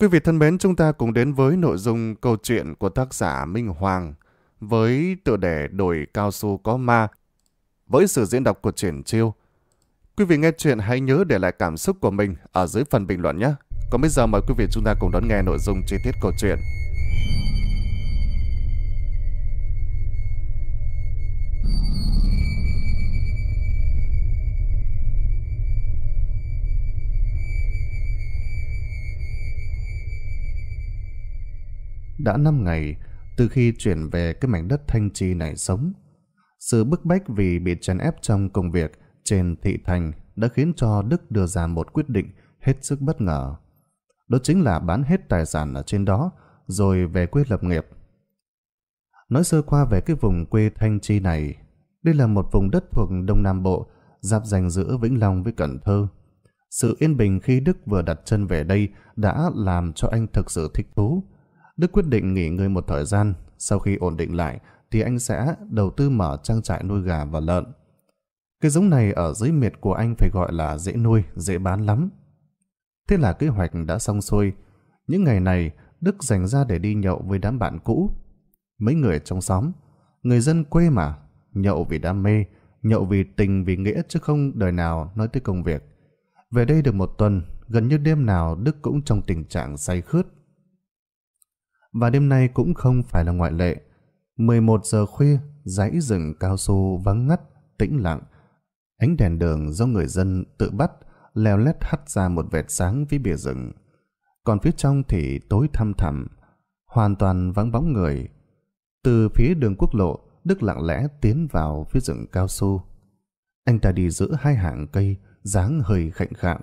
Quý vị thân mến, chúng ta cùng đến với nội dung câu chuyện của tác giả Minh Hoàng với tựa đề Đồi cao su có ma với sự diễn đọc của Triển Chiêu. Quý vị nghe chuyện hãy nhớ để lại cảm xúc của mình ở dưới phần bình luận nhé. Còn bây giờ mời quý vị chúng ta cùng đón nghe nội dung chi tiết câu chuyện. đã 5 ngày từ khi chuyển về cái mảnh đất Thanh Trì này sống. Sự bức bách vì bị chèn ép trong công việc trên thị thành đã khiến cho Đức đưa ra một quyết định hết sức bất ngờ. Đó chính là bán hết tài sản ở trên đó rồi về quê lập nghiệp. Nói sơ qua về cái vùng quê Thanh Chi này, đây là một vùng đất thuộc Đông Nam Bộ, giáp danh giữa Vĩnh Long với Cần Thơ. Sự yên bình khi Đức vừa đặt chân về đây đã làm cho anh thực sự thích thú Đức quyết định nghỉ ngơi một thời gian. Sau khi ổn định lại, thì anh sẽ đầu tư mở trang trại nuôi gà và lợn. Cái giống này ở dưới miệt của anh phải gọi là dễ nuôi, dễ bán lắm. Thế là kế hoạch đã xong xuôi. Những ngày này, Đức dành ra để đi nhậu với đám bạn cũ. Mấy người trong xóm, người dân quê mà, nhậu vì đam mê, nhậu vì tình vì nghĩa chứ không đời nào nói tới công việc. Về đây được một tuần, gần như đêm nào Đức cũng trong tình trạng say khướt và đêm nay cũng không phải là ngoại lệ. 11 giờ khuya, dãy rừng cao su vắng ngắt, tĩnh lặng. Ánh đèn đường do người dân tự bắt, leo lét hắt ra một vệt sáng phía bìa rừng. Còn phía trong thì tối thăm thẳm, hoàn toàn vắng bóng người. Từ phía đường quốc lộ, Đức lặng lẽ tiến vào phía rừng cao su. Anh ta đi giữa hai hàng cây, dáng hơi khạnh khạng.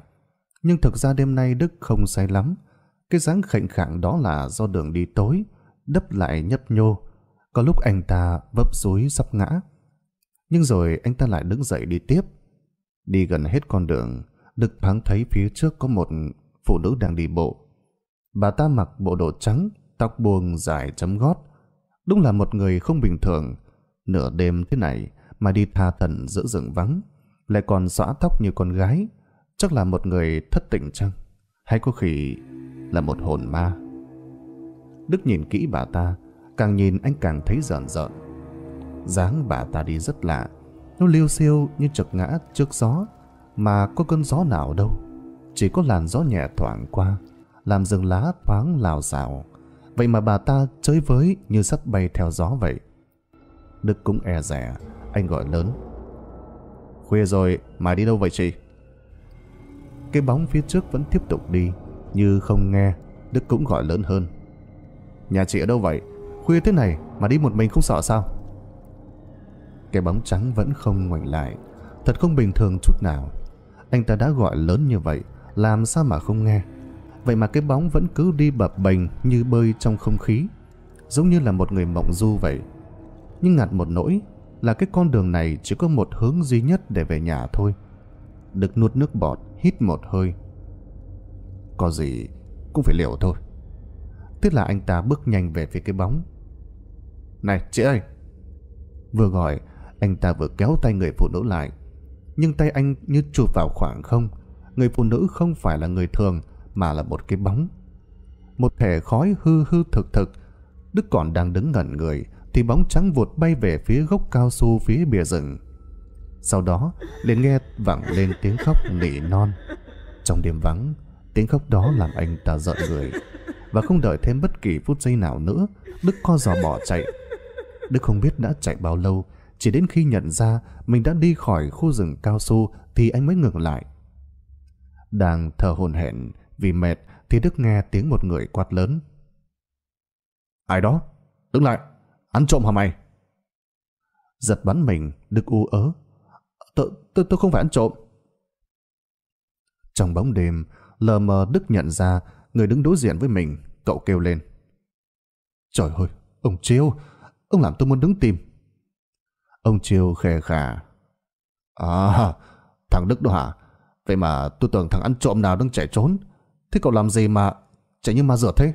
Nhưng thực ra đêm nay Đức không say lắm. Cái dáng khệnh khạng đó là do đường đi tối, đấp lại nhấp nhô. Có lúc anh ta vấp dối sắp ngã. Nhưng rồi anh ta lại đứng dậy đi tiếp. Đi gần hết con đường, Đực thoáng thấy phía trước có một phụ nữ đang đi bộ. Bà ta mặc bộ đồ trắng, tóc buông dài chấm gót. Đúng là một người không bình thường. Nửa đêm thế này mà đi tha thần giữa rừng vắng. Lại còn xõa tóc như con gái. Chắc là một người thất tình chăng? Hay có khi là một hồn ma. Đức nhìn kỹ bà ta, càng nhìn anh càng thấy rợn rợn. Dáng bà ta đi rất lạ, nó liêu siêu như chật ngã trước gió, mà có cơn gió nào đâu. Chỉ có làn gió nhẹ thoảng qua, làm rừng lá thoáng lào xào. Vậy mà bà ta chơi với như sắp bay theo gió vậy. Đức cũng e rẻ, anh gọi lớn. Khuya rồi, mà đi đâu vậy chị? Cái bóng phía trước vẫn tiếp tục đi, như không nghe, Đức cũng gọi lớn hơn. Nhà chị ở đâu vậy? Khuya thế này mà đi một mình không sợ sao? Cái bóng trắng vẫn không ngoảnh lại. Thật không bình thường chút nào. Anh ta đã gọi lớn như vậy, làm sao mà không nghe? Vậy mà cái bóng vẫn cứ đi bập bềnh như bơi trong không khí. Giống như là một người mộng du vậy. Nhưng ngặt một nỗi là cái con đường này chỉ có một hướng duy nhất để về nhà thôi. Được nuốt nước bọt, hít một hơi, có gì cũng phải liều thôi. Tức là anh ta bước nhanh về phía cái bóng. Này chị ơi! Vừa gọi, anh ta vừa kéo tay người phụ nữ lại. Nhưng tay anh như chụp vào khoảng không. Người phụ nữ không phải là người thường mà là một cái bóng. Một thể khói hư hư thực thực. Đức còn đang đứng ngẩn người thì bóng trắng vụt bay về phía gốc cao su phía bìa rừng. Sau đó, liền nghe vẳng lên tiếng khóc nỉ non. Trong đêm vắng, Tiếng khóc đó làm anh ta giận người. Và không đợi thêm bất kỳ phút giây nào nữa, Đức co giò bỏ chạy. Đức không biết đã chạy bao lâu, chỉ đến khi nhận ra mình đã đi khỏi khu rừng cao su thì anh mới ngừng lại. Đang thở hồn hển vì mệt thì Đức nghe tiếng một người quát lớn. Ai đó? Đứng lại! Ăn trộm hả mày? Giật bắn mình, Đức u ớ. Tôi không phải ăn trộm. Trong bóng đêm, lờ mờ Đức nhận ra người đứng đối diện với mình, cậu kêu lên. Trời ơi, ông Chiêu, ông làm tôi muốn đứng tìm. Ông Chiêu khè khà. À, thằng Đức đó hả? Vậy mà tôi tưởng thằng ăn trộm nào đang chạy trốn. Thế cậu làm gì mà chạy như ma rửa thế?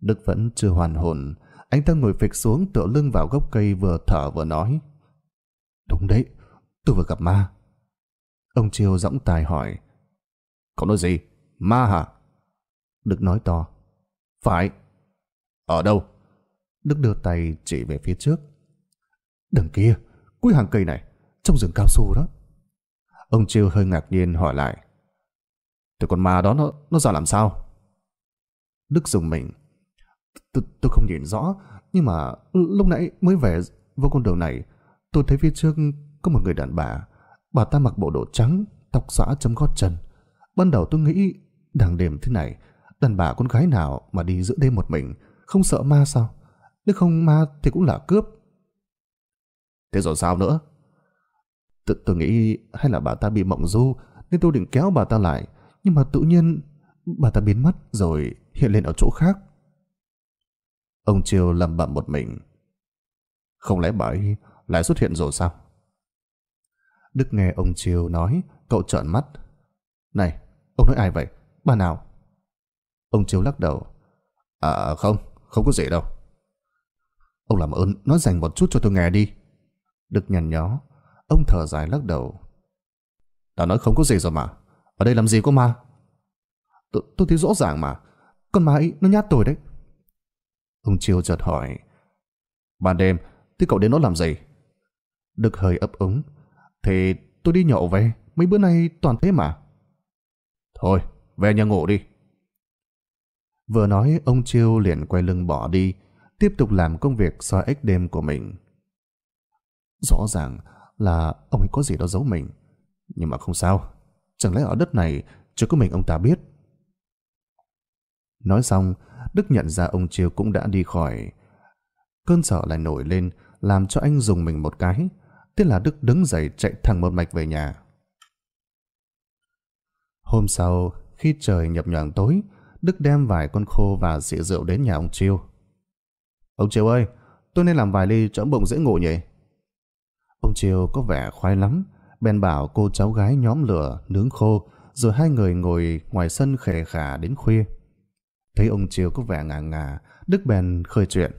Đức vẫn chưa hoàn hồn. Anh ta ngồi phịch xuống tựa lưng vào gốc cây vừa thở vừa nói. Đúng đấy, tôi vừa gặp ma. Ông Chiêu dõng tài hỏi không nói gì? Ma hả? Đức nói to. Phải. Ở đâu? Đức đưa tay chỉ về phía trước. Đằng kia, cuối hàng cây này, trong rừng cao su đó. Ông Chiêu hơi ngạc nhiên hỏi lại. Tụi con ma đó nó nó ra làm sao? Đức dùng mình. Tôi không nhìn rõ, nhưng mà lúc nãy mới về vô con đường này, tôi thấy phía trước có một người đàn bà. Bà ta mặc bộ đồ trắng, tóc xõa chấm gót chân. Ban đầu tôi nghĩ, đằng đêm thế này, đàn bà con gái nào mà đi giữa đêm một mình, không sợ ma sao? Nếu không ma thì cũng là cướp. Thế rồi sao nữa? tự tôi nghĩ hay là bà ta bị mộng du, nên tôi định kéo bà ta lại, nhưng mà tự nhiên bà ta biến mất rồi hiện lên ở chỗ khác. Ông Triều lầm bẩm một mình. Không lẽ bà ấy lại xuất hiện rồi sao? Đức nghe ông Triều nói, cậu trợn mắt. Này, Ông nói ai vậy? Bà nào? Ông Chiếu lắc đầu. À không, không có gì đâu. Ông làm ơn nói dành một chút cho tôi nghe đi. Được nhằn nhó, ông thở dài lắc đầu. Tao nói không có gì rồi mà. Ở đây làm gì có ma? T tôi thấy rõ ràng mà. Con ma ấy nó nhát tôi đấy. Ông Chiêu chợt hỏi. Ban đêm, thế cậu đến đó làm gì? được hơi ấp úng. Thì tôi đi nhậu về, mấy bữa nay toàn thế mà. Thôi, về nhà ngủ đi. Vừa nói, ông Chiêu liền quay lưng bỏ đi, tiếp tục làm công việc soi ếch đêm của mình. Rõ ràng là ông ấy có gì đó giấu mình. Nhưng mà không sao, chẳng lẽ ở đất này chỉ có mình ông ta biết. Nói xong, Đức nhận ra ông Chiêu cũng đã đi khỏi. Cơn sợ lại nổi lên, làm cho anh dùng mình một cái. Thế là Đức đứng dậy chạy thẳng một mạch về nhà. Hôm sau, khi trời nhập nhoạng tối, Đức đem vài con khô và xị rượu đến nhà ông Chiêu. Ông Chiêu ơi, tôi nên làm vài ly cho ông bụng dễ ngủ nhỉ? Ông Chiêu có vẻ khoái lắm, bèn bảo cô cháu gái nhóm lửa, nướng khô, rồi hai người ngồi ngoài sân khề khà đến khuya. Thấy ông Chiêu có vẻ ngà ngà, Đức bèn khơi chuyện.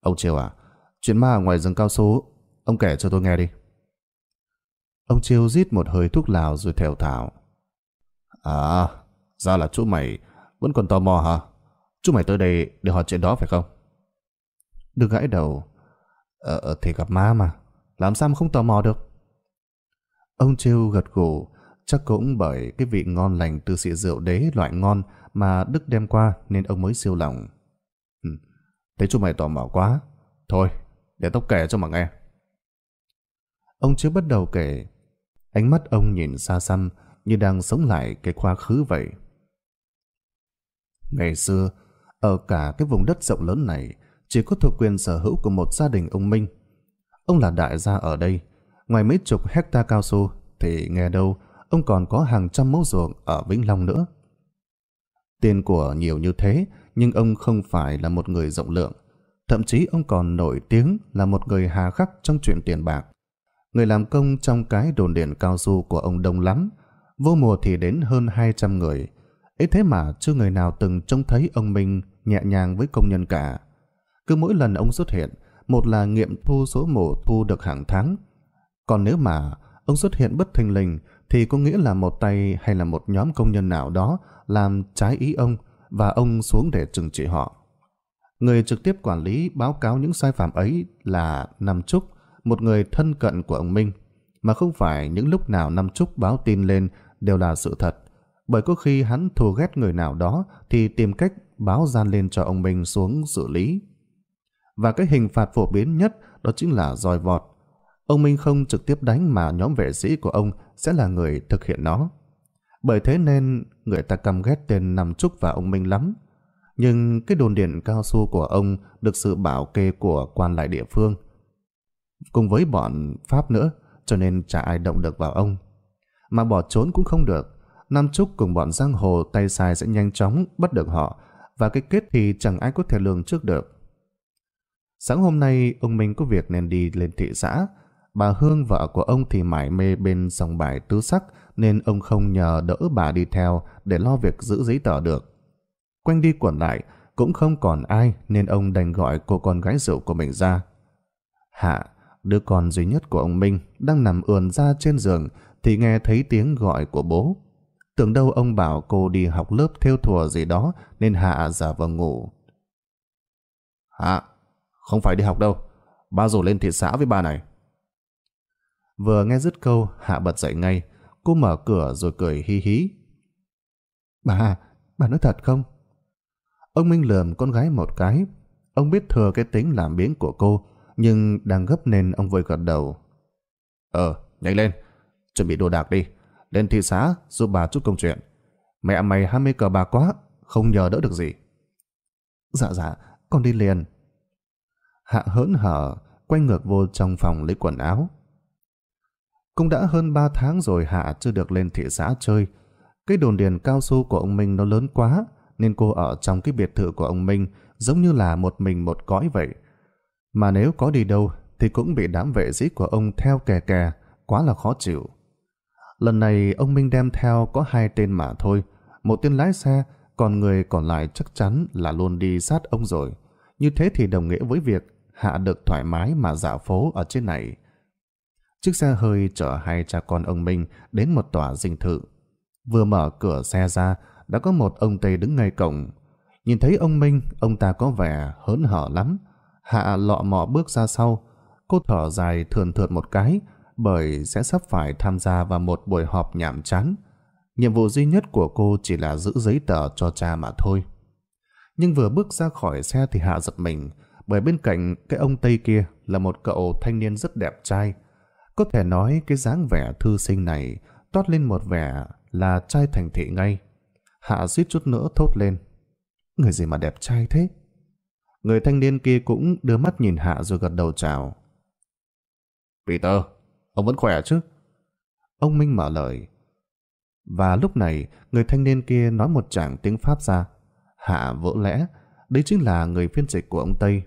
Ông Chiêu à, chuyện ma ở ngoài rừng cao số, ông kể cho tôi nghe đi. Ông Chiêu rít một hơi thuốc lào rồi thều thảo. À, ra là chú mày vẫn còn tò mò hả? Chú mày tới đây để hỏi chuyện đó phải không? Đức gãi đầu. Ờ, ờ, thì gặp má mà. Làm sao mà không tò mò được? Ông Trêu gật gù, chắc cũng bởi cái vị ngon lành từ xị rượu đế loại ngon mà Đức đem qua nên ông mới siêu lòng. Ừ, thế chú mày tò mò quá. Thôi, để tóc kể cho mà nghe. Ông Trêu bắt đầu kể. Ánh mắt ông nhìn xa xăm, như đang sống lại cái quá khứ vậy. Ngày xưa, ở cả cái vùng đất rộng lớn này chỉ có thuộc quyền sở hữu của một gia đình ông Minh. Ông là đại gia ở đây, ngoài mấy chục hecta cao su thì nghe đâu ông còn có hàng trăm mẫu ruộng ở Vĩnh Long nữa. Tiền của nhiều như thế nhưng ông không phải là một người rộng lượng. Thậm chí ông còn nổi tiếng là một người hà khắc trong chuyện tiền bạc. Người làm công trong cái đồn điền cao su của ông đông lắm, vô mùa thì đến hơn 200 người. ấy thế mà chưa người nào từng trông thấy ông Minh nhẹ nhàng với công nhân cả. Cứ mỗi lần ông xuất hiện, một là nghiệm thu số mổ thu được hàng tháng. Còn nếu mà ông xuất hiện bất thình lình thì có nghĩa là một tay hay là một nhóm công nhân nào đó làm trái ý ông và ông xuống để trừng trị họ. Người trực tiếp quản lý báo cáo những sai phạm ấy là Nam Trúc, một người thân cận của ông Minh, mà không phải những lúc nào Nam Trúc báo tin lên đều là sự thật. Bởi có khi hắn thù ghét người nào đó thì tìm cách báo gian lên cho ông Minh xuống xử lý. Và cái hình phạt phổ biến nhất đó chính là roi vọt. Ông Minh không trực tiếp đánh mà nhóm vệ sĩ của ông sẽ là người thực hiện nó. Bởi thế nên người ta căm ghét tên Nam Trúc và ông Minh lắm. Nhưng cái đồn điện cao su của ông được sự bảo kê của quan lại địa phương. Cùng với bọn Pháp nữa, cho nên chả ai động được vào ông mà bỏ trốn cũng không được. Nam Trúc cùng bọn giang hồ tay sai sẽ nhanh chóng bắt được họ, và cái kết thì chẳng ai có thể lường trước được. Sáng hôm nay, ông Minh có việc nên đi lên thị xã. Bà Hương vợ của ông thì mải mê bên dòng bài tứ sắc, nên ông không nhờ đỡ bà đi theo để lo việc giữ giấy tờ được. Quanh đi quẩn lại, cũng không còn ai nên ông đành gọi cô con gái rượu của mình ra. Hạ, đứa con duy nhất của ông Minh, đang nằm ườn ra trên giường, thì nghe thấy tiếng gọi của bố. Tưởng đâu ông bảo cô đi học lớp theo thùa gì đó nên Hạ giả vờ ngủ. Hạ, không phải đi học đâu. Ba rủ lên thị xã với ba này. Vừa nghe dứt câu, Hạ bật dậy ngay. Cô mở cửa rồi cười hi hí. Bà, bà nói thật không? Ông Minh lườm con gái một cái. Ông biết thừa cái tính làm biến của cô, nhưng đang gấp nên ông vội gật đầu. Ờ, nhanh lên, Chuẩn bị đồ đạc đi, lên thị xã giúp bà chút công chuyện. Mẹ mày ham mê cờ bạc quá, không nhờ đỡ được gì. Dạ dạ, con đi liền. Hạ hớn hở, quay ngược vô trong phòng lấy quần áo. Cũng đã hơn 3 tháng rồi Hạ chưa được lên thị xã chơi. Cái đồn điền cao su của ông Minh nó lớn quá, nên cô ở trong cái biệt thự của ông Minh giống như là một mình một cõi vậy. Mà nếu có đi đâu thì cũng bị đám vệ sĩ của ông theo kè kè, quá là khó chịu. Lần này ông Minh đem theo có hai tên mà thôi. Một tên lái xe, còn người còn lại chắc chắn là luôn đi sát ông rồi. Như thế thì đồng nghĩa với việc Hạ được thoải mái mà dạo phố ở trên này. Chiếc xe hơi chở hai cha con ông Minh đến một tòa dinh thự. Vừa mở cửa xe ra, đã có một ông Tây đứng ngay cổng. Nhìn thấy ông Minh, ông ta có vẻ hớn hở lắm. Hạ lọ mọ bước ra sau. Cô thở dài thườn thượt một cái, bởi sẽ sắp phải tham gia vào một buổi họp nhảm chán. Nhiệm vụ duy nhất của cô chỉ là giữ giấy tờ cho cha mà thôi. Nhưng vừa bước ra khỏi xe thì Hạ giật mình, bởi bên cạnh cái ông Tây kia là một cậu thanh niên rất đẹp trai. Có thể nói cái dáng vẻ thư sinh này toát lên một vẻ là trai thành thị ngay. Hạ suýt chút nữa thốt lên. Người gì mà đẹp trai thế? Người thanh niên kia cũng đưa mắt nhìn Hạ rồi gật đầu chào. Peter, Ông vẫn khỏe chứ? Ông Minh mở lời. Và lúc này, người thanh niên kia nói một tràng tiếng Pháp ra. Hạ vỡ lẽ, đấy chính là người phiên dịch của ông Tây.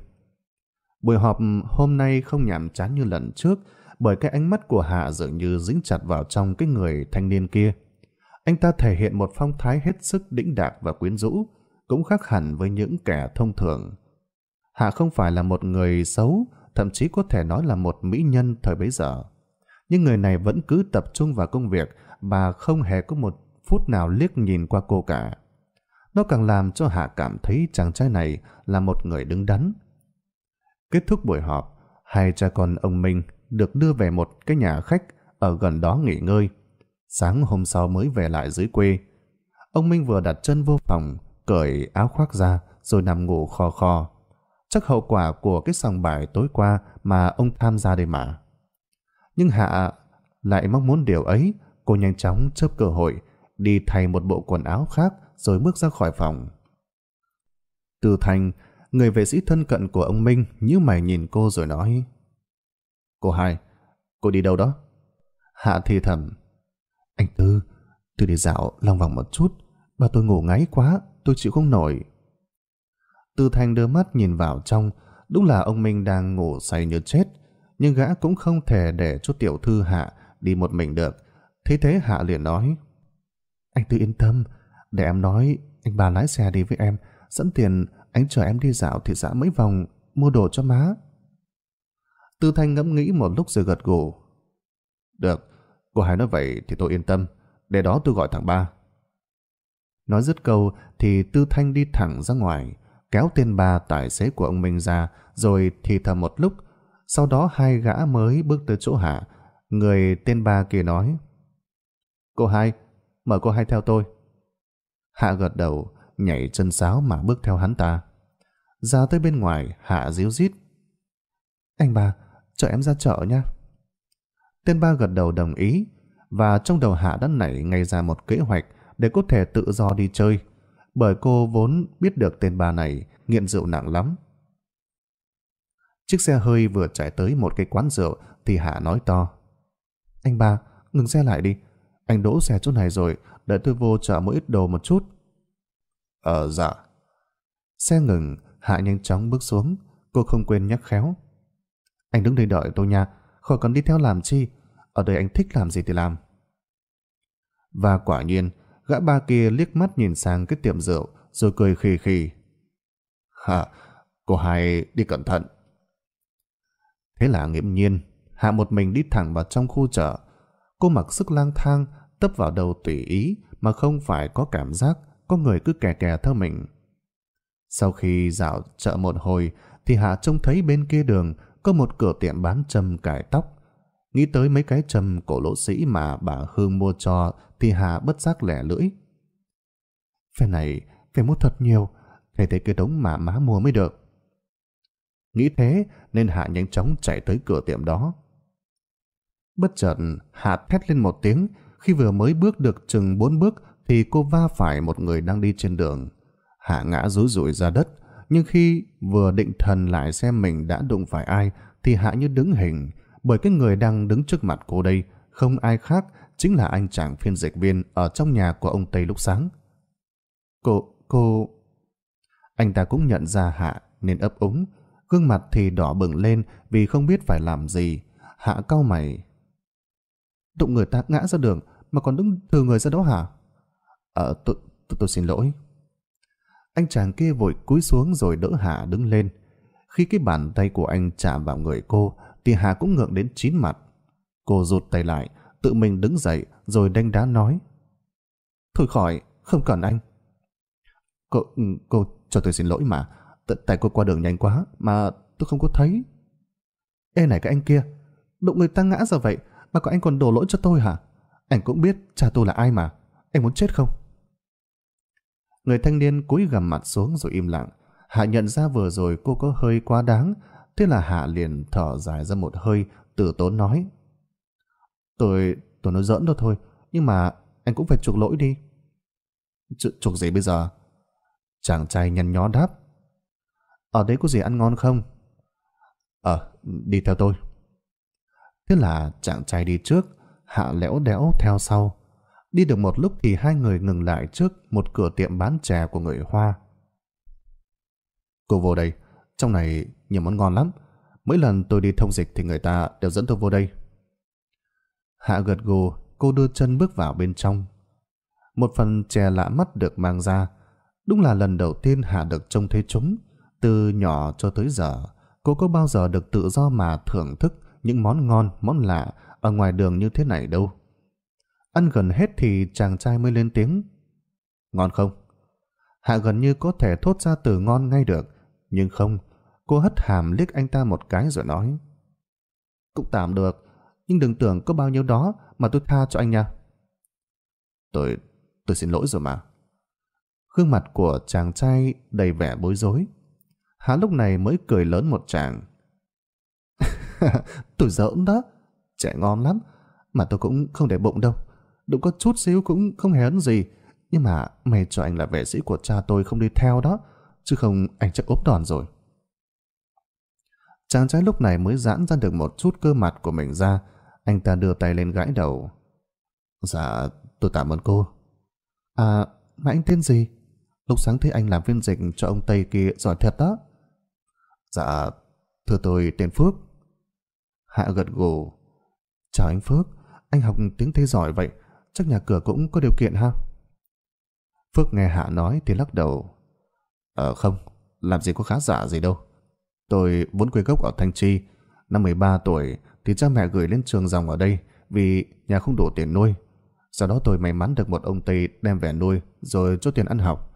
Buổi họp hôm nay không nhàm chán như lần trước, bởi cái ánh mắt của Hạ dường như dính chặt vào trong cái người thanh niên kia. Anh ta thể hiện một phong thái hết sức đĩnh đạc và quyến rũ, cũng khác hẳn với những kẻ thông thường. Hạ không phải là một người xấu, thậm chí có thể nói là một mỹ nhân thời bấy giờ nhưng người này vẫn cứ tập trung vào công việc và không hề có một phút nào liếc nhìn qua cô cả. Nó càng làm cho Hạ cảm thấy chàng trai này là một người đứng đắn. Kết thúc buổi họp, hai cha con ông Minh được đưa về một cái nhà khách ở gần đó nghỉ ngơi. Sáng hôm sau mới về lại dưới quê. Ông Minh vừa đặt chân vô phòng, cởi áo khoác ra rồi nằm ngủ khò khò. Chắc hậu quả của cái sòng bài tối qua mà ông tham gia đây mà nhưng Hạ lại mong muốn điều ấy. Cô nhanh chóng chớp cơ hội, đi thay một bộ quần áo khác rồi bước ra khỏi phòng. Từ Thành, người vệ sĩ thân cận của ông Minh như mày nhìn cô rồi nói. Cô hai, cô đi đâu đó? Hạ thì thầm. Anh Tư, tôi đi dạo lòng vòng một chút, mà tôi ngủ ngáy quá, tôi chịu không nổi. Từ Thành đưa mắt nhìn vào trong, đúng là ông Minh đang ngủ say như chết, nhưng gã cũng không thể để cho tiểu thư Hạ đi một mình được. Thế thế Hạ liền nói, Anh cứ yên tâm, để em nói, anh bà lái xe đi với em, dẫn tiền, anh chở em đi dạo thị xã mấy vòng, mua đồ cho má. Tư Thanh ngẫm nghĩ một lúc rồi gật gù. Được, cô Hải nói vậy thì tôi yên tâm, để đó tôi gọi thằng ba. Nói dứt câu thì Tư Thanh đi thẳng ra ngoài, kéo tên ba tài xế của ông Minh ra, rồi thì thầm một lúc sau đó hai gã mới bước tới chỗ Hạ. Người tên ba kia nói, Cô hai, mời cô hai theo tôi. Hạ gật đầu, nhảy chân sáo mà bước theo hắn ta. Ra tới bên ngoài, Hạ díu dít. Anh ba chở em ra chợ nha. Tên ba gật đầu đồng ý, và trong đầu Hạ đã nảy ngay ra một kế hoạch để có thể tự do đi chơi. Bởi cô vốn biết được tên ba này nghiện rượu nặng lắm, Chiếc xe hơi vừa chạy tới một cái quán rượu thì Hạ nói to. Anh ba, ngừng xe lại đi. Anh đỗ xe chỗ này rồi, đợi tôi vô chợ mua ít đồ một chút. Ờ dạ. Xe ngừng, Hạ nhanh chóng bước xuống. Cô không quên nhắc khéo. Anh đứng đây đợi tôi nha, khỏi cần đi theo làm chi. Ở đây anh thích làm gì thì làm. Và quả nhiên, gã ba kia liếc mắt nhìn sang cái tiệm rượu rồi cười khì khì. Hạ, cô hai đi cẩn thận. Thế là nghiệm nhiên, Hạ một mình đi thẳng vào trong khu chợ. Cô mặc sức lang thang, tấp vào đầu tùy ý mà không phải có cảm giác có người cứ kè kè theo mình. Sau khi dạo chợ một hồi thì Hạ trông thấy bên kia đường có một cửa tiệm bán châm cải tóc. Nghĩ tới mấy cái châm cổ lỗ sĩ mà bà Hương mua cho thì hạ bất giác lẻ lưỡi. Phe này, phải mua thật nhiều, phải thấy cái đống mà má mua mới được. Nghĩ thế nên Hạ nhanh chóng chạy tới cửa tiệm đó. Bất chợt Hạ thét lên một tiếng, khi vừa mới bước được chừng bốn bước thì cô va phải một người đang đi trên đường. Hạ ngã rú rủi ra đất, nhưng khi vừa định thần lại xem mình đã đụng phải ai thì Hạ như đứng hình, bởi cái người đang đứng trước mặt cô đây không ai khác chính là anh chàng phiên dịch viên ở trong nhà của ông Tây lúc sáng. Cô, cô... Anh ta cũng nhận ra Hạ nên ấp úng, gương mặt thì đỏ bừng lên vì không biết phải làm gì. Hạ cau mày. tụng người ta ngã ra đường mà còn đứng thừa người ra đó hả? Ờ, tôi, tôi, tôi xin lỗi. Anh chàng kia vội cúi xuống rồi đỡ Hạ đứng lên. Khi cái bàn tay của anh chạm vào người cô thì hạ cũng ngượng đến chín mặt. Cô rụt tay lại, tự mình đứng dậy rồi đánh đá nói. Thôi khỏi, không cần anh. Cô, ừ, cô cho tôi xin lỗi mà, Tại cô qua đường nhanh quá mà tôi không có thấy. Ê này cái anh kia, đụng người ta ngã ra vậy mà có anh còn đổ lỗi cho tôi hả? Anh cũng biết cha tôi là ai mà, anh muốn chết không? Người thanh niên cúi gằm mặt xuống rồi im lặng. Hạ nhận ra vừa rồi cô có hơi quá đáng, thế là Hạ liền thở dài ra một hơi, từ tốn nói. Tôi, tôi nói giỡn đâu thôi, nhưng mà anh cũng phải chuộc lỗi đi. chuộc gì bây giờ? Chàng trai nhăn nhó đáp. Ở đấy có gì ăn ngon không? Ờ, đi theo tôi. Thế là chàng trai đi trước, hạ lẽo đẽo theo sau. Đi được một lúc thì hai người ngừng lại trước một cửa tiệm bán chè của người Hoa. Cô vô đây, trong này nhiều món ngon lắm. Mỗi lần tôi đi thông dịch thì người ta đều dẫn tôi vô đây. Hạ gật gù, cô đưa chân bước vào bên trong. Một phần chè lạ mắt được mang ra. Đúng là lần đầu tiên Hạ được trông thấy chúng. Từ nhỏ cho tới giờ, cô có bao giờ được tự do mà thưởng thức những món ngon, món lạ ở ngoài đường như thế này đâu. Ăn gần hết thì chàng trai mới lên tiếng. Ngon không? Hạ gần như có thể thốt ra từ ngon ngay được, nhưng không, cô hất hàm liếc anh ta một cái rồi nói. Cũng tạm được, nhưng đừng tưởng có bao nhiêu đó mà tôi tha cho anh nha. Tôi, tôi xin lỗi rồi mà. Gương mặt của chàng trai đầy vẻ bối rối hắn lúc này mới cười lớn một tràng. tôi giỡn đó, trẻ ngon lắm, mà tôi cũng không để bụng đâu. Đụng có chút xíu cũng không hề ấn gì, nhưng mà mày cho anh là vệ sĩ của cha tôi không đi theo đó, chứ không anh chắc ốp đòn rồi. Chàng trai lúc này mới giãn ra được một chút cơ mặt của mình ra, anh ta đưa tay lên gãi đầu. Dạ, tôi cảm ơn cô. À, mà anh tên gì? Lúc sáng thấy anh làm viên dịch cho ông Tây kia giỏi thật đó. Dạ, thưa tôi tên Phước. Hạ gật gù. Chào anh Phước, anh học tiếng Tây giỏi vậy, chắc nhà cửa cũng có điều kiện ha? Phước nghe Hạ nói thì lắc đầu. Ờ không, làm gì có khá giả gì đâu. Tôi vốn quê gốc ở Thanh Chi, năm 13 tuổi thì cha mẹ gửi lên trường dòng ở đây vì nhà không đủ tiền nuôi. Sau đó tôi may mắn được một ông Tây đem về nuôi rồi cho tiền ăn học.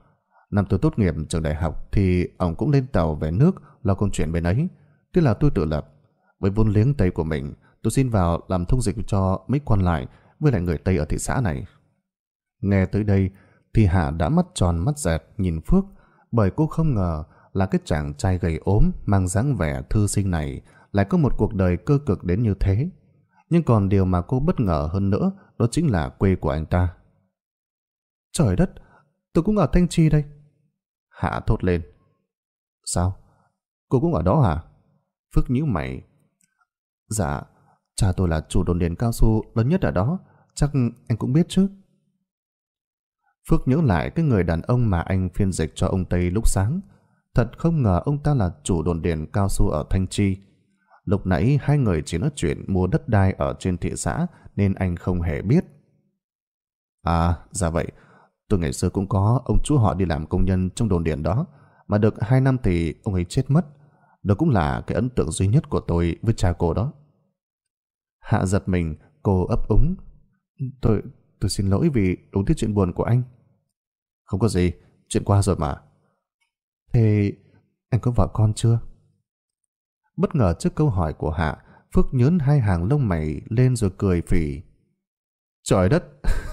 Năm tôi tốt nghiệp trường đại học thì ông cũng lên tàu về nước lo công chuyện bên ấy. Tức là tôi tự lập. Với vốn liếng Tây của mình, tôi xin vào làm thông dịch cho mấy quan lại với lại người Tây ở thị xã này. Nghe tới đây thì Hạ đã mắt tròn mắt dẹt nhìn Phước bởi cô không ngờ là cái chàng trai gầy ốm mang dáng vẻ thư sinh này lại có một cuộc đời cơ cực đến như thế. Nhưng còn điều mà cô bất ngờ hơn nữa đó chính là quê của anh ta. Trời đất, tôi cũng ở Thanh Chi đây. Hạ thốt lên. Sao? Cô cũng ở đó hả? Phước nhíu mày. Dạ, cha tôi là chủ đồn điền cao su lớn nhất ở đó. Chắc anh cũng biết chứ. Phước nhớ lại cái người đàn ông mà anh phiên dịch cho ông Tây lúc sáng. Thật không ngờ ông ta là chủ đồn điền cao su ở Thanh Chi. Lúc nãy hai người chỉ nói chuyện mua đất đai ở trên thị xã nên anh không hề biết. À, dạ vậy, Tôi ngày xưa cũng có ông chú họ đi làm công nhân trong đồn điện đó, mà được 2 năm thì ông ấy chết mất. Đó cũng là cái ấn tượng duy nhất của tôi với cha cô đó. Hạ giật mình, cô ấp úng. Tôi, tôi xin lỗi vì đúng tiết chuyện buồn của anh. Không có gì, chuyện qua rồi mà. Thế anh có vợ con chưa? Bất ngờ trước câu hỏi của Hạ, Phước nhớn hai hàng lông mày lên rồi cười phỉ. Trời đất,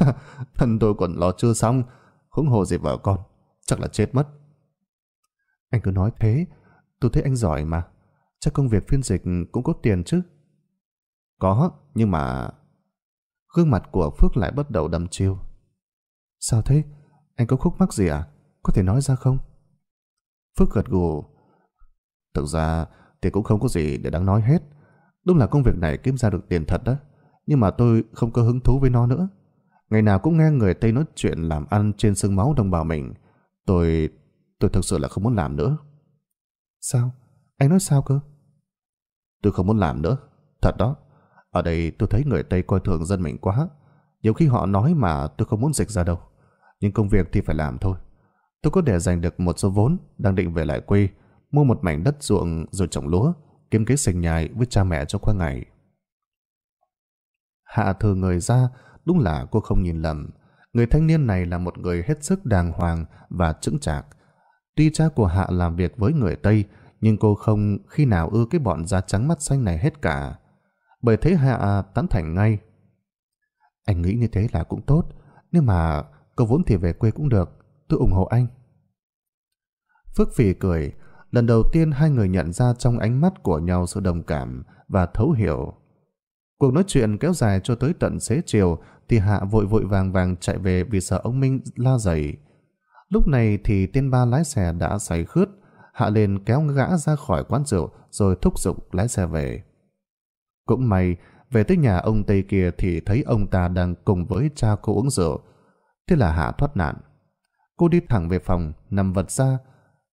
thân tôi còn lo chưa xong, huống hồ gì vợ con, chắc là chết mất. Anh cứ nói thế, tôi thấy anh giỏi mà, chắc công việc phiên dịch cũng có tiền chứ. Có, nhưng mà... Gương mặt của Phước lại bắt đầu đầm chiêu. Sao thế? Anh có khúc mắc gì à? Có thể nói ra không? Phước gật gù. Thực ra thì cũng không có gì để đáng nói hết. Đúng là công việc này kiếm ra được tiền thật đó nhưng mà tôi không có hứng thú với nó nữa. Ngày nào cũng nghe người Tây nói chuyện làm ăn trên sương máu đồng bào mình. Tôi... tôi thực sự là không muốn làm nữa. Sao? Anh nói sao cơ? Tôi không muốn làm nữa. Thật đó. Ở đây tôi thấy người Tây coi thường dân mình quá. Nhiều khi họ nói mà tôi không muốn dịch ra đâu. Nhưng công việc thì phải làm thôi. Tôi có để dành được một số vốn, đang định về lại quê, mua một mảnh đất ruộng rồi trồng lúa, kiếm kế sinh nhai với cha mẹ cho qua ngày. Hạ thừa người ra, đúng là cô không nhìn lầm. Người thanh niên này là một người hết sức đàng hoàng và trững chạc. Tuy cha của Hạ làm việc với người Tây, nhưng cô không khi nào ưa cái bọn da trắng mắt xanh này hết cả. Bởi thế Hạ tán thành ngay. Anh nghĩ như thế là cũng tốt, nhưng mà cô vốn thì về quê cũng được, tôi ủng hộ anh. Phước Phì cười, lần đầu tiên hai người nhận ra trong ánh mắt của nhau sự đồng cảm và thấu hiểu. Cuộc nói chuyện kéo dài cho tới tận xế chiều thì Hạ vội vội vàng vàng chạy về vì sợ ông Minh la dậy. Lúc này thì tên ba lái xe đã say khướt, Hạ lên kéo gã ra khỏi quán rượu rồi thúc giục lái xe về. Cũng may, về tới nhà ông Tây kia thì thấy ông ta đang cùng với cha cô uống rượu. Thế là Hạ thoát nạn. Cô đi thẳng về phòng, nằm vật ra.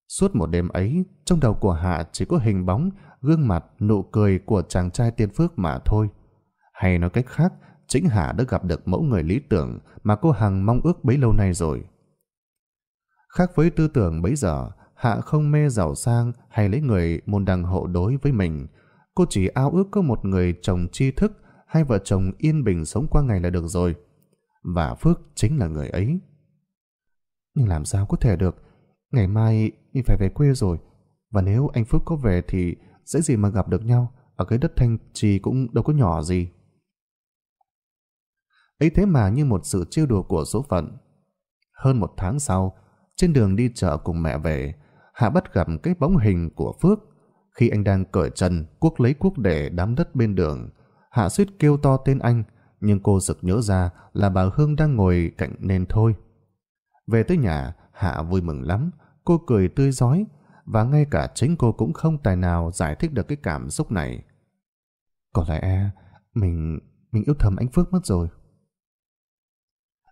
Suốt một đêm ấy, trong đầu của Hạ chỉ có hình bóng, gương mặt, nụ cười của chàng trai tiên phước mà thôi. Hay nói cách khác, Trĩnh Hà đã gặp được mẫu người lý tưởng mà cô Hằng mong ước bấy lâu nay rồi. Khác với tư tưởng bấy giờ, Hạ không mê giàu sang hay lấy người môn đăng hộ đối với mình. Cô chỉ ao ước có một người chồng tri thức, hay vợ chồng yên bình sống qua ngày là được rồi. Và Phước chính là người ấy. Nhưng làm sao có thể được? Ngày mai phải về quê rồi. Và nếu anh Phước có về thì dễ gì mà gặp được nhau. Ở cái đất thanh trì cũng đâu có nhỏ gì ấy thế mà như một sự trêu đùa của số phận. Hơn một tháng sau, trên đường đi chợ cùng mẹ về, Hạ bắt gặp cái bóng hình của Phước. Khi anh đang cởi chân, cuốc lấy cuốc để đám đất bên đường, Hạ suýt kêu to tên anh, nhưng cô sực nhớ ra là bà Hương đang ngồi cạnh nên thôi. Về tới nhà, Hạ vui mừng lắm, cô cười tươi giói, và ngay cả chính cô cũng không tài nào giải thích được cái cảm xúc này. Có lẽ mình, mình yêu thầm anh Phước mất rồi.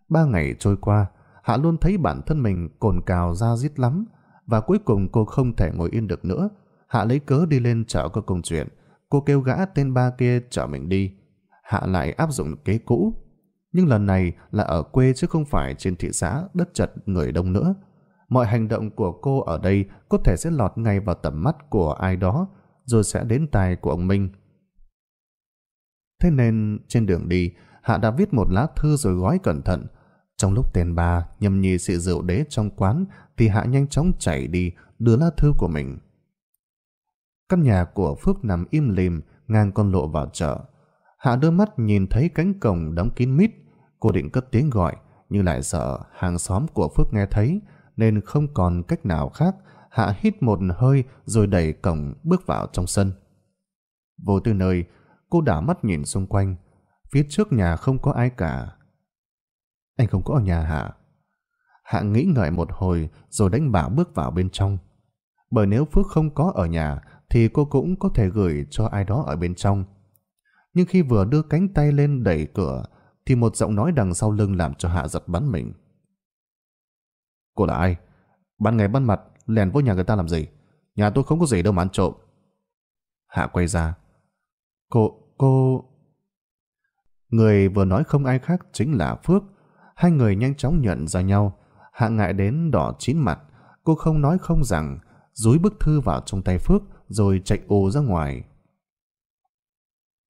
Ba ngày trôi qua, Hạ luôn thấy bản thân mình cồn cào ra rít lắm, và cuối cùng cô không thể ngồi yên được nữa. Hạ lấy cớ đi lên chợ có công chuyện. Cô kêu gã tên ba kia chở mình đi. Hạ lại áp dụng kế cũ. Nhưng lần này là ở quê chứ không phải trên thị xã đất chật người đông nữa. Mọi hành động của cô ở đây có thể sẽ lọt ngay vào tầm mắt của ai đó, rồi sẽ đến tai của ông Minh. Thế nên trên đường đi, Hạ đã viết một lá thư rồi gói cẩn thận. Trong lúc tên bà nhầm nhi sự rượu đế trong quán thì Hạ nhanh chóng chạy đi đưa lá thư của mình. Căn nhà của Phước nằm im lìm ngang con lộ vào chợ. Hạ đưa mắt nhìn thấy cánh cổng đóng kín mít. Cô định cất tiếng gọi nhưng lại sợ hàng xóm của Phước nghe thấy nên không còn cách nào khác. Hạ hít một hơi rồi đẩy cổng bước vào trong sân. Vô tư nơi, cô đã mắt nhìn xung quanh Phía trước nhà không có ai cả. Anh không có ở nhà hả? Hạ nghĩ ngợi một hồi rồi đánh bảo bước vào bên trong. Bởi nếu Phước không có ở nhà thì cô cũng có thể gửi cho ai đó ở bên trong. Nhưng khi vừa đưa cánh tay lên đẩy cửa thì một giọng nói đằng sau lưng làm cho Hạ giật bắn mình. Cô là ai? Ban ngày ban mặt lèn vô nhà người ta làm gì? Nhà tôi không có gì đâu mà ăn trộm. Hạ quay ra. Cô, cô... Người vừa nói không ai khác chính là Phước. Hai người nhanh chóng nhận ra nhau. Hạ ngại đến đỏ chín mặt. Cô không nói không rằng, dúi bức thư vào trong tay Phước rồi chạy ồ ra ngoài.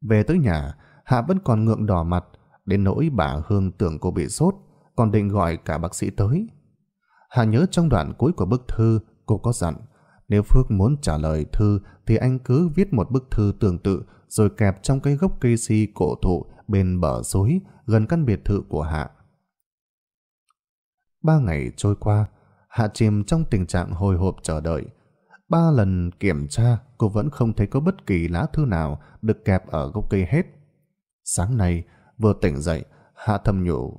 Về tới nhà, Hạ vẫn còn ngượng đỏ mặt, đến nỗi bà Hương tưởng cô bị sốt, còn định gọi cả bác sĩ tới. Hạ nhớ trong đoạn cuối của bức thư, cô có dặn, nếu Phước muốn trả lời thư thì anh cứ viết một bức thư tương tự rồi kẹp trong cái gốc cây si cổ thụ bên bờ suối gần căn biệt thự của Hạ. Ba ngày trôi qua, Hạ chìm trong tình trạng hồi hộp chờ đợi. Ba lần kiểm tra, cô vẫn không thấy có bất kỳ lá thư nào được kẹp ở gốc cây hết. Sáng nay, vừa tỉnh dậy, Hạ thầm nhủ.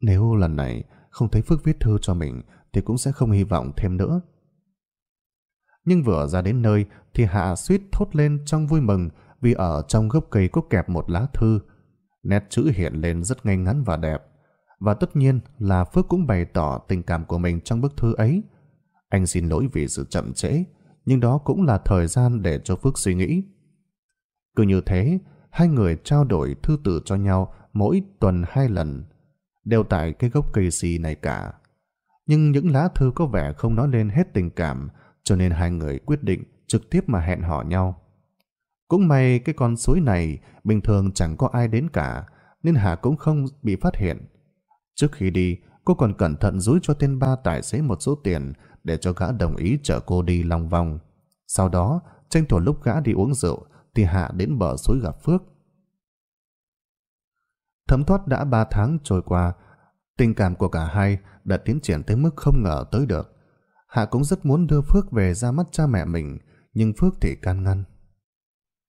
Nếu lần này không thấy Phước viết thư cho mình, thì cũng sẽ không hy vọng thêm nữa. Nhưng vừa ra đến nơi, thì Hạ suýt thốt lên trong vui mừng vì ở trong gốc cây có kẹp một lá thư. Nét chữ hiện lên rất ngay ngắn và đẹp. Và tất nhiên là Phước cũng bày tỏ tình cảm của mình trong bức thư ấy. Anh xin lỗi vì sự chậm trễ, nhưng đó cũng là thời gian để cho Phước suy nghĩ. Cứ như thế, hai người trao đổi thư từ cho nhau mỗi tuần hai lần, đều tại cái gốc cây xì này cả. Nhưng những lá thư có vẻ không nói lên hết tình cảm, cho nên hai người quyết định trực tiếp mà hẹn hò nhau. Cũng may cái con suối này bình thường chẳng có ai đến cả, nên Hà cũng không bị phát hiện. Trước khi đi, cô còn cẩn thận rúi cho tên ba tài xế một số tiền để cho gã đồng ý chở cô đi lòng vòng. Sau đó, tranh thủ lúc gã đi uống rượu, thì Hạ đến bờ suối gặp Phước. Thấm thoát đã ba tháng trôi qua, tình cảm của cả hai đã tiến triển tới mức không ngờ tới được. Hạ cũng rất muốn đưa Phước về ra mắt cha mẹ mình, nhưng Phước thì can ngăn.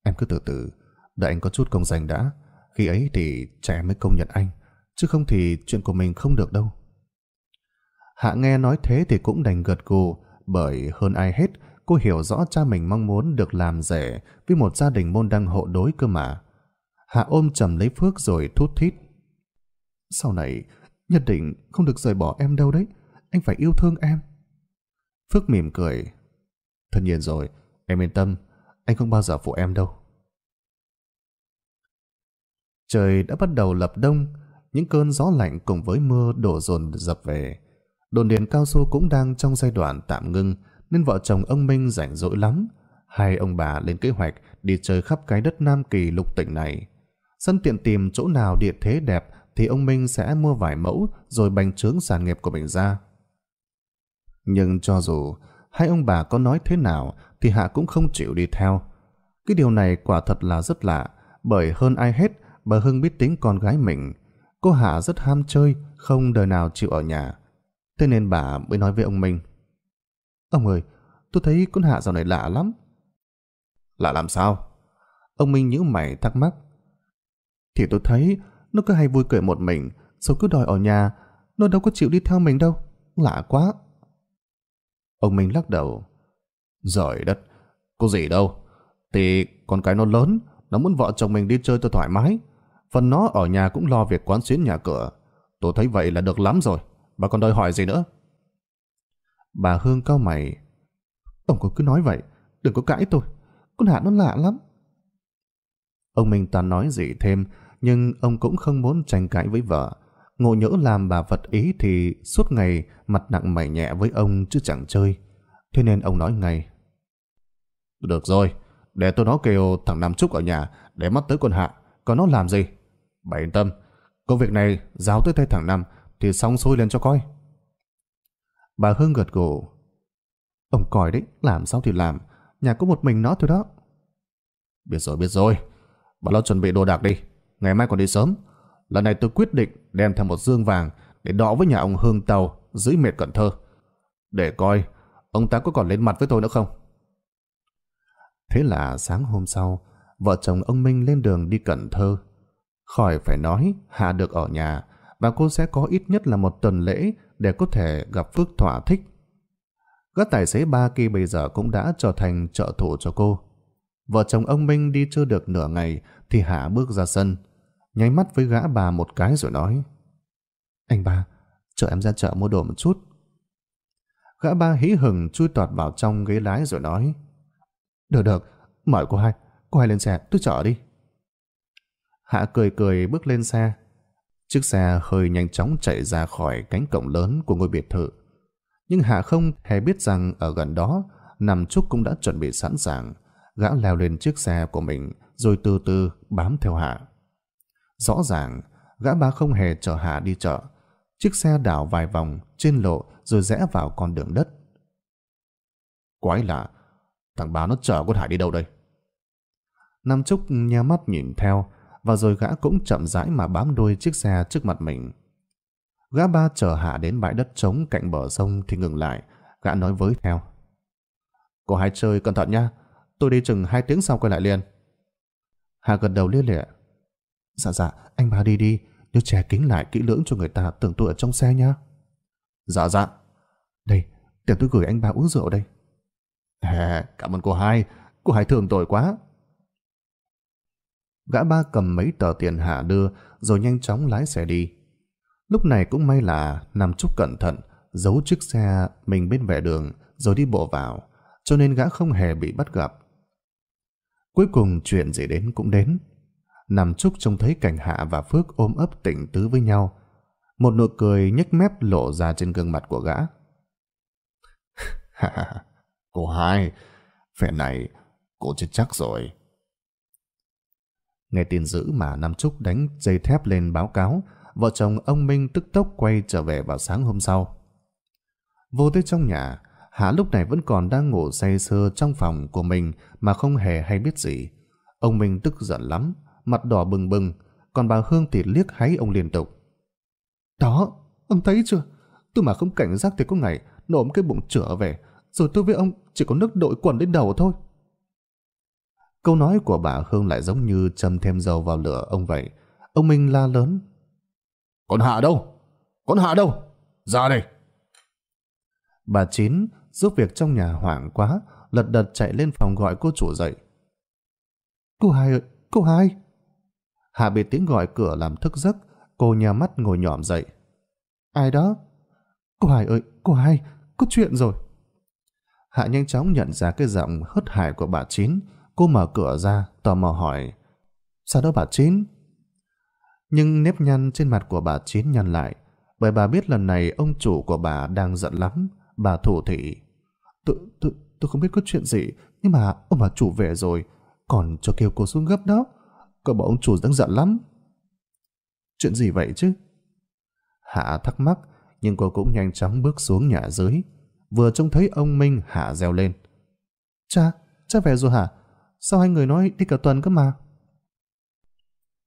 Em cứ từ từ, đợi anh có chút công danh đã. Khi ấy thì trẻ em mới công nhận anh, chứ không thì chuyện của mình không được đâu. Hạ nghe nói thế thì cũng đành gật gù, bởi hơn ai hết cô hiểu rõ cha mình mong muốn được làm rẻ, với một gia đình môn đăng hộ đối cơ mà. Hạ ôm chầm lấy Phước rồi thút thít. Sau này, nhất định không được rời bỏ em đâu đấy. Anh phải yêu thương em. Phước mỉm cười. Tất nhiên rồi, em yên tâm anh không bao giờ phụ em đâu. Trời đã bắt đầu lập đông, những cơn gió lạnh cùng với mưa đổ dồn dập về. Đồn điền cao su cũng đang trong giai đoạn tạm ngưng, nên vợ chồng ông Minh rảnh rỗi lắm. Hai ông bà lên kế hoạch đi chơi khắp cái đất Nam Kỳ lục tỉnh này. Sân tiện tìm chỗ nào địa thế đẹp thì ông Minh sẽ mua vài mẫu rồi bành trướng sản nghiệp của mình ra. Nhưng cho dù hai ông bà có nói thế nào thì Hạ cũng không chịu đi theo. Cái điều này quả thật là rất lạ, bởi hơn ai hết, bà Hưng biết tính con gái mình. Cô Hạ rất ham chơi, không đời nào chịu ở nhà. Thế nên bà mới nói với ông Minh. Ông ơi, tôi thấy con Hạ dạo này lạ lắm. Lạ làm sao? Ông Minh nhíu mày thắc mắc. Thì tôi thấy nó cứ hay vui cười một mình, rồi cứ đòi ở nhà, nó đâu có chịu đi theo mình đâu. Lạ quá. Ông Minh lắc đầu. Giời đất, có gì đâu. Thì con cái nó lớn, nó muốn vợ chồng mình đi chơi cho thoải mái. Phần nó ở nhà cũng lo việc quán xuyến nhà cửa. Tôi thấy vậy là được lắm rồi, bà còn đòi hỏi gì nữa. Bà Hương cao mày. Ông cứ cứ nói vậy, đừng có cãi tôi. Con Hạ nó lạ lắm. Ông Minh toàn nói gì thêm, nhưng ông cũng không muốn tranh cãi với vợ. Ngộ nhỡ làm bà vật ý thì suốt ngày mặt nặng mày nhẹ với ông chứ chẳng chơi. Thế nên ông nói ngay. Được rồi, để tôi nói kêu thằng Nam Trúc ở nhà để mắt tới con hạ, còn nó làm gì? Bà yên tâm, công việc này giao tới tay thằng Nam thì xong xuôi lên cho coi. Bà Hương gật gù. Ông còi đấy, làm sao thì làm, nhà có một mình nó thôi đó. Biết rồi, biết rồi, bà lo chuẩn bị đồ đạc đi, ngày mai còn đi sớm. Lần này tôi quyết định đem theo một dương vàng để đọ với nhà ông Hương Tàu dưới mệt Cần Thơ. Để coi, ông ta có còn lên mặt với tôi nữa không? Thế là sáng hôm sau, vợ chồng ông Minh lên đường đi Cần Thơ. Khỏi phải nói, Hạ được ở nhà, và cô sẽ có ít nhất là một tuần lễ để có thể gặp Phước thỏa thích. Các tài xế ba kỳ bây giờ cũng đã trở thành trợ thủ cho cô. Vợ chồng ông Minh đi chưa được nửa ngày thì Hạ bước ra sân, nháy mắt với gã bà một cái rồi nói Anh ba, chở em ra chợ mua đồ một chút. Gã ba hí hừng chui toạt vào trong ghế lái rồi nói được được, mời cô hai. Cô hai lên xe, tôi chở đi. Hạ cười cười bước lên xe. Chiếc xe hơi nhanh chóng chạy ra khỏi cánh cổng lớn của ngôi biệt thự. Nhưng Hạ không hề biết rằng ở gần đó, Nam Trúc cũng đã chuẩn bị sẵn sàng. Gã leo lên chiếc xe của mình rồi từ từ bám theo Hạ. Rõ ràng, gã ba không hề chở Hạ đi chợ. Chiếc xe đảo vài vòng trên lộ rồi rẽ vào con đường đất. Quái lạ, Thằng báo nó chở con Hải đi đâu đây? Nam Trúc nheo mắt nhìn theo, và rồi gã cũng chậm rãi mà bám đuôi chiếc xe trước mặt mình. Gã ba chở Hạ đến bãi đất trống cạnh bờ sông thì ngừng lại, gã nói với theo. Cô hai chơi cẩn thận nha tôi đi chừng hai tiếng sau quay lại liền. Hạ gật đầu lia lịa. Dạ dạ, anh ba đi đi, nhớ trẻ kính lại kỹ lưỡng cho người ta tưởng tôi ở trong xe nhá. Dạ dạ. Đây, để tôi gửi anh ba uống rượu đây cảm ơn cô hai, cô hai thương tội quá. Gã ba cầm mấy tờ tiền Hạ đưa rồi nhanh chóng lái xe đi. Lúc này cũng may là Nam Trúc cẩn thận, giấu chiếc xe mình bên vẻ đường rồi đi bộ vào, cho nên gã không hề bị bắt gặp. Cuối cùng chuyện gì đến cũng đến. Nam Trúc trông thấy cảnh Hạ và Phước ôm ấp tỉnh tứ với nhau. Một nụ cười nhếch mép lộ ra trên gương mặt của gã. Cô hai, vẻ này, cô chết chắc rồi. Nghe tin dữ mà Nam Trúc đánh dây thép lên báo cáo, vợ chồng ông Minh tức tốc quay trở về vào sáng hôm sau. Vô tới trong nhà, Hạ lúc này vẫn còn đang ngủ say sưa trong phòng của mình mà không hề hay biết gì. Ông Minh tức giận lắm, mặt đỏ bừng bừng, còn bà Hương thì liếc háy ông liên tục. Đó, ông thấy chưa? Tôi mà không cảnh giác thì có ngày nộm cái bụng trở về, rồi tôi với ông chỉ có nước đội quần lên đầu thôi. Câu nói của bà Hương lại giống như châm thêm dầu vào lửa ông vậy. Ông Minh la lớn. Con Hạ đâu? Con Hạ đâu? Ra đây! Bà Chín giúp việc trong nhà hoảng quá, lật đật chạy lên phòng gọi cô chủ dậy. Cô hai ơi! Cô hai! Hạ bị tiếng gọi cửa làm thức giấc, cô nhà mắt ngồi nhòm dậy. Ai đó? Cô hai ơi! Cô hai! Có chuyện rồi! Hạ nhanh chóng nhận ra cái giọng hớt hải của bà Chín. Cô mở cửa ra, tò mò hỏi. Sao đó bà Chín? Nhưng nếp nhăn trên mặt của bà Chín nhăn lại, bởi bà biết lần này ông chủ của bà đang giận lắm. Bà thủ thị. Tôi, tôi, tôi không biết có chuyện gì, nhưng mà ông bà chủ về rồi, còn cho kêu cô xuống gấp đó. Cậu bảo ông chủ đang giận lắm. Chuyện gì vậy chứ? Hạ thắc mắc, nhưng cô cũng nhanh chóng bước xuống nhà dưới vừa trông thấy ông Minh hạ reo lên. Cha, cha về rồi hả? Sao hai người nói đi cả tuần cơ mà?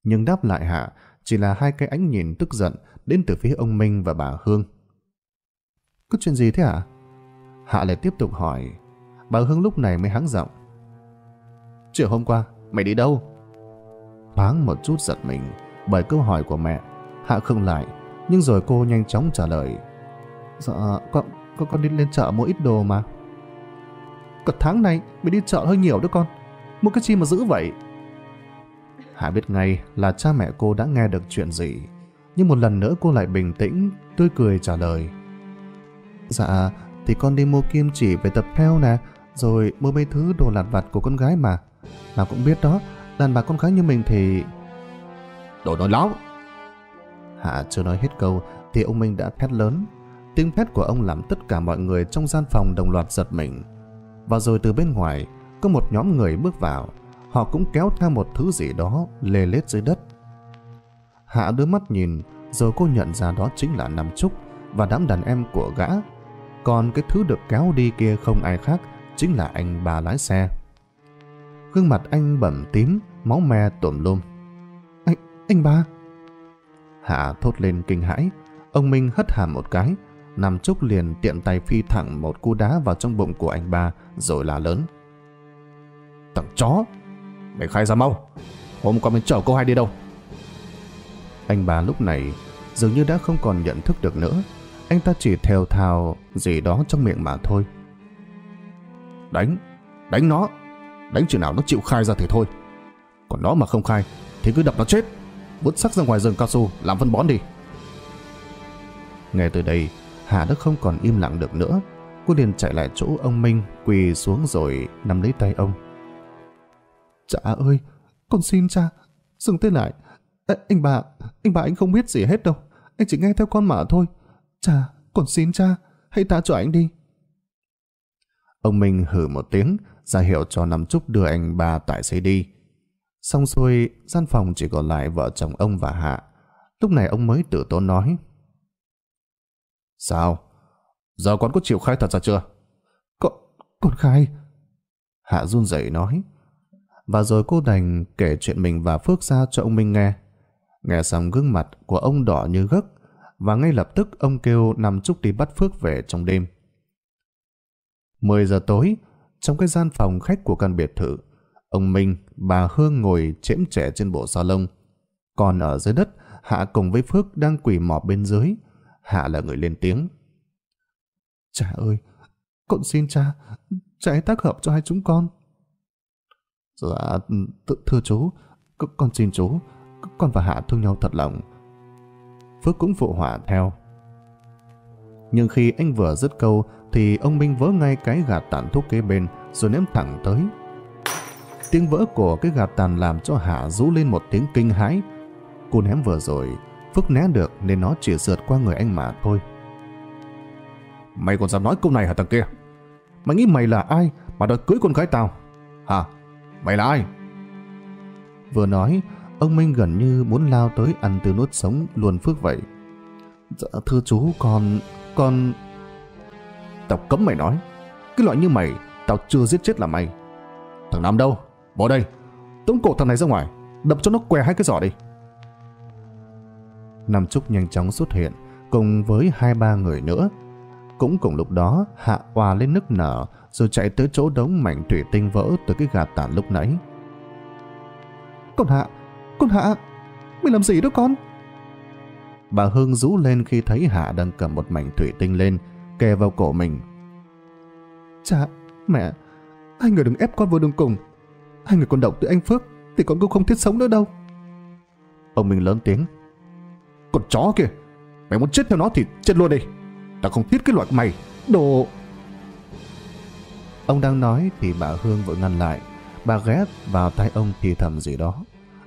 Nhưng đáp lại hạ chỉ là hai cái ánh nhìn tức giận đến từ phía ông Minh và bà Hương. Có chuyện gì thế hả? Hạ lại tiếp tục hỏi. Bà Hương lúc này mới hắng giọng. Chiều hôm qua, mày đi đâu? Thoáng một chút giật mình bởi câu hỏi của mẹ. Hạ không lại, nhưng rồi cô nhanh chóng trả lời. Dạ, con, con, con đi lên chợ mua ít đồ mà. Còn tháng này mình đi chợ hơi nhiều đó con. Mua cái chi mà giữ vậy? Hạ biết ngay là cha mẹ cô đã nghe được chuyện gì. Nhưng một lần nữa cô lại bình tĩnh, tươi cười trả lời. Dạ, thì con đi mua kim chỉ về tập theo nè, rồi mua mấy thứ đồ lặt vặt của con gái mà. Mà cũng biết đó, đàn bà con gái như mình thì... Đồ nói láo! Hạ chưa nói hết câu thì ông Minh đã thét lớn Tiếng thét của ông làm tất cả mọi người trong gian phòng đồng loạt giật mình. Và rồi từ bên ngoài, có một nhóm người bước vào. Họ cũng kéo theo một thứ gì đó lê lết dưới đất. Hạ đưa mắt nhìn, rồi cô nhận ra đó chính là Nam Trúc và đám đàn em của gã. Còn cái thứ được kéo đi kia không ai khác, chính là anh bà lái xe. Gương mặt anh bẩm tím, máu me tổm lum. Anh, anh ba... Hạ thốt lên kinh hãi. Ông Minh hất hàm một cái, Nam Trúc liền tiện tay phi thẳng một cú đá vào trong bụng của anh ba, rồi là lớn. Thằng chó! Mày khai ra mau! Hôm qua mình chở cô hai đi đâu? Anh ba lúc này dường như đã không còn nhận thức được nữa. Anh ta chỉ theo thào gì đó trong miệng mà thôi. Đánh! Đánh nó! Đánh chừng nào nó chịu khai ra thì thôi. Còn nó mà không khai thì cứ đập nó chết. Vứt sắc ra ngoài rừng cao su làm phân bón đi. Nghe từ đây, Hà đã không còn im lặng được nữa. Cô liền chạy lại chỗ ông Minh, quỳ xuống rồi nắm lấy tay ông. Cha dạ ơi, con xin cha, dừng tên lại. À, anh bà, anh bà anh không biết gì hết đâu. Anh chỉ nghe theo con mà thôi. Cha, con xin cha, hãy tha cho anh đi. Ông Minh hử một tiếng, ra hiệu cho Năm Trúc đưa anh bà tại xe đi. Xong xuôi, gian phòng chỉ còn lại vợ chồng ông và Hạ. Lúc này ông mới tự tốn nói. Sao? Giờ con có chịu khai thật ra chưa? Con, con khai. Hạ run rẩy nói. Và rồi cô đành kể chuyện mình và Phước ra cho ông Minh nghe. Nghe xong gương mặt của ông đỏ như gấc và ngay lập tức ông kêu nằm Trúc đi bắt Phước về trong đêm. 10 giờ tối, trong cái gian phòng khách của căn biệt thự, ông Minh, bà Hương ngồi chễm trẻ trên bộ salon. Còn ở dưới đất, Hạ cùng với Phước đang quỳ mọp bên dưới, Hạ là người lên tiếng. Cha ơi, con xin cha, cha hãy tác hợp cho hai chúng con. Dạ, th thưa chú, con xin chú, con và Hạ thương nhau thật lòng. Phước cũng phụ họa theo. Nhưng khi anh vừa dứt câu thì ông Minh vỡ ngay cái gạt tàn thuốc kế bên rồi ném thẳng tới. Tiếng vỡ của cái gạt tàn làm cho Hạ rú lên một tiếng kinh hãi. Cô ném vừa rồi Phước né được nên nó chỉ sượt qua người anh mà thôi. Mày còn dám nói câu này hả thằng kia? Mày nghĩ mày là ai mà đòi cưới con gái tao? Hả? Mày là ai? Vừa nói, ông Minh gần như muốn lao tới ăn từ nuốt sống luôn Phước vậy. Dạ, thưa chú, con... con... Tao cấm mày nói. Cái loại như mày, tao chưa giết chết là mày. Thằng Nam đâu? Bỏ đây. Tống cổ thằng này ra ngoài. Đập cho nó què hai cái giỏ đi. Nam Trúc nhanh chóng xuất hiện, cùng với hai ba người nữa. Cũng cùng lúc đó, Hạ Hòa lên nức nở, rồi chạy tới chỗ đống mảnh thủy tinh vỡ từ cái gạt tàn lúc nãy. Con Hạ! Con Hạ! Mày làm gì đó con? Bà Hương rú lên khi thấy Hạ đang cầm một mảnh thủy tinh lên, kề vào cổ mình. Cha! Mẹ! Hai người đừng ép con vô đường cùng. Hai người còn động tới anh Phước thì con cũng không thiết sống nữa đâu. Ông mình lớn tiếng. Con chó kia Mày muốn chết theo nó thì chết luôn đi Tao không thích cái loại mày Đồ Ông đang nói thì bà Hương vội ngăn lại Bà ghé vào tay ông thì thầm gì đó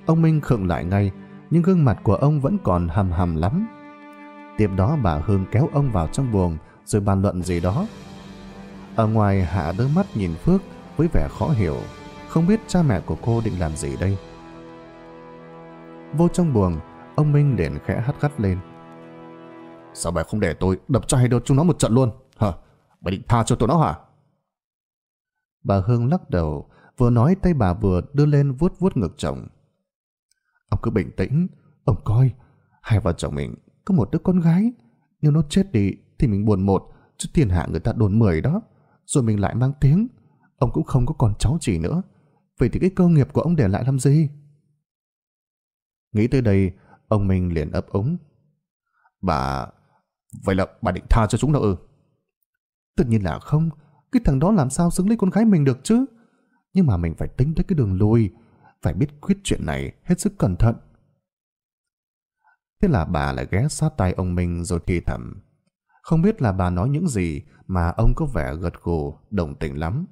Ông Minh khựng lại ngay Nhưng gương mặt của ông vẫn còn hầm hầm lắm Tiếp đó bà Hương kéo ông vào trong buồng Rồi bàn luận gì đó Ở ngoài Hạ đưa mắt nhìn Phước Với vẻ khó hiểu Không biết cha mẹ của cô định làm gì đây Vô trong buồng Ông Minh liền khẽ hắt gắt lên. Sao mày không để tôi đập cho hai đứa chúng nó một trận luôn? Hả? Mày định tha cho tụi nó hả? Bà Hương lắc đầu, vừa nói tay bà vừa đưa lên vuốt vuốt ngực chồng. Ông cứ bình tĩnh, ông coi, hai vợ chồng mình có một đứa con gái. Nếu nó chết đi thì mình buồn một, chứ tiền hạ người ta đồn mười đó. Rồi mình lại mang tiếng, ông cũng không có còn cháu chỉ nữa. Vậy thì cái cơ nghiệp của ông để lại làm gì? Nghĩ tới đây, Ông Minh liền ấp úng. Bà... Vậy là bà định tha cho chúng đâu ư? Tất nhiên là không. Cái thằng đó làm sao xứng lấy con gái mình được chứ? Nhưng mà mình phải tính tới cái đường lui Phải biết quyết chuyện này hết sức cẩn thận. Thế là bà lại ghé sát tay ông Minh rồi thì thầm. Không biết là bà nói những gì mà ông có vẻ gật gù, đồng tình lắm.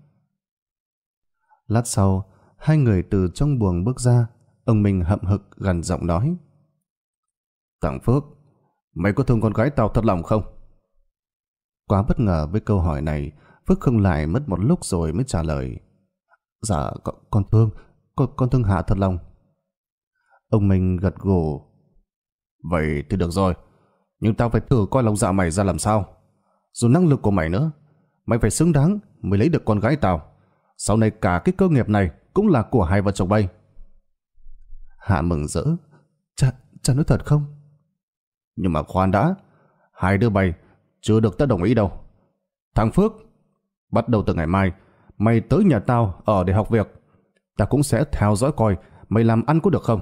Lát sau, hai người từ trong buồng bước ra, ông Minh hậm hực gần giọng nói tặng Phước, mày có thương con gái tao thật lòng không? Quá bất ngờ với câu hỏi này, Phước không lại mất một lúc rồi mới trả lời. Dạ, con, con thương, con, con thương Hạ thật lòng. Ông mình gật gù. Vậy thì được rồi, nhưng tao phải thử coi lòng dạ mày ra làm sao. Dù năng lực của mày nữa, mày phải xứng đáng mới lấy được con gái tao. Sau này cả cái cơ nghiệp này cũng là của hai vợ chồng bay. Hạ mừng rỡ. cha cha nói thật không? Nhưng mà khoan đã, hai đứa bay chưa được ta đồng ý đâu. Thằng Phước, bắt đầu từ ngày mai, mày tới nhà tao ở để học việc. Ta cũng sẽ theo dõi coi mày làm ăn có được không.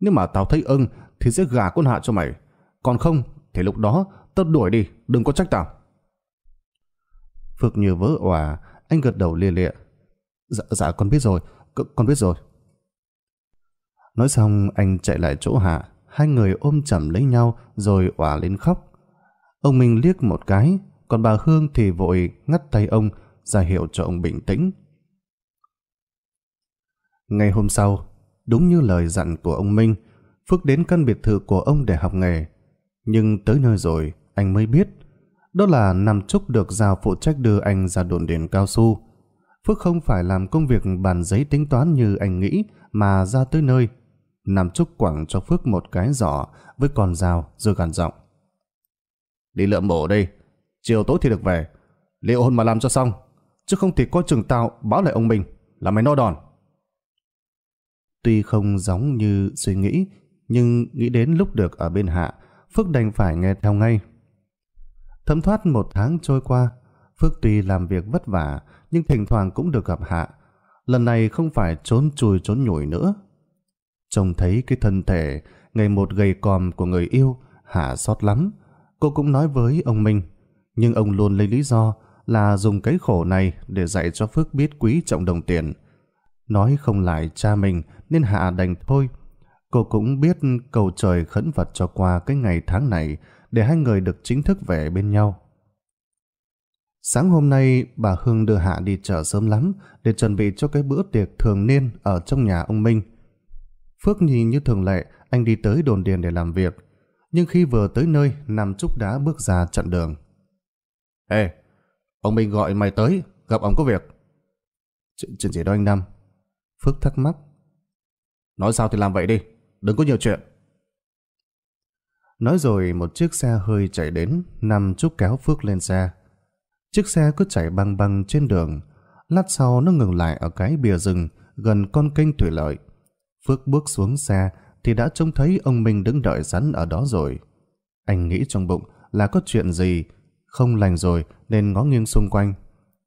Nếu mà tao thấy ưng thì sẽ gà con hạ cho mày. Còn không thì lúc đó tao đuổi đi, đừng có trách tao. Phước như vỡ òa, anh gật đầu lia lịa. Dạ, dạ con biết rồi, con biết rồi. Nói xong anh chạy lại chỗ Hạ Hai người ôm chầm lấy nhau rồi òa lên khóc. Ông Minh liếc một cái, còn bà Hương thì vội ngắt tay ông, ra hiệu cho ông bình tĩnh. Ngày hôm sau, đúng như lời dặn của ông Minh, Phước đến căn biệt thự của ông để học nghề. Nhưng tới nơi rồi, anh mới biết, đó là Nam Trúc được giao phụ trách đưa anh ra đồn điền cao su. Phước không phải làm công việc bàn giấy tính toán như anh nghĩ mà ra tới nơi nằm Trúc quẳng cho Phước một cái giỏ với con dao dưa gằn rộng. Đi lượm mổ đây, chiều tối thì được về. Liệu hôn mà làm cho xong, chứ không thì coi chừng tao báo lại ông mình là mày no đòn. Tuy không giống như suy nghĩ, nhưng nghĩ đến lúc được ở bên hạ, Phước đành phải nghe theo ngay. Thấm thoát một tháng trôi qua, Phước tuy làm việc vất vả, nhưng thỉnh thoảng cũng được gặp hạ. Lần này không phải trốn chùi trốn nhủi nữa, Trông thấy cái thân thể ngày một gầy còm của người yêu, hả xót lắm. Cô cũng nói với ông Minh, nhưng ông luôn lấy lý do là dùng cái khổ này để dạy cho Phước biết quý trọng đồng tiền. Nói không lại cha mình nên Hạ đành thôi. Cô cũng biết cầu trời khấn vật cho qua cái ngày tháng này để hai người được chính thức về bên nhau. Sáng hôm nay, bà Hương đưa Hạ đi chợ sớm lắm để chuẩn bị cho cái bữa tiệc thường niên ở trong nhà ông Minh. Phước nhìn như thường lệ, anh đi tới đồn điền để làm việc. Nhưng khi vừa tới nơi, Nam Trúc đã bước ra chặn đường. Ê, ông Minh gọi mày tới, gặp ông có việc. Ch chuyện gì đó anh Nam? Phước thắc mắc. Nói sao thì làm vậy đi, đừng có nhiều chuyện. Nói rồi một chiếc xe hơi chạy đến, Nam Trúc kéo Phước lên xe. Chiếc xe cứ chạy băng băng trên đường, lát sau nó ngừng lại ở cái bìa rừng gần con kênh thủy lợi. Phước bước xuống xe thì đã trông thấy ông Minh đứng đợi sẵn ở đó rồi. Anh nghĩ trong bụng là có chuyện gì, không lành rồi nên ngó nghiêng xung quanh.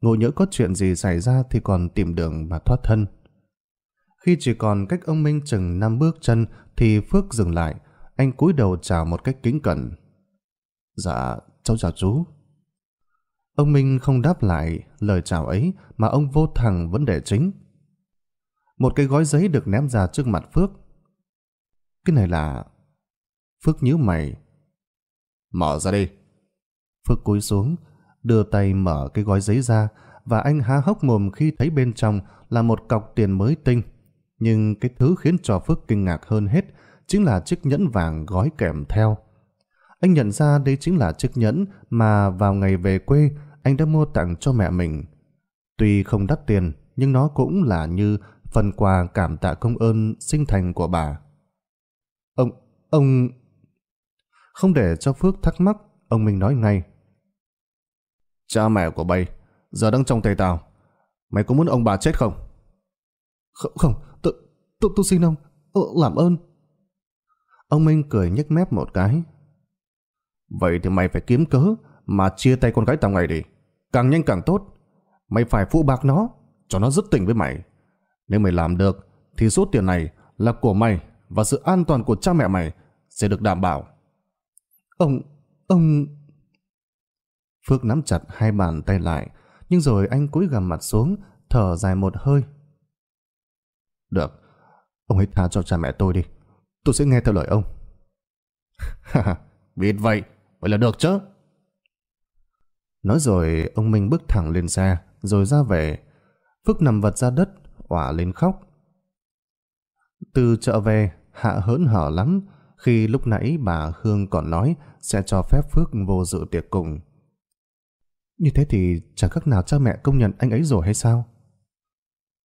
Ngộ nhỡ có chuyện gì xảy ra thì còn tìm đường mà thoát thân. Khi chỉ còn cách ông Minh chừng 5 bước chân thì Phước dừng lại. Anh cúi đầu chào một cách kính cẩn. Dạ, cháu chào chú. Ông Minh không đáp lại lời chào ấy mà ông vô thẳng vấn đề chính. Một cái gói giấy được ném ra trước mặt Phước. Cái này là... Phước nhíu mày. Mở ra đi. Phước cúi xuống, đưa tay mở cái gói giấy ra và anh há hốc mồm khi thấy bên trong là một cọc tiền mới tinh. Nhưng cái thứ khiến cho Phước kinh ngạc hơn hết chính là chiếc nhẫn vàng gói kèm theo. Anh nhận ra đây chính là chiếc nhẫn mà vào ngày về quê anh đã mua tặng cho mẹ mình. Tuy không đắt tiền, nhưng nó cũng là như phần quà cảm tạ công ơn sinh thành của bà. Ông, ông... Không để cho Phước thắc mắc, ông minh nói ngay. Cha mẹ của bay giờ đang trong tay tao. Mày có muốn ông bà chết không? Không, không, tôi, tôi, tôi xin ông, tôi làm ơn. Ông Minh cười nhếch mép một cái. Vậy thì mày phải kiếm cớ mà chia tay con gái tao ngày đi. Càng nhanh càng tốt. Mày phải phụ bạc nó, cho nó dứt tình với mày. Nếu mày làm được, thì số tiền này là của mày và sự an toàn của cha mẹ mày sẽ được đảm bảo. Ông, ông... Phước nắm chặt hai bàn tay lại, nhưng rồi anh cúi gằm mặt xuống, thở dài một hơi. Được, ông hãy tha cho cha mẹ tôi đi. Tôi sẽ nghe theo lời ông. Biết vậy, vậy là được chứ. Nói rồi, ông Minh bước thẳng lên xe, rồi ra về. Phước nằm vật ra đất, òa lên khóc. Từ chợ về, Hạ hớn hở lắm khi lúc nãy bà Hương còn nói sẽ cho phép Phước vô dự tiệc cùng. Như thế thì chẳng khác nào cha mẹ công nhận anh ấy rồi hay sao?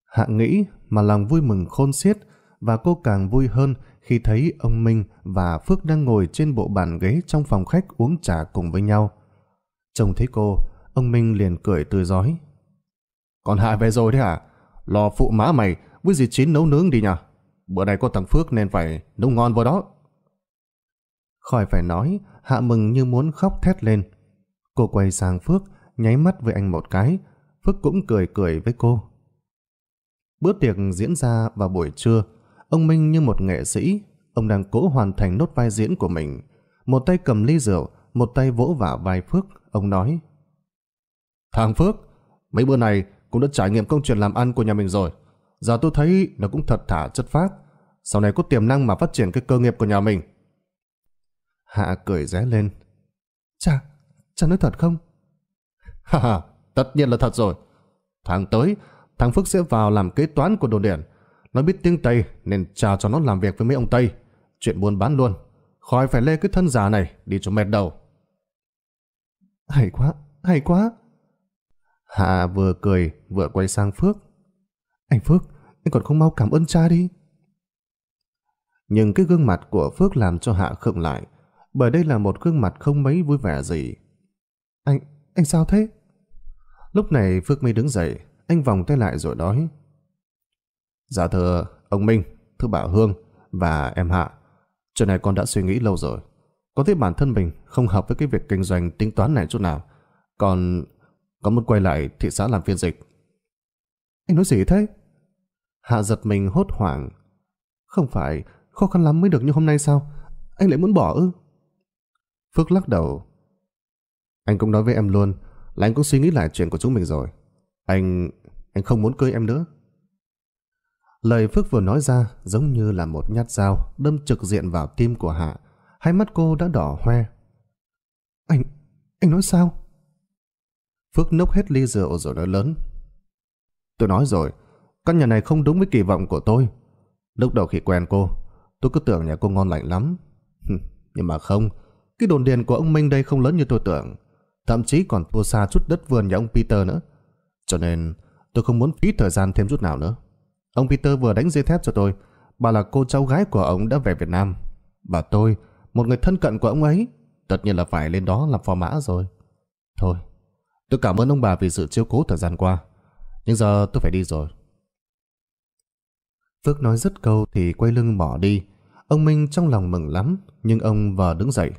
Hạ nghĩ mà lòng vui mừng khôn xiết và cô càng vui hơn khi thấy ông Minh và Phước đang ngồi trên bộ bàn ghế trong phòng khách uống trà cùng với nhau. Chồng thấy cô, ông Minh liền cười tươi giói. Còn Hạ về rồi đấy à? lò phụ má mày, với gì chín nấu nướng đi nhỉ? Bữa nay có thằng Phước nên phải nấu ngon vào đó. Khỏi phải nói, Hạ mừng như muốn khóc thét lên. Cô quay sang Phước, nháy mắt với anh một cái. Phước cũng cười cười với cô. Bữa tiệc diễn ra vào buổi trưa. Ông Minh như một nghệ sĩ, ông đang cố hoàn thành nốt vai diễn của mình. Một tay cầm ly rượu, một tay vỗ vào vai Phước, ông nói. Thằng Phước, mấy bữa này cũng đã trải nghiệm công chuyện làm ăn của nhà mình rồi. Giờ tôi thấy nó cũng thật thả chất phát. Sau này có tiềm năng mà phát triển cái cơ nghiệp của nhà mình. Hạ cười ré lên. Chà, chà nói thật không? Ha ha, tất nhiên là thật rồi. Tháng tới, thằng Phước sẽ vào làm kế toán của đồn điển. Nó biết tiếng Tây nên chào cho nó làm việc với mấy ông Tây. Chuyện buôn bán luôn. Khỏi phải lê cái thân già này đi cho mệt đầu. Hay quá, hay quá. Hạ vừa cười, vừa quay sang Phước. Anh Phước, anh còn không mau cảm ơn cha đi. Nhưng cái gương mặt của Phước làm cho Hạ khựng lại, bởi đây là một gương mặt không mấy vui vẻ gì. Anh, anh sao thế? Lúc này Phước mới đứng dậy, anh vòng tay lại rồi nói. Dạ thưa ông Minh, thưa bà Hương và em Hạ, chuyện này con đã suy nghĩ lâu rồi. Có thấy bản thân mình không hợp với cái việc kinh doanh tính toán này chút nào. Còn có muốn quay lại thị xã làm phiên dịch. Anh nói gì thế? Hạ giật mình hốt hoảng. Không phải, khó khăn lắm mới được như hôm nay sao? Anh lại muốn bỏ ư? Phước lắc đầu. Anh cũng nói với em luôn là anh cũng suy nghĩ lại chuyện của chúng mình rồi. Anh... anh không muốn cưới em nữa. Lời Phước vừa nói ra giống như là một nhát dao đâm trực diện vào tim của Hạ. Hai mắt cô đã đỏ hoe. Anh... anh nói sao? Phước nốc hết ly rượu rồi nói lớn. Tôi nói rồi, căn nhà này không đúng với kỳ vọng của tôi. Lúc đầu khi quen cô, tôi cứ tưởng nhà cô ngon lành lắm. Nhưng mà không, cái đồn điền của ông Minh đây không lớn như tôi tưởng. Thậm chí còn thua xa chút đất vườn nhà ông Peter nữa. Cho nên tôi không muốn phí thời gian thêm chút nào nữa. Ông Peter vừa đánh dây thép cho tôi, bà là cô cháu gái của ông đã về Việt Nam. Bà tôi, một người thân cận của ông ấy, tất nhiên là phải lên đó làm phò mã rồi. Thôi, Tôi cảm ơn ông bà vì sự chiếu cố thời gian qua. Nhưng giờ tôi phải đi rồi. Phước nói dứt câu thì quay lưng bỏ đi. Ông Minh trong lòng mừng lắm, nhưng ông vờ đứng dậy.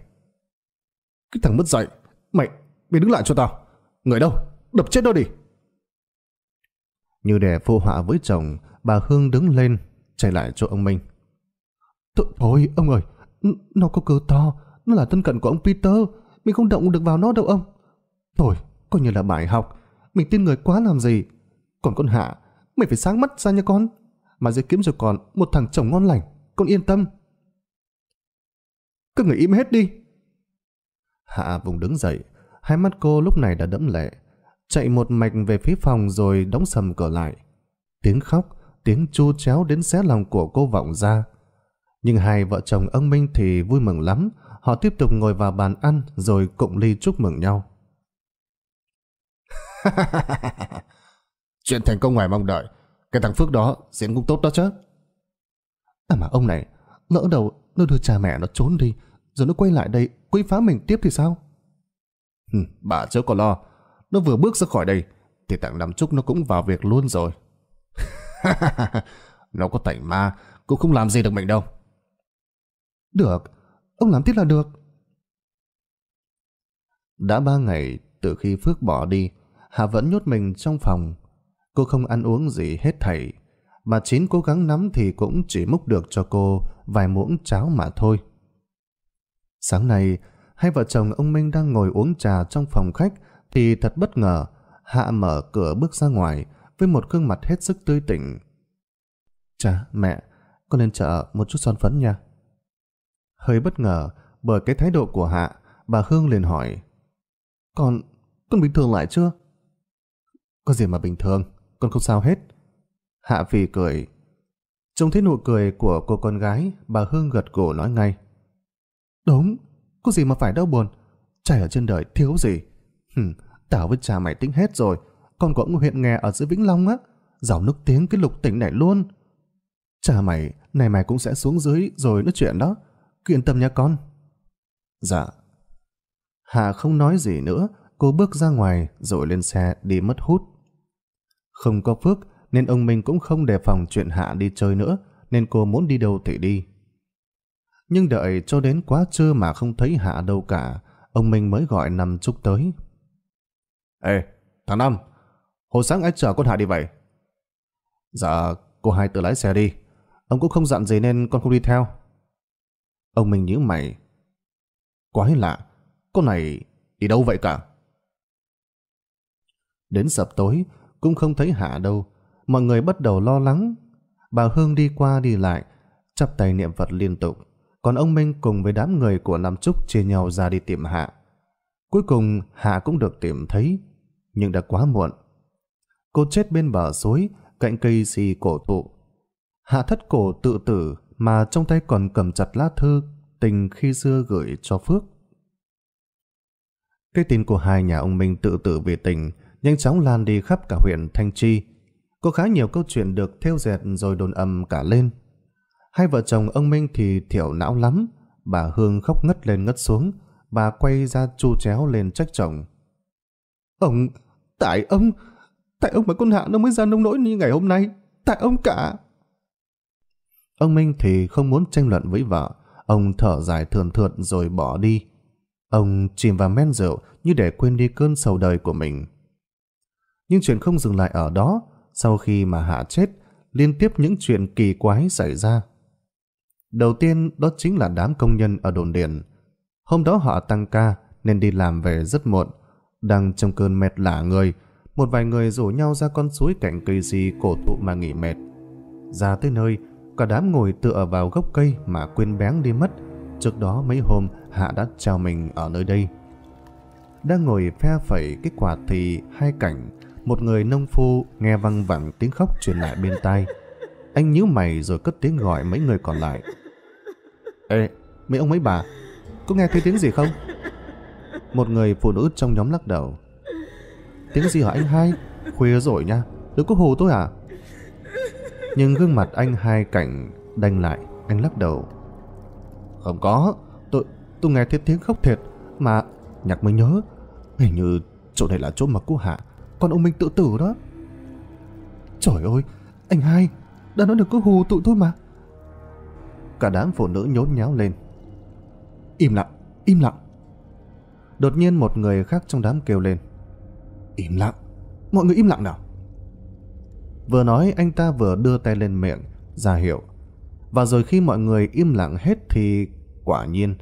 Cái thằng mất dạy, mày, mày đứng lại cho tao. Người đâu, đập chết nó đi. Như để phô họa với chồng, bà Hương đứng lên, chạy lại chỗ ông Minh. Thôi, thôi ông ơi, nó có cơ to, nó là thân cận của ông Peter, mình không động được vào nó đâu ông. Thôi, coi như là bài học. Mình tin người quá làm gì. Còn con Hạ, mày phải sáng mắt ra nha con. Mà dễ kiếm rồi còn một thằng chồng ngon lành, con yên tâm. Các người im hết đi. Hạ vùng đứng dậy, hai mắt cô lúc này đã đẫm lệ. Chạy một mạch về phía phòng rồi đóng sầm cửa lại. Tiếng khóc, tiếng chu chéo đến xé lòng của cô vọng ra. Nhưng hai vợ chồng ông Minh thì vui mừng lắm. Họ tiếp tục ngồi vào bàn ăn rồi cụng ly chúc mừng nhau. Chuyện thành công ngoài mong đợi, cái thằng Phước đó diễn cũng tốt đó chứ. À mà ông này, lỡ đầu nó đưa cha mẹ nó trốn đi, rồi nó quay lại đây quấy phá mình tiếp thì sao? Ừ, bà chớ có lo, nó vừa bước ra khỏi đây, thì thằng Nam Trúc nó cũng vào việc luôn rồi. nó có tẩy ma, cũng không làm gì được mình đâu. Được, ông làm tiếp là được. Đã ba ngày từ khi Phước bỏ đi, Hà vẫn nhốt mình trong phòng. Cô không ăn uống gì hết thảy. mà Chín cố gắng nắm thì cũng chỉ múc được cho cô vài muỗng cháo mà thôi. Sáng nay, hai vợ chồng ông Minh đang ngồi uống trà trong phòng khách thì thật bất ngờ Hạ mở cửa bước ra ngoài với một gương mặt hết sức tươi tỉnh. Chà, mẹ, con lên chợ một chút son phấn nha. Hơi bất ngờ bởi cái thái độ của Hạ, bà Hương liền hỏi. Con, con bình thường lại chưa? Có gì mà bình thường, con không sao hết. Hạ Phi cười. Trông thấy nụ cười của cô con gái, bà Hương gật gù nói ngay. Đúng, có gì mà phải đau buồn. Trai ở trên đời thiếu gì. Hừm, tao với cha mày tính hết rồi. Con cũng huyện nghè ở dưới Vĩnh Long á. Giàu nước tiếng cái lục tỉnh này luôn. Cha mày, này mày cũng sẽ xuống dưới rồi nói chuyện đó. Cứ yên tâm nha con. Dạ. Hạ không nói gì nữa, cô bước ra ngoài rồi lên xe đi mất hút. Không có phước nên ông mình cũng không đề phòng chuyện Hạ đi chơi nữa nên cô muốn đi đâu thì đi. Nhưng đợi cho đến quá trưa mà không thấy Hạ đâu cả, ông mình mới gọi Năm Trúc tới. Ê, thằng Năm, hồi sáng ai chờ con Hạ đi vậy? Dạ, cô hai tự lái xe đi. Ông cũng không dặn gì nên con không đi theo. Ông mình nhíu mày. Quái lạ, con này đi đâu vậy cả? Đến sập tối, cũng không thấy Hạ đâu. Mọi người bắt đầu lo lắng. Bà Hương đi qua đi lại, chắp tay niệm Phật liên tục. Còn ông Minh cùng với đám người của Nam Trúc chia nhau ra đi tìm Hạ. Cuối cùng Hạ cũng được tìm thấy, nhưng đã quá muộn. Cô chết bên bờ suối, cạnh cây xì cổ thụ. Hạ thất cổ tự tử mà trong tay còn cầm chặt lá thư tình khi xưa gửi cho Phước. Cái tin của hai nhà ông Minh tự tử vì tình nhanh chóng lan đi khắp cả huyện Thanh Chi, Có khá nhiều câu chuyện được theo dệt rồi đồn âm cả lên. Hai vợ chồng ông Minh thì thiểu não lắm, bà Hương khóc ngất lên ngất xuống, bà quay ra chu chéo lên trách chồng. Ông, tại ông, tại ông mà con Hạ nó mới ra nông nỗi như ngày hôm nay, tại ông cả. Ông Minh thì không muốn tranh luận với vợ, ông thở dài thườn thượt rồi bỏ đi. Ông chìm vào men rượu như để quên đi cơn sầu đời của mình. Nhưng chuyện không dừng lại ở đó. Sau khi mà Hạ chết, liên tiếp những chuyện kỳ quái xảy ra. Đầu tiên đó chính là đám công nhân ở đồn điện Hôm đó họ tăng ca nên đi làm về rất muộn. Đang trong cơn mệt lả người, một vài người rủ nhau ra con suối cạnh cây gì cổ thụ mà nghỉ mệt. Ra tới nơi, cả đám ngồi tựa vào gốc cây mà quên bén đi mất. Trước đó mấy hôm Hạ đã chào mình ở nơi đây. Đang ngồi phe phẩy cái quả thì hai cảnh một người nông phu nghe văng vẳng tiếng khóc truyền lại bên tai. Anh nhíu mày rồi cất tiếng gọi mấy người còn lại. Ê, mấy ông mấy bà, có nghe thấy tiếng gì không? Một người phụ nữ trong nhóm lắc đầu. Tiếng gì hả anh hai? Khuya rồi nha, đừng có hù tôi à? Nhưng gương mặt anh hai cảnh đành lại, anh lắc đầu. Không có, tôi tôi nghe thấy tiếng khóc thiệt, mà nhạc mới nhớ, hình như chỗ này là chỗ mà cô Hạ con ông Minh tự tử đó Trời ơi Anh hai Đã nói được cứ hù tụi thôi mà Cả đám phụ nữ nhốn nháo lên Im lặng Im lặng Đột nhiên một người khác trong đám kêu lên Im lặng Mọi người im lặng nào Vừa nói anh ta vừa đưa tay lên miệng ra hiệu Và rồi khi mọi người im lặng hết thì quả nhiên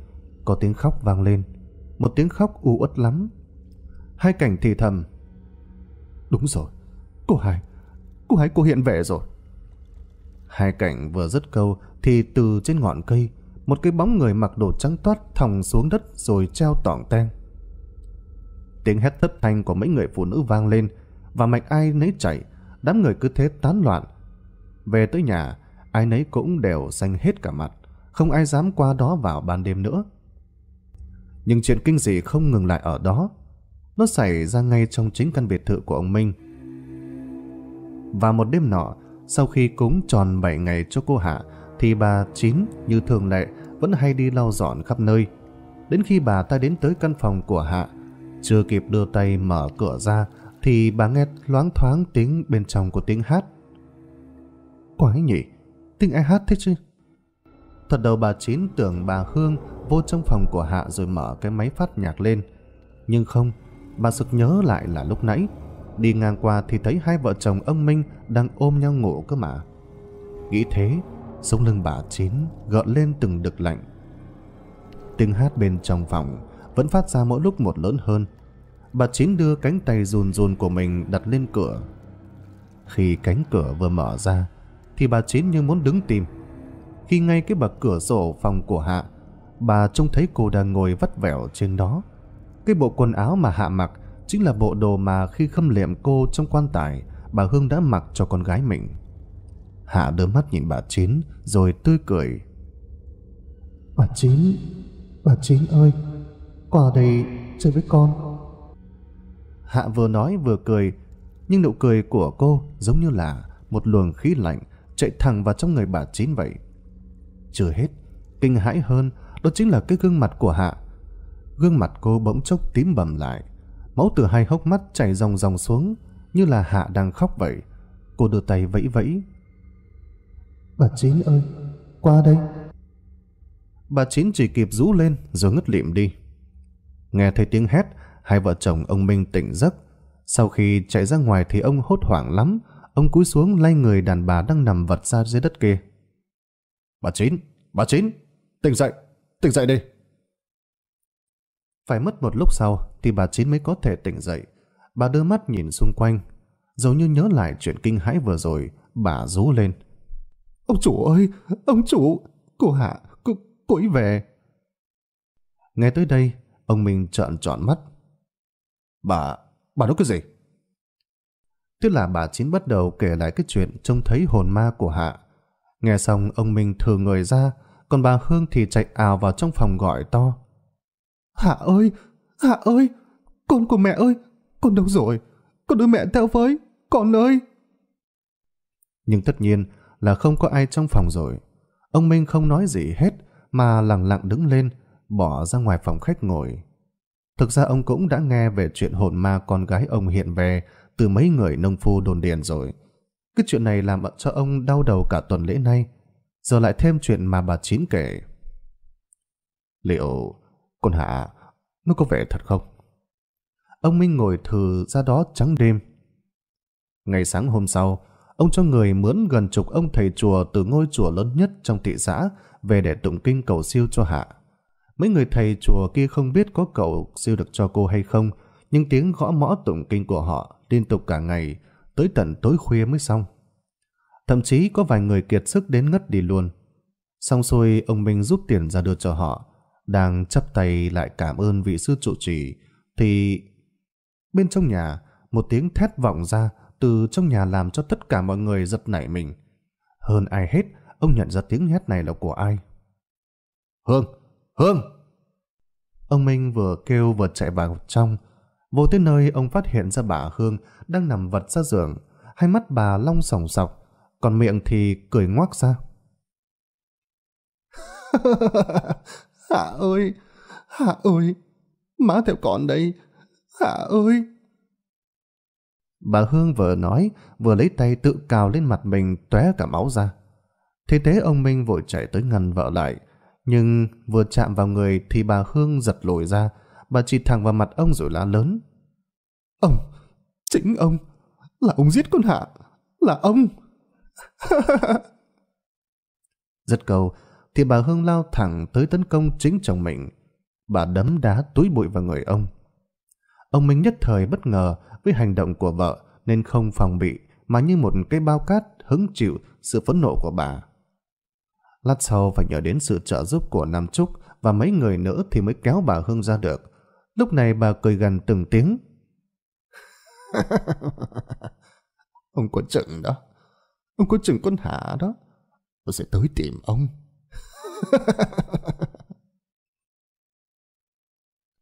Có tiếng khóc vang lên Một tiếng khóc u uất lắm Hai cảnh thì thầm Đúng rồi, cô Hải, cô Hải cô hiện về rồi. Hai cảnh vừa dứt câu thì từ trên ngọn cây, một cái bóng người mặc đồ trắng toát thòng xuống đất rồi treo tỏng teng. Tiếng hét thất thanh của mấy người phụ nữ vang lên và mạch ai nấy chạy, đám người cứ thế tán loạn. Về tới nhà, ai nấy cũng đều xanh hết cả mặt, không ai dám qua đó vào ban đêm nữa. Nhưng chuyện kinh dị không ngừng lại ở đó. Nó xảy ra ngay trong chính căn biệt thự của ông Minh. Và một đêm nọ, sau khi cúng tròn 7 ngày cho cô Hạ, thì bà Chín như thường lệ vẫn hay đi lau dọn khắp nơi. Đến khi bà ta đến tới căn phòng của Hạ, chưa kịp đưa tay mở cửa ra thì bà nghe loáng thoáng tiếng bên trong của tiếng hát. Quái nhỉ, tiếng ai hát thế chứ? Thật đầu bà Chín tưởng bà Hương vô trong phòng của Hạ rồi mở cái máy phát nhạc lên. Nhưng không, Bà sực nhớ lại là lúc nãy, đi ngang qua thì thấy hai vợ chồng ông Minh đang ôm nhau ngủ cơ mà. Nghĩ thế, sống lưng bà chín gợn lên từng đực lạnh. Tiếng hát bên trong phòng vẫn phát ra mỗi lúc một lớn hơn. Bà Chín đưa cánh tay run run của mình đặt lên cửa. Khi cánh cửa vừa mở ra, thì bà Chín như muốn đứng tìm. Khi ngay cái bậc cửa sổ phòng của Hạ, bà trông thấy cô đang ngồi vắt vẻo trên đó. Cái bộ quần áo mà Hạ mặc chính là bộ đồ mà khi khâm liệm cô trong quan tài, bà Hương đã mặc cho con gái mình. Hạ đưa mắt nhìn bà Chín rồi tươi cười. Bà Chín, bà Chín ơi, qua đây chơi với con. Hạ vừa nói vừa cười, nhưng nụ cười của cô giống như là một luồng khí lạnh chạy thẳng vào trong người bà Chín vậy. Chưa hết, kinh hãi hơn đó chính là cái gương mặt của Hạ gương mặt cô bỗng chốc tím bầm lại. Máu từ hai hốc mắt chảy ròng ròng xuống, như là Hạ đang khóc vậy. Cô đưa tay vẫy vẫy. Bà Chín ơi, qua đây. Bà Chín chỉ kịp rú lên rồi ngất lịm đi. Nghe thấy tiếng hét, hai vợ chồng ông Minh tỉnh giấc. Sau khi chạy ra ngoài thì ông hốt hoảng lắm, ông cúi xuống lay người đàn bà đang nằm vật ra dưới đất kia. Bà Chín, bà Chín, tỉnh dậy, tỉnh dậy đi. Phải mất một lúc sau thì bà Chín mới có thể tỉnh dậy. Bà đưa mắt nhìn xung quanh. Dường như nhớ lại chuyện kinh hãi vừa rồi, bà rú lên. Ông chủ ơi! Ông chủ! Cô Hạ! Cô, cô ấy về! Nghe tới đây, ông mình trợn tròn mắt. Bà... bà nói cái gì? Tức là bà Chín bắt đầu kể lại cái chuyện trông thấy hồn ma của Hạ. Nghe xong ông mình thừa người ra, còn bà Hương thì chạy ào vào trong phòng gọi to. Hạ ơi, Hạ ơi, con của mẹ ơi, con đâu rồi? Con đưa mẹ theo với, con ơi! Nhưng tất nhiên là không có ai trong phòng rồi. Ông Minh không nói gì hết mà lặng lặng đứng lên, bỏ ra ngoài phòng khách ngồi. Thực ra ông cũng đã nghe về chuyện hồn ma con gái ông hiện về từ mấy người nông phu đồn điền rồi. Cái chuyện này làm cho ông đau đầu cả tuần lễ nay. Giờ lại thêm chuyện mà bà Chín kể. Liệu còn Hạ, nó có vẻ thật không? Ông Minh ngồi thử ra đó trắng đêm. Ngày sáng hôm sau, ông cho người mướn gần chục ông thầy chùa từ ngôi chùa lớn nhất trong thị xã về để tụng kinh cầu siêu cho Hạ. Mấy người thầy chùa kia không biết có cầu siêu được cho cô hay không, nhưng tiếng gõ mõ tụng kinh của họ liên tục cả ngày, tới tận tối khuya mới xong. Thậm chí có vài người kiệt sức đến ngất đi luôn. Xong xuôi, ông Minh giúp tiền ra đưa cho họ, đang chắp tay lại cảm ơn vị sư trụ trì, thì... Bên trong nhà, một tiếng thét vọng ra từ trong nhà làm cho tất cả mọi người giật nảy mình. Hơn ai hết, ông nhận ra tiếng hét này là của ai. Hương! Hương! Ông Minh vừa kêu vừa chạy vào trong. Vô tới nơi ông phát hiện ra bà Hương đang nằm vật ra giường, hai mắt bà long sòng sọc, còn miệng thì cười ngoác ra. Hạ ơi! Hạ ơi! Má theo con đây! Hạ ơi! Bà Hương vừa nói, vừa lấy tay tự cào lên mặt mình tóe cả máu ra. Thế thế ông Minh vội chạy tới ngăn vợ lại. Nhưng vừa chạm vào người thì bà Hương giật lùi ra. Bà chỉ thẳng vào mặt ông rồi lá lớn. Ông! Chính ông! Là ông giết con Hạ! Là ông! giật cầu, thì bà Hương lao thẳng tới tấn công chính chồng mình. Bà đấm đá túi bụi vào người ông. Ông Minh nhất thời bất ngờ với hành động của vợ nên không phòng bị mà như một cái bao cát hứng chịu sự phẫn nộ của bà. Lát sau phải nhờ đến sự trợ giúp của Nam Trúc và mấy người nữa thì mới kéo bà Hương ra được. Lúc này bà cười gần từng tiếng. ông có chừng đó. Ông có chừng con hả đó. Tôi sẽ tới tìm ông.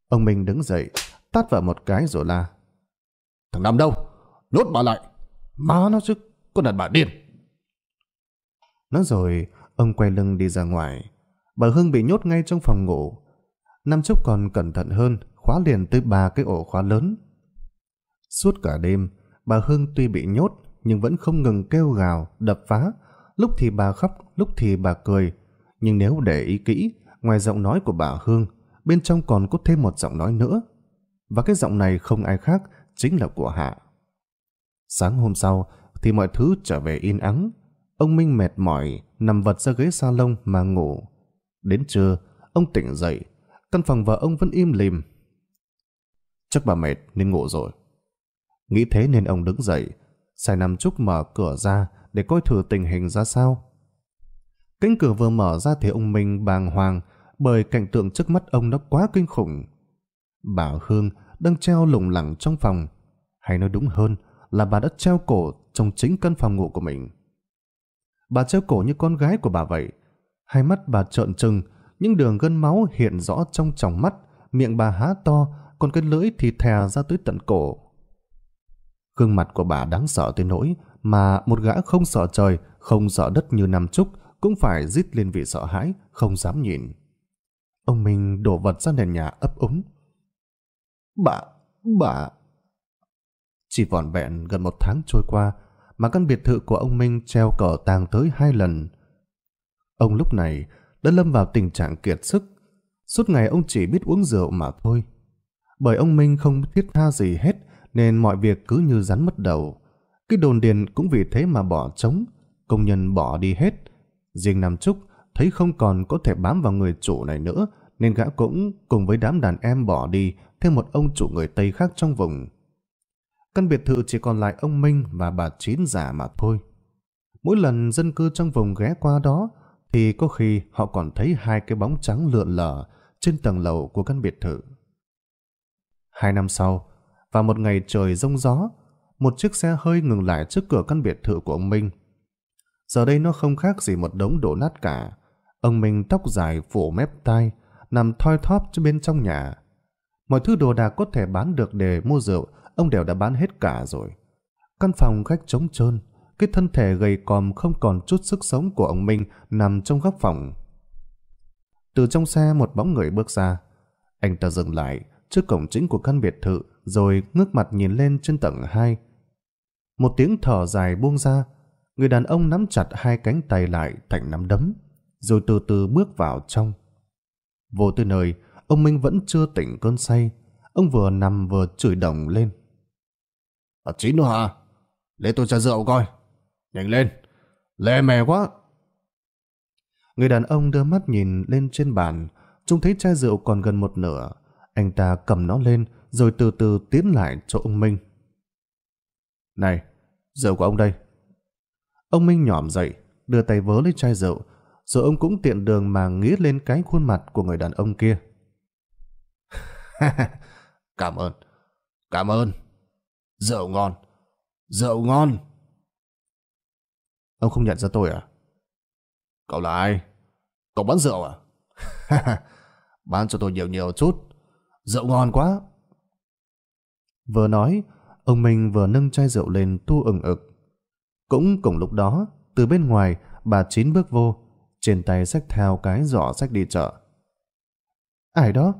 Ông Minh đứng dậy, tát vào một cái rồi la. Thằng Nam đâu? Lốt bà lại. Má nó chứ, con đàn bà điên. Nói rồi, ông quay lưng đi ra ngoài. Bà Hưng bị nhốt ngay trong phòng ngủ. Nam Trúc còn cẩn thận hơn, khóa liền tới ba cái ổ khóa lớn. Suốt cả đêm, bà Hưng tuy bị nhốt nhưng vẫn không ngừng kêu gào, đập phá. Lúc thì bà khóc, lúc thì bà cười, nhưng nếu để ý kỹ, ngoài giọng nói của bà Hương, bên trong còn có thêm một giọng nói nữa. Và cái giọng này không ai khác, chính là của Hạ. Sáng hôm sau, thì mọi thứ trở về yên ắng. Ông Minh mệt mỏi, nằm vật ra ghế salon mà ngủ. Đến trưa, ông tỉnh dậy, căn phòng vợ ông vẫn im lìm. Chắc bà mệt nên ngủ rồi. Nghĩ thế nên ông đứng dậy, xài nằm chúc mở cửa ra để coi thử tình hình ra sao. Cánh cửa vừa mở ra thì ông Minh bàng hoàng bởi cảnh tượng trước mắt ông nó quá kinh khủng. Bà Hương đang treo lủng lẳng trong phòng, hay nói đúng hơn là bà đã treo cổ trong chính căn phòng ngủ của mình. Bà treo cổ như con gái của bà vậy, hai mắt bà trợn trừng, những đường gân máu hiện rõ trong tròng mắt, miệng bà há to, còn cái lưỡi thì thè ra tới tận cổ. Gương mặt của bà đáng sợ tới nỗi mà một gã không sợ trời, không sợ đất như Nam Trúc cũng phải rít lên vì sợ hãi, không dám nhìn. Ông minh đổ vật ra nền nhà ấp úng. Bà, bà... Chỉ vòn vẹn gần một tháng trôi qua mà căn biệt thự của ông Minh treo cờ tang tới hai lần. Ông lúc này đã lâm vào tình trạng kiệt sức. Suốt ngày ông chỉ biết uống rượu mà thôi. Bởi ông Minh không thiết tha gì hết nên mọi việc cứ như rắn mất đầu. Cái đồn điền cũng vì thế mà bỏ trống, công nhân bỏ đi hết, Riêng Nam Trúc thấy không còn có thể bám vào người chủ này nữa nên gã cũng cùng với đám đàn em bỏ đi theo một ông chủ người Tây khác trong vùng. Căn biệt thự chỉ còn lại ông Minh và bà Chín giả mà thôi. Mỗi lần dân cư trong vùng ghé qua đó thì có khi họ còn thấy hai cái bóng trắng lượn lờ trên tầng lầu của căn biệt thự. Hai năm sau, vào một ngày trời rông gió, một chiếc xe hơi ngừng lại trước cửa căn biệt thự của ông Minh Giờ đây nó không khác gì một đống đổ nát cả. Ông Minh tóc dài phủ mép tai, nằm thoi thóp bên trong nhà. Mọi thứ đồ đạc có thể bán được để mua rượu, ông đều đã bán hết cả rồi. Căn phòng khách trống trơn, cái thân thể gầy còm không còn chút sức sống của ông Minh nằm trong góc phòng. Từ trong xe một bóng người bước ra. Anh ta dừng lại trước cổng chính của căn biệt thự rồi ngước mặt nhìn lên trên tầng 2. Một tiếng thở dài buông ra, người đàn ông nắm chặt hai cánh tay lại thành nắm đấm, rồi từ từ bước vào trong. Vô tư nơi, ông Minh vẫn chưa tỉnh cơn say. Ông vừa nằm vừa chửi đồng lên. À, chín nữa hả? Lấy tôi ra rượu coi. Nhanh lên. Lê mè quá. Người đàn ông đưa mắt nhìn lên trên bàn. Trông thấy chai rượu còn gần một nửa. Anh ta cầm nó lên rồi từ từ tiến lại chỗ ông Minh. Này, rượu của ông đây, Ông Minh nhỏm dậy, đưa tay vớ lấy chai rượu, rồi ông cũng tiện đường mà nghĩ lên cái khuôn mặt của người đàn ông kia. cảm ơn, cảm ơn. Rượu ngon, rượu ngon. Ông không nhận ra tôi à? Cậu là ai? Cậu bán rượu à? bán cho tôi nhiều nhiều chút. Rượu ngon quá. Vừa nói, ông Minh vừa nâng chai rượu lên tu ừng ực. Cũng cùng lúc đó, từ bên ngoài, bà Chín bước vô, trên tay xách theo cái giỏ sách đi chợ. Ai đó?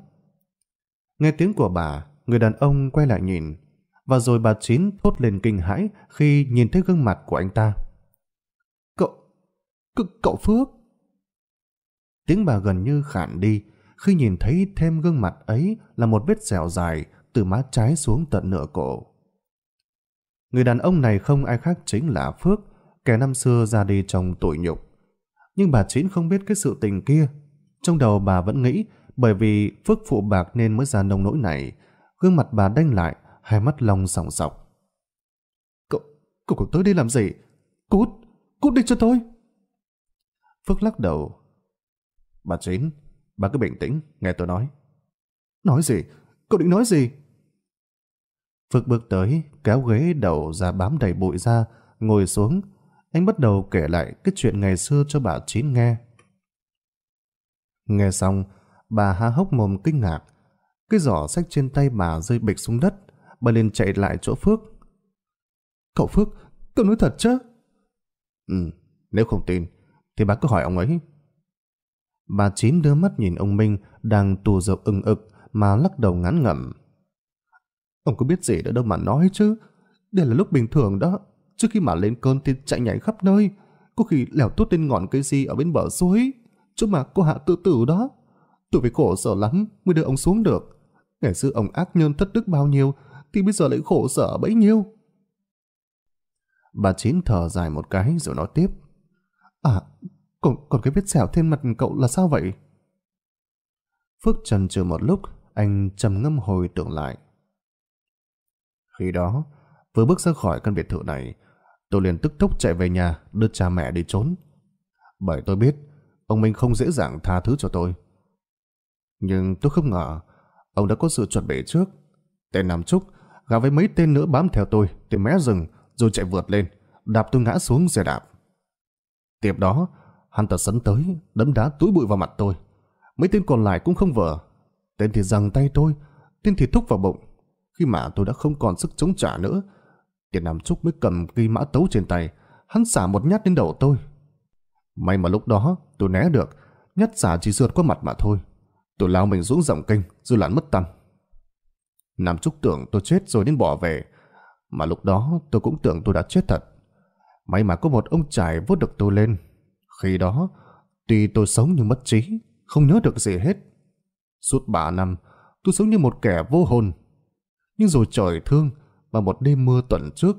Nghe tiếng của bà, người đàn ông quay lại nhìn, và rồi bà Chín thốt lên kinh hãi khi nhìn thấy gương mặt của anh ta. Cậu... cậu, cậu Phước? Tiếng bà gần như khản đi khi nhìn thấy thêm gương mặt ấy là một vết sẹo dài từ má trái xuống tận nửa cổ. Người đàn ông này không ai khác chính là Phước, kẻ năm xưa ra đi trong tội nhục. Nhưng bà Chín không biết cái sự tình kia. Trong đầu bà vẫn nghĩ bởi vì Phước phụ bạc nên mới ra nông nỗi này. Gương mặt bà đanh lại, hai mắt long sòng sọc. Cậu, cậu cậu tới đây làm gì? Cút, cút đi cho tôi. Phước lắc đầu. Bà Chín, bà cứ bình tĩnh, nghe tôi nói. Nói gì? Cậu định nói gì? Phước bước tới, kéo ghế đầu ra bám đầy bụi ra, ngồi xuống. Anh bắt đầu kể lại cái chuyện ngày xưa cho bà Chín nghe. Nghe xong, bà há hốc mồm kinh ngạc. Cái giỏ sách trên tay bà rơi bịch xuống đất. Bà liền chạy lại chỗ Phước. Cậu Phước, cậu nói thật chứ? Ừ, nếu không tin, thì bà cứ hỏi ông ấy. Bà Chín đưa mắt nhìn ông Minh đang tù dầu ưng ực mà lắc đầu ngán ngẩm. Ông có biết gì nữa đâu mà nói chứ. Đây là lúc bình thường đó. Trước khi mà lên cơn thì chạy nhảy khắp nơi. Có khi lẻo tốt lên ngọn cây gì ở bên bờ suối. Chỗ mà cô hạ tự tử đó. Tôi phải khổ sở lắm mới đưa ông xuống được. Ngày xưa ông ác nhân thất đức bao nhiêu thì bây giờ lại khổ sở bấy nhiêu. Bà Chín thở dài một cái rồi nói tiếp. À, còn, còn cái vết sẹo thêm mặt cậu là sao vậy? Phước trần trừ một lúc, anh trầm ngâm hồi tưởng lại khi đó, vừa bước ra khỏi căn biệt thự này, tôi liền tức tốc chạy về nhà đưa cha mẹ đi trốn. Bởi tôi biết, ông Minh không dễ dàng tha thứ cho tôi. Nhưng tôi không ngờ, ông đã có sự chuẩn bị trước. Tên Nam Trúc gà với mấy tên nữa bám theo tôi, tôi mé rừng rồi chạy vượt lên, đạp tôi ngã xuống xe đạp. Tiếp đó, hắn ta sấn tới, đấm đá túi bụi vào mặt tôi. Mấy tên còn lại cũng không vờ. Tên thì giằng tay tôi, tên thì thúc vào bụng khi mà tôi đã không còn sức chống trả nữa. Tiền Nam Trúc mới cầm cây mã tấu trên tay, hắn xả một nhát đến đầu tôi. May mà lúc đó tôi né được, nhát xả chỉ sượt qua mặt mà thôi. Tôi lao mình xuống dòng kênh, dư lặn mất tâm. Nam Trúc tưởng tôi chết rồi nên bỏ về, mà lúc đó tôi cũng tưởng tôi đã chết thật. May mà có một ông trải vốt được tôi lên. Khi đó, tuy tôi sống nhưng mất trí, không nhớ được gì hết. Suốt 3 năm, tôi sống như một kẻ vô hồn, nhưng rồi trời thương, và một đêm mưa tuần trước,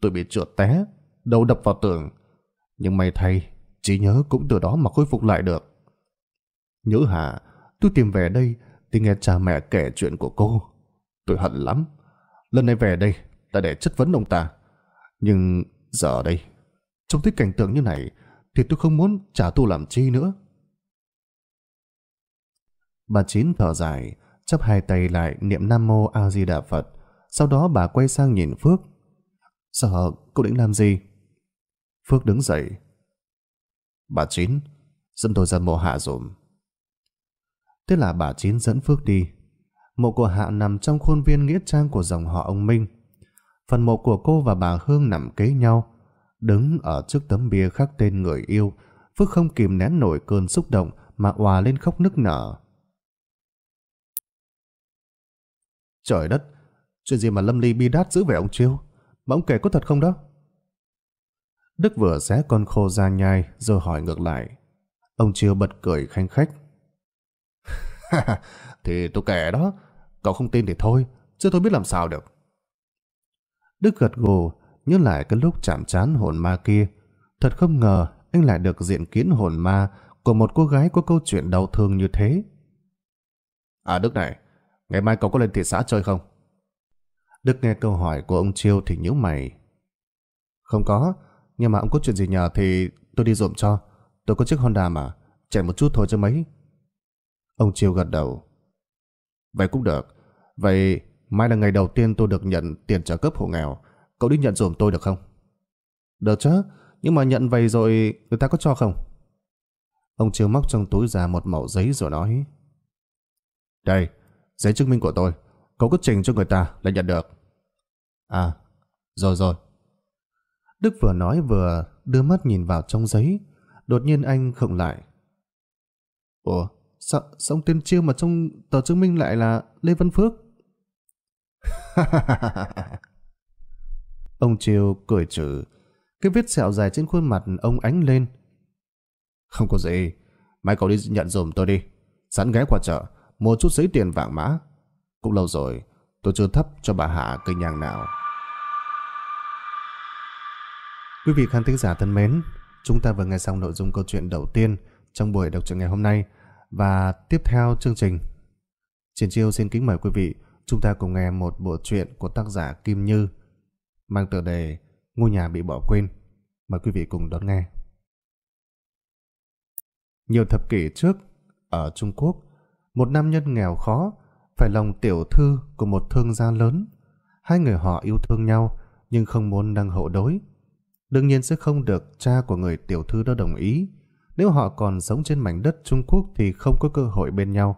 tôi bị trượt té, đầu đập vào tường. Nhưng may thay, trí nhớ cũng từ đó mà khôi phục lại được. Nhớ hả, tôi tìm về đây thì nghe cha mẹ kể chuyện của cô. Tôi hận lắm. Lần này về đây là để chất vấn ông ta. Nhưng giờ đây, trong thích cảnh tượng như này thì tôi không muốn trả tu làm chi nữa. Bà Chín thở dài, chắp hai tay lại niệm Nam Mô A Di Đà Phật. Sau đó bà quay sang nhìn Phước. Sợ, cô định làm gì? Phước đứng dậy. Bà Chín, dẫn tôi ra mộ hạ dùm. Thế là bà Chín dẫn Phước đi. Mộ của Hạ nằm trong khuôn viên nghĩa trang của dòng họ ông Minh. Phần mộ của cô và bà Hương nằm kế nhau. Đứng ở trước tấm bia khắc tên người yêu, Phước không kìm nén nổi cơn xúc động mà hòa lên khóc nức nở. Trời đất, chuyện gì mà Lâm Ly bi đát giữ về ông Chiêu? Mà ông kể có thật không đó? Đức vừa xé con khô ra nhai rồi hỏi ngược lại. Ông Chiêu bật cười khanh khách. thì tôi kể đó, cậu không tin thì thôi, chứ tôi biết làm sao được. Đức gật gù, nhớ lại cái lúc chạm chán hồn ma kia. Thật không ngờ anh lại được diện kiến hồn ma của một cô gái có câu chuyện đau thương như thế. À Đức này, Ngày mai cậu có lên thị xã chơi không? Đức nghe câu hỏi của ông Chiêu thì nhíu mày. Không có, nhưng mà ông có chuyện gì nhờ thì tôi đi dộm cho. Tôi có chiếc Honda mà, chạy một chút thôi cho mấy. Ông Chiêu gật đầu. Vậy cũng được. Vậy mai là ngày đầu tiên tôi được nhận tiền trợ cấp hộ nghèo. Cậu đi nhận dùm tôi được không? Được chứ, nhưng mà nhận vậy rồi người ta có cho không? Ông Chiêu móc trong túi ra một mẩu giấy rồi nói. Đây, giấy chứng minh của tôi. Cậu cứ trình cho người ta là nhận được. À, rồi rồi. Đức vừa nói vừa đưa mắt nhìn vào trong giấy. Đột nhiên anh khựng lại. Ủa, sao, sao ông Tiêm Chiêu mà trong tờ chứng minh lại là Lê Văn Phước? ông Chiêu cười trừ. Cái vết sẹo dài trên khuôn mặt ông ánh lên. Không có gì. Mai cậu đi nhận dùm tôi đi. Sẵn ghé qua chợ, mua chút giấy tiền vàng mã. Cũng lâu rồi, tôi chưa thấp cho bà Hạ cây nhang nào. Quý vị khán thính giả thân mến, chúng ta vừa nghe xong nội dung câu chuyện đầu tiên trong buổi đọc truyện ngày hôm nay và tiếp theo chương trình. Triển Chiêu xin kính mời quý vị chúng ta cùng nghe một bộ truyện của tác giả Kim Như mang tựa đề Ngôi nhà bị bỏ quên. Mời quý vị cùng đón nghe. Nhiều thập kỷ trước, ở Trung Quốc, một nam nhân nghèo khó, phải lòng tiểu thư của một thương gia lớn. Hai người họ yêu thương nhau nhưng không muốn đăng hậu đối. Đương nhiên sẽ không được cha của người tiểu thư đó đồng ý. Nếu họ còn sống trên mảnh đất Trung Quốc thì không có cơ hội bên nhau.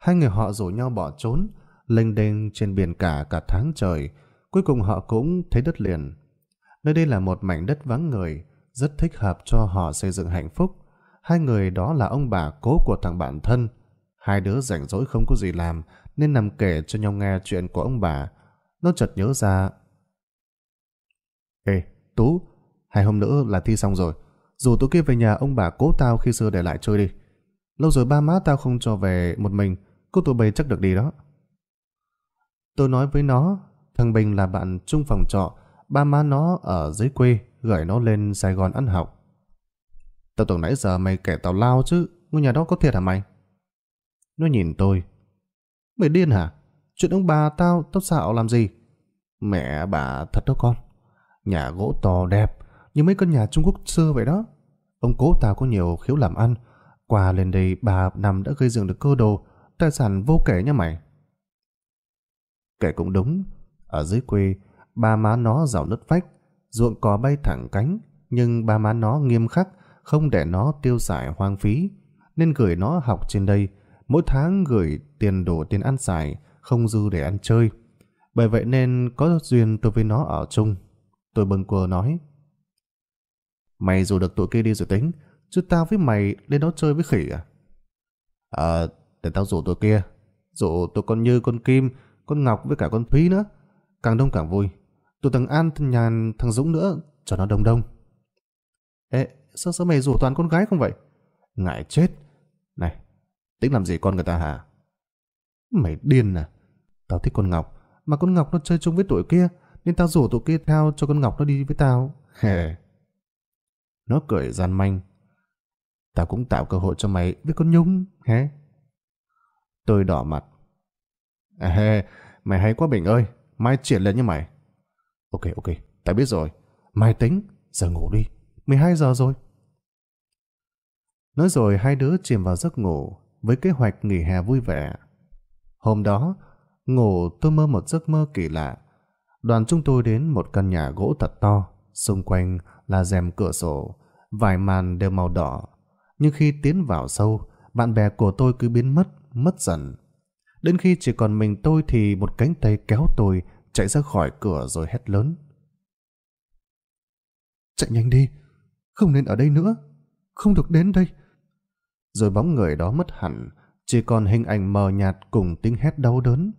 Hai người họ rủ nhau bỏ trốn, lênh đênh trên biển cả cả tháng trời. Cuối cùng họ cũng thấy đất liền. Nơi đây là một mảnh đất vắng người, rất thích hợp cho họ xây dựng hạnh phúc. Hai người đó là ông bà cố của thằng bạn thân, Hai đứa rảnh rỗi không có gì làm nên nằm kể cho nhau nghe chuyện của ông bà. Nó chợt nhớ ra. Ê, Tú, hai hôm nữa là thi xong rồi. Dù tụi kia về nhà ông bà cố tao khi xưa để lại chơi đi. Lâu rồi ba má tao không cho về một mình, cô tụi bây chắc được đi đó. Tôi nói với nó, thằng Bình là bạn chung phòng trọ, ba má nó ở dưới quê, gửi nó lên Sài Gòn ăn học. Tao tưởng nãy giờ mày kể tao lao chứ, ngôi nhà đó có thiệt hả mày? Nó nhìn tôi. Mày điên hả? Chuyện ông bà tao, tao xạo làm gì? Mẹ bà thật đó con. Nhà gỗ to đẹp, như mấy căn nhà Trung Quốc xưa vậy đó. Ông cố tao có nhiều khiếu làm ăn. Qua lên đây bà năm đã gây dựng được cơ đồ, tài sản vô kể nha mày. Kể cũng đúng, ở dưới quê, ba má nó rào nứt vách, ruộng cỏ bay thẳng cánh, nhưng ba má nó nghiêm khắc, không để nó tiêu xài hoang phí, nên gửi nó học trên đây, mỗi tháng gửi tiền đổ tiền ăn xài, không dư để ăn chơi. Bởi vậy nên có duyên tôi với nó ở chung. Tôi bâng quơ nói. Mày dù được tụi kia đi rồi tính, chứ tao với mày lên đó chơi với khỉ à? Ờ, để tao rủ tụi kia. Rủ tụi con Như, con Kim, con Ngọc với cả con Thúy nữa. Càng đông càng vui. Tụi thằng An, thằng Nhàn, thằng Dũng nữa, cho nó đông đông. Ê, sao sao mày rủ toàn con gái không vậy? Ngại chết. Này, Tính làm gì con người ta hả? Mày điên à? Tao thích con Ngọc, mà con Ngọc nó chơi chung với tụi kia, nên tao rủ tụi kia theo cho con Ngọc nó đi với tao. Hề. nó cười gian manh. Tao cũng tạo cơ hội cho mày với con Nhung, hé. Tôi đỏ mặt. À hề, mày hay quá Bình ơi, mai triển lên như mày. Ok, ok, tao biết rồi. Mai tính, giờ ngủ đi, 12 giờ rồi. Nói rồi hai đứa chìm vào giấc ngủ, với kế hoạch nghỉ hè vui vẻ. Hôm đó, ngủ tôi mơ một giấc mơ kỳ lạ. Đoàn chúng tôi đến một căn nhà gỗ thật to, xung quanh là rèm cửa sổ, vải màn đều màu đỏ. Nhưng khi tiến vào sâu, bạn bè của tôi cứ biến mất, mất dần. Đến khi chỉ còn mình tôi thì một cánh tay kéo tôi chạy ra khỏi cửa rồi hét lớn. Chạy nhanh đi, không nên ở đây nữa, không được đến đây, rồi bóng người đó mất hẳn, chỉ còn hình ảnh mờ nhạt cùng tiếng hét đau đớn.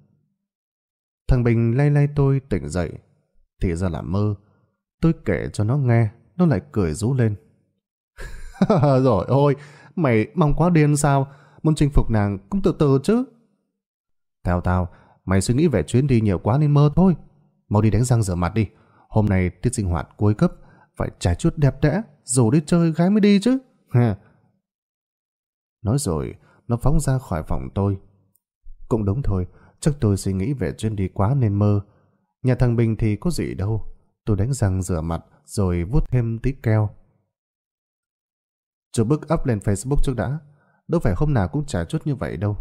Thằng Bình lay lay tôi tỉnh dậy, thì ra là mơ. Tôi kể cho nó nghe, nó lại cười rú lên. rồi ôi, mày mong quá điên sao, muốn chinh phục nàng cũng từ từ chứ. Tao tao, mày suy nghĩ về chuyến đi nhiều quá nên mơ thôi. Mau đi đánh răng rửa mặt đi, hôm nay tiết sinh hoạt cuối cấp, phải trải chút đẹp đẽ, dù đi chơi gái mới đi chứ. Nói rồi, nó phóng ra khỏi phòng tôi. Cũng đúng thôi, chắc tôi suy nghĩ về chuyến đi quá nên mơ. Nhà thằng Bình thì có gì đâu. Tôi đánh răng rửa mặt rồi vuốt thêm tí keo. Chụp bức up lên Facebook trước đã. Đâu phải hôm nào cũng trả chút như vậy đâu.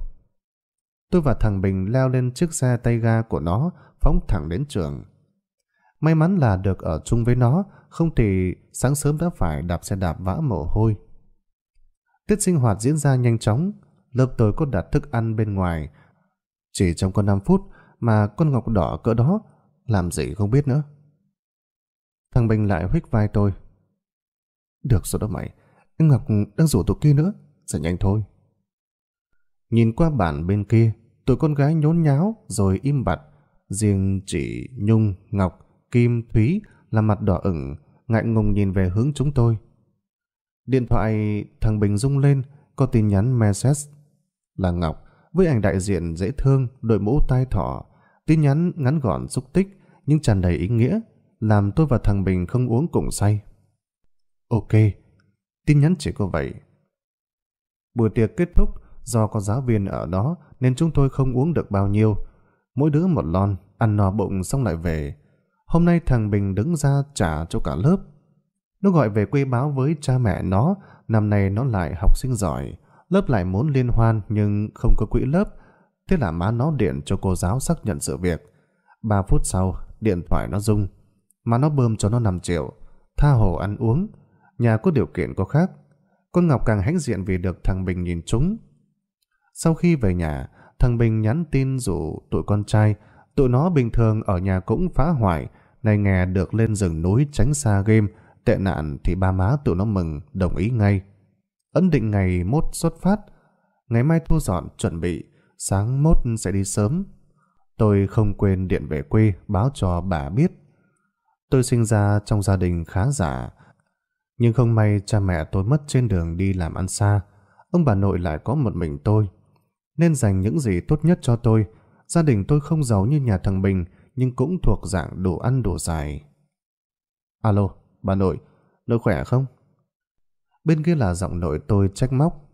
Tôi và thằng Bình leo lên chiếc xe tay ga của nó, phóng thẳng đến trường. May mắn là được ở chung với nó, không thì sáng sớm đã phải đạp xe đạp vã mồ hôi. Tiết sinh hoạt diễn ra nhanh chóng, lớp tôi có đặt thức ăn bên ngoài. Chỉ trong có 5 phút mà con ngọc đỏ cỡ đó làm gì không biết nữa. Thằng Bình lại huých vai tôi. Được rồi đó mày, anh Ngọc đang rủ tụi kia nữa, sẽ nhanh thôi. Nhìn qua bản bên kia, tụi con gái nhốn nháo rồi im bặt. Riêng chỉ Nhung, Ngọc, Kim, Thúy là mặt đỏ ửng, ngại ngùng nhìn về hướng chúng tôi. Điện thoại thằng Bình rung lên, có tin nhắn message là Ngọc với ảnh đại diện dễ thương, đội mũ tai thỏ, tin nhắn ngắn gọn xúc tích nhưng tràn đầy ý nghĩa, làm tôi và thằng Bình không uống cùng say. Ok, tin nhắn chỉ có vậy. Buổi tiệc kết thúc, do có giáo viên ở đó nên chúng tôi không uống được bao nhiêu. Mỗi đứa một lon, ăn no bụng xong lại về. Hôm nay thằng Bình đứng ra trả cho cả lớp, nó gọi về quê báo với cha mẹ nó, năm nay nó lại học sinh giỏi, lớp lại muốn liên hoan nhưng không có quỹ lớp, thế là má nó điện cho cô giáo xác nhận sự việc. 3 phút sau, điện thoại nó rung, má nó bơm cho nó 5 triệu, tha hồ ăn uống, nhà có điều kiện có khác. Con Ngọc càng hãnh diện vì được thằng Bình nhìn trúng. Sau khi về nhà, thằng Bình nhắn tin rủ tụi con trai, tụi nó bình thường ở nhà cũng phá hoại, này nghe được lên rừng núi tránh xa game, tệ nạn thì ba má tụi nó mừng, đồng ý ngay. Ấn định ngày mốt xuất phát, ngày mai thu dọn chuẩn bị, sáng mốt sẽ đi sớm. Tôi không quên điện về quê báo cho bà biết. Tôi sinh ra trong gia đình khá giả, nhưng không may cha mẹ tôi mất trên đường đi làm ăn xa, ông bà nội lại có một mình tôi. Nên dành những gì tốt nhất cho tôi, gia đình tôi không giàu như nhà thằng Bình, nhưng cũng thuộc dạng đủ ăn đủ dài. Alo, Bà nội, nội khỏe không? Bên kia là giọng nội tôi trách móc.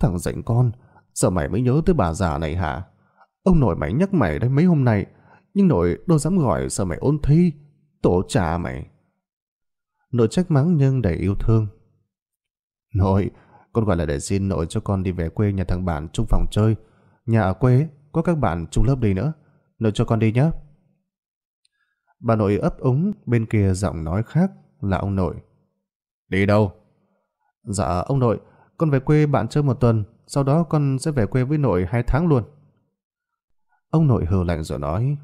Thằng rảnh con, giờ mày mới nhớ tới bà già này hả? Ông nội mày nhắc mày đây mấy hôm nay, nhưng nội đâu dám gọi sợ mày ôn thi, tổ trả mày. Nội trách mắng nhưng đầy yêu thương. Nội, con gọi là để xin nội cho con đi về quê nhà thằng bạn chung phòng chơi. Nhà ở quê có các bạn chung lớp đi nữa. Nội cho con đi nhé. Bà nội ấp úng, bên kia giọng nói khác là ông nội. Đi đâu? Dạ ông nội, con về quê bạn chơi một tuần, sau đó con sẽ về quê với nội hai tháng luôn. Ông nội hừ lạnh rồi nói.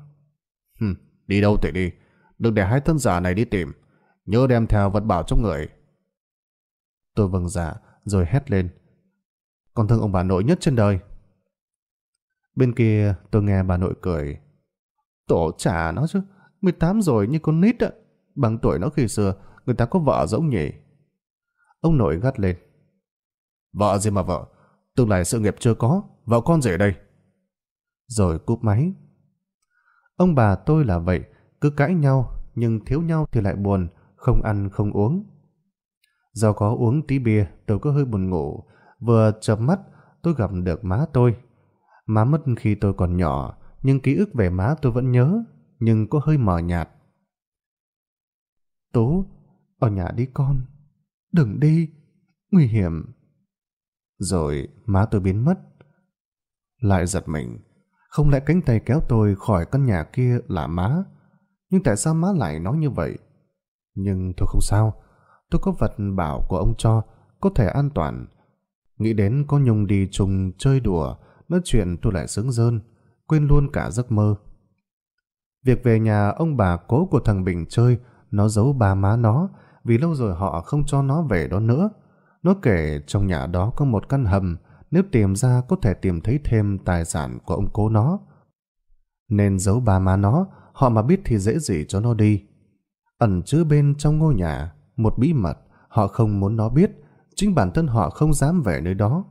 Hừm, đi đâu thì đi, đừng để hai thân giả này đi tìm, nhớ đem theo vật bảo trong người. Tôi vâng dạ, rồi hét lên. Con thương ông bà nội nhất trên đời. Bên kia tôi nghe bà nội cười. Tổ trả nó chứ, 18 rồi như con nít ạ. Bằng tuổi nó khi xưa, người ta có vợ giống nhỉ. Ông nội gắt lên. Vợ gì mà vợ, tương lai sự nghiệp chưa có, vợ con rể đây. Rồi cúp máy. Ông bà tôi là vậy, cứ cãi nhau, nhưng thiếu nhau thì lại buồn, không ăn không uống. Do có uống tí bia, tôi có hơi buồn ngủ. Vừa chợp mắt, tôi gặp được má tôi. Má mất khi tôi còn nhỏ, nhưng ký ức về má tôi vẫn nhớ nhưng có hơi mờ nhạt. Tố, ở nhà đi con. Đừng đi, nguy hiểm. Rồi má tôi biến mất. Lại giật mình, không lẽ cánh tay kéo tôi khỏi căn nhà kia là má? Nhưng tại sao má lại nói như vậy? Nhưng thôi không sao, tôi có vật bảo của ông cho, có thể an toàn. Nghĩ đến có Nhung đi chung chơi đùa, nói chuyện tôi lại sướng rơn, quên luôn cả giấc mơ. Việc về nhà ông bà cố của thằng Bình chơi, nó giấu bà má nó, vì lâu rồi họ không cho nó về đó nữa. Nó kể trong nhà đó có một căn hầm, nếu tìm ra có thể tìm thấy thêm tài sản của ông cố nó. Nên giấu bà má nó, họ mà biết thì dễ gì cho nó đi. Ẩn chứa bên trong ngôi nhà, một bí mật, họ không muốn nó biết, chính bản thân họ không dám về nơi đó.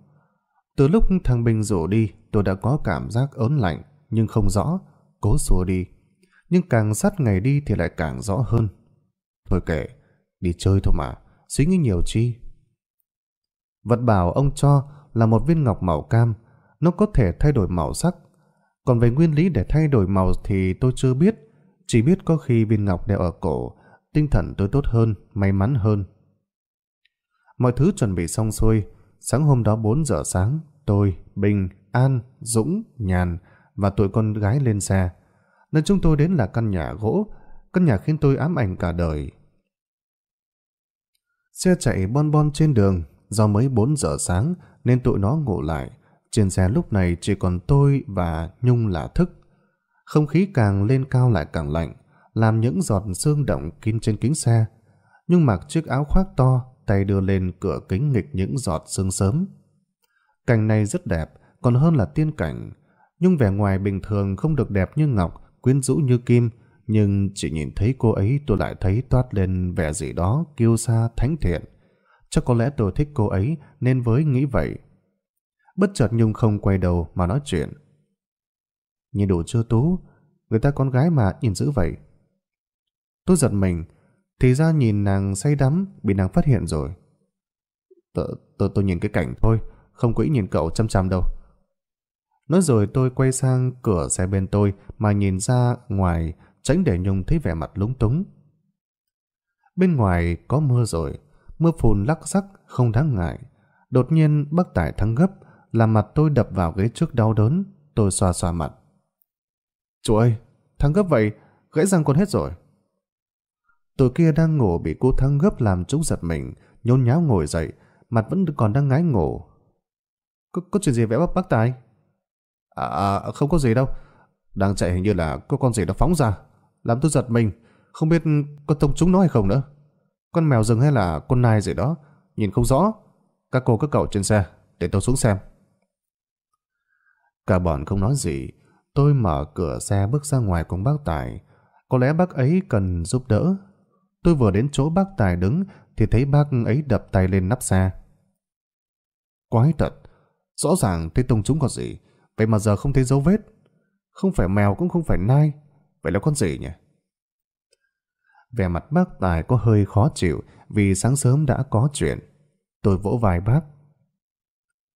Từ lúc thằng Bình rủ đi, tôi đã có cảm giác ớn lạnh, nhưng không rõ, cố xua đi nhưng càng sát ngày đi thì lại càng rõ hơn. Thôi kệ, đi chơi thôi mà, suy nghĩ nhiều chi. Vật bảo ông cho là một viên ngọc màu cam, nó có thể thay đổi màu sắc. Còn về nguyên lý để thay đổi màu thì tôi chưa biết, chỉ biết có khi viên ngọc đeo ở cổ, tinh thần tôi tốt hơn, may mắn hơn. Mọi thứ chuẩn bị xong xuôi, sáng hôm đó 4 giờ sáng, tôi, Bình, An, Dũng, Nhàn và tụi con gái lên xe. Nơi chúng tôi đến là căn nhà gỗ, căn nhà khiến tôi ám ảnh cả đời. Xe chạy bon bon trên đường, do mới 4 giờ sáng nên tụi nó ngủ lại. Trên xe lúc này chỉ còn tôi và Nhung là thức. Không khí càng lên cao lại càng lạnh, làm những giọt sương động kín trên kính xe. Nhung mặc chiếc áo khoác to, tay đưa lên cửa kính nghịch những giọt sương sớm. Cảnh này rất đẹp, còn hơn là tiên cảnh. Nhung vẻ ngoài bình thường không được đẹp như Ngọc, quyến rũ như kim, nhưng chỉ nhìn thấy cô ấy tôi lại thấy toát lên vẻ gì đó kiêu sa thánh thiện. Chắc có lẽ tôi thích cô ấy nên với nghĩ vậy. Bất chợt Nhung không quay đầu mà nói chuyện. Nhìn đủ chưa Tú, người ta con gái mà nhìn dữ vậy. Tôi giật mình, thì ra nhìn nàng say đắm bị nàng phát hiện rồi. Tôi tôi nhìn cái cảnh thôi, không có nhìn cậu chăm chăm đâu. Nói rồi tôi quay sang cửa xe bên tôi mà nhìn ra ngoài tránh để Nhung thấy vẻ mặt lúng túng. Bên ngoài có mưa rồi, mưa phùn lắc sắc không đáng ngại. Đột nhiên bác tải thắng gấp, làm mặt tôi đập vào ghế trước đau đớn, tôi xoa xoa mặt. Chú ơi, thắng gấp vậy, gãy răng còn hết rồi. Tụi kia đang ngủ bị cô thắng gấp làm chúng giật mình, nhôn nháo ngồi dậy, mặt vẫn còn đang ngái ngủ. Có, có chuyện gì vẽ bác bác tài? À, à không có gì đâu. Đang chạy hình như là có con gì đó phóng ra. Làm tôi giật mình. Không biết có tông chúng nó hay không nữa. Con mèo rừng hay là con nai gì đó. Nhìn không rõ. Các cô các cậu trên xe. Để tôi xuống xem. Cả bọn không nói gì. Tôi mở cửa xe bước ra ngoài cùng bác Tài. Có lẽ bác ấy cần giúp đỡ. Tôi vừa đến chỗ bác Tài đứng thì thấy bác ấy đập tay lên nắp xe. Quái thật, rõ ràng thấy tông chúng có gì. Vậy mà giờ không thấy dấu vết. Không phải mèo cũng không phải nai. Vậy là con gì nhỉ? Vẻ mặt bác Tài có hơi khó chịu vì sáng sớm đã có chuyện. Tôi vỗ vai bác.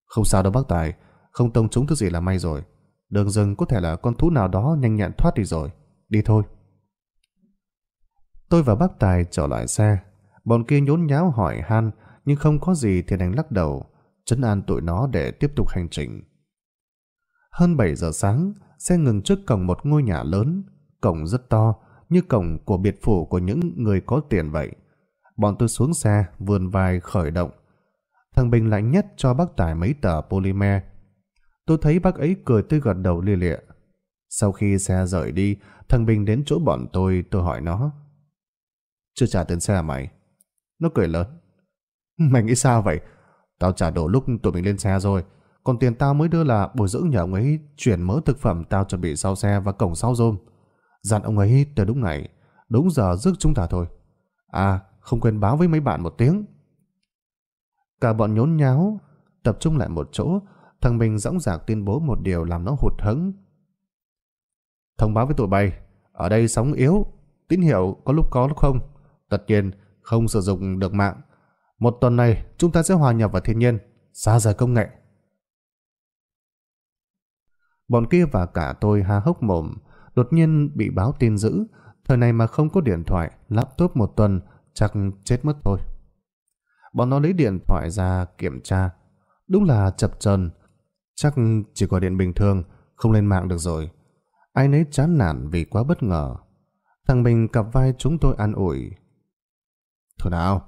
Không sao đâu bác Tài, không tông trúng thứ gì là may rồi. Đường rừng có thể là con thú nào đó nhanh nhẹn thoát đi rồi. Đi thôi. Tôi và bác Tài trở lại xe. Bọn kia nhốn nháo hỏi han nhưng không có gì thì đành lắc đầu, chấn an tụi nó để tiếp tục hành trình. Hơn 7 giờ sáng, xe ngừng trước cổng một ngôi nhà lớn, cổng rất to, như cổng của biệt phủ của những người có tiền vậy. Bọn tôi xuống xe, vườn vai khởi động. Thằng Bình lạnh nhất cho bác tải mấy tờ polymer. Tôi thấy bác ấy cười tươi gật đầu lia lịa. Sau khi xe rời đi, thằng Bình đến chỗ bọn tôi, tôi hỏi nó. Chưa trả tiền xe à mày? Nó cười lớn. Mày nghĩ sao vậy? Tao trả đồ lúc tụi mình lên xe rồi. Còn tiền tao mới đưa là bồi dưỡng nhờ ông ấy chuyển mớ thực phẩm tao chuẩn bị sau xe và cổng sau rôm. Dặn ông ấy tới đúng ngày, đúng giờ rước chúng ta thôi. À, không quên báo với mấy bạn một tiếng. Cả bọn nhốn nháo, tập trung lại một chỗ, thằng mình dõng dạc tuyên bố một điều làm nó hụt hẫng. Thông báo với tụi bay, ở đây sóng yếu, tín hiệu có lúc có lúc không. Tất nhiên, không sử dụng được mạng. Một tuần này, chúng ta sẽ hòa nhập vào thiên nhiên, xa rời công nghệ, Bọn kia và cả tôi há hốc mồm, đột nhiên bị báo tin dữ. Thời này mà không có điện thoại, laptop một tuần, chắc chết mất thôi. Bọn nó lấy điện thoại ra kiểm tra. Đúng là chập trần. Chắc chỉ có điện bình thường, không lên mạng được rồi. Ai nấy chán nản vì quá bất ngờ. Thằng mình cặp vai chúng tôi an ủi. Thôi nào,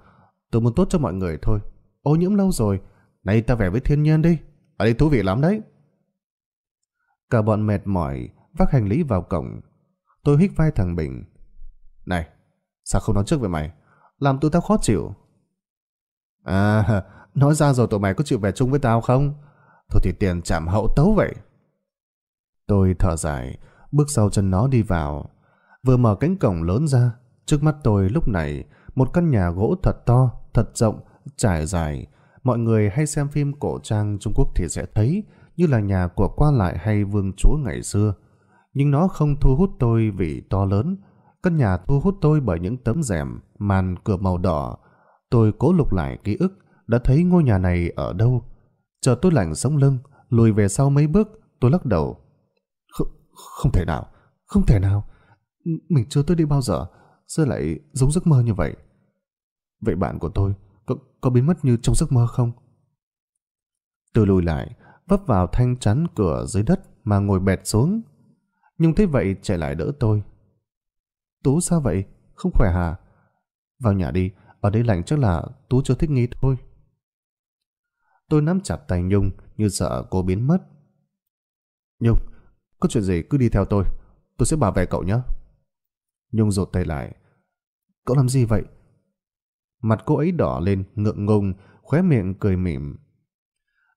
tôi muốn tốt cho mọi người thôi. Ô nhiễm lâu rồi, nay ta về với thiên nhiên đi. Ở đây thú vị lắm đấy. Cả bọn mệt mỏi, vác hành lý vào cổng. Tôi hít vai thằng Bình. Này, sao không nói trước với mày? Làm tụi tao khó chịu. À, nói ra rồi tụi mày có chịu về chung với tao không? Thôi thì tiền chạm hậu tấu vậy. Tôi thở dài, bước sau chân nó đi vào. Vừa mở cánh cổng lớn ra, trước mắt tôi lúc này, một căn nhà gỗ thật to, thật rộng, trải dài. Mọi người hay xem phim cổ trang Trung Quốc thì sẽ thấy như là nhà của qua lại hay vương chúa ngày xưa. Nhưng nó không thu hút tôi vì to lớn. Căn nhà thu hút tôi bởi những tấm rèm, màn cửa màu đỏ. Tôi cố lục lại ký ức, đã thấy ngôi nhà này ở đâu. Chờ tôi lạnh sống lưng, lùi về sau mấy bước, tôi lắc đầu. Không, không thể nào, không thể nào. Mình chưa tới đi bao giờ, sao lại giống giấc mơ như vậy? Vậy bạn của tôi có, có biến mất như trong giấc mơ không? Tôi lùi lại, vấp vào thanh chắn cửa dưới đất mà ngồi bẹt xuống. Nhưng thế vậy chạy lại đỡ tôi. Tú sao vậy? Không khỏe hả? Vào nhà đi, ở đây lạnh chắc là Tú chưa thích nghi thôi. Tôi nắm chặt tay Nhung như sợ cô biến mất. Nhung, có chuyện gì cứ đi theo tôi, tôi sẽ bảo vệ cậu nhé. Nhung rụt tay lại. Cậu làm gì vậy? Mặt cô ấy đỏ lên, ngượng ngùng, khóe miệng cười mỉm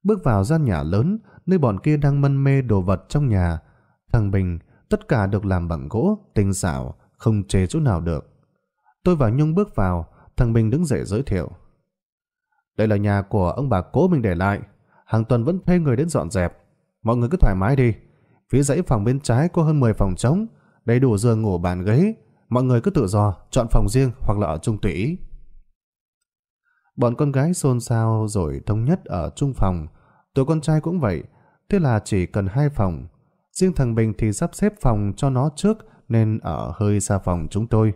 bước vào gian nhà lớn nơi bọn kia đang mân mê đồ vật trong nhà. Thằng Bình, tất cả được làm bằng gỗ, tinh xảo, không chế chỗ nào được. Tôi và Nhung bước vào, thằng Bình đứng dậy giới thiệu. Đây là nhà của ông bà cố mình để lại, hàng tuần vẫn thuê người đến dọn dẹp. Mọi người cứ thoải mái đi. Phía dãy phòng bên trái có hơn 10 phòng trống, đầy đủ giường ngủ bàn ghế. Mọi người cứ tự do, chọn phòng riêng hoặc là ở chung tùy Bọn con gái xôn xao rồi thống nhất ở chung phòng. Tụi con trai cũng vậy, tức là chỉ cần hai phòng. Riêng thằng Bình thì sắp xếp phòng cho nó trước nên ở hơi xa phòng chúng tôi.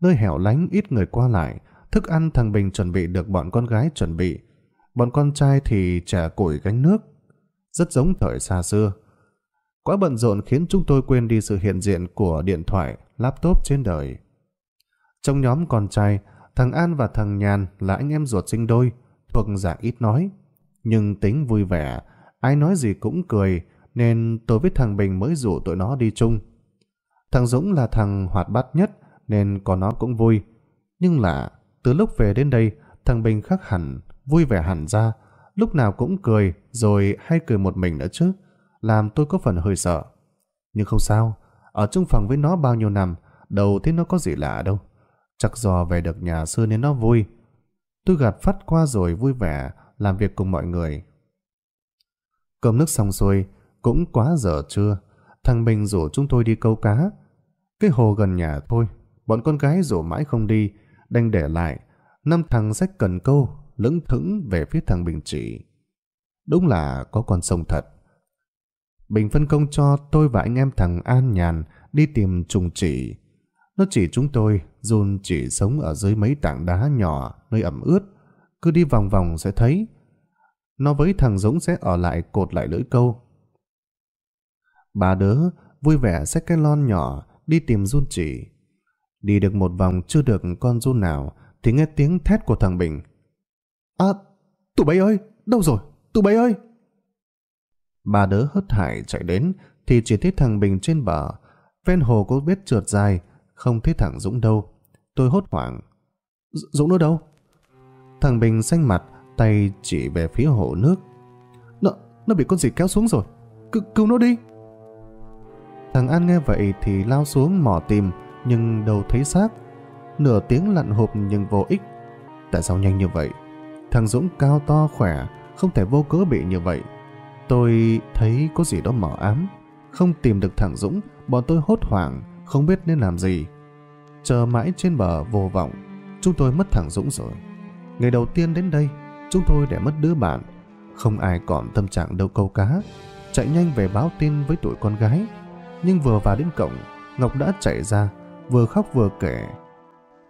Nơi hẻo lánh ít người qua lại, thức ăn thằng Bình chuẩn bị được bọn con gái chuẩn bị. Bọn con trai thì trả củi gánh nước. Rất giống thời xa xưa. Quá bận rộn khiến chúng tôi quên đi sự hiện diện của điện thoại, laptop trên đời. Trong nhóm con trai, Thằng An và thằng Nhàn là anh em ruột sinh đôi, thuộc dạng ít nói. Nhưng tính vui vẻ, ai nói gì cũng cười, nên tôi với thằng Bình mới rủ tụi nó đi chung. Thằng Dũng là thằng hoạt bát nhất, nên có nó cũng vui. Nhưng lạ, từ lúc về đến đây, thằng Bình khác hẳn, vui vẻ hẳn ra, lúc nào cũng cười, rồi hay cười một mình nữa chứ, làm tôi có phần hơi sợ. Nhưng không sao, ở chung phòng với nó bao nhiêu năm, đầu thấy nó có gì lạ đâu. Chắc do về được nhà sư nên nó vui. Tôi gạt phát qua rồi vui vẻ, làm việc cùng mọi người. Cơm nước xong xuôi, cũng quá giờ trưa. Thằng Bình rủ chúng tôi đi câu cá. Cái hồ gần nhà thôi, bọn con gái rủ mãi không đi, đành để lại. Năm thằng sách cần câu, lững thững về phía thằng Bình chỉ. Đúng là có con sông thật. Bình phân công cho tôi và anh em thằng An Nhàn đi tìm trùng chỉ. Nó chỉ chúng tôi John chỉ sống ở dưới mấy tảng đá nhỏ, nơi ẩm ướt. Cứ đi vòng vòng sẽ thấy. Nó với thằng giống sẽ ở lại cột lại lưỡi câu. Ba đứa vui vẻ xách cái lon nhỏ đi tìm John chỉ. Đi được một vòng chưa được con John nào thì nghe tiếng thét của thằng Bình. À, tụi bay ơi, đâu rồi, tụi bay ơi. Ba đứa hớt hải chạy đến thì chỉ thấy thằng Bình trên bờ. Ven hồ có biết trượt dài, không thấy thằng Dũng đâu. Tôi hốt hoảng. Dũng nó đâu? Thằng Bình xanh mặt, tay chỉ về phía hồ nước. Nó, nó bị con gì kéo xuống rồi. C cứu nó đi. Thằng An nghe vậy thì lao xuống mò tìm, nhưng đâu thấy xác. Nửa tiếng lặn hộp nhưng vô ích. Tại sao nhanh như vậy? Thằng Dũng cao to khỏe, không thể vô cớ bị như vậy. Tôi thấy có gì đó mờ ám. Không tìm được thằng Dũng, bọn tôi hốt hoảng, không biết nên làm gì. Chờ mãi trên bờ vô vọng, chúng tôi mất thằng Dũng rồi. Ngày đầu tiên đến đây, chúng tôi để mất đứa bạn. Không ai còn tâm trạng đâu câu cá. Chạy nhanh về báo tin với tuổi con gái. Nhưng vừa vào đến cổng, Ngọc đã chạy ra, vừa khóc vừa kể.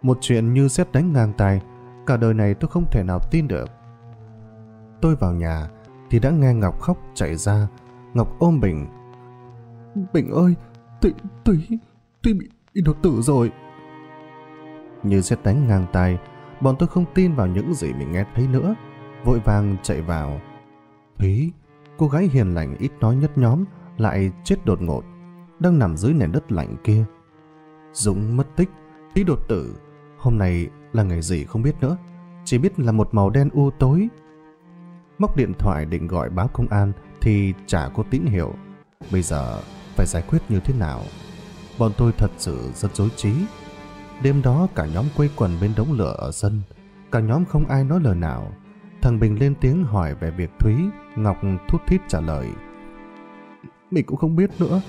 Một chuyện như xét đánh ngang tay, cả đời này tôi không thể nào tin được. Tôi vào nhà thì đã nghe Ngọc khóc chạy ra. Ngọc ôm Bình. Bình ơi, tôi, tôi, tôi bị, bị đột tử rồi như xét đánh ngang tay, bọn tôi không tin vào những gì mình nghe thấy nữa, vội vàng chạy vào. Thúy, cô gái hiền lành ít nói nhất nhóm, lại chết đột ngột, đang nằm dưới nền đất lạnh kia. Dũng mất tích, Thúy đột tử, hôm nay là ngày gì không biết nữa, chỉ biết là một màu đen u tối. Móc điện thoại định gọi báo công an thì chả có tín hiệu. Bây giờ phải giải quyết như thế nào? Bọn tôi thật sự rất dối trí. Đêm đó cả nhóm quây quần bên đống lửa ở sân, cả nhóm không ai nói lời nào. Thằng Bình lên tiếng hỏi về việc Thúy, Ngọc thút thít trả lời. Mình cũng không biết nữa,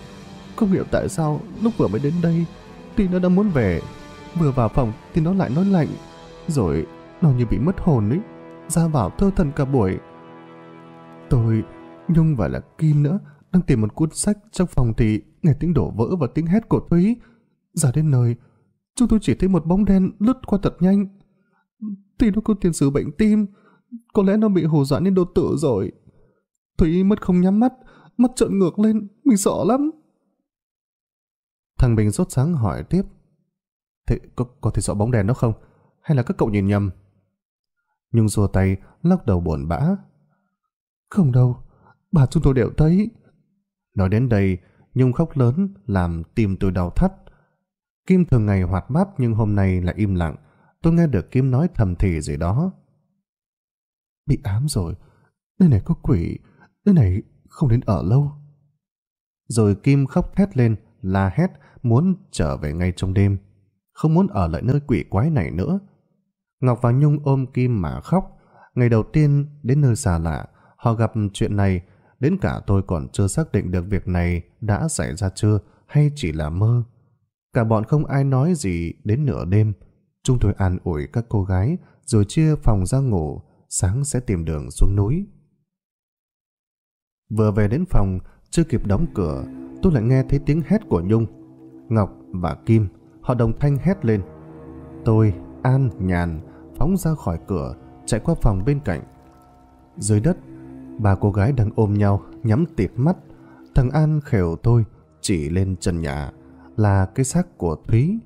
không hiểu tại sao lúc vừa mới đến đây thì nó đã muốn về, vừa vào phòng thì nó lại nói lạnh, rồi nó như bị mất hồn ấy, ra vào thơ thần cả buổi. Tôi, Nhung và là Kim nữa, đang tìm một cuốn sách trong phòng thì nghe tiếng đổ vỡ và tiếng hét của Thúy. Ra đến nơi, Chúng tôi chỉ thấy một bóng đen lướt qua thật nhanh. Thì nó có tiền sử bệnh tim, có lẽ nó bị hồ dọa nên đột tử rồi. Thúy mất không nhắm mắt, mắt trợn ngược lên, mình sợ lắm. Thằng Bình rốt sáng hỏi tiếp. Thế có, có thể rõ bóng đèn đó không? Hay là các cậu nhìn nhầm? Nhưng xua tay, lắc đầu buồn bã. Không đâu, bà chúng tôi đều thấy. Nói đến đây, Nhung khóc lớn, làm tim tôi đau thắt. Kim thường ngày hoạt bát nhưng hôm nay là im lặng. Tôi nghe được Kim nói thầm thì gì đó. Bị ám rồi. Nơi này có quỷ. Nơi này không đến ở lâu. Rồi Kim khóc thét lên, la hét, muốn trở về ngay trong đêm. Không muốn ở lại nơi quỷ quái này nữa. Ngọc và Nhung ôm Kim mà khóc. Ngày đầu tiên đến nơi xa lạ, họ gặp chuyện này. Đến cả tôi còn chưa xác định được việc này đã xảy ra chưa hay chỉ là mơ. Cả bọn không ai nói gì đến nửa đêm. Chúng tôi an ủi các cô gái rồi chia phòng ra ngủ, sáng sẽ tìm đường xuống núi. Vừa về đến phòng, chưa kịp đóng cửa, tôi lại nghe thấy tiếng hét của Nhung. Ngọc và Kim, họ đồng thanh hét lên. Tôi, An, Nhàn phóng ra khỏi cửa, chạy qua phòng bên cạnh. Dưới đất, ba cô gái đang ôm nhau, nhắm tịt mắt. Thằng An khều tôi, chỉ lên trần nhà là cái xác của Thúy.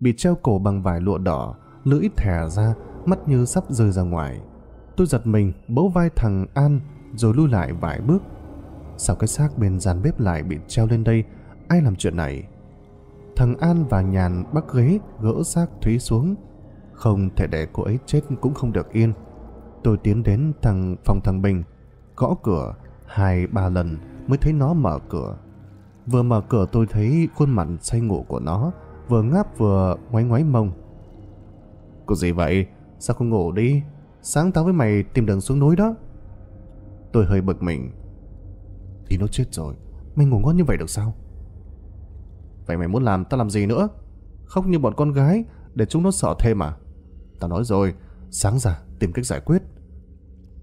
Bị treo cổ bằng vải lụa đỏ, lưỡi thẻ ra, mắt như sắp rơi ra ngoài. Tôi giật mình, bỗ vai thằng An, rồi lui lại vài bước. Sao cái xác bên gian bếp lại bị treo lên đây? Ai làm chuyện này? Thằng An và Nhàn bắt ghế gỡ xác Thúy xuống. Không thể để cô ấy chết cũng không được yên. Tôi tiến đến thằng phòng thằng Bình, gõ cửa hai ba lần mới thấy nó mở cửa. Vừa mở cửa tôi thấy khuôn mặt say ngủ của nó, vừa ngáp vừa ngoáy ngoáy mông. Có gì vậy? Sao không ngủ đi? Sáng tao với mày tìm đường xuống núi đó. Tôi hơi bực mình. Thì nó chết rồi, mày ngủ ngon như vậy được sao? Vậy mày muốn làm tao làm gì nữa? Khóc như bọn con gái, để chúng nó sợ thêm à? Tao nói rồi, sáng ra tìm cách giải quyết.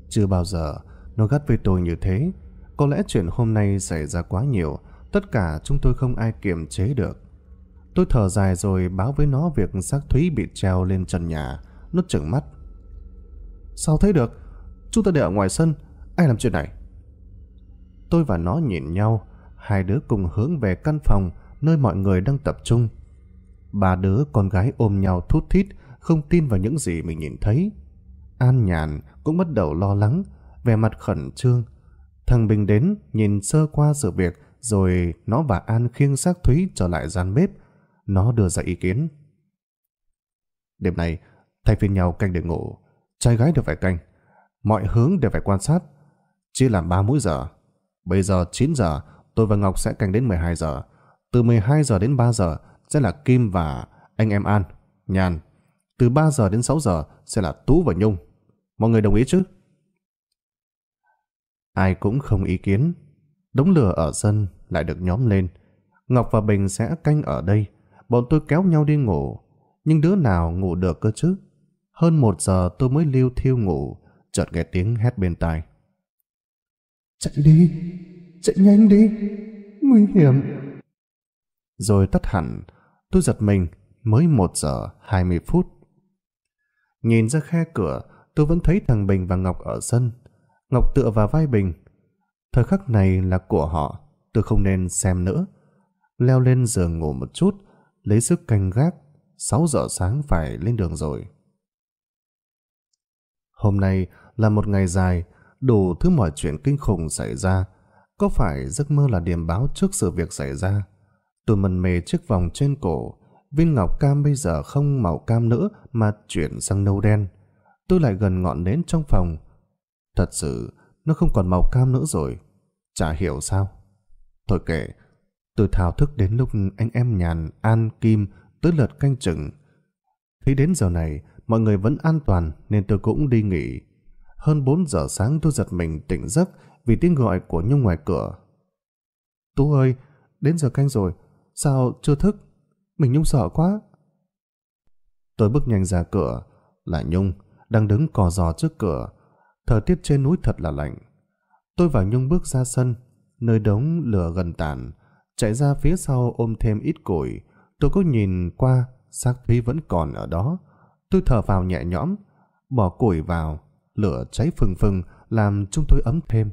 Chưa bao giờ nó gắt với tôi như thế. Có lẽ chuyện hôm nay xảy ra quá nhiều Tất cả chúng tôi không ai kiềm chế được. Tôi thở dài rồi báo với nó việc xác Thúy bị treo lên trần nhà. Nó trừng mắt. Sao thấy được? Chúng ta để ở ngoài sân. Ai làm chuyện này? Tôi và nó nhìn nhau. Hai đứa cùng hướng về căn phòng nơi mọi người đang tập trung. Ba đứa con gái ôm nhau thút thít không tin vào những gì mình nhìn thấy. An nhàn cũng bắt đầu lo lắng, vẻ mặt khẩn trương. Thằng Bình đến nhìn sơ qua sự việc rồi nó và An khiêng xác Thúy trở lại gian bếp. Nó đưa ra ý kiến. Đêm nay, thay phiên nhau canh để ngủ. Trai gái đều phải canh. Mọi hướng đều phải quan sát. Chia làm 3 mũi giờ. Bây giờ 9 giờ, tôi và Ngọc sẽ canh đến 12 giờ. Từ 12 giờ đến 3 giờ sẽ là Kim và anh em An, Nhàn. Từ 3 giờ đến 6 giờ sẽ là Tú và Nhung. Mọi người đồng ý chứ? Ai cũng không ý kiến. Đống lửa ở sân lại được nhóm lên. Ngọc và Bình sẽ canh ở đây. Bọn tôi kéo nhau đi ngủ. Nhưng đứa nào ngủ được cơ chứ? Hơn một giờ tôi mới lưu thiêu ngủ. Chợt nghe tiếng hét bên tai. Chạy đi! Chạy nhanh đi! Nguy hiểm! Rồi tắt hẳn. Tôi giật mình. Mới một giờ hai mươi phút. Nhìn ra khe cửa, tôi vẫn thấy thằng Bình và Ngọc ở sân. Ngọc tựa vào vai Bình, Thời khắc này là của họ, tôi không nên xem nữa. Leo lên giường ngủ một chút, lấy sức canh gác, 6 giờ sáng phải lên đường rồi. Hôm nay là một ngày dài, đủ thứ mọi chuyện kinh khủng xảy ra. Có phải giấc mơ là điểm báo trước sự việc xảy ra? Tôi mần mề chiếc vòng trên cổ, viên ngọc cam bây giờ không màu cam nữa mà chuyển sang nâu đen. Tôi lại gần ngọn nến trong phòng. Thật sự, nó không còn màu cam nữa rồi. Chả hiểu sao. Thôi kệ, từ thảo thức đến lúc anh em nhàn, an, kim, tới lượt canh chừng. Thấy đến giờ này, mọi người vẫn an toàn nên tôi cũng đi nghỉ. Hơn 4 giờ sáng tôi giật mình tỉnh giấc vì tiếng gọi của Nhung ngoài cửa. Tú ơi, đến giờ canh rồi, sao chưa thức? Mình Nhung sợ quá. Tôi bước nhanh ra cửa, là Nhung, đang đứng cò giò trước cửa, Thời tiết trên núi thật là lạnh. Tôi và Nhung bước ra sân, nơi đống lửa gần tàn, chạy ra phía sau ôm thêm ít củi. Tôi có nhìn qua, xác Thúy vẫn còn ở đó. Tôi thở vào nhẹ nhõm, bỏ củi vào, lửa cháy phừng phừng làm chúng tôi ấm thêm,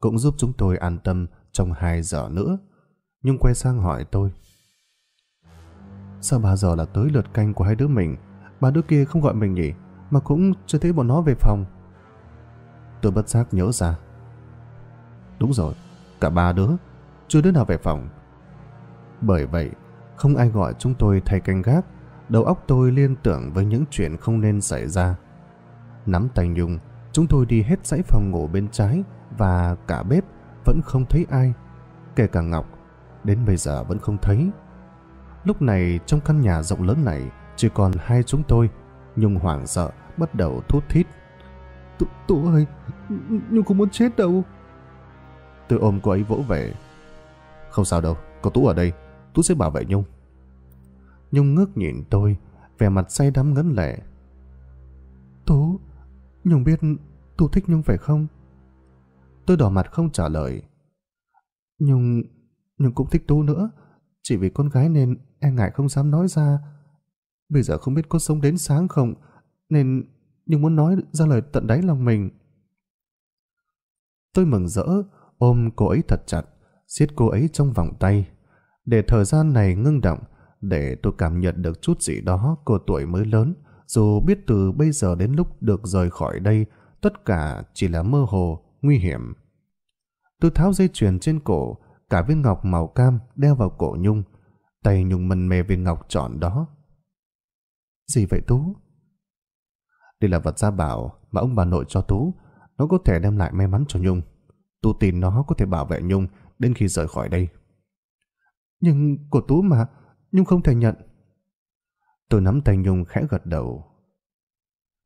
cũng giúp chúng tôi an tâm trong hai giờ nữa. Nhung quay sang hỏi tôi. Sao 3 giờ là tới lượt canh của hai đứa mình? Ba đứa kia không gọi mình nhỉ? Mà cũng chưa thấy bọn nó về phòng tôi bất giác nhớ ra. Đúng rồi, cả ba đứa, chưa đứa nào về phòng. Bởi vậy, không ai gọi chúng tôi thay canh gác, đầu óc tôi liên tưởng với những chuyện không nên xảy ra. Nắm tay Nhung, chúng tôi đi hết dãy phòng ngủ bên trái và cả bếp vẫn không thấy ai, kể cả Ngọc, đến bây giờ vẫn không thấy. Lúc này trong căn nhà rộng lớn này chỉ còn hai chúng tôi, Nhung hoảng sợ bắt đầu thút thít. Tụ, tụ ơi, nhưng không muốn chết đâu. Tôi ôm cô ấy vỗ về. Không sao đâu, có Tú ở đây. Tú sẽ bảo vệ Nhung. Nhung ngước nhìn tôi, vẻ mặt say đắm ngấn lệ. Tú, Nhung biết Tú thích Nhung phải không? Tôi đỏ mặt không trả lời. Nhung, Nhung cũng thích Tú nữa. Chỉ vì con gái nên e ngại không dám nói ra. Bây giờ không biết có sống đến sáng không, nên Nhung muốn nói ra lời tận đáy lòng mình. Tôi mừng rỡ, ôm cô ấy thật chặt, siết cô ấy trong vòng tay. Để thời gian này ngưng động, để tôi cảm nhận được chút gì đó của tuổi mới lớn, dù biết từ bây giờ đến lúc được rời khỏi đây, tất cả chỉ là mơ hồ, nguy hiểm. Tôi tháo dây chuyền trên cổ, cả viên ngọc màu cam đeo vào cổ Nhung. Tay Nhung mần mề viên ngọc tròn đó. Gì vậy Tú? Đây là vật gia bảo mà ông bà nội cho Tú, nó có thể đem lại may mắn cho Nhung. Tú tin nó có thể bảo vệ Nhung đến khi rời khỏi đây. Nhưng của Tú mà, Nhung không thể nhận. Tôi nắm tay Nhung khẽ gật đầu.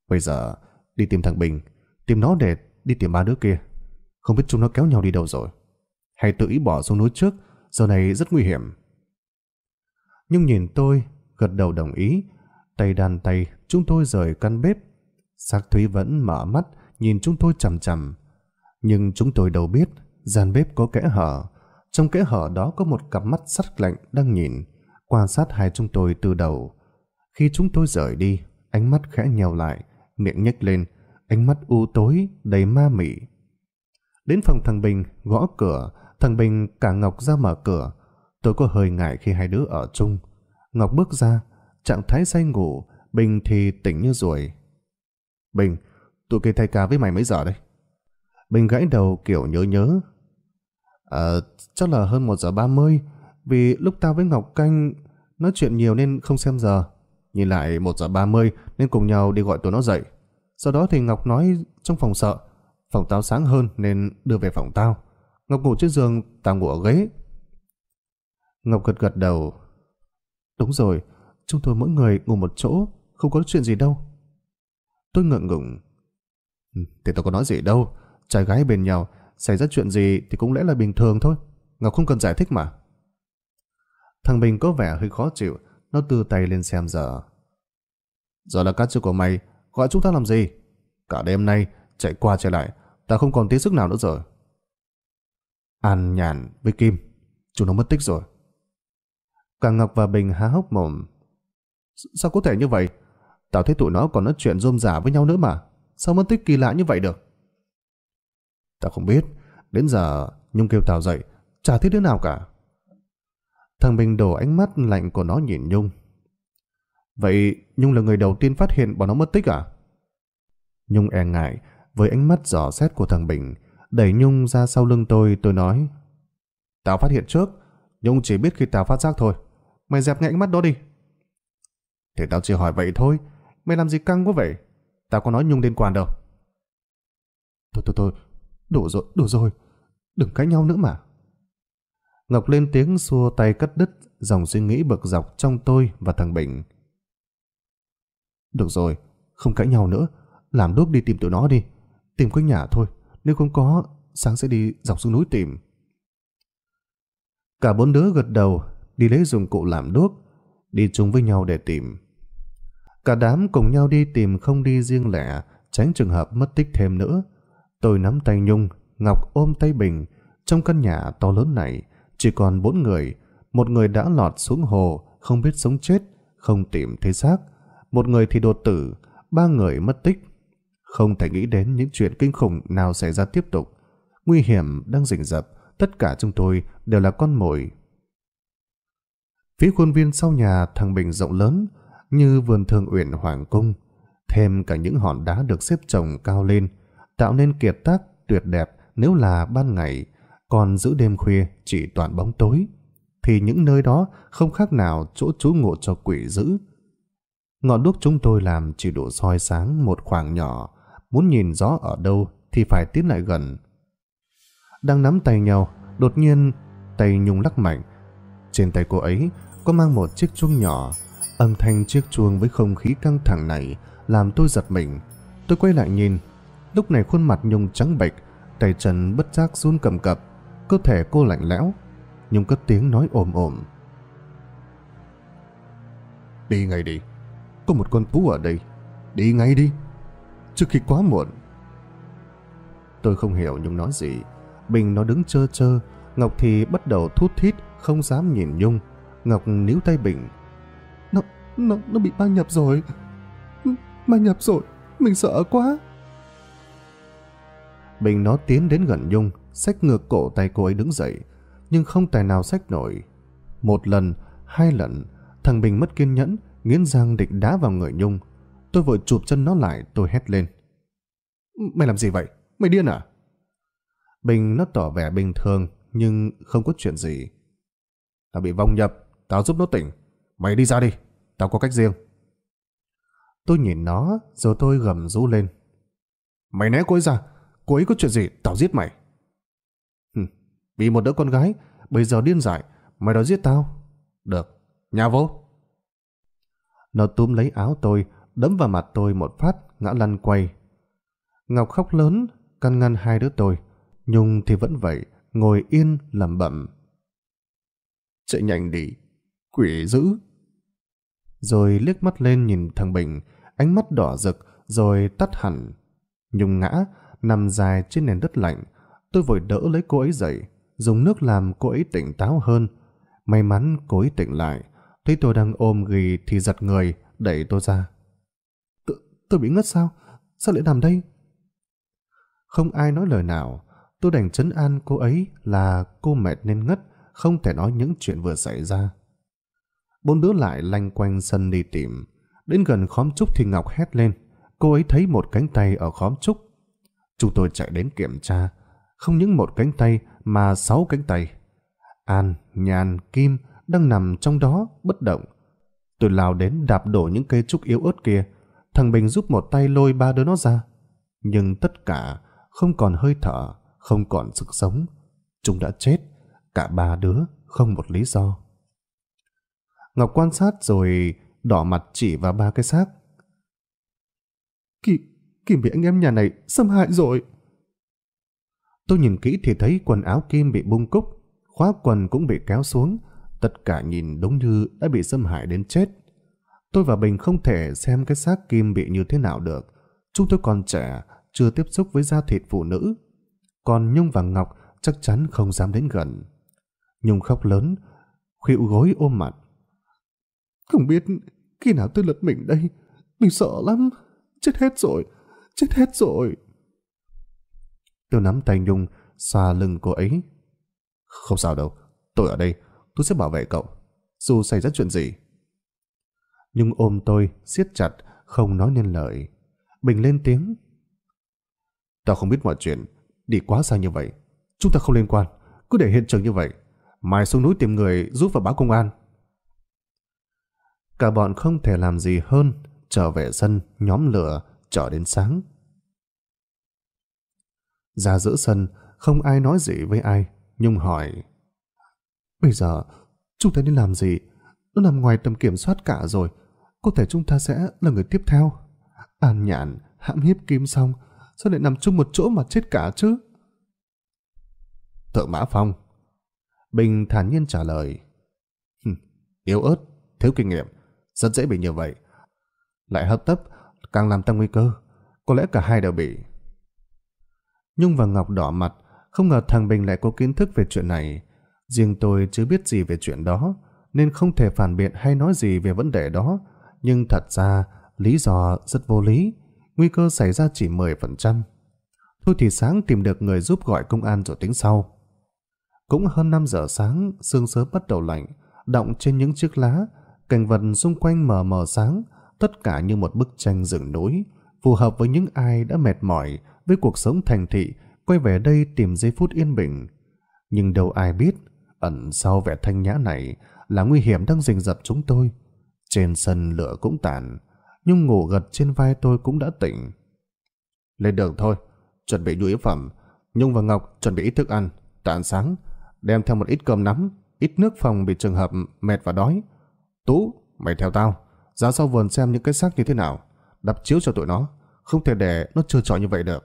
Bây giờ, đi tìm thằng Bình, tìm nó để đi tìm ba đứa kia. Không biết chúng nó kéo nhau đi đâu rồi. Hay tự ý bỏ xuống núi trước, giờ này rất nguy hiểm. Nhung nhìn tôi, gật đầu đồng ý, tay đàn tay chúng tôi rời căn bếp. Sắc Thúy vẫn mở mắt, nhìn chúng tôi chằm chằm. Nhưng chúng tôi đâu biết, gian bếp có kẽ hở. Trong kẽ hở đó có một cặp mắt sắc lạnh đang nhìn, quan sát hai chúng tôi từ đầu. Khi chúng tôi rời đi, ánh mắt khẽ nhèo lại, miệng nhếch lên, ánh mắt u tối, đầy ma mị. Đến phòng thằng Bình, gõ cửa, thằng Bình cả Ngọc ra mở cửa. Tôi có hơi ngại khi hai đứa ở chung. Ngọc bước ra, trạng thái say ngủ, Bình thì tỉnh như ruồi. Bình, Tụi kia thay ca với mày mấy giờ đây? Bình gãy đầu kiểu nhớ nhớ. à, chắc là hơn 1 giờ 30, vì lúc tao với Ngọc Canh nói chuyện nhiều nên không xem giờ. Nhìn lại 1 giờ 30 nên cùng nhau đi gọi tụi nó dậy. Sau đó thì Ngọc nói trong phòng sợ, phòng tao sáng hơn nên đưa về phòng tao. Ngọc ngủ trên giường, tao ngủ ở ghế. Ngọc gật gật đầu. Đúng rồi, chúng tôi mỗi người ngủ một chỗ, không có chuyện gì đâu. Tôi ngượng ngùng, Ừ, thì tôi có nói gì đâu, trai gái bên nhau, xảy ra chuyện gì thì cũng lẽ là bình thường thôi. Ngọc không cần giải thích mà. Thằng Bình có vẻ hơi khó chịu, nó đưa tay lên xem giờ. Giờ là các chữ của mày, gọi chúng ta làm gì? Cả đêm nay, chạy qua chạy lại, ta không còn tí sức nào nữa rồi. An nhàn với Kim, chúng nó mất tích rồi. Cả Ngọc và Bình há hốc mồm. Sao có thể như vậy? Tao thấy tụi nó còn nói chuyện rôm rả với nhau nữa mà. Sao mất tích kỳ lạ như vậy được? Tao không biết. Đến giờ Nhung kêu tao dậy. Chả thấy đứa nào cả. Thằng Bình đổ ánh mắt lạnh của nó nhìn Nhung. Vậy Nhung là người đầu tiên phát hiện bọn nó mất tích à? Nhung e ngại với ánh mắt dò xét của thằng Bình. Đẩy Nhung ra sau lưng tôi tôi nói. Tao phát hiện trước. Nhung chỉ biết khi tao phát giác thôi. Mày dẹp ngay ánh mắt đó đi. Thì tao chỉ hỏi vậy thôi. Mày làm gì căng quá vậy? Tao có nói Nhung liên quan đâu. Thôi thôi thôi, đủ rồi, đủ rồi. Đừng cãi nhau nữa mà. Ngọc lên tiếng xua tay cắt đứt dòng suy nghĩ bực dọc trong tôi và thằng Bình. Được rồi, không cãi nhau nữa. Làm đốt đi tìm tụi nó đi. Tìm quanh nhà thôi. Nếu không có, sáng sẽ đi dọc xuống núi tìm. Cả bốn đứa gật đầu, đi lấy dụng cụ làm đuốc, đi chung với nhau để tìm. Cả đám cùng nhau đi tìm không đi riêng lẻ, tránh trường hợp mất tích thêm nữa. Tôi nắm tay Nhung, Ngọc ôm tay Bình. Trong căn nhà to lớn này, chỉ còn bốn người. Một người đã lọt xuống hồ, không biết sống chết, không tìm thấy xác. Một người thì đột tử, ba người mất tích. Không thể nghĩ đến những chuyện kinh khủng nào xảy ra tiếp tục. Nguy hiểm đang rình rập, tất cả chúng tôi đều là con mồi. Phía khuôn viên sau nhà thằng Bình rộng lớn, như vườn thường uyển hoàng cung, thêm cả những hòn đá được xếp chồng cao lên, tạo nên kiệt tác tuyệt đẹp nếu là ban ngày, còn giữ đêm khuya chỉ toàn bóng tối, thì những nơi đó không khác nào chỗ trú ngụ cho quỷ dữ. Ngọn đuốc chúng tôi làm chỉ đủ soi sáng một khoảng nhỏ, muốn nhìn rõ ở đâu thì phải tiến lại gần. Đang nắm tay nhau, đột nhiên tay Nhung lắc mạnh. Trên tay cô ấy có mang một chiếc chuông nhỏ Âm thanh chiếc chuông với không khí căng thẳng này làm tôi giật mình. Tôi quay lại nhìn, lúc này khuôn mặt Nhung trắng bệch, tay chân bất giác run cầm cập, cơ thể cô lạnh lẽo. Nhung cất tiếng nói ồm ồm. Đi ngay đi, có một con thú ở đây, đi ngay đi, trước khi quá muộn. Tôi không hiểu Nhung nói gì, Bình nó đứng chơ chơ, Ngọc thì bắt đầu thút thít, không dám nhìn Nhung. Ngọc níu tay Bình, nó, nó bị ma nhập rồi. Ma nhập rồi, mình sợ quá. Bình nó tiến đến gần Nhung, xách ngược cổ tay cô ấy đứng dậy, nhưng không tài nào xách nổi. Một lần, hai lần, thằng Bình mất kiên nhẫn, nghiến răng địch đá vào người Nhung. Tôi vội chụp chân nó lại, tôi hét lên. Mày làm gì vậy? Mày điên à? Bình nó tỏ vẻ bình thường, nhưng không có chuyện gì. Tao bị vong nhập, tao giúp nó tỉnh. Mày đi ra đi. Tao có cách riêng. Tôi nhìn nó, rồi tôi gầm rú lên. Mày né cô ấy ra, cô ấy có chuyện gì, tao giết mày. Hừ, vì một đứa con gái, bây giờ điên dại, mày đòi giết tao. Được, nhà vô. Nó túm lấy áo tôi, đấm vào mặt tôi một phát, ngã lăn quay. Ngọc khóc lớn, căn ngăn hai đứa tôi. Nhung thì vẫn vậy, ngồi yên làm bẩm. Chạy nhanh đi, quỷ dữ rồi liếc mắt lên nhìn thằng Bình, ánh mắt đỏ rực, rồi tắt hẳn. Nhung ngã, nằm dài trên nền đất lạnh, tôi vội đỡ lấy cô ấy dậy, dùng nước làm cô ấy tỉnh táo hơn. May mắn cô ấy tỉnh lại, thấy tôi đang ôm ghì thì giật người, đẩy tôi ra. Tôi bị ngất sao? Sao lại nằm đây? Không ai nói lời nào, tôi đành chấn an cô ấy là cô mệt nên ngất, không thể nói những chuyện vừa xảy ra. Bốn đứa lại lanh quanh sân đi tìm. Đến gần khóm trúc thì Ngọc hét lên. Cô ấy thấy một cánh tay ở khóm trúc. Chúng tôi chạy đến kiểm tra. Không những một cánh tay mà sáu cánh tay. An, Nhàn, Kim đang nằm trong đó bất động. Tôi lao đến đạp đổ những cây trúc yếu ớt kia. Thằng Bình giúp một tay lôi ba đứa nó ra. Nhưng tất cả không còn hơi thở, không còn sức sống. Chúng đã chết, cả ba đứa không một lý do. Ngọc quan sát rồi đỏ mặt chỉ vào ba cái xác. Kì Kim bị anh em nhà này xâm hại rồi. Tôi nhìn kỹ thì thấy quần áo Kim bị bung cúc, khóa quần cũng bị kéo xuống, tất cả nhìn đúng như đã bị xâm hại đến chết. Tôi và Bình không thể xem cái xác Kim bị như thế nào được. Chúng tôi còn trẻ, chưa tiếp xúc với da thịt phụ nữ. Còn Nhung và Ngọc chắc chắn không dám đến gần. Nhung khóc lớn, khuỵu gối ôm mặt. Không biết khi nào tôi lật mình đây. Mình sợ lắm. Chết hết rồi. Chết hết rồi. Tôi nắm tay Nhung, xoa lưng cô ấy. Không sao đâu. Tôi ở đây. Tôi sẽ bảo vệ cậu. Dù xảy ra chuyện gì. Nhung ôm tôi, siết chặt, không nói nên lời. Bình lên tiếng. Tao không biết mọi chuyện. Đi quá xa như vậy. Chúng ta không liên quan. Cứ để hiện trường như vậy. Mai xuống núi tìm người giúp và báo công an. Cả bọn không thể làm gì hơn, trở về sân, nhóm lửa, chờ đến sáng. Ra giữa sân, không ai nói gì với ai. Nhung hỏi, Bây giờ, chúng ta nên làm gì? Nó nằm ngoài tầm kiểm soát cả rồi. Có thể chúng ta sẽ là người tiếp theo. An nhạn, hãm hiếp kim xong, sao lại nằm chung một chỗ mà chết cả chứ? Thượng Mã Phong Bình thản nhiên trả lời Yếu ớt, thiếu kinh nghiệm rất dễ bị như vậy. Lại hấp tấp, càng làm tăng nguy cơ. Có lẽ cả hai đều bị. Nhung và Ngọc đỏ mặt, không ngờ thằng Bình lại có kiến thức về chuyện này. Riêng tôi chưa biết gì về chuyện đó, nên không thể phản biện hay nói gì về vấn đề đó. Nhưng thật ra, lý do rất vô lý. Nguy cơ xảy ra chỉ 10%. Thôi thì sáng tìm được người giúp gọi công an rồi tính sau. Cũng hơn 5 giờ sáng, sương sớm bắt đầu lạnh, động trên những chiếc lá, Cảnh vật xung quanh mờ mờ sáng, tất cả như một bức tranh rừng núi, phù hợp với những ai đã mệt mỏi với cuộc sống thành thị, quay về đây tìm giây phút yên bình. Nhưng đâu ai biết, ẩn sau vẻ thanh nhã này là nguy hiểm đang rình rập chúng tôi. Trên sân lửa cũng tàn, nhưng ngủ gật trên vai tôi cũng đã tỉnh. Lên đường thôi, chuẩn bị nhu yếu phẩm. Nhung và Ngọc chuẩn bị ít thức ăn, tàn sáng, đem theo một ít cơm nắm, ít nước phòng bị trường hợp mệt và đói. Tú, mày theo tao, ra sau vườn xem những cái xác như thế nào, đập chiếu cho tụi nó, không thể để nó trơ trọi như vậy được.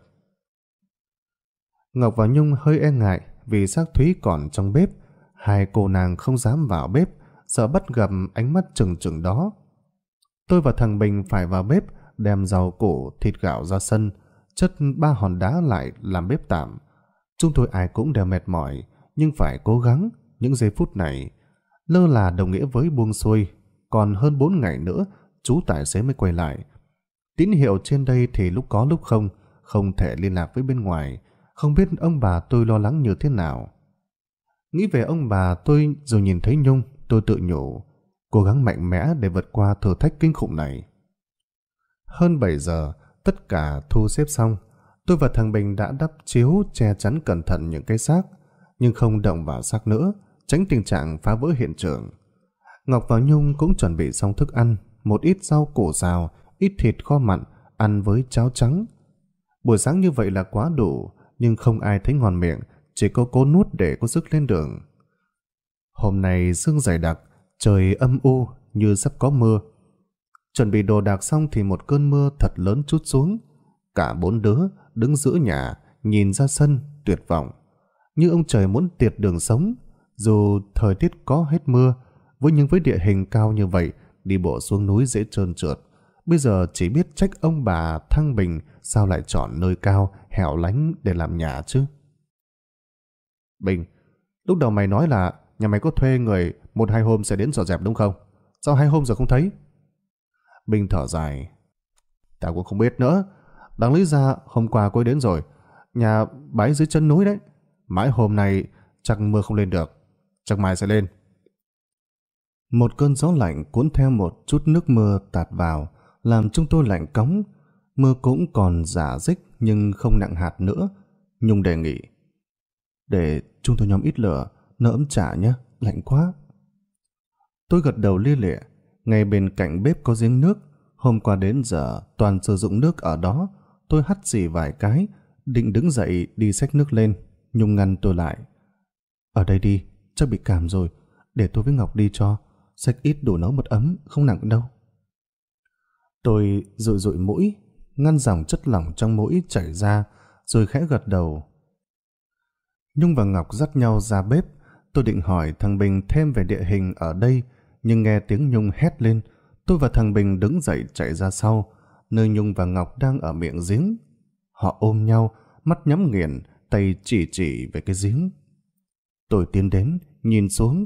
Ngọc và Nhung hơi e ngại vì xác Thúy còn trong bếp, hai cô nàng không dám vào bếp, sợ bắt gặp ánh mắt trừng trừng đó. Tôi và thằng Bình phải vào bếp đem rau củ, thịt gạo ra sân, chất ba hòn đá lại làm bếp tạm. Chúng tôi ai cũng đều mệt mỏi, nhưng phải cố gắng, những giây phút này lơ là đồng nghĩa với buông xuôi, còn hơn 4 ngày nữa chú tài xế mới quay lại. Tín hiệu trên đây thì lúc có lúc không, không thể liên lạc với bên ngoài, không biết ông bà tôi lo lắng như thế nào. Nghĩ về ông bà tôi rồi nhìn thấy Nhung, tôi tự nhủ, cố gắng mạnh mẽ để vượt qua thử thách kinh khủng này. Hơn 7 giờ, tất cả thu xếp xong, tôi và thằng Bình đã đắp chiếu che chắn cẩn thận những cái xác, nhưng không động vào xác nữa tránh tình trạng phá vỡ hiện trường. Ngọc và Nhung cũng chuẩn bị xong thức ăn, một ít rau củ rào ít thịt kho mặn, ăn với cháo trắng. Buổi sáng như vậy là quá đủ, nhưng không ai thấy ngon miệng, chỉ có cố nuốt để có sức lên đường. Hôm nay sương dày đặc, trời âm u như sắp có mưa. Chuẩn bị đồ đạc xong thì một cơn mưa thật lớn chút xuống. Cả bốn đứa đứng giữa nhà, nhìn ra sân, tuyệt vọng. Như ông trời muốn tiệt đường sống, dù thời tiết có hết mưa, với những với địa hình cao như vậy, đi bộ xuống núi dễ trơn trượt. Bây giờ chỉ biết trách ông bà Thăng Bình sao lại chọn nơi cao, hẻo lánh để làm nhà chứ. Bình, lúc đầu mày nói là nhà mày có thuê người một hai hôm sẽ đến dọn dẹp đúng không? Sao hai hôm giờ không thấy? Bình thở dài. Tao cũng không biết nữa. Đáng lý ra hôm qua cô đến rồi. Nhà bãi dưới chân núi đấy. Mãi hôm nay chắc mưa không lên được chắc mai sẽ lên. Một cơn gió lạnh cuốn theo một chút nước mưa tạt vào, làm chúng tôi lạnh cống. Mưa cũng còn giả dích nhưng không nặng hạt nữa. Nhung đề nghị. Để chúng tôi nhóm ít lửa, nó ấm trả nhé, lạnh quá. Tôi gật đầu lia lịa, ngay bên cạnh bếp có giếng nước. Hôm qua đến giờ toàn sử dụng nước ở đó, tôi hắt xì vài cái, định đứng dậy đi xách nước lên. Nhung ngăn tôi lại. Ở đây đi, chắc bị cảm rồi, để tôi với Ngọc đi cho, sách ít đủ nấu một ấm, không nặng đâu. Tôi rụi rụi mũi, ngăn dòng chất lỏng trong mũi chảy ra, rồi khẽ gật đầu. Nhung và Ngọc dắt nhau ra bếp, tôi định hỏi thằng Bình thêm về địa hình ở đây, nhưng nghe tiếng Nhung hét lên, tôi và thằng Bình đứng dậy chạy ra sau, nơi Nhung và Ngọc đang ở miệng giếng. Họ ôm nhau, mắt nhắm nghiền, tay chỉ chỉ về cái giếng. Tôi tiến đến, nhìn xuống.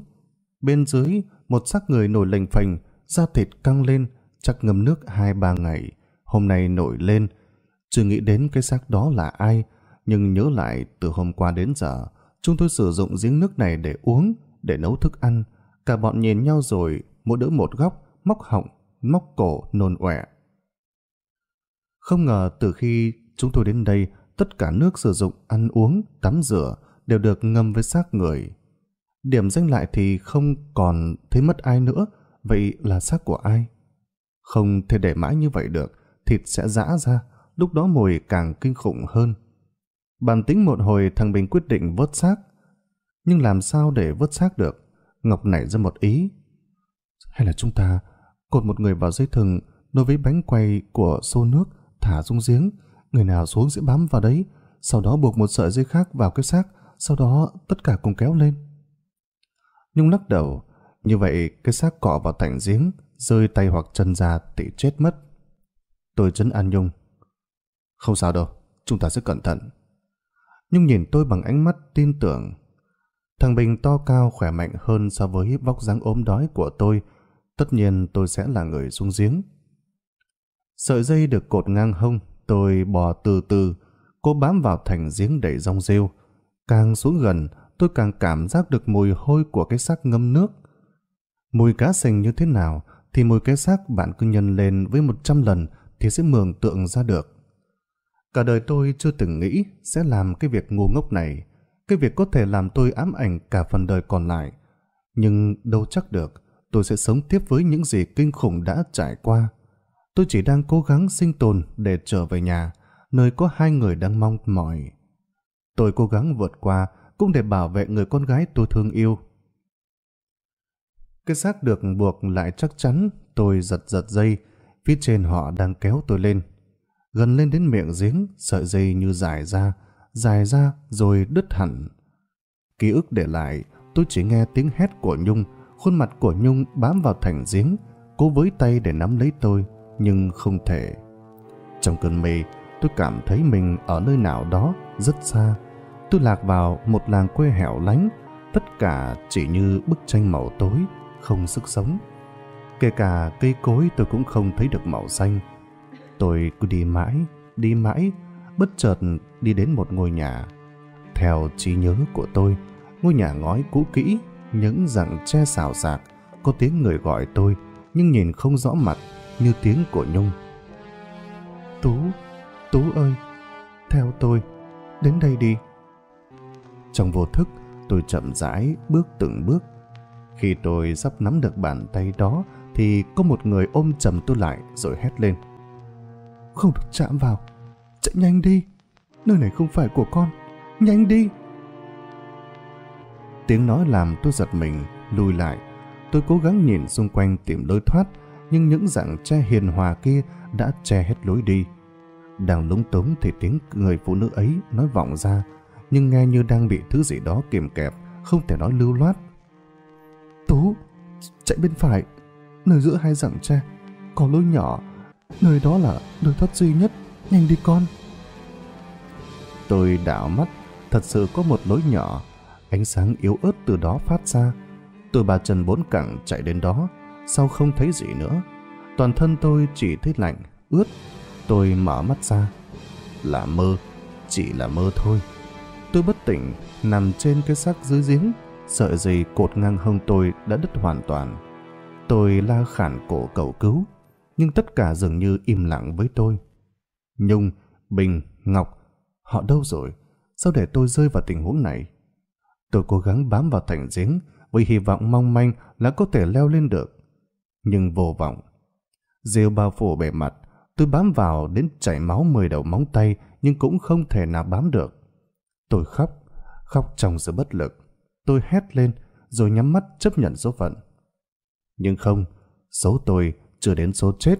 Bên dưới, một xác người nổi lềnh phành, da thịt căng lên, chắc ngâm nước hai ba ngày. Hôm nay nổi lên. Chưa nghĩ đến cái xác đó là ai, nhưng nhớ lại từ hôm qua đến giờ, chúng tôi sử dụng giếng nước này để uống, để nấu thức ăn. Cả bọn nhìn nhau rồi, mỗi đứa một góc, móc họng, móc cổ, nôn ọe. Không ngờ từ khi chúng tôi đến đây, tất cả nước sử dụng ăn uống, tắm rửa đều được ngâm với xác người. Điểm danh lại thì không còn thấy mất ai nữa, vậy là xác của ai? Không thể để mãi như vậy được, thịt sẽ rã ra, lúc đó mùi càng kinh khủng hơn. Bàn tính một hồi thằng Bình quyết định vớt xác, nhưng làm sao để vớt xác được? Ngọc nảy ra một ý. Hay là chúng ta cột một người vào dây thừng đối với bánh quay của xô nước thả xuống giếng, người nào xuống sẽ bám vào đấy, sau đó buộc một sợi dây khác vào cái xác sau đó tất cả cùng kéo lên. Nhung lắc đầu, như vậy cái xác cọ vào thành giếng, rơi tay hoặc chân ra thì chết mất. Tôi chấn an Nhung. Không sao đâu, chúng ta sẽ cẩn thận. Nhung nhìn tôi bằng ánh mắt tin tưởng. Thằng Bình to cao khỏe mạnh hơn so với vóc dáng ốm đói của tôi. Tất nhiên tôi sẽ là người xuống giếng. Sợi dây được cột ngang hông, tôi bò từ từ, cố bám vào thành giếng đầy rong rêu. Càng xuống gần, tôi càng cảm giác được mùi hôi của cái xác ngâm nước. Mùi cá sình như thế nào thì mùi cái xác bạn cứ nhân lên với 100 lần thì sẽ mường tượng ra được. Cả đời tôi chưa từng nghĩ sẽ làm cái việc ngu ngốc này, cái việc có thể làm tôi ám ảnh cả phần đời còn lại. Nhưng đâu chắc được, tôi sẽ sống tiếp với những gì kinh khủng đã trải qua. Tôi chỉ đang cố gắng sinh tồn để trở về nhà, nơi có hai người đang mong mỏi. Tôi cố gắng vượt qua, cũng để bảo vệ người con gái tôi thương yêu. Cái xác được buộc lại chắc chắn, tôi giật giật dây, phía trên họ đang kéo tôi lên. Gần lên đến miệng giếng, sợi dây như dài ra, dài ra rồi đứt hẳn. Ký ức để lại, tôi chỉ nghe tiếng hét của Nhung, khuôn mặt của Nhung bám vào thành giếng, cố với tay để nắm lấy tôi, nhưng không thể. Trong cơn mê, tôi cảm thấy mình ở nơi nào đó rất xa. Tôi lạc vào một làng quê hẻo lánh, tất cả chỉ như bức tranh màu tối, không sức sống. Kể cả cây cối tôi cũng không thấy được màu xanh. Tôi cứ đi mãi, đi mãi, bất chợt đi đến một ngôi nhà. Theo trí nhớ của tôi, ngôi nhà ngói cũ kỹ, những rặng tre xào xạc, có tiếng người gọi tôi, nhưng nhìn không rõ mặt như tiếng của Nhung. Tú, Tú ơi, theo tôi, đến đây đi. Trong vô thức, tôi chậm rãi bước từng bước. Khi tôi sắp nắm được bàn tay đó, thì có một người ôm chầm tôi lại rồi hét lên. Không được chạm vào, chạy nhanh đi, nơi này không phải của con, nhanh đi. Tiếng nói làm tôi giật mình, lùi lại. Tôi cố gắng nhìn xung quanh tìm lối thoát, nhưng những dạng che hiền hòa kia đã che hết lối đi. Đang lúng túng thì tiếng người phụ nữ ấy nói vọng ra, nhưng nghe như đang bị thứ gì đó kìm kẹp, không thể nói lưu loát. Tú, chạy bên phải, nơi giữa hai dặm tre, có lối nhỏ, nơi đó là nơi thoát duy nhất, nhanh đi con. Tôi đảo mắt, thật sự có một lối nhỏ, ánh sáng yếu ớt từ đó phát ra. Tôi bà chân bốn cẳng chạy đến đó, sau không thấy gì nữa. Toàn thân tôi chỉ thấy lạnh, ướt Tôi mở mắt ra. Là mơ, chỉ là mơ thôi. Tôi bất tỉnh, nằm trên cái xác dưới giếng. Sợi dây cột ngang hông tôi đã đứt hoàn toàn. Tôi la khản cổ cầu cứu, nhưng tất cả dường như im lặng với tôi. Nhung, Bình, Ngọc, họ đâu rồi? Sao để tôi rơi vào tình huống này? Tôi cố gắng bám vào thành giếng với hy vọng mong manh là có thể leo lên được. Nhưng vô vọng. Rêu bao phủ bề mặt, Tôi bám vào đến chảy máu mười đầu móng tay nhưng cũng không thể nào bám được. Tôi khóc, khóc trong sự bất lực. Tôi hét lên rồi nhắm mắt chấp nhận số phận. Nhưng không, số tôi chưa đến số chết.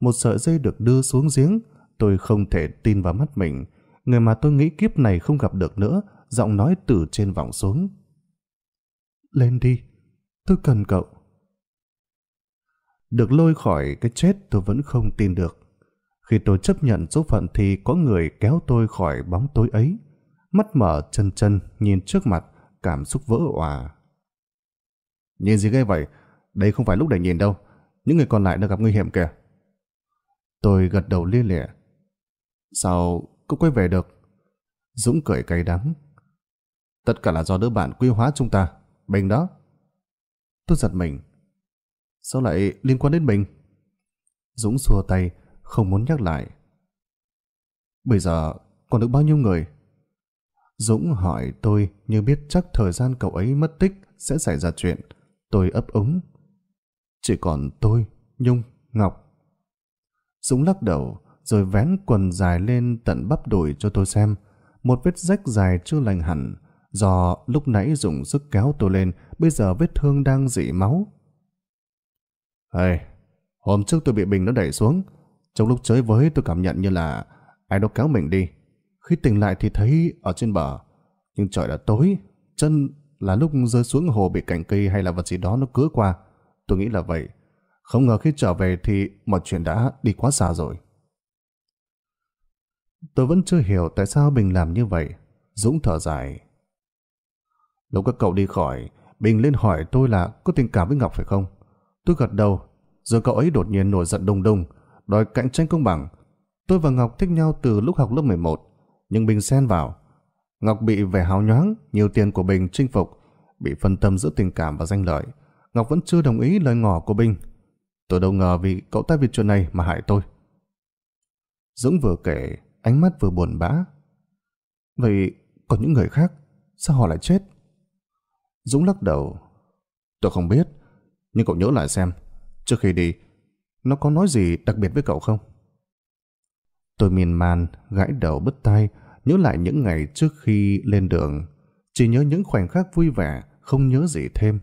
Một sợi dây được đưa xuống giếng, tôi không thể tin vào mắt mình. Người mà tôi nghĩ kiếp này không gặp được nữa, giọng nói từ trên vọng xuống. Lên đi, tôi cần cậu được lôi khỏi cái chết tôi vẫn không tin được. Khi tôi chấp nhận số phận thì có người kéo tôi khỏi bóng tối ấy. Mắt mở chân chân nhìn trước mặt, cảm xúc vỡ òa. Nhìn gì ghê vậy? Đây không phải lúc để nhìn đâu. Những người còn lại đã gặp nguy hiểm kìa. Tôi gật đầu lia lịa. Sao cũng quay về được? Dũng cười cay đắng. Tất cả là do đứa bạn quy hóa chúng ta. Bình đó. Tôi giật mình. Sao lại liên quan đến mình? Dũng xua tay, không muốn nhắc lại. Bây giờ còn được bao nhiêu người? Dũng hỏi tôi như biết chắc thời gian cậu ấy mất tích sẽ xảy ra chuyện. Tôi ấp úng. Chỉ còn tôi, Nhung, Ngọc. Dũng lắc đầu rồi vén quần dài lên tận bắp đùi cho tôi xem. Một vết rách dài chưa lành hẳn do lúc nãy dùng sức kéo tôi lên bây giờ vết thương đang dị máu Hey, hôm trước tôi bị bình nó đẩy xuống. Trong lúc chơi với tôi cảm nhận như là ai đó kéo mình đi. Khi tỉnh lại thì thấy ở trên bờ. Nhưng trời đã tối, chân là lúc rơi xuống hồ bị cành cây hay là vật gì đó nó cứa qua. Tôi nghĩ là vậy. Không ngờ khi trở về thì mọi chuyện đã đi quá xa rồi. Tôi vẫn chưa hiểu tại sao Bình làm như vậy. Dũng thở dài. Lúc các cậu đi khỏi, Bình lên hỏi tôi là có tình cảm với Ngọc phải không? Tôi gật đầu, rồi cậu ấy đột nhiên nổi giận đùng đùng, đòi cạnh tranh công bằng. Tôi và Ngọc thích nhau từ lúc học lớp 11, nhưng Bình xen vào. Ngọc bị vẻ hào nhoáng, nhiều tiền của Bình chinh phục, bị phân tâm giữa tình cảm và danh lợi. Ngọc vẫn chưa đồng ý lời ngỏ của Bình. Tôi đâu ngờ vì cậu ta vì chuyện này mà hại tôi. Dũng vừa kể, ánh mắt vừa buồn bã. Vậy còn những người khác, sao họ lại chết? Dũng lắc đầu. Tôi không biết, nhưng cậu nhớ lại xem, trước khi đi, nó có nói gì đặc biệt với cậu không? Tôi miên man, gãi đầu bứt tay nhớ lại những ngày trước khi lên đường. Chỉ nhớ những khoảnh khắc vui vẻ, không nhớ gì thêm.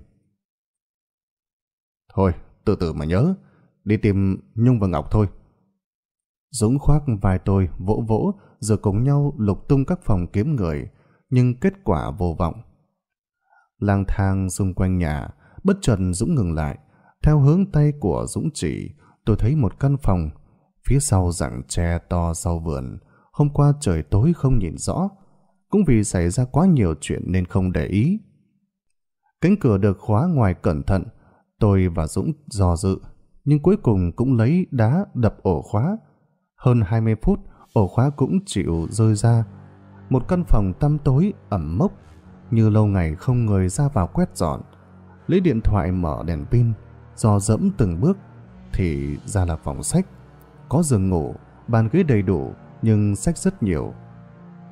Thôi, từ từ mà nhớ. Đi tìm Nhung và Ngọc thôi. Dũng khoác vai tôi, vỗ vỗ, rồi cùng nhau lục tung các phòng kiếm người, nhưng kết quả vô vọng. Lang thang xung quanh nhà, bất chợt Dũng ngừng lại. Theo hướng tay của Dũng chỉ, tôi thấy một căn phòng. Phía sau rặng tre to sau vườn, hôm qua trời tối không nhìn rõ. Cũng vì xảy ra quá nhiều chuyện nên không để ý. Cánh cửa được khóa ngoài cẩn thận, tôi và Dũng dò dự, nhưng cuối cùng cũng lấy đá đập ổ khóa. Hơn 20 phút, ổ khóa cũng chịu rơi ra. Một căn phòng tăm tối, ẩm mốc, như lâu ngày không người ra vào quét dọn lấy điện thoại mở đèn pin, dò dẫm từng bước, thì ra là phòng sách. Có giường ngủ, bàn ghế đầy đủ, nhưng sách rất nhiều.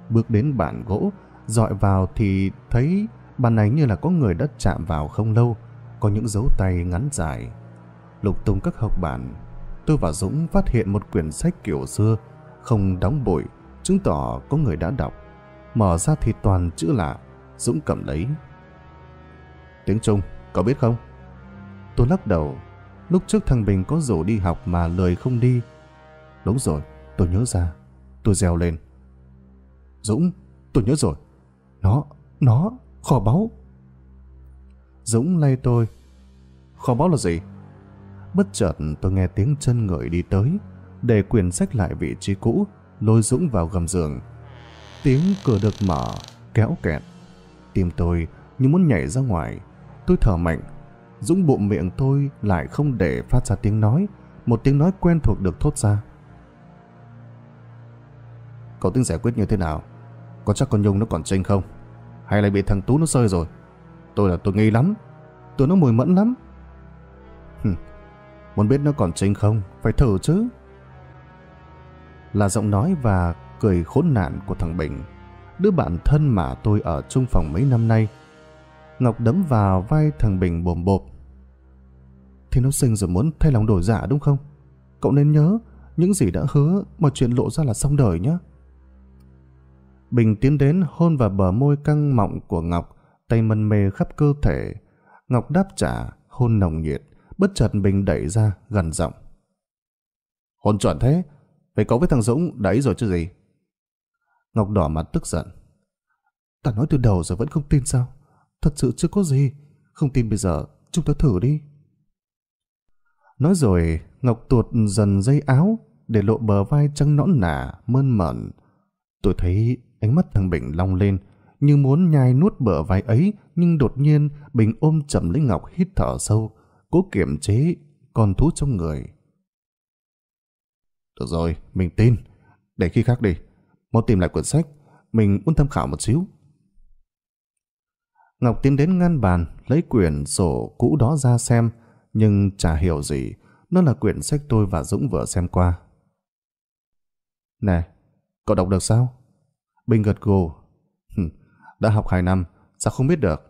Bước đến bàn gỗ, dọi vào thì thấy bàn này như là có người đã chạm vào không lâu, có những dấu tay ngắn dài. Lục tung các học bản, tôi và Dũng phát hiện một quyển sách kiểu xưa, không đóng bụi, chứng tỏ có người đã đọc. Mở ra thì toàn chữ lạ, Dũng cầm lấy. Tiếng Trung cậu biết không? Tôi lắc đầu, lúc trước thằng Bình có rủ đi học mà lời không đi. Đúng rồi, tôi nhớ ra, tôi reo lên. Dũng, tôi nhớ rồi, nó, nó, kho báu. Dũng lay tôi, kho báu là gì? Bất chợt tôi nghe tiếng chân người đi tới, để quyển sách lại vị trí cũ, lôi Dũng vào gầm giường. Tiếng cửa được mở, kéo kẹt. Tim tôi như muốn nhảy ra ngoài, tôi thở mạnh. Dũng bụm miệng tôi lại không để phát ra tiếng nói, một tiếng nói quen thuộc được thốt ra. Cậu tính giải quyết như thế nào? Có chắc con Nhung nó còn trên không? Hay là bị thằng Tú nó sơi rồi? Tôi là tôi nghi lắm, tôi nó mùi mẫn lắm. muốn biết nó còn trên không? Phải thử chứ. Là giọng nói và cười khốn nạn của thằng Bình, đứa bạn thân mà tôi ở chung phòng mấy năm nay Ngọc đấm vào vai thằng Bình bồm bộp. Thì nó sinh rồi muốn thay lòng đổi dạ đúng không? Cậu nên nhớ, những gì đã hứa mà chuyện lộ ra là xong đời nhé. Bình tiến đến hôn vào bờ môi căng mọng của Ngọc, tay mân mê khắp cơ thể. Ngọc đáp trả, hôn nồng nhiệt, bất chợt Bình đẩy ra, gần giọng. Hôn chuẩn thế, phải có với thằng Dũng đấy rồi chứ gì. Ngọc đỏ mặt tức giận. Ta nói từ đầu rồi vẫn không tin sao? thật sự chưa có gì. Không tin bây giờ, chúng ta thử đi. Nói rồi, Ngọc tuột dần dây áo, để lộ bờ vai trắng nõn nà, mơn mởn. Tôi thấy ánh mắt thằng Bình long lên, như muốn nhai nuốt bờ vai ấy, nhưng đột nhiên Bình ôm chậm lấy Ngọc hít thở sâu, cố kiểm chế con thú trong người. Được rồi, mình tin. Để khi khác đi. Mau tìm lại cuốn sách. Mình muốn tham khảo một xíu. Ngọc tiến đến ngăn bàn, lấy quyển sổ cũ đó ra xem, nhưng chả hiểu gì. Nó là quyển sách tôi và Dũng vừa xem qua. Nè, cậu đọc được sao? Bình gật gù. Đã học 2 năm, sao không biết được?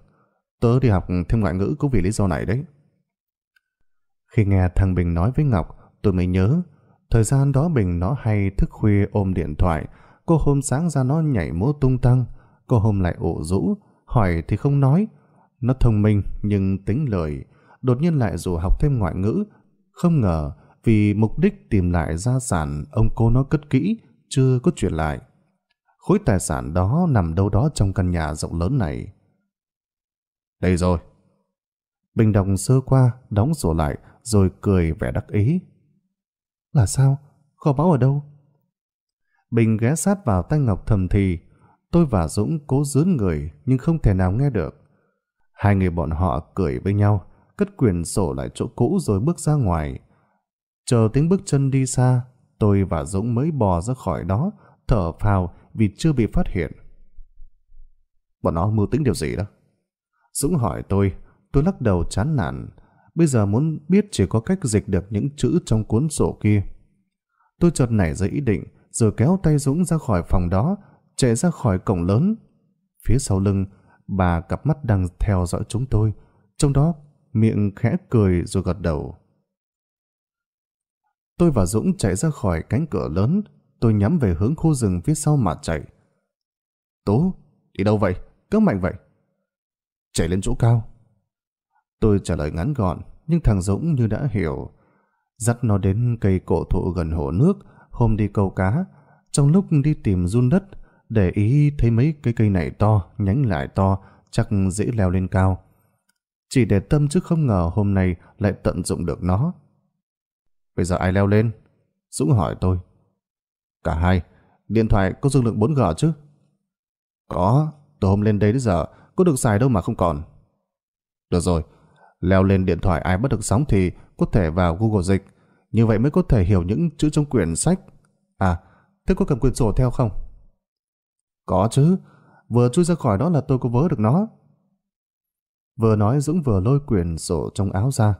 Tớ đi học thêm ngoại ngữ cũng vì lý do này đấy. Khi nghe thằng Bình nói với Ngọc, tôi mới nhớ. Thời gian đó Bình nó hay thức khuya ôm điện thoại. Cô hôm sáng ra nó nhảy múa tung tăng. Cô hôm lại ủ rũ hỏi thì không nói. Nó thông minh nhưng tính lời, đột nhiên lại rủ học thêm ngoại ngữ. Không ngờ vì mục đích tìm lại gia sản ông cô nó cất kỹ, chưa có chuyển lại. Khối tài sản đó nằm đâu đó trong căn nhà rộng lớn này. Đây rồi. Bình đồng sơ qua, đóng sổ lại, rồi cười vẻ đắc ý. Là sao? Kho báo ở đâu? Bình ghé sát vào tay Ngọc thầm thì, Tôi và Dũng cố dướn người nhưng không thể nào nghe được. Hai người bọn họ cười với nhau, cất quyền sổ lại chỗ cũ rồi bước ra ngoài. Chờ tiếng bước chân đi xa, tôi và Dũng mới bò ra khỏi đó, thở phào vì chưa bị phát hiện. Bọn nó mưu tính điều gì đó? Dũng hỏi tôi, tôi lắc đầu chán nản. Bây giờ muốn biết chỉ có cách dịch được những chữ trong cuốn sổ kia. Tôi chợt nảy ra ý định, rồi kéo tay Dũng ra khỏi phòng đó, chạy ra khỏi cổng lớn. Phía sau lưng, bà cặp mắt đang theo dõi chúng tôi, trong đó miệng khẽ cười rồi gật đầu. Tôi và Dũng chạy ra khỏi cánh cửa lớn, tôi nhắm về hướng khu rừng phía sau mà chạy. Tố, đi đâu vậy? Cứ mạnh vậy. Chạy lên chỗ cao. Tôi trả lời ngắn gọn, nhưng thằng Dũng như đã hiểu. Dắt nó đến cây cổ thụ gần hồ nước, hôm đi câu cá. Trong lúc đi tìm run đất, để ý thấy mấy cái cây này to, nhánh lại to, chắc dễ leo lên cao. Chỉ để tâm chứ không ngờ hôm nay lại tận dụng được nó. Bây giờ ai leo lên? Dũng hỏi tôi. Cả hai, điện thoại có dung lượng 4G chứ? Có, từ hôm lên đây đến giờ, có được xài đâu mà không còn. Được rồi, leo lên điện thoại ai bắt được sóng thì có thể vào Google Dịch. Như vậy mới có thể hiểu những chữ trong quyển sách. À, thế có cầm quyển sổ theo không? Có chứ, vừa chui ra khỏi đó là tôi có vớ được nó. Vừa nói Dũng vừa lôi quyển sổ trong áo ra.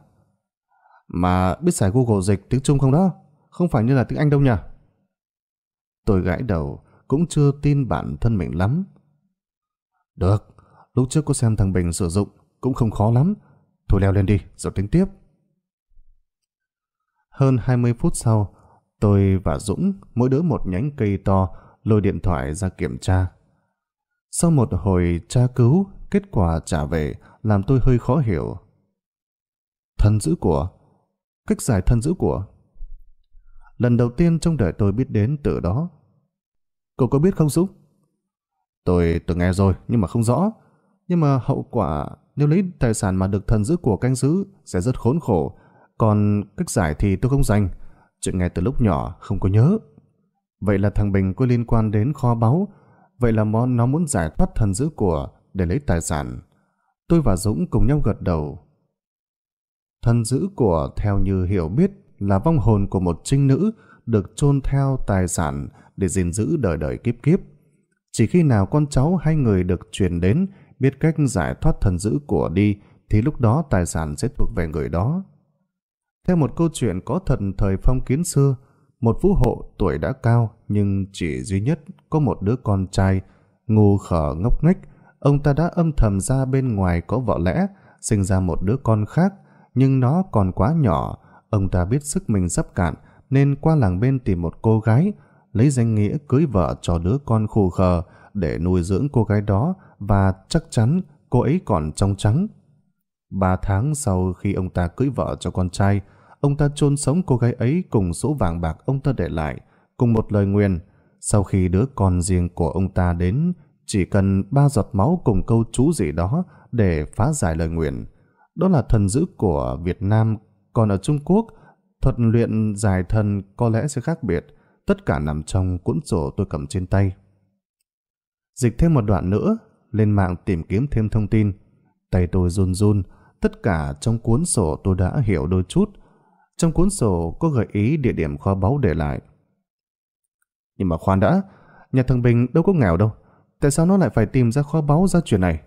Mà biết xài Google dịch tiếng Trung không đó? Không phải như là tiếng Anh đâu nhỉ? Tôi gãi đầu, cũng chưa tin bản thân mình lắm. Được, lúc trước cô xem thằng Bình sử dụng, cũng không khó lắm. Thôi leo lên đi, rồi tính tiếp. Hơn 20 phút sau, tôi và Dũng mỗi đứa một nhánh cây to lôi điện thoại ra kiểm tra. Sau một hồi tra cứu, kết quả trả về làm tôi hơi khó hiểu. Thần giữ của? Cách giải thần giữ của? Lần đầu tiên trong đời tôi biết đến từ đó. Cậu có biết không Dũng? Tôi từng nghe rồi nhưng mà không rõ. Nhưng mà hậu quả nếu lấy tài sản mà được thần giữ của canh giữ sẽ rất khốn khổ. Còn cách giải thì tôi không dành. Chuyện nghe từ lúc nhỏ không có nhớ. Vậy là thằng Bình có liên quan đến kho báu, vậy là nó muốn giải thoát thần giữ của để lấy tài sản. Tôi và Dũng cùng nhau gật đầu. Thần giữ của theo như hiểu biết là vong hồn của một trinh nữ được chôn theo tài sản để gìn giữ đời đời kiếp kiếp. Chỉ khi nào con cháu hay người được truyền đến biết cách giải thoát thần giữ của đi thì lúc đó tài sản sẽ thuộc về người đó. Theo một câu chuyện có thần thời phong kiến xưa, một phú hộ tuổi đã cao nhưng chỉ duy nhất có một đứa con trai, ngu khở ngốc nghếch, ông ta đã âm thầm ra bên ngoài có vợ lẽ, sinh ra một đứa con khác, nhưng nó còn quá nhỏ, ông ta biết sức mình sắp cạn nên qua làng bên tìm một cô gái, lấy danh nghĩa cưới vợ cho đứa con khù khờ để nuôi dưỡng cô gái đó và chắc chắn cô ấy còn trong trắng. Ba tháng sau khi ông ta cưới vợ cho con trai, ông ta chôn sống cô gái ấy cùng số vàng bạc ông ta để lại, cùng một lời nguyền. Sau khi đứa con riêng của ông ta đến, chỉ cần ba giọt máu cùng câu chú gì đó để phá giải lời nguyện Đó là thần dữ của Việt Nam, còn ở Trung Quốc, thuật luyện giải thần có lẽ sẽ khác biệt. Tất cả nằm trong cuốn sổ tôi cầm trên tay. Dịch thêm một đoạn nữa, lên mạng tìm kiếm thêm thông tin. Tay tôi run run, tất cả trong cuốn sổ tôi đã hiểu đôi chút, trong cuốn sổ có gợi ý địa điểm kho báu để lại. Nhưng mà khoan đã, nhà thằng Bình đâu có nghèo đâu. Tại sao nó lại phải tìm ra kho báu ra chuyện này?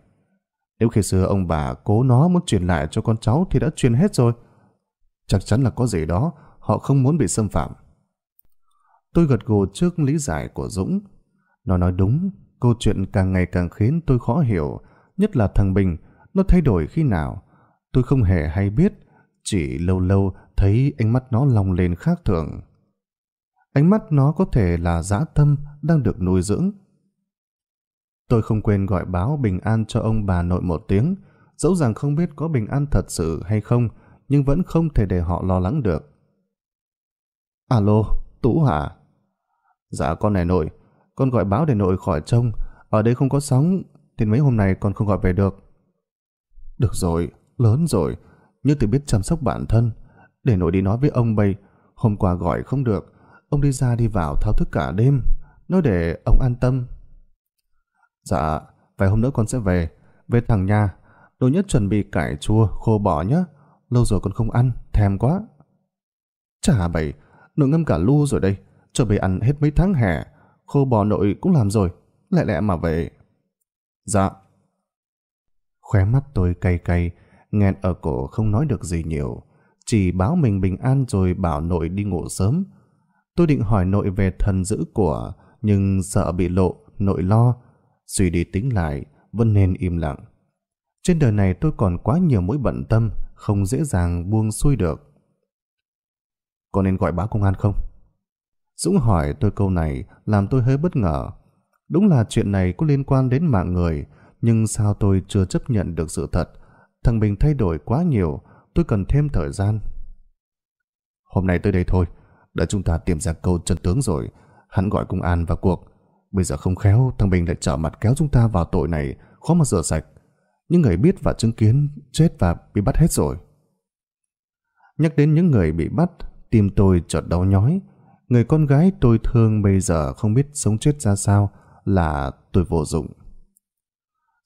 Nếu khi xưa ông bà cố nó muốn truyền lại cho con cháu thì đã truyền hết rồi. Chắc chắn là có gì đó, họ không muốn bị xâm phạm. Tôi gật gù trước lý giải của Dũng. Nó nói đúng, câu chuyện càng ngày càng khiến tôi khó hiểu, nhất là thằng Bình, nó thay đổi khi nào. Tôi không hề hay biết, chỉ lâu lâu thấy ánh mắt nó long lên khác thường. Ánh mắt nó có thể là dã tâm đang được nuôi dưỡng. Tôi không quên gọi báo bình an cho ông bà nội một tiếng, dẫu rằng không biết có bình an thật sự hay không, nhưng vẫn không thể để họ lo lắng được. Alo, Tú hả? Dạ con này nội, con gọi báo để nội khỏi trông, ở đây không có sóng, thì mấy hôm nay con không gọi về được. Được rồi, lớn rồi, nhưng tự biết chăm sóc bản thân, để nội đi nói với ông bây. Hôm qua gọi không được, ông đi ra đi vào thao thức cả đêm, nói để ông an tâm. Dạ, vài hôm nữa con sẽ về, về thằng nhà. Đồ nhất chuẩn bị cải chua, khô bò nhé. Lâu rồi con không ăn, thèm quá. Chả bậy, nội ngâm cả lu rồi đây, cho về ăn hết mấy tháng hè. Khô bò nội cũng làm rồi, lẹ lẹ mà về. Dạ. Khóe mắt tôi cay cay, nghẹn ở cổ không nói được gì nhiều chỉ báo mình bình an rồi bảo nội đi ngủ sớm. Tôi định hỏi nội về thần giữ của, nhưng sợ bị lộ, nội lo. Suy đi tính lại, vẫn nên im lặng. Trên đời này tôi còn quá nhiều mối bận tâm, không dễ dàng buông xuôi được. Có nên gọi báo công an không? Dũng hỏi tôi câu này làm tôi hơi bất ngờ. Đúng là chuyện này có liên quan đến mạng người, nhưng sao tôi chưa chấp nhận được sự thật. Thằng Bình thay đổi quá nhiều, tôi cần thêm thời gian. Hôm nay tới đây thôi, đã chúng ta tìm ra câu chân tướng rồi, hắn gọi công an vào cuộc. Bây giờ không khéo, thằng Bình lại trở mặt kéo chúng ta vào tội này, khó mà rửa sạch. Những người biết và chứng kiến chết và bị bắt hết rồi. Nhắc đến những người bị bắt, tim tôi chợt đau nhói. Người con gái tôi thương bây giờ không biết sống chết ra sao là tôi vô dụng.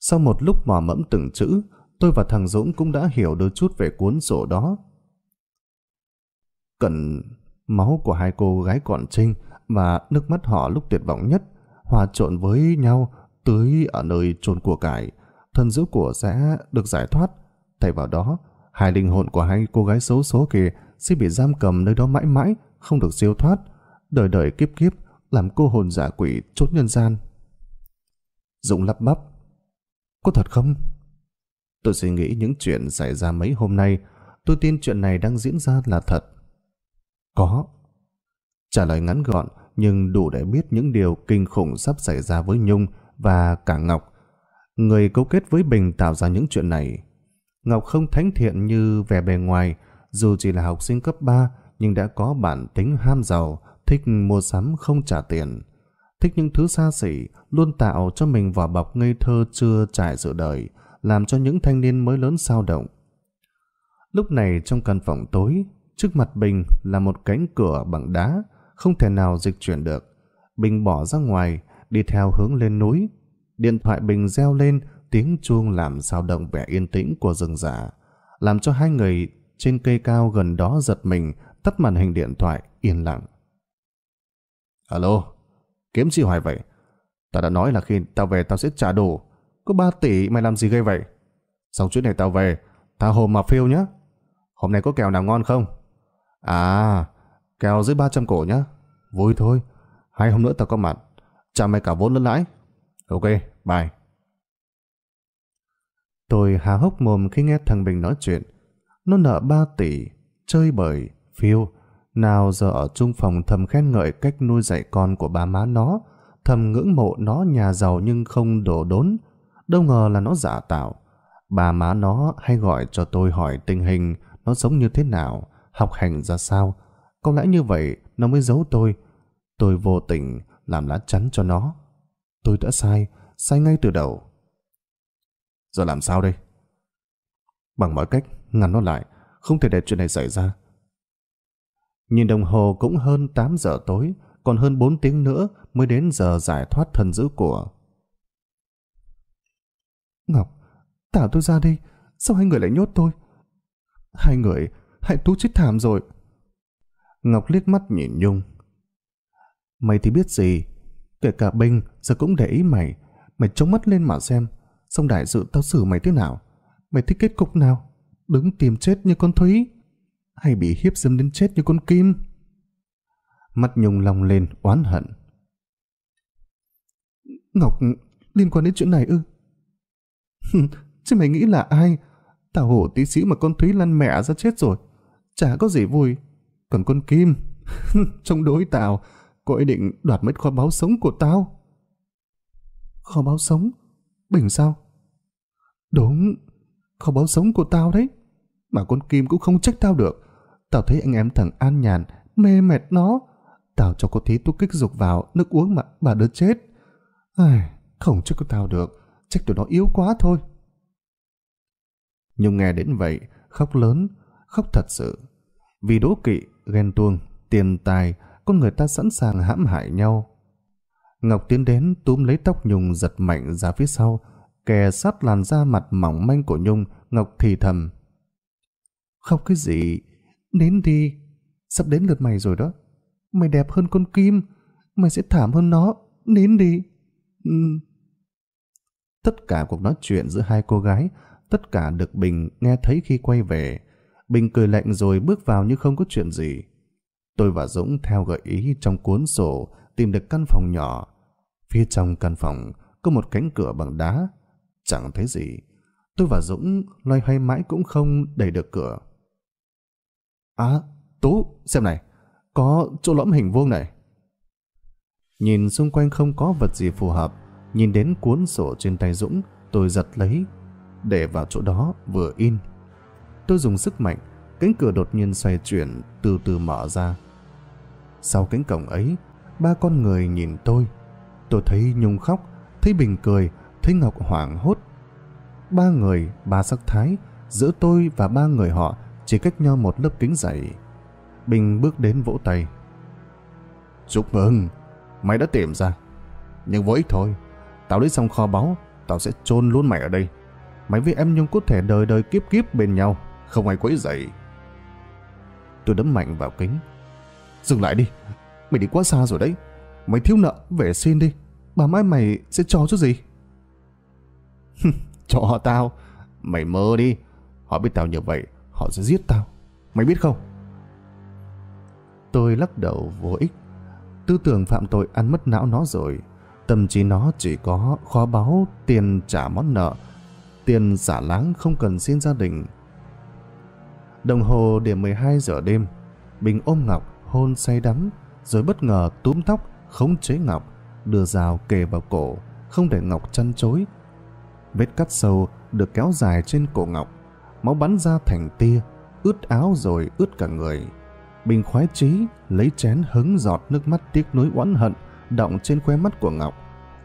Sau một lúc mò mẫm từng chữ, tôi và thằng Dũng cũng đã hiểu được chút về cuốn sổ đó. Cần máu của hai cô gái còn trinh và nước mắt họ lúc tuyệt vọng nhất hòa trộn với nhau tưới ở nơi chôn của cải. Thân giữ của sẽ được giải thoát. Thay vào đó, hai linh hồn của hai cô gái xấu số kia sẽ bị giam cầm nơi đó mãi mãi, không được siêu thoát. Đời đời kiếp kiếp làm cô hồn giả quỷ trốn nhân gian. Dũng lắp bắp. Có thật không? Tôi suy nghĩ những chuyện xảy ra mấy hôm nay, tôi tin chuyện này đang diễn ra là thật. Có. Trả lời ngắn gọn, nhưng đủ để biết những điều kinh khủng sắp xảy ra với Nhung và cả Ngọc. Người cấu kết với Bình tạo ra những chuyện này. Ngọc không thánh thiện như vẻ bề ngoài, dù chỉ là học sinh cấp 3 nhưng đã có bản tính ham giàu, thích mua sắm không trả tiền. Thích những thứ xa xỉ, luôn tạo cho mình vỏ bọc ngây thơ chưa trải sự đời, làm cho những thanh niên mới lớn sao động. Lúc này trong căn phòng tối, trước mặt Bình là một cánh cửa bằng đá, không thể nào dịch chuyển được. Bình bỏ ra ngoài, đi theo hướng lên núi. Điện thoại Bình reo lên, tiếng chuông làm sao động vẻ yên tĩnh của rừng giả, làm cho hai người trên cây cao gần đó giật mình, tắt màn hình điện thoại, yên lặng. Alo, kiếm gì Hoài vậy? Tao đã nói là khi tao về tao sẽ trả đủ. Có 3 tỷ mày làm gì gây vậy? Xong chuyện này tao về, tao hồ mà phiêu nhá. Hôm nay có kèo nào ngon không? À, kèo dưới 300 cổ nhá. Vui thôi, hai hôm nữa tao có mặt. Trả mày cả vốn lẫn lãi. Ok, bye. Tôi há hốc mồm khi nghe thằng Bình nói chuyện. Nó nợ 3 tỷ, chơi bời, phiêu. Nào giờ ở chung phòng thầm khen ngợi cách nuôi dạy con của bà má nó, thầm ngưỡng mộ nó nhà giàu nhưng không đổ đốn, đâu ngờ là nó giả tạo. Bà má nó hay gọi cho tôi hỏi tình hình nó sống như thế nào, học hành ra sao. Có lẽ như vậy nó mới giấu tôi. Tôi vô tình làm lá chắn cho nó. Tôi đã sai, sai ngay từ đầu. Giờ làm sao đây? Bằng mọi cách, ngăn nó lại, không thể để chuyện này xảy ra. Nhìn đồng hồ cũng hơn 8 giờ tối, còn hơn 4 tiếng nữa mới đến giờ giải thoát thần dữ của Ngọc, thả tôi ra đi. Sao hai người lại nhốt tôi? Hai người, hãy tú chết thảm rồi. Ngọc liếc mắt nhìn Nhung. Mày thì biết gì? Kể cả Bình giờ cũng để ý mày. Mày trống mắt lên mà xem. Xong đại sự tao xử mày thế nào? Mày thích kết cục nào? Đứng tìm chết như con Thúy? Hay bị hiếp dâm đến chết như con Kim? Mắt Nhung long lên oán hận. Ngọc liên quan đến chuyện này ư? Chứ mày nghĩ là ai? Tao hổ tí xíu mà con Thúy lăn mẹ ra chết rồi. Chả có gì vui. Còn con Kim, trong đối tao, có ý định đoạt mất kho báu sống của tao. Kho báu sống? Bình sao? Đúng, kho báu sống của tao đấy. Mà con Kim cũng không trách tao được. Tao thấy anh em thằng An Nhàn mê mệt nó. Tao cho cô thí thuốc kích dục vào, nước uống mà bà đứa chết. Ai, không trách tao được chắc tụi nó yếu quá thôi. Nhung nghe đến vậy, khóc lớn, khóc thật sự. Vì đố kỵ, ghen tuông, tiền tài, con người ta sẵn sàng hãm hại nhau. Ngọc tiến đến túm lấy tóc Nhung giật mạnh ra phía sau, kè sát làn da mặt mỏng manh của Nhung, Ngọc thì thầm. Khóc cái gì? Đến đi, sắp đến lượt mày rồi đó. Mày đẹp hơn con kim, mày sẽ thảm hơn nó, đến đi. Ừ. Tất cả cuộc nói chuyện giữa hai cô gái, tất cả được Bình nghe thấy khi quay về. Bình cười lạnh rồi bước vào như không có chuyện gì. Tôi và Dũng theo gợi ý trong cuốn sổ tìm được căn phòng nhỏ. Phía trong căn phòng có một cánh cửa bằng đá. Chẳng thấy gì. Tôi và Dũng loay hoay mãi cũng không đẩy được cửa. À, Tú, xem này. Có chỗ lõm hình vuông này. Nhìn xung quanh không có vật gì phù hợp nhìn đến cuốn sổ trên tay Dũng, tôi giật lấy, để vào chỗ đó vừa in. Tôi dùng sức mạnh, cánh cửa đột nhiên xoay chuyển, từ từ mở ra. Sau cánh cổng ấy, ba con người nhìn tôi. Tôi thấy Nhung khóc, thấy Bình cười, thấy Ngọc hoảng hốt. Ba người, ba sắc thái, giữa tôi và ba người họ chỉ cách nhau một lớp kính dày. Bình bước đến vỗ tay. Chúc mừng, mày đã tìm ra. Nhưng vô ích thôi, Tao lấy xong kho báu, tao sẽ chôn luôn mày ở đây. Mày với em Nhung có thể đời đời kiếp kiếp bên nhau, không ai quấy dậy. Tôi đấm mạnh vào kính. Dừng lại đi, mày đi quá xa rồi đấy. Mày thiếu nợ, về xin đi. Bà mai mày sẽ cho chút gì? cho họ tao, mày mơ đi. Họ biết tao như vậy, họ sẽ giết tao. Mày biết không? Tôi lắc đầu vô ích. Tư tưởng phạm tội ăn mất não nó rồi. Tâm trí nó chỉ có khó báo tiền trả món nợ, tiền giả láng không cần xin gia đình. Đồng hồ điểm 12 giờ đêm, Bình ôm Ngọc hôn say đắm, rồi bất ngờ túm tóc, khống chế Ngọc, đưa dao kề vào cổ, không để Ngọc chăn chối. Vết cắt sâu được kéo dài trên cổ Ngọc, máu bắn ra thành tia, ướt áo rồi ướt cả người. Bình khoái chí lấy chén hứng giọt nước mắt tiếc nuối oán hận động trên khóe mắt của Ngọc,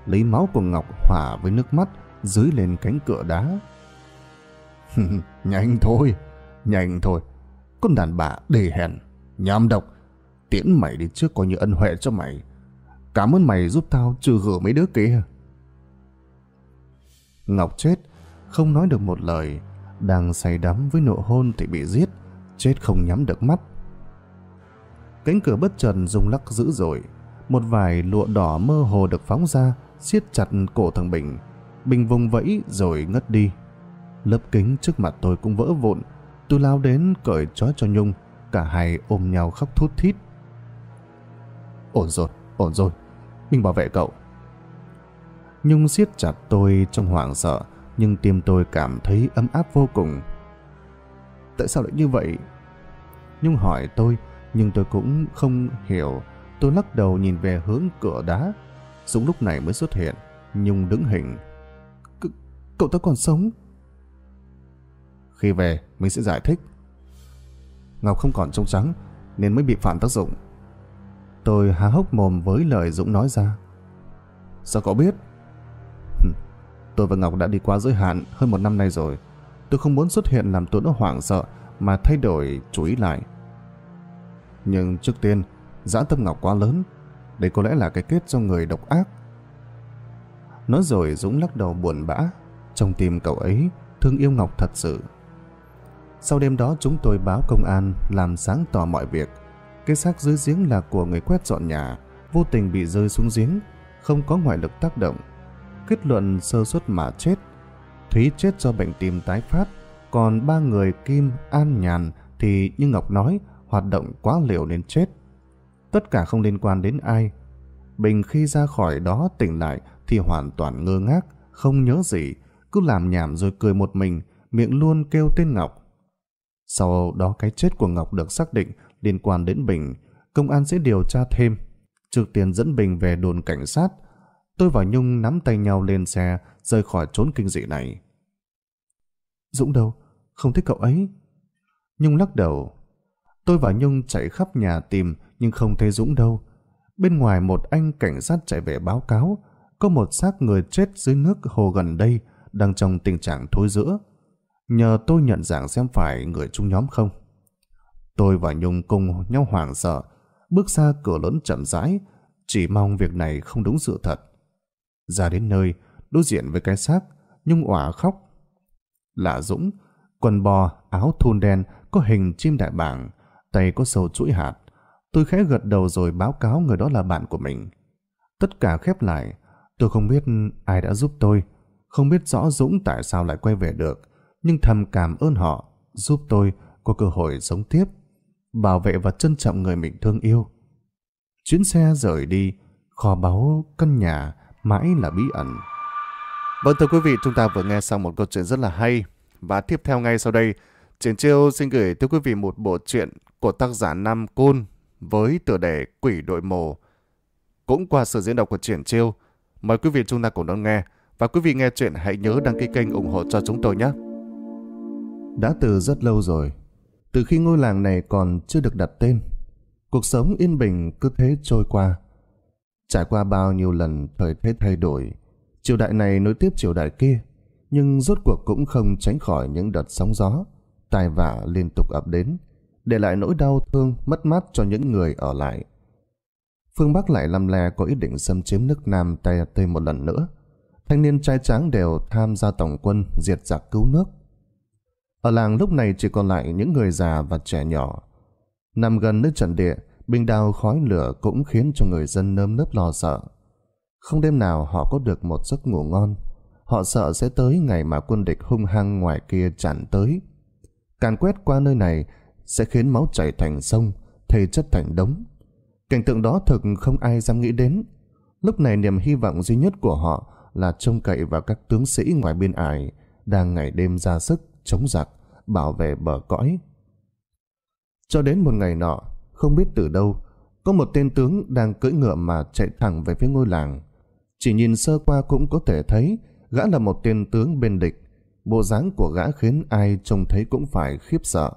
lấy máu của Ngọc hòa với nước mắt dưới lên cánh cửa đá. nhanh thôi, nhanh thôi, con đàn bà đề hèn, nham độc, tiễn mày đi trước coi như ân huệ cho mày. Cảm ơn mày giúp tao trừ gửa mấy đứa kia. Ngọc chết, không nói được một lời, đang say đắm với nộ hôn thì bị giết, chết không nhắm được mắt. Cánh cửa bất trần rung lắc dữ dội, một vải lụa đỏ mơ hồ được phóng ra, siết chặt cổ thằng Bình. Bình vùng vẫy rồi ngất đi. Lớp kính trước mặt tôi cũng vỡ vụn, tôi lao đến cởi trói cho Nhung, cả hai ôm nhau khóc thút thít. Ổn rồi, ổn rồi, mình bảo vệ cậu. Nhung siết chặt tôi trong hoảng sợ, nhưng tim tôi cảm thấy ấm áp vô cùng. Tại sao lại như vậy? Nhung hỏi tôi, nhưng tôi cũng không hiểu Tôi lắc đầu nhìn về hướng cửa đá. Dũng lúc này mới xuất hiện. Nhung đứng hình. C cậu ta còn sống. Khi về, mình sẽ giải thích. Ngọc không còn trong trắng, nên mới bị phản tác dụng. Tôi há hốc mồm với lời Dũng nói ra. Sao cậu biết? Tôi và Ngọc đã đi qua giới hạn hơn một năm nay rồi. Tôi không muốn xuất hiện làm tôi nó hoảng sợ mà thay đổi chú ý lại. Nhưng trước tiên, Giã tâm Ngọc quá lớn, đây có lẽ là cái kết cho người độc ác. Nói rồi Dũng lắc đầu buồn bã, trong tim cậu ấy thương yêu Ngọc thật sự. Sau đêm đó chúng tôi báo công an làm sáng tỏ mọi việc. Cái xác dưới giếng là của người quét dọn nhà, vô tình bị rơi xuống giếng, không có ngoại lực tác động. Kết luận sơ xuất mà chết. Thúy chết do bệnh tim tái phát, còn ba người Kim, An, Nhàn thì như Ngọc nói, hoạt động quá liều nên chết tất cả không liên quan đến ai. Bình khi ra khỏi đó tỉnh lại thì hoàn toàn ngơ ngác, không nhớ gì, cứ làm nhảm rồi cười một mình, miệng luôn kêu tên Ngọc. Sau đó cái chết của Ngọc được xác định liên quan đến Bình, công an sẽ điều tra thêm. Trực tiền dẫn Bình về đồn cảnh sát, tôi và Nhung nắm tay nhau lên xe, rời khỏi trốn kinh dị này. Dũng đâu? Không thích cậu ấy. Nhung lắc đầu. Tôi và Nhung chạy khắp nhà tìm, nhưng không thấy Dũng đâu. Bên ngoài một anh cảnh sát chạy về báo cáo, có một xác người chết dưới nước hồ gần đây đang trong tình trạng thối rữa. Nhờ tôi nhận dạng xem phải người chung nhóm không. Tôi và Nhung cùng nhau hoảng sợ, bước ra cửa lớn chậm rãi, chỉ mong việc này không đúng sự thật. Ra đến nơi, đối diện với cái xác, Nhung òa khóc. Lạ Dũng, quần bò, áo thun đen có hình chim đại bảng, tay có sầu chuỗi hạt, Tôi khẽ gật đầu rồi báo cáo người đó là bạn của mình. Tất cả khép lại, tôi không biết ai đã giúp tôi, không biết rõ Dũng tại sao lại quay về được, nhưng thầm cảm ơn họ, giúp tôi có cơ hội sống tiếp, bảo vệ và trân trọng người mình thương yêu. Chuyến xe rời đi, kho báu căn nhà mãi là bí ẩn. Vâng thưa quý vị, chúng ta vừa nghe xong một câu chuyện rất là hay và tiếp theo ngay sau đây, Triển Chiêu xin gửi tới quý vị một bộ truyện của tác giả Nam Côn với tựa đề Quỷ đội mồ. Cũng qua sự diễn đọc của Triển Chiêu, mời quý vị chúng ta cùng đón nghe. Và quý vị nghe chuyện hãy nhớ đăng ký kênh ủng hộ cho chúng tôi nhé. Đã từ rất lâu rồi, từ khi ngôi làng này còn chưa được đặt tên, cuộc sống yên bình cứ thế trôi qua. Trải qua bao nhiêu lần thời thế thay đổi, triều đại này nối tiếp triều đại kia, nhưng rốt cuộc cũng không tránh khỏi những đợt sóng gió, tai vạ liên tục ập đến để lại nỗi đau thương mất mát cho những người ở lại. Phương Bắc lại làm lè có ý định xâm chiếm nước Nam Tây tây một lần nữa. Thanh niên trai tráng đều tham gia tổng quân diệt giặc cứu nước. Ở làng lúc này chỉ còn lại những người già và trẻ nhỏ. Nằm gần nơi trận địa, bình đào khói lửa cũng khiến cho người dân nơm nớp lo sợ. Không đêm nào họ có được một giấc ngủ ngon. Họ sợ sẽ tới ngày mà quân địch hung hăng ngoài kia chặn tới. Càn quét qua nơi này sẽ khiến máu chảy thành sông, thể chất thành đống. Cảnh tượng đó thực không ai dám nghĩ đến. Lúc này niềm hy vọng duy nhất của họ là trông cậy vào các tướng sĩ ngoài biên ải đang ngày đêm ra sức chống giặc, bảo vệ bờ cõi. Cho đến một ngày nọ, không biết từ đâu, có một tên tướng đang cưỡi ngựa mà chạy thẳng về phía ngôi làng. Chỉ nhìn sơ qua cũng có thể thấy gã là một tên tướng bên địch. Bộ dáng của gã khiến ai trông thấy cũng phải khiếp sợ.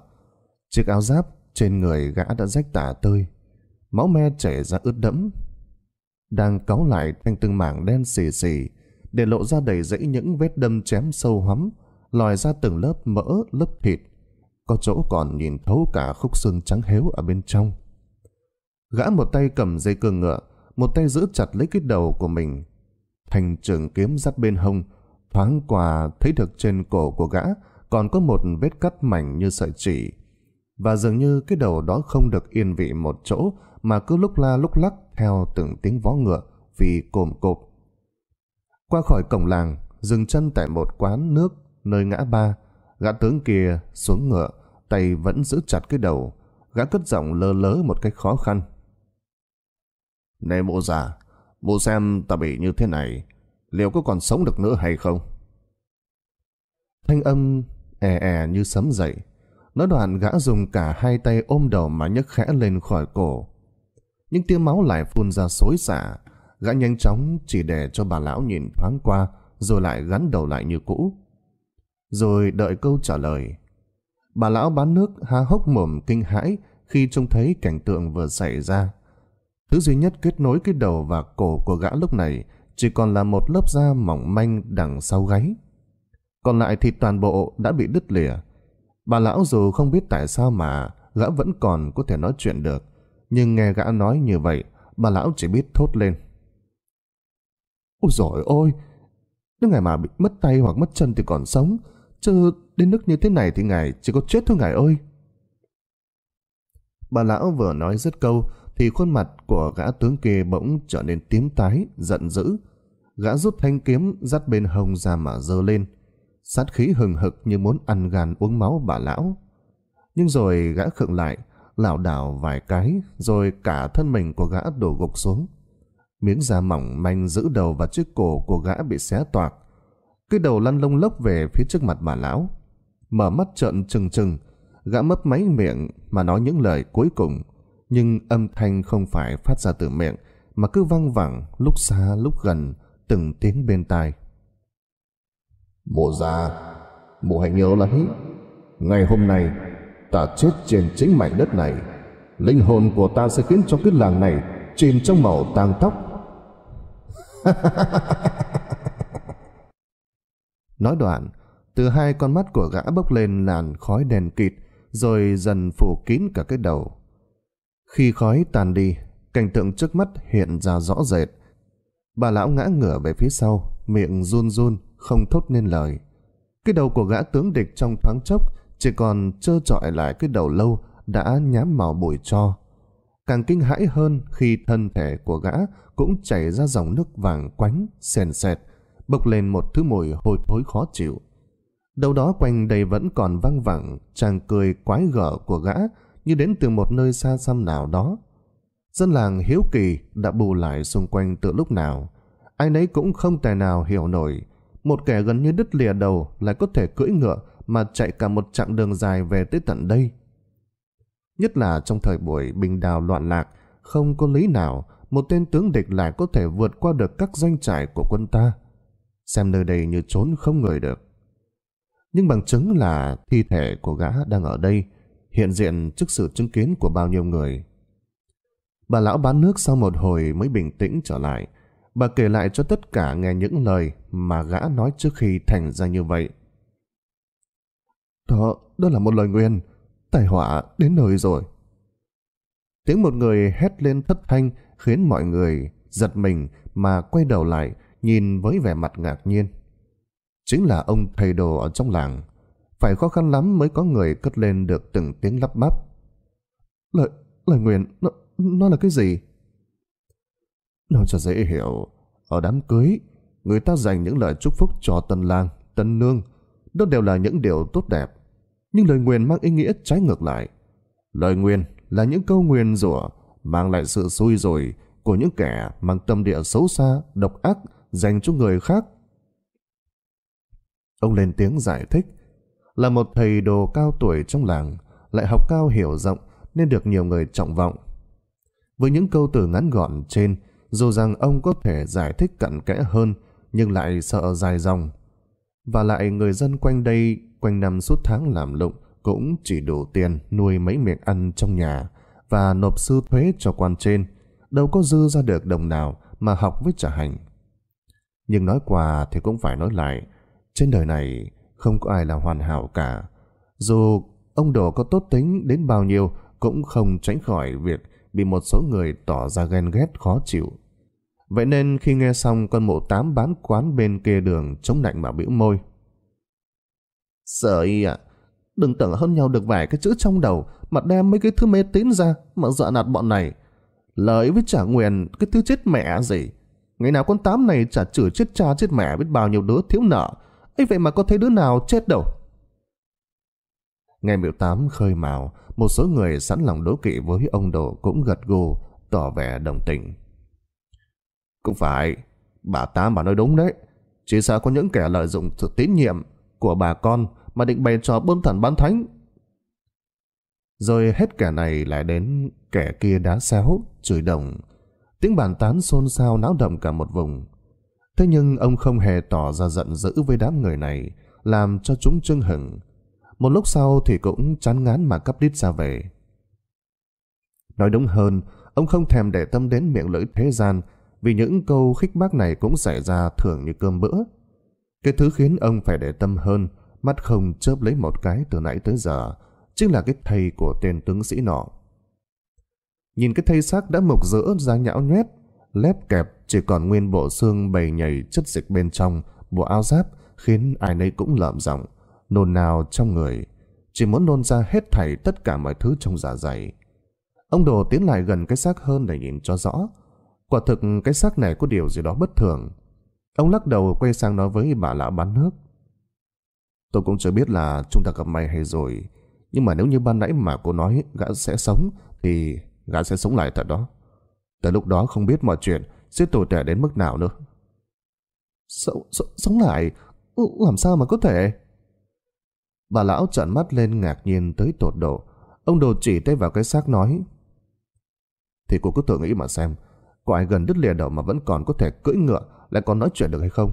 Chiếc áo giáp trên người gã đã rách tả tơi, máu me chảy ra ướt đẫm. Đang cáu lại thành từng mảng đen xì xì, để lộ ra đầy rẫy những vết đâm chém sâu hắm, lòi ra từng lớp mỡ, lớp thịt, có chỗ còn nhìn thấu cả khúc xương trắng héo ở bên trong. Gã một tay cầm dây cương ngựa, một tay giữ chặt lấy cái đầu của mình. Thành trường kiếm dắt bên hông, thoáng qua thấy được trên cổ của gã còn có một vết cắt mảnh như sợi chỉ và dường như cái đầu đó không được yên vị một chỗ mà cứ lúc la lúc lắc theo từng tiếng vó ngựa vì cồm cộp. Qua khỏi cổng làng, dừng chân tại một quán nước nơi ngã ba, gã tướng kia xuống ngựa, tay vẫn giữ chặt cái đầu, gã cất giọng lơ lớ một cách khó khăn. Này mụ già, mụ xem ta bị như thế này, liệu có còn sống được nữa hay không? Thanh âm è e è e như sấm dậy, Nói đoạn gã dùng cả hai tay ôm đầu mà nhấc khẽ lên khỏi cổ. Những tia máu lại phun ra xối xả. Gã nhanh chóng chỉ để cho bà lão nhìn thoáng qua rồi lại gắn đầu lại như cũ. Rồi đợi câu trả lời. Bà lão bán nước há hốc mồm kinh hãi khi trông thấy cảnh tượng vừa xảy ra. Thứ duy nhất kết nối cái đầu và cổ của gã lúc này chỉ còn là một lớp da mỏng manh đằng sau gáy. Còn lại thì toàn bộ đã bị đứt lìa, Bà lão dù không biết tại sao mà gã vẫn còn có thể nói chuyện được. Nhưng nghe gã nói như vậy, bà lão chỉ biết thốt lên. Ôi dồi ôi, nếu ngài mà bị mất tay hoặc mất chân thì còn sống, chứ đến nước như thế này thì ngài chỉ có chết thôi ngài ơi. Bà lão vừa nói dứt câu thì khuôn mặt của gã tướng kia bỗng trở nên tím tái, giận dữ. Gã rút thanh kiếm dắt bên hông ra mà dơ lên sát khí hừng hực như muốn ăn gan uống máu bà lão. Nhưng rồi gã khựng lại, lảo đảo vài cái, rồi cả thân mình của gã đổ gục xuống. Miếng da mỏng manh giữ đầu và chiếc cổ của gã bị xé toạc. Cái đầu lăn lông lốc về phía trước mặt bà lão. Mở mắt trợn trừng trừng, gã mấp máy miệng mà nói những lời cuối cùng. Nhưng âm thanh không phải phát ra từ miệng, mà cứ văng vẳng lúc xa lúc gần, từng tiếng bên tai. Mộ già, mộ hãy nhớ lấy, ngày hôm nay ta chết trên chính mảnh đất này, linh hồn của ta sẽ khiến cho cái làng này chìm trong màu tang tóc. Nói đoạn, từ hai con mắt của gã bốc lên làn khói đèn kịt, rồi dần phủ kín cả cái đầu. Khi khói tàn đi, cảnh tượng trước mắt hiện ra rõ rệt. Bà lão ngã ngửa về phía sau, miệng run run, không thốt nên lời. Cái đầu của gã tướng địch trong thoáng chốc chỉ còn trơ trọi lại cái đầu lâu đã nhám màu bụi cho. Càng kinh hãi hơn khi thân thể của gã cũng chảy ra dòng nước vàng quánh, sền sệt, bốc lên một thứ mùi hôi thối khó chịu. Đầu đó quanh đây vẫn còn văng vẳng, chàng cười quái gở của gã như đến từ một nơi xa xăm nào đó. Dân làng hiếu kỳ đã bù lại xung quanh từ lúc nào. Ai nấy cũng không tài nào hiểu nổi một kẻ gần như đứt lìa đầu lại có thể cưỡi ngựa mà chạy cả một chặng đường dài về tới tận đây. Nhất là trong thời buổi bình đào loạn lạc, không có lý nào một tên tướng địch lại có thể vượt qua được các doanh trại của quân ta. Xem nơi đây như trốn không người được. Nhưng bằng chứng là thi thể của gã đang ở đây, hiện diện trước sự chứng kiến của bao nhiêu người. Bà lão bán nước sau một hồi mới bình tĩnh trở lại. Bà kể lại cho tất cả nghe những lời mà gã nói trước khi thành ra như vậy. Đó, đó là một lời nguyền. Tài họa đến nơi rồi. Tiếng một người hét lên thất thanh khiến mọi người giật mình mà quay đầu lại nhìn với vẻ mặt ngạc nhiên. Chính là ông thầy đồ ở trong làng. Phải khó khăn lắm mới có người cất lên được từng tiếng lắp bắp. Lời, lời nguyện, nó, nó là cái gì? Nó cho dễ hiểu, ở đám cưới người ta dành những lời chúc phúc cho tân lang, tân nương. Đó đều là những điều tốt đẹp. Nhưng lời nguyền mang ý nghĩa trái ngược lại. Lời nguyền là những câu nguyền rủa mang lại sự xui rồi của những kẻ mang tâm địa xấu xa, độc ác dành cho người khác. Ông lên tiếng giải thích. Là một thầy đồ cao tuổi trong làng, lại học cao hiểu rộng nên được nhiều người trọng vọng. Với những câu từ ngắn gọn trên, dù rằng ông có thể giải thích cặn kẽ hơn nhưng lại sợ dài dòng. Và lại người dân quanh đây, quanh năm suốt tháng làm lụng, cũng chỉ đủ tiền nuôi mấy miệng ăn trong nhà và nộp sư thuế cho quan trên, đâu có dư ra được đồng nào mà học với trả hành. Nhưng nói qua thì cũng phải nói lại, trên đời này không có ai là hoàn hảo cả. Dù ông đồ có tốt tính đến bao nhiêu cũng không tránh khỏi việc bị một số người tỏ ra ghen ghét khó chịu Vậy nên khi nghe xong con mộ tám bán quán bên kia đường chống lạnh mà bĩu môi. Sợ y ạ, đừng tưởng hơn nhau được vài cái chữ trong đầu mà đem mấy cái thứ mê tín ra mà dọa nạt bọn này. Lời với trả nguyền cái thứ chết mẹ gì. Ngày nào con tám này chả chửi chết cha chết mẹ biết bao nhiêu đứa thiếu nợ. ấy vậy mà có thấy đứa nào chết đâu. ngày biểu tám khơi mào, một số người sẵn lòng đố kỵ với ông đồ cũng gật gù, tỏ vẻ đồng tình. Cũng phải, bà Tám bà nói đúng đấy. Chỉ sợ có những kẻ lợi dụng sự tín nhiệm của bà con mà định bày trò bơm thần bán thánh. Rồi hết kẻ này lại đến kẻ kia đá xéo, chửi đồng. Tiếng bàn tán xôn xao náo động cả một vùng. Thế nhưng ông không hề tỏ ra giận dữ với đám người này, làm cho chúng chưng hừng. Một lúc sau thì cũng chán ngán mà cắp đít ra về. Nói đúng hơn, ông không thèm để tâm đến miệng lưỡi thế gian vì những câu khích bác này cũng xảy ra thường như cơm bữa. Cái thứ khiến ông phải để tâm hơn, mắt không chớp lấy một cái từ nãy tới giờ, chính là cái thầy của tên tướng sĩ nọ. Nhìn cái thây xác đã mục rỡ ra nhão nhét, lép kẹp chỉ còn nguyên bộ xương bầy nhảy chất dịch bên trong, bộ áo giáp khiến ai nấy cũng lợm giọng, nôn nào trong người, chỉ muốn nôn ra hết thảy tất cả mọi thứ trong dạ dày. Ông đồ tiến lại gần cái xác hơn để nhìn cho rõ, Quả thực cái xác này có điều gì đó bất thường. Ông lắc đầu quay sang nói với bà lão bán nước. Tôi cũng chưa biết là chúng ta gặp may hay rồi. Nhưng mà nếu như ban nãy mà cô nói gã sẽ sống thì gã sẽ sống lại thật đó. Tới lúc đó không biết mọi chuyện sẽ tồi tệ đến mức nào nữa. Sống, sống, sống lại? Ừ, ừ, làm sao mà có thể? Bà lão trợn mắt lên ngạc nhiên tới tột độ. Ông đồ chỉ tay vào cái xác nói. Thì cô cứ tự nghĩ mà xem, quải gần đứt lìa đầu mà vẫn còn có thể cưỡi ngựa, lại còn nói chuyện được hay không?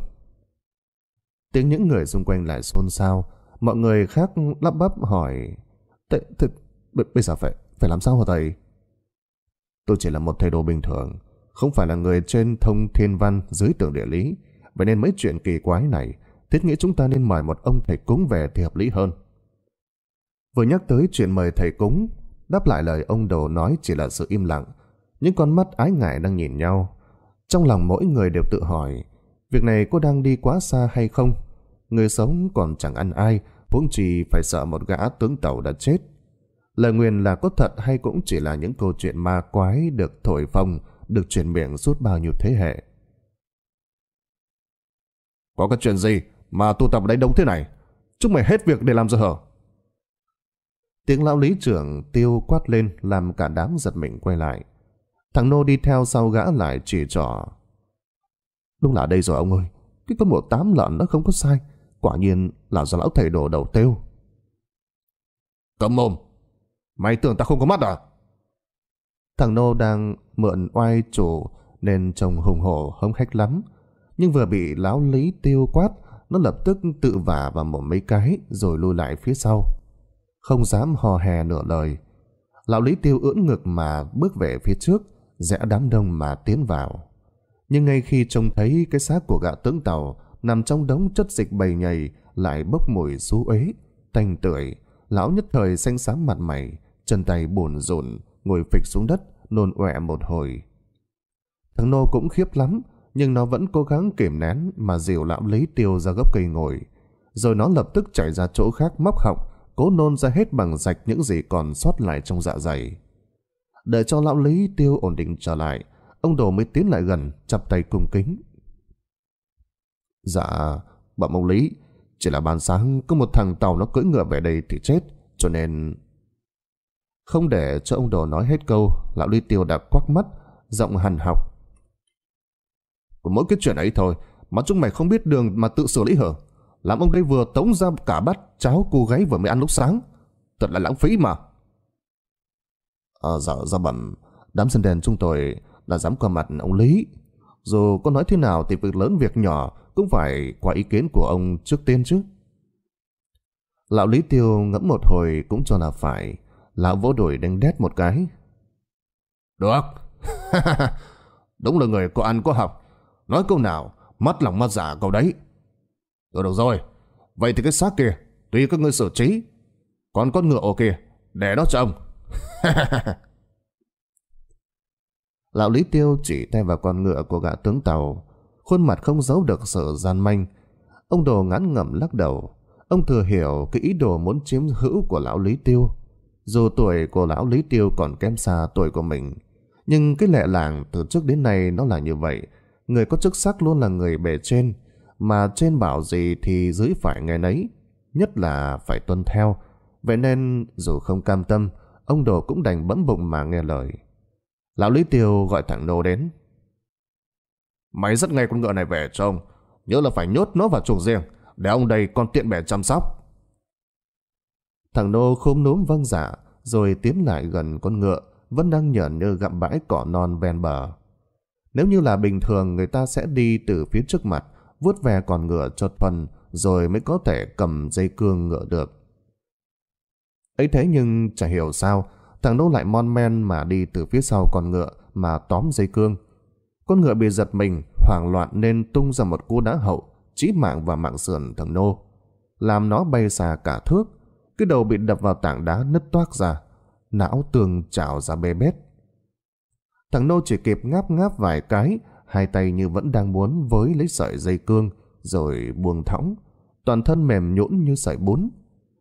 Tiếng những người xung quanh lại xôn xao, mọi người khác lắp bắp hỏi, "tệ thế, bây giờ phải, phải làm sao hả thầy? Tôi chỉ là một thầy đồ bình thường, không phải là người trên thông thiên văn dưới tường địa lý, vậy nên mấy chuyện kỳ quái này, thiết nghĩ chúng ta nên mời một ông thầy cúng về thì hợp lý hơn. Vừa nhắc tới chuyện mời thầy cúng, đáp lại lời ông đồ nói chỉ là sự im lặng, những con mắt ái ngại đang nhìn nhau. Trong lòng mỗi người đều tự hỏi, việc này có đang đi quá xa hay không? Người sống còn chẳng ăn ai, huống chỉ phải sợ một gã tướng tàu đã chết. Lời nguyền là có thật hay cũng chỉ là những câu chuyện ma quái được thổi phồng, được truyền miệng suốt bao nhiêu thế hệ. Có cái chuyện gì mà tụ tập đây đông thế này? Chúng mày hết việc để làm giờ hở? Tiếng lão lý trưởng tiêu quát lên làm cả đám giật mình quay lại. Thằng Nô đi theo sau gã lại chỉ trỏ. Đúng là đây rồi ông ơi. Cái con mổ tám lợn nó không có sai. Quả nhiên là do lão thầy đổ đầu tiêu. Cầm mồm! Mày tưởng ta không có mắt à? Thằng Nô đang mượn oai chủ nên trông hùng hổ hống khách lắm. Nhưng vừa bị lão lý tiêu quát, nó lập tức tự vả vào một mấy cái rồi lùi lại phía sau. Không dám hò hè nửa lời. Lão lý tiêu ưỡn ngực mà bước về phía trước, rẽ đám đông mà tiến vào. Nhưng ngay khi trông thấy cái xác của gã tướng tàu nằm trong đống chất dịch bầy nhầy lại bốc mùi xú uế, tanh tưởi, lão nhất thời xanh xám mặt mày, chân tay buồn rộn, ngồi phịch xuống đất, nôn ọe một hồi. Thằng Nô cũng khiếp lắm, nhưng nó vẫn cố gắng kiểm nén mà dìu lão lấy tiêu ra gốc cây ngồi. Rồi nó lập tức chạy ra chỗ khác móc họng, cố nôn ra hết bằng rạch những gì còn sót lại trong dạ dày để cho lão Lý Tiêu ổn định trở lại, ông Đồ mới tiến lại gần, chắp tay cung kính. Dạ, bọn ông Lý, chỉ là ban sáng có một thằng tàu nó cưỡi ngựa về đây thì chết, cho nên... Không để cho ông Đồ nói hết câu, lão Lý Tiêu đã quắc mắt, giọng hằn học. Của mỗi cái chuyện ấy thôi, mà chúng mày không biết đường mà tự xử lý hở. Làm ông đây vừa tống ra cả bát cháo cô gái vừa mới ăn lúc sáng. Thật là lãng phí mà dở ra bẩm, đám dân đèn chúng tôi đã dám qua mặt ông Lý. Dù có nói thế nào thì việc lớn việc nhỏ cũng phải qua ý kiến của ông trước tiên chứ. Lão Lý Tiêu ngẫm một hồi cũng cho là phải. Lão vỗ đuổi đánh đét một cái. Được. Đúng là người có ăn có học. Nói câu nào, mắt lòng mắt giả dạ câu đấy. Được, được rồi. Vậy thì cái xác kia, tùy các ngươi xử trí. Còn con ngựa ổ kia, để đó cho ông. Lão Lý Tiêu chỉ tay vào con ngựa của gã tướng tàu, khuôn mặt không giấu được sự gian manh. Ông Đồ ngán ngẩm lắc đầu, ông thừa hiểu cái ý đồ muốn chiếm hữu của lão Lý Tiêu. Dù tuổi của lão Lý Tiêu còn kém xa tuổi của mình, nhưng cái lệ làng từ trước đến nay nó là như vậy. Người có chức sắc luôn là người bề trên, mà trên bảo gì thì dưới phải nghe nấy, nhất là phải tuân theo. Vậy nên dù không cam tâm, ông đồ cũng đành bấm bụng mà nghe lời. Lão Lý Tiêu gọi thằng Nô đến. Mày rất ngay con ngựa này về cho ông, nhớ là phải nhốt nó vào chuồng riêng, để ông đây còn tiện bè chăm sóc. Thằng Nô khôm núm vâng dạ, rồi tiến lại gần con ngựa, vẫn đang nhởn như gặm bãi cỏ non ven bờ. Nếu như là bình thường người ta sẽ đi từ phía trước mặt, vuốt về con ngựa cho phần rồi mới có thể cầm dây cương ngựa được. Ấy thế nhưng chả hiểu sao, thằng Đỗ lại mon men mà đi từ phía sau con ngựa mà tóm dây cương. Con ngựa bị giật mình, hoảng loạn nên tung ra một cú đá hậu, chí mạng và mạng sườn thằng nô, Làm nó bay xa cả thước, cái đầu bị đập vào tảng đá nứt toác ra, não tường trào ra bê bết. Thằng Nô chỉ kịp ngáp ngáp vài cái, hai tay như vẫn đang muốn với lấy sợi dây cương, rồi buông thõng, toàn thân mềm nhũn như sợi bún.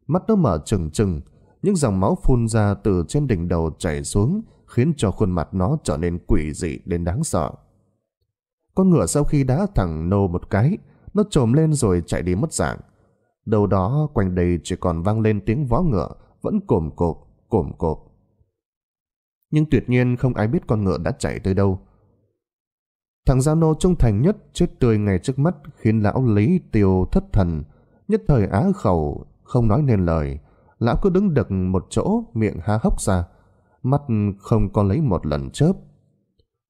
Mắt nó mở trừng trừng, những dòng máu phun ra từ trên đỉnh đầu chảy xuống, khiến cho khuôn mặt nó trở nên quỷ dị đến đáng sợ. Con ngựa sau khi đã thẳng nô một cái, nó trồm lên rồi chạy đi mất dạng. Đầu đó quanh đây chỉ còn vang lên tiếng vó ngựa, vẫn cồm cộp, cồm cộp. Nhưng tuyệt nhiên không ai biết con ngựa đã chạy tới đâu. Thằng Gia Nô trung thành nhất chết tươi ngay trước mắt khiến lão Lý Tiêu thất thần, nhất thời á khẩu, không nói nên lời, lão cứ đứng đực một chỗ, miệng há hốc ra, mắt không có lấy một lần chớp.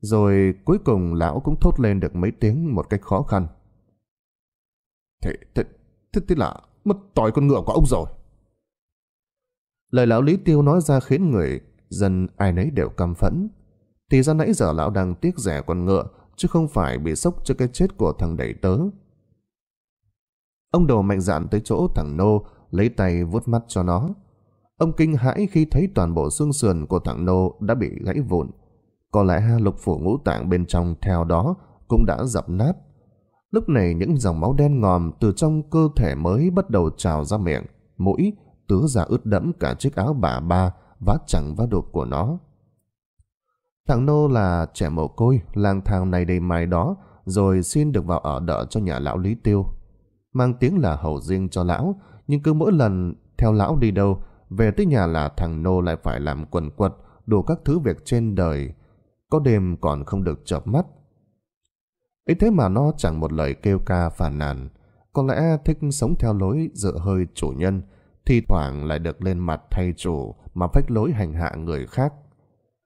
Rồi cuối cùng lão cũng thốt lên được mấy tiếng một cách khó khăn. Thế, thế, thế, thế là mất tỏi con ngựa của ông rồi. Lời lão Lý Tiêu nói ra khiến người dân ai nấy đều căm phẫn. Thì ra nãy giờ lão đang tiếc rẻ con ngựa, chứ không phải bị sốc cho cái chết của thằng đẩy tớ. Ông đồ mạnh dạn tới chỗ thằng Nô, lấy tay vuốt mắt cho nó. Ông kinh hãi khi thấy toàn bộ xương sườn của thằng Nô đã bị gãy vụn. Có lẽ lục phủ ngũ tạng bên trong theo đó cũng đã dập nát. Lúc này những dòng máu đen ngòm từ trong cơ thể mới bắt đầu trào ra miệng, mũi, tứa ra ướt đẫm cả chiếc áo bà ba vá chẳng vá đột của nó. Thằng Nô là trẻ mồ côi, lang thang này đây mày đó, rồi xin được vào ở đỡ cho nhà lão Lý Tiêu. Mang tiếng là hầu riêng cho lão, nhưng cứ mỗi lần theo lão đi đâu, về tới nhà là thằng Nô lại phải làm quần quật, đủ các thứ việc trên đời. Có đêm còn không được chợp mắt. ấy thế mà nó chẳng một lời kêu ca phàn nàn. Có lẽ thích sống theo lối dựa hơi chủ nhân, thi thoảng lại được lên mặt thay chủ mà phách lối hành hạ người khác.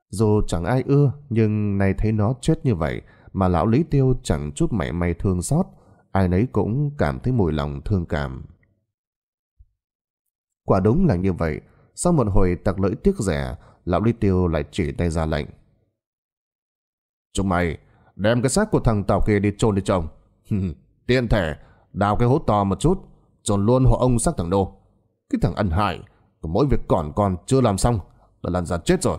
Dù chẳng ai ưa, nhưng nay thấy nó chết như vậy, mà lão Lý Tiêu chẳng chút mảy may thương xót, ai nấy cũng cảm thấy mùi lòng thương cảm. Quả đúng là như vậy. Sau một hồi tặc lưỡi tiếc rẻ, lão Lý Tiêu lại chỉ tay ra lệnh. Chúng mày, đem cái xác của thằng Tào kia đi chôn đi chồng. Tiện thể, đào cái hố to một chút, chôn luôn hộ ông xác thằng Đô. Cái thằng ân hại, của mỗi việc còn còn chưa làm xong, đã lăn ra chết rồi.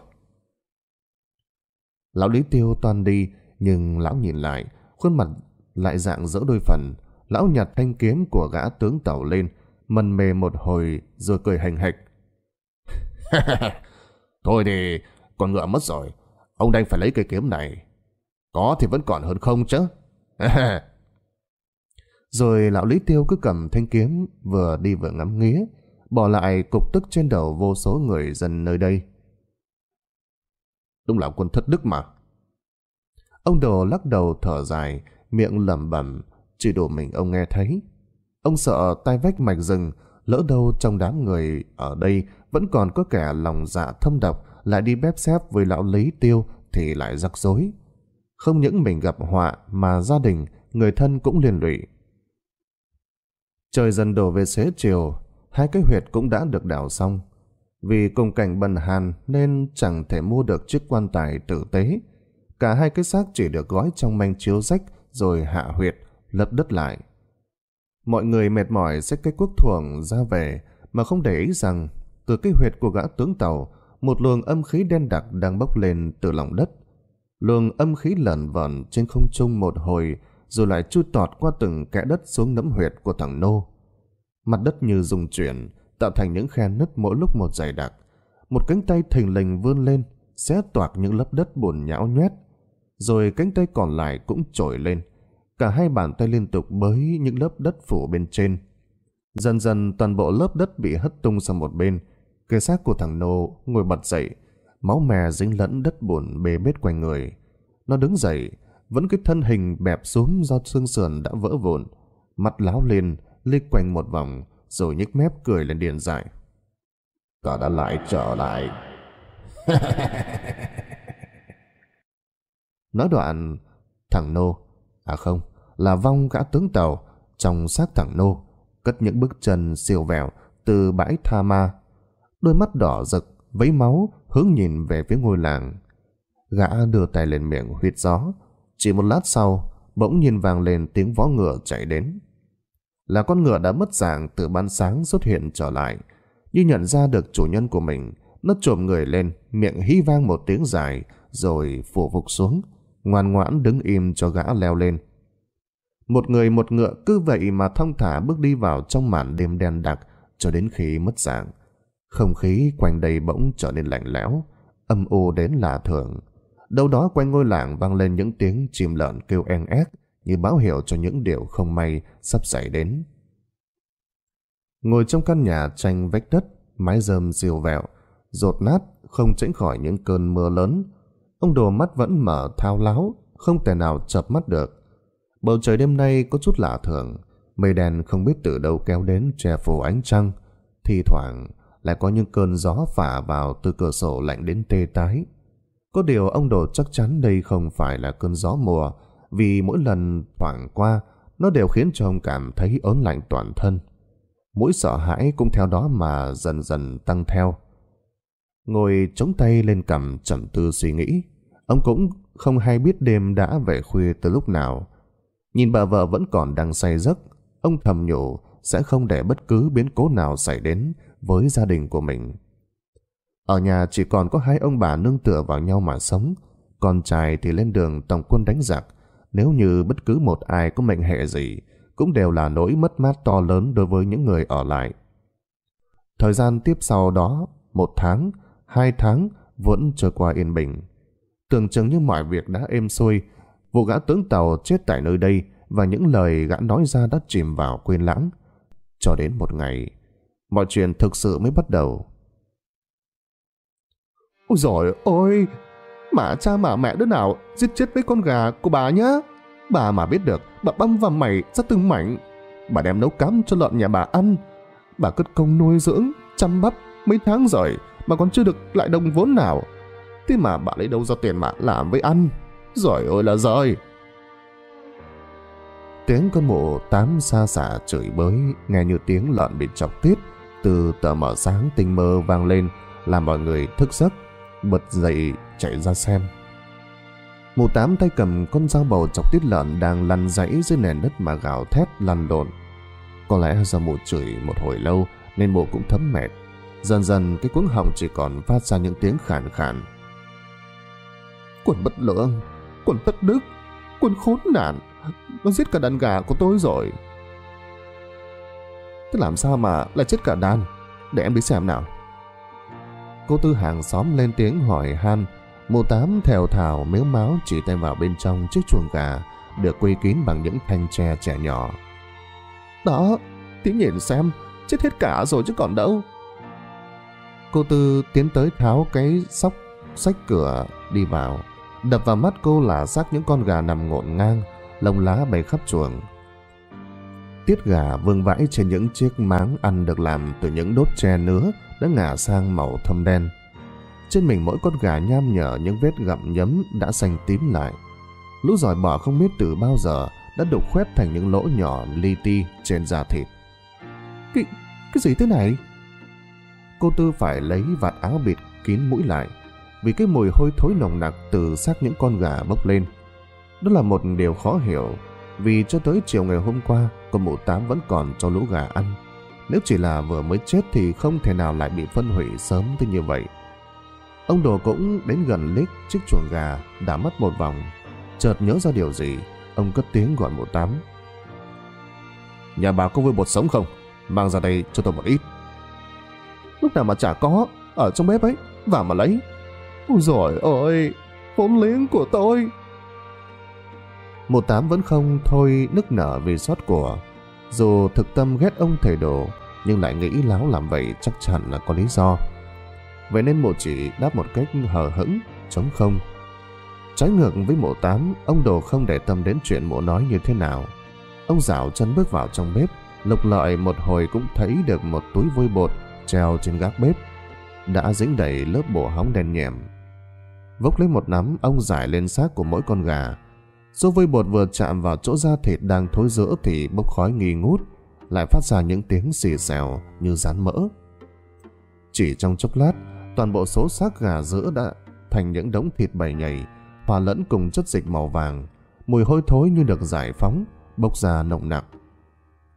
Lão Lý Tiêu toàn đi, nhưng lão nhìn lại, khuôn mặt lại dạng dỡ đôi phần. Lão nhặt thanh kiếm của gã tướng tàu lên, mân mê một hồi rồi cười hành hạch. Thôi thì con ngựa mất rồi, ông đành phải lấy cây kiếm này. Có thì vẫn còn hơn không chứ. rồi lão Lý Tiêu cứ cầm thanh kiếm vừa đi vừa ngắm nghía, bỏ lại cục tức trên đầu vô số người dân nơi đây. Đúng là quân thất đức mà. Ông Đồ lắc đầu thở dài, miệng lẩm bẩm, chỉ đủ mình ông nghe thấy. Ông sợ tai vách mạch rừng, lỡ đâu trong đám người ở đây vẫn còn có kẻ lòng dạ thâm độc lại đi bếp xếp với lão lý tiêu thì lại rắc rối. Không những mình gặp họa mà gia đình, người thân cũng liên lụy. Trời dần đổ về xế chiều, hai cái huyệt cũng đã được đào xong. Vì cùng cảnh bần hàn nên chẳng thể mua được chiếc quan tài tử tế. Cả hai cái xác chỉ được gói trong manh chiếu rách rồi hạ huyệt, lấp đất lại. Mọi người mệt mỏi xách cái quốc thuồng ra về mà không để ý rằng từ cái huyệt của gã tướng tàu một luồng âm khí đen đặc đang bốc lên từ lòng đất. Luồng âm khí lẩn vẩn trên không trung một hồi rồi lại chui tọt qua từng kẽ đất xuống nấm huyệt của thằng Nô. Mặt đất như rung chuyển, tạo thành những khe nứt mỗi lúc một dày đặc. Một cánh tay thình lình vươn lên, xé toạc những lớp đất bùn nhão nhoét. Rồi cánh tay còn lại cũng trồi lên, cả hai bàn tay liên tục bới những lớp đất phủ bên trên. Dần dần toàn bộ lớp đất bị hất tung sang một bên, cái xác của thằng Nô ngồi bật dậy, máu mè dính lẫn đất bùn bề bết quanh người. Nó đứng dậy, vẫn cái thân hình bẹp xuống do xương sườn đã vỡ vụn, mặt láo lên, lê quanh một vòng, rồi nhếch mép cười lên điền dại. Ta đã lại trở lại. Nói đoạn, thằng Nô À không, là vong gã tướng tàu trong xác thẳng nô, cất những bước chân siêu vẹo từ bãi tha ma. Đôi mắt đỏ rực, vấy máu, hướng nhìn về phía ngôi làng. Gã đưa tay lên miệng huyệt gió. Chỉ một lát sau, bỗng nhìn vàng lên tiếng vó ngựa chạy đến. Là con ngựa đã mất dạng từ ban sáng xuất hiện trở lại. Như nhận ra được chủ nhân của mình, nó trồm người lên, miệng hí vang một tiếng dài, rồi phủ phục xuống ngoan ngoãn đứng im cho gã leo lên. Một người một ngựa cứ vậy mà thong thả bước đi vào trong màn đêm đen đặc cho đến khi mất dạng. Không khí quanh đây bỗng trở nên lạnh lẽo, âm u đến lạ thường. Đâu đó quanh ngôi làng vang lên những tiếng chim lợn kêu en ét như báo hiệu cho những điều không may sắp xảy đến. Ngồi trong căn nhà tranh vách đất, mái rơm diều vẹo, rột nát không tránh khỏi những cơn mưa lớn ông đồ mắt vẫn mở thao láo, không thể nào chập mắt được. Bầu trời đêm nay có chút lạ thường, mây đen không biết từ đâu kéo đến che phủ ánh trăng. Thì thoảng lại có những cơn gió phả vào từ cửa sổ lạnh đến tê tái. Có điều ông đồ chắc chắn đây không phải là cơn gió mùa, vì mỗi lần thoảng qua, nó đều khiến cho ông cảm thấy ớn lạnh toàn thân. Mũi sợ hãi cũng theo đó mà dần dần tăng theo ngồi chống tay lên cầm trầm tư suy nghĩ. Ông cũng không hay biết đêm đã về khuya từ lúc nào. Nhìn bà vợ vẫn còn đang say giấc, ông thầm nhủ sẽ không để bất cứ biến cố nào xảy đến với gia đình của mình. Ở nhà chỉ còn có hai ông bà nương tựa vào nhau mà sống, con trai thì lên đường tổng quân đánh giặc. Nếu như bất cứ một ai có mệnh hệ gì, cũng đều là nỗi mất mát to lớn đối với những người ở lại. Thời gian tiếp sau đó, một tháng, hai tháng vẫn trôi qua yên bình. Tưởng chừng như mọi việc đã êm xuôi, vụ gã tướng tàu chết tại nơi đây và những lời gã nói ra đã chìm vào quên lãng. Cho đến một ngày, mọi chuyện thực sự mới bắt đầu. Ôi giời ơi! Mà cha mà mẹ đứa nào giết chết mấy con gà của bà nhá! Bà mà biết được, bà băm vào mày ra từng mảnh. Bà đem nấu cám cho lợn nhà bà ăn. Bà cất công nuôi dưỡng, chăm bắp mấy tháng rồi mà còn chưa được lại đồng vốn nào. Thế mà bà lấy đâu ra tiền mà làm với ăn? Giỏi ơi là giỏi! Tiếng con mụ tám xa xả chửi bới, nghe như tiếng lợn bị chọc tiết, từ tờ mở sáng tinh mơ vang lên, làm mọi người thức giấc, bật dậy chạy ra xem. Mụ tám tay cầm con dao bầu chọc tiết lợn đang lăn rẫy dưới nền đất mà gào thét lăn lộn. Có lẽ do mụ chửi một hồi lâu nên mụ cũng thấm mệt, Dần dần cái cuống họng chỉ còn phát ra những tiếng khàn khàn. Quân bất lượng, quân tất đức, quân khốn nạn, nó giết cả đàn gà của tôi rồi. Thế làm sao mà lại chết cả đàn? Để em đi xem nào. Cô tư hàng xóm lên tiếng hỏi han. Mụ tám thèo thảo miếu máu chỉ tay vào bên trong chiếc chuồng gà được quây kín bằng những thanh tre trẻ nhỏ. Đó, tí nhìn xem, chết hết cả rồi chứ còn đâu. Cô Tư tiến tới tháo cái sóc sách cửa đi vào. Đập vào mắt cô là xác những con gà nằm ngộn ngang, lông lá bày khắp chuồng. Tiết gà vương vãi trên những chiếc máng ăn được làm từ những đốt tre nứa đã ngả sang màu thâm đen. Trên mình mỗi con gà nham nhở những vết gặm nhấm đã xanh tím lại. Lũ giỏi bỏ không biết từ bao giờ đã đục khoét thành những lỗ nhỏ li ti trên da thịt. Cái, cái gì thế này? cô Tư phải lấy vạt áo bịt kín mũi lại vì cái mùi hôi thối nồng nặc từ xác những con gà bốc lên. Đó là một điều khó hiểu vì cho tới chiều ngày hôm qua con mụ tám vẫn còn cho lũ gà ăn. Nếu chỉ là vừa mới chết thì không thể nào lại bị phân hủy sớm tới như vậy. Ông đồ cũng đến gần lít chiếc chuồng gà đã mất một vòng. Chợt nhớ ra điều gì, ông cất tiếng gọi mụ tám. Nhà bà có vui bột sống không? Mang ra đây cho tôi một ít lúc nào mà chả có, ở trong bếp ấy, và mà lấy. Ôi dồi ôi, vốn liếng của tôi. Một tám vẫn không thôi nức nở vì xót của. Dù thực tâm ghét ông thầy đồ, nhưng lại nghĩ láo làm vậy chắc chắn là có lý do. Vậy nên mộ chỉ đáp một cách hờ hững, chống không. Trái ngược với mộ tám, ông đồ không để tâm đến chuyện mộ nói như thế nào. Ông dạo chân bước vào trong bếp, lục lợi một hồi cũng thấy được một túi vôi bột treo trên gác bếp đã dính đầy lớp bộ hóng đen nhèm. Vốc lấy một nắm, ông giải lên xác của mỗi con gà. Số vôi bột vừa chạm vào chỗ da thịt đang thối rữa thì bốc khói nghi ngút, lại phát ra những tiếng xì xèo như rán mỡ. Chỉ trong chốc lát, toàn bộ số xác gà giữa đã thành những đống thịt bầy nhầy, hòa lẫn cùng chất dịch màu vàng, mùi hôi thối như được giải phóng, bốc ra nồng nặc.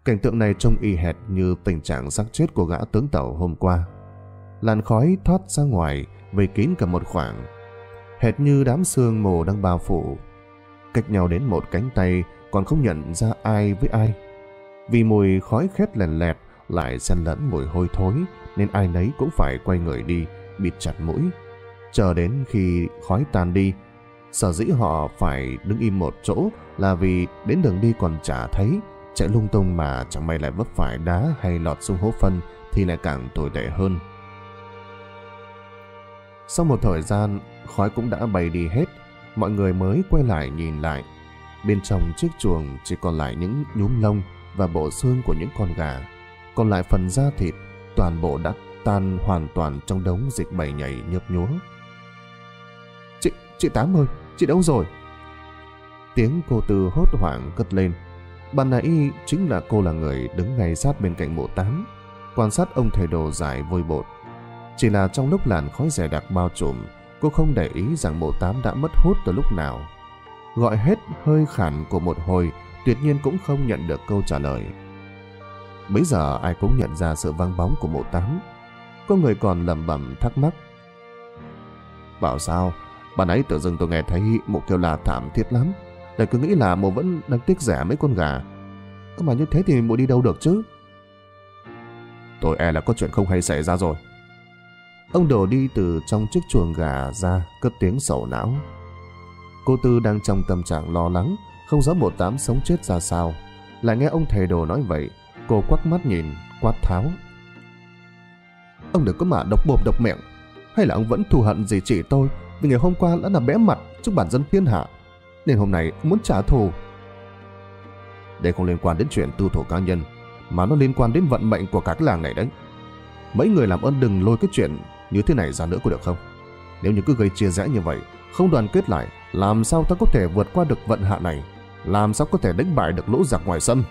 Cảnh tượng này trông y hệt như tình trạng xác chết của gã tướng tàu hôm qua. Làn khói thoát ra ngoài, vây kín cả một khoảng. Hệt như đám sương mù đang bao phủ. Cách nhau đến một cánh tay còn không nhận ra ai với ai. Vì mùi khói khét lèn lẹt lại xen lẫn mùi hôi thối nên ai nấy cũng phải quay người đi, bịt chặt mũi. Chờ đến khi khói tan đi, sở dĩ họ phải đứng im một chỗ là vì đến đường đi còn chả thấy chạy lung tung mà chẳng may lại vấp phải đá hay lọt xuống hố phân thì lại càng tồi tệ hơn. Sau một thời gian, khói cũng đã bay đi hết, mọi người mới quay lại nhìn lại. Bên trong chiếc chuồng chỉ còn lại những nhúm lông và bộ xương của những con gà. Còn lại phần da thịt, toàn bộ đã tan hoàn toàn trong đống dịch bầy nhảy nhớp nhúa. Chị, chị Tám ơi, chị đâu rồi? Tiếng cô Tư hốt hoảng cất lên. Bạn nãy chính là cô là người đứng ngay sát bên cạnh mộ tám, quan sát ông thầy đồ dài vôi bột. Chỉ là trong lúc làn khói rẻ đặc bao trùm, cô không để ý rằng mộ tám đã mất hút từ lúc nào. Gọi hết hơi khản của một hồi, tuyệt nhiên cũng không nhận được câu trả lời. Bây giờ ai cũng nhận ra sự vang bóng của mộ tám. Có người còn lầm bẩm thắc mắc. Bảo sao, bà nãy tự dưng tôi nghe thấy một kêu là thảm thiết lắm lại cứ nghĩ là mụ vẫn đang tiếc rẻ mấy con gà. Cơ mà như thế thì mụ đi đâu được chứ? Tôi e là có chuyện không hay xảy ra rồi. Ông đồ đi từ trong chiếc chuồng gà ra, cất tiếng sầu não. Cô Tư đang trong tâm trạng lo lắng, không rõ một tám sống chết ra sao. Lại nghe ông thầy đồ nói vậy, cô quắc mắt nhìn, quát tháo. Ông đừng có mà độc bộp độc miệng, hay là ông vẫn thù hận gì chỉ tôi vì ngày hôm qua đã là bẽ mặt trước bản dân thiên hạ nên hôm nay muốn trả thù. Đây không liên quan đến chuyện tư thổ cá nhân, mà nó liên quan đến vận mệnh của cả làng này đấy. Mấy người làm ơn đừng lôi cái chuyện như thế này ra nữa có được không? Nếu như cứ gây chia rẽ như vậy, không đoàn kết lại, làm sao ta có thể vượt qua được vận hạn này? Làm sao có thể đánh bại được lũ giặc ngoài sân?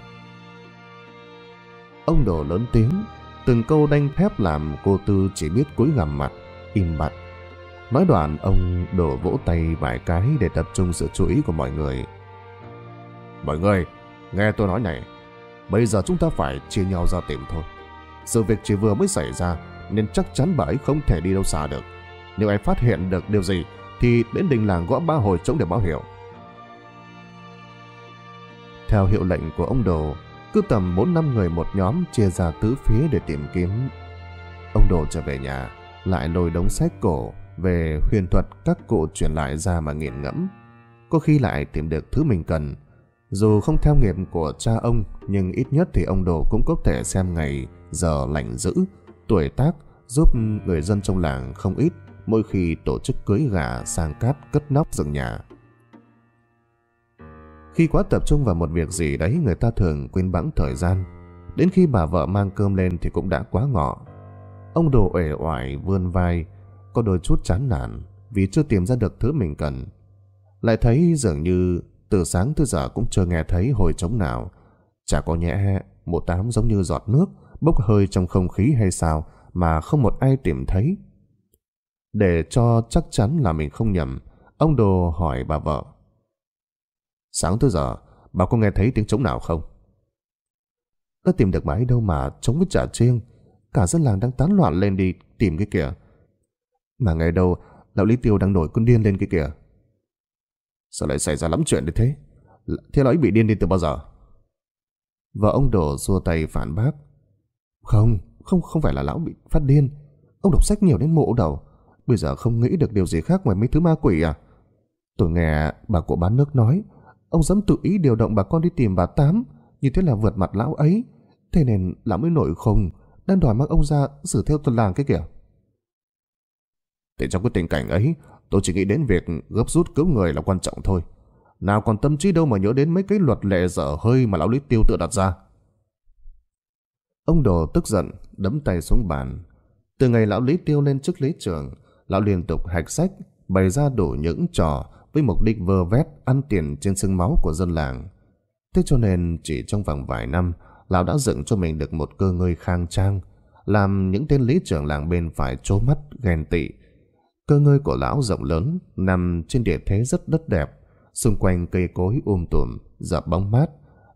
Ông đồ lớn tiếng, từng câu đanh thép làm cô Tư chỉ biết cúi gằm mặt, im bặt Nói đoạn ông đổ vỗ tay vài cái để tập trung sự chú ý của mọi người. Mọi người, nghe tôi nói này, bây giờ chúng ta phải chia nhau ra tìm thôi. Sự việc chỉ vừa mới xảy ra nên chắc chắn bà ấy không thể đi đâu xa được. Nếu ai phát hiện được điều gì thì đến đình làng gõ ba hồi trống để báo hiệu. Theo hiệu lệnh của ông Đồ, cứ tầm 4-5 người một nhóm chia ra tứ phía để tìm kiếm. Ông Đồ trở về nhà, lại lôi đống sách cổ về huyền thuật các cụ truyền lại ra mà nghiền ngẫm. Có khi lại tìm được thứ mình cần. Dù không theo nghiệp của cha ông, nhưng ít nhất thì ông Đồ cũng có thể xem ngày, giờ lành dữ, tuổi tác, giúp người dân trong làng không ít mỗi khi tổ chức cưới gà sang cát cất nóc dựng nhà. Khi quá tập trung vào một việc gì đấy người ta thường quên bẵng thời gian. Đến khi bà vợ mang cơm lên thì cũng đã quá ngọ. Ông đồ ể oải vươn vai, có đôi chút chán nản vì chưa tìm ra được thứ mình cần. Lại thấy dường như từ sáng tới giờ cũng chưa nghe thấy hồi trống nào. Chả có nhẹ một đám giống như giọt nước bốc hơi trong không khí hay sao mà không một ai tìm thấy. Để cho chắc chắn là mình không nhầm, ông Đồ hỏi bà vợ. Sáng tới giờ, bà có nghe thấy tiếng trống nào không? Đã tìm được bãi đâu mà trống với trả chiêng. Cả dân làng đang tán loạn lên đi tìm cái kìa. Mà ngày đầu, lão Lý Tiêu đang nổi con điên lên kia kìa. Sao lại xảy ra lắm chuyện như thế? Thế lão ấy bị điên đi từ bao giờ? Vợ ông đổ xua tay phản bác. Không, không không phải là lão bị phát điên. Ông đọc sách nhiều đến mộ đầu. Bây giờ không nghĩ được điều gì khác ngoài mấy thứ ma quỷ à? Tôi nghe bà của bán nước nói, ông dám tự ý điều động bà con đi tìm bà Tám, như thế là vượt mặt lão ấy. Thế nên lão mới nổi khùng, đang đòi mang ông ra xử theo tuần làng cái kìa. Thì trong cái tình cảnh ấy, tôi chỉ nghĩ đến việc gấp rút cứu người là quan trọng thôi. Nào còn tâm trí đâu mà nhớ đến mấy cái luật lệ dở hơi mà lão lý tiêu tự đặt ra. Ông đồ tức giận, đấm tay xuống bàn. Từ ngày lão lý tiêu lên chức lý trưởng, lão liên tục hạch sách, bày ra đủ những trò với mục đích vơ vét ăn tiền trên xương máu của dân làng. Thế cho nên chỉ trong vòng vài năm, lão đã dựng cho mình được một cơ ngơi khang trang, làm những tên lý trưởng làng bên phải trố mắt, ghen tị, Cơ ngơi của lão rộng lớn, nằm trên địa thế rất đất đẹp, xung quanh cây cối um tùm, dập bóng mát,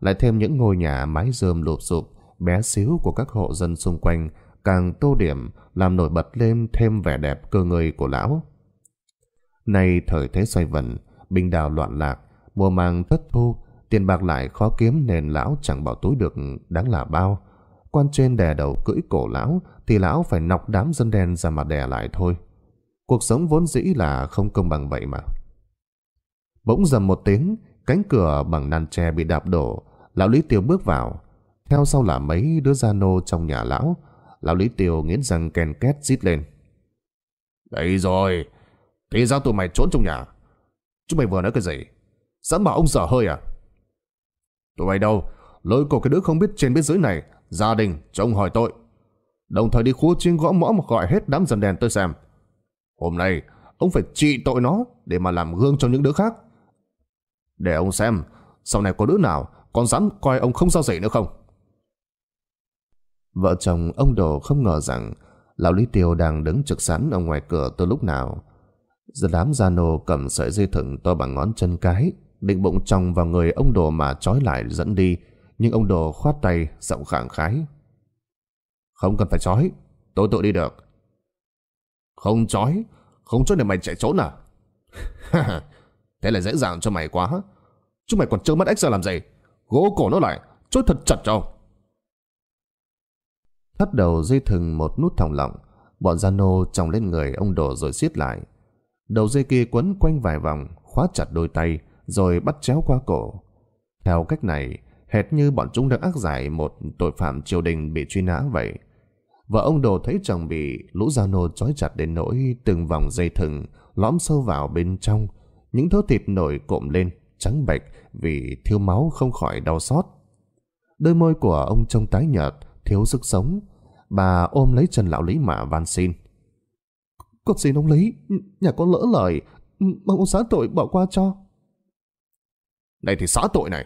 lại thêm những ngôi nhà mái rơm lụp sụp, bé xíu của các hộ dân xung quanh càng tô điểm làm nổi bật lên thêm vẻ đẹp cơ ngơi của lão. Nay thời thế xoay vần, bình đào loạn lạc, mùa màng thất thu, tiền bạc lại khó kiếm nên lão chẳng bỏ túi được đáng là bao. Quan trên đè đầu cưỡi cổ lão thì lão phải nọc đám dân đen ra mà đè lại thôi. Cuộc sống vốn dĩ là không công bằng vậy mà. Bỗng dầm một tiếng, cánh cửa bằng nan tre bị đạp đổ. Lão Lý Tiêu bước vào. Theo sau là mấy đứa gia nô trong nhà lão. Lão Lý Tiêu nghiến răng kèn két rít lên. đây rồi, thì ra tụi mày trốn trong nhà. Chúng mày vừa nói cái gì? Sẵn bảo ông dở hơi à? Tụi mày đâu? Lôi cổ cái đứa không biết trên biết dưới này, gia đình, trông hỏi tội. Đồng thời đi khu chiên gõ mõ mà gọi hết đám dần đèn tôi xem. Hôm nay, ông phải trị tội nó để mà làm gương cho những đứa khác. Để ông xem, sau này có đứa nào còn dám coi ông không sao dậy nữa không? Vợ chồng ông Đồ không ngờ rằng Lão Lý Tiêu đang đứng trực sẵn ở ngoài cửa từ lúc nào. Giờ đám gia nô cầm sợi dây thừng to bằng ngón chân cái, định bụng trong vào người ông Đồ mà trói lại dẫn đi. Nhưng ông Đồ khoát tay, giọng khẳng khái. Không cần phải trói, tôi tự đi được. Không trói, không trói để mày chạy trốn à? Thế là dễ dàng cho mày quá. Chúng mày còn trơ mắt ếch ra làm gì? Gỗ cổ nó lại, trói thật chặt cho. Thắt đầu dây thừng một nút thòng lọng, bọn gia nô tròng lên người ông đồ rồi siết lại. Đầu dây kia quấn quanh vài vòng, khóa chặt đôi tay, rồi bắt chéo qua cổ. Theo cách này, hệt như bọn chúng đang ác giải một tội phạm triều đình bị truy nã vậy và ông Đồ thấy chồng bị lũ dao nô trói chặt đến nỗi từng vòng dây thừng lõm sâu vào bên trong. Những thớ thịt nổi cộm lên, trắng bệch vì thiếu máu không khỏi đau xót. Đôi môi của ông trông tái nhợt, thiếu sức sống. Bà ôm lấy Trần Lão Lý mà van xin. Con xin ông Lý, nhà con lỡ lời, mong ông xá tội bỏ qua cho. Này thì xá tội này.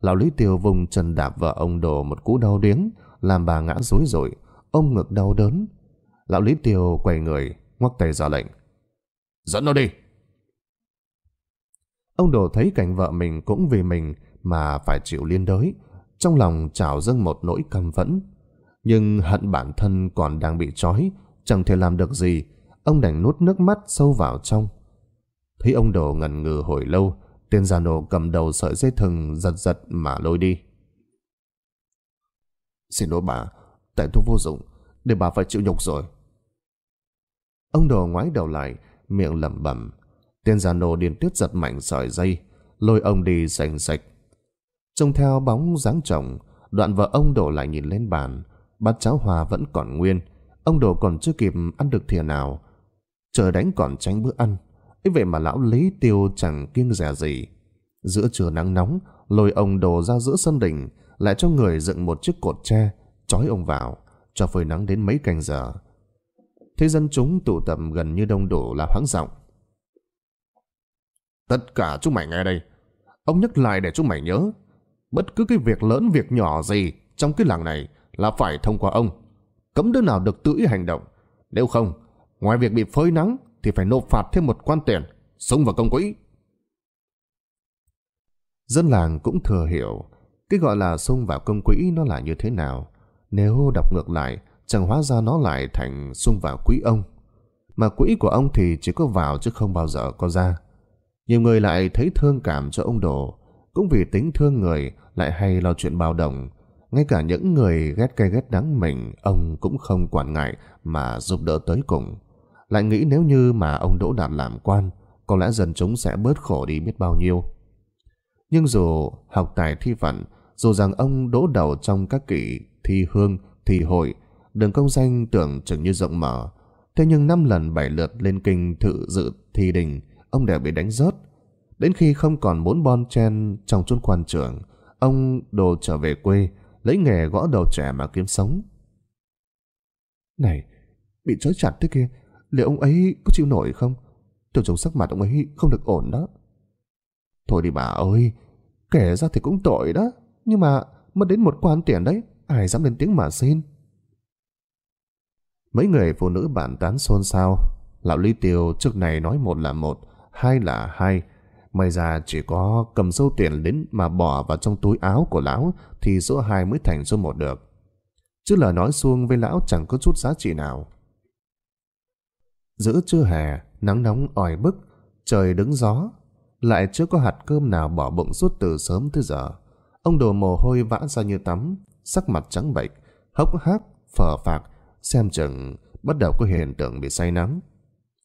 Lão Lý Tiêu vùng Trần đạp vợ ông Đồ một cú đau điếng, làm bà ngã rối rồi, ông ngực đau đớn. Lão Lý Tiêu quay người, ngoắc tay ra lệnh. Dẫn nó đi! Ông đồ thấy cảnh vợ mình cũng vì mình mà phải chịu liên đới, trong lòng trào dâng một nỗi căm phẫn. Nhưng hận bản thân còn đang bị trói, chẳng thể làm được gì, ông đành nuốt nước mắt sâu vào trong. Thấy ông đồ ngần ngừ hồi lâu, tên già nổ cầm đầu sợi dây thừng giật giật mà lôi đi. Xin lỗi bà, tại tôi vô dụng, để bà phải chịu nhục rồi. Ông đồ ngoái đầu lại, miệng lẩm bẩm. Tên già nô điên tiết giật mạnh sợi dây, lôi ông đi sành sạch. Trông theo bóng dáng chồng, đoạn vợ ông đồ lại nhìn lên bàn. Bát cháo hòa vẫn còn nguyên, ông đồ còn chưa kịp ăn được thìa nào. Trời đánh còn tránh bữa ăn, ấy vậy mà lão lý tiêu chẳng kiêng dè gì. Giữa trưa nắng nóng, lôi ông đồ ra giữa sân đỉnh, lại cho người dựng một chiếc cột tre, trói ông vào, cho phơi nắng đến mấy canh giờ. Thế dân chúng tụ tập gần như đông đủ là hoáng giọng. Tất cả chúng mày nghe đây, ông nhắc lại để chúng mày nhớ, bất cứ cái việc lớn việc nhỏ gì trong cái làng này là phải thông qua ông. Cấm đứa nào được tự ý hành động, nếu không, ngoài việc bị phơi nắng thì phải nộp phạt thêm một quan tiền, xông vào công quỹ. Dân làng cũng thừa hiểu cái gọi là xung vào công quỹ nó là như thế nào? Nếu đọc ngược lại, chẳng hóa ra nó lại thành xung vào quỹ ông. Mà quỹ của ông thì chỉ có vào chứ không bao giờ có ra. Nhiều người lại thấy thương cảm cho ông Đồ, cũng vì tính thương người lại hay lo chuyện bao đồng. Ngay cả những người ghét cay ghét đắng mình, ông cũng không quản ngại mà giúp đỡ tới cùng. Lại nghĩ nếu như mà ông Đỗ Đạt làm quan, có lẽ dân chúng sẽ bớt khổ đi biết bao nhiêu. Nhưng dù học tài thi phận dù rằng ông đỗ đầu trong các kỳ thi hương, thi hội, đường công danh tưởng chừng như rộng mở. Thế nhưng năm lần bảy lượt lên kinh thự dự thi đình, ông đều bị đánh rớt. Đến khi không còn muốn bon chen trong chôn quan trường, ông đồ trở về quê, lấy nghề gõ đầu trẻ mà kiếm sống. Này, bị trói chặt thế kia, liệu ông ấy có chịu nổi không? Tôi trông sắc mặt ông ấy không được ổn đó. Thôi đi bà ơi, kể ra thì cũng tội đó. Nhưng mà mất đến một quan tiền đấy, ai dám lên tiếng mà xin. Mấy người phụ nữ bàn tán xôn xao, lão Lý Tiêu trước này nói một là một, hai là hai. May ra chỉ có cầm sâu tiền đến mà bỏ vào trong túi áo của lão thì số hai mới thành số một được. Chứ lời nói xuông với lão chẳng có chút giá trị nào. Giữa trưa hè, nắng nóng oi bức, trời đứng gió, lại chưa có hạt cơm nào bỏ bụng suốt từ sớm tới giờ. Ông đồ mồ hôi vã ra như tắm, sắc mặt trắng bệch, hốc hác, phờ phạc, xem chừng bắt đầu có hiện tượng bị say nắng.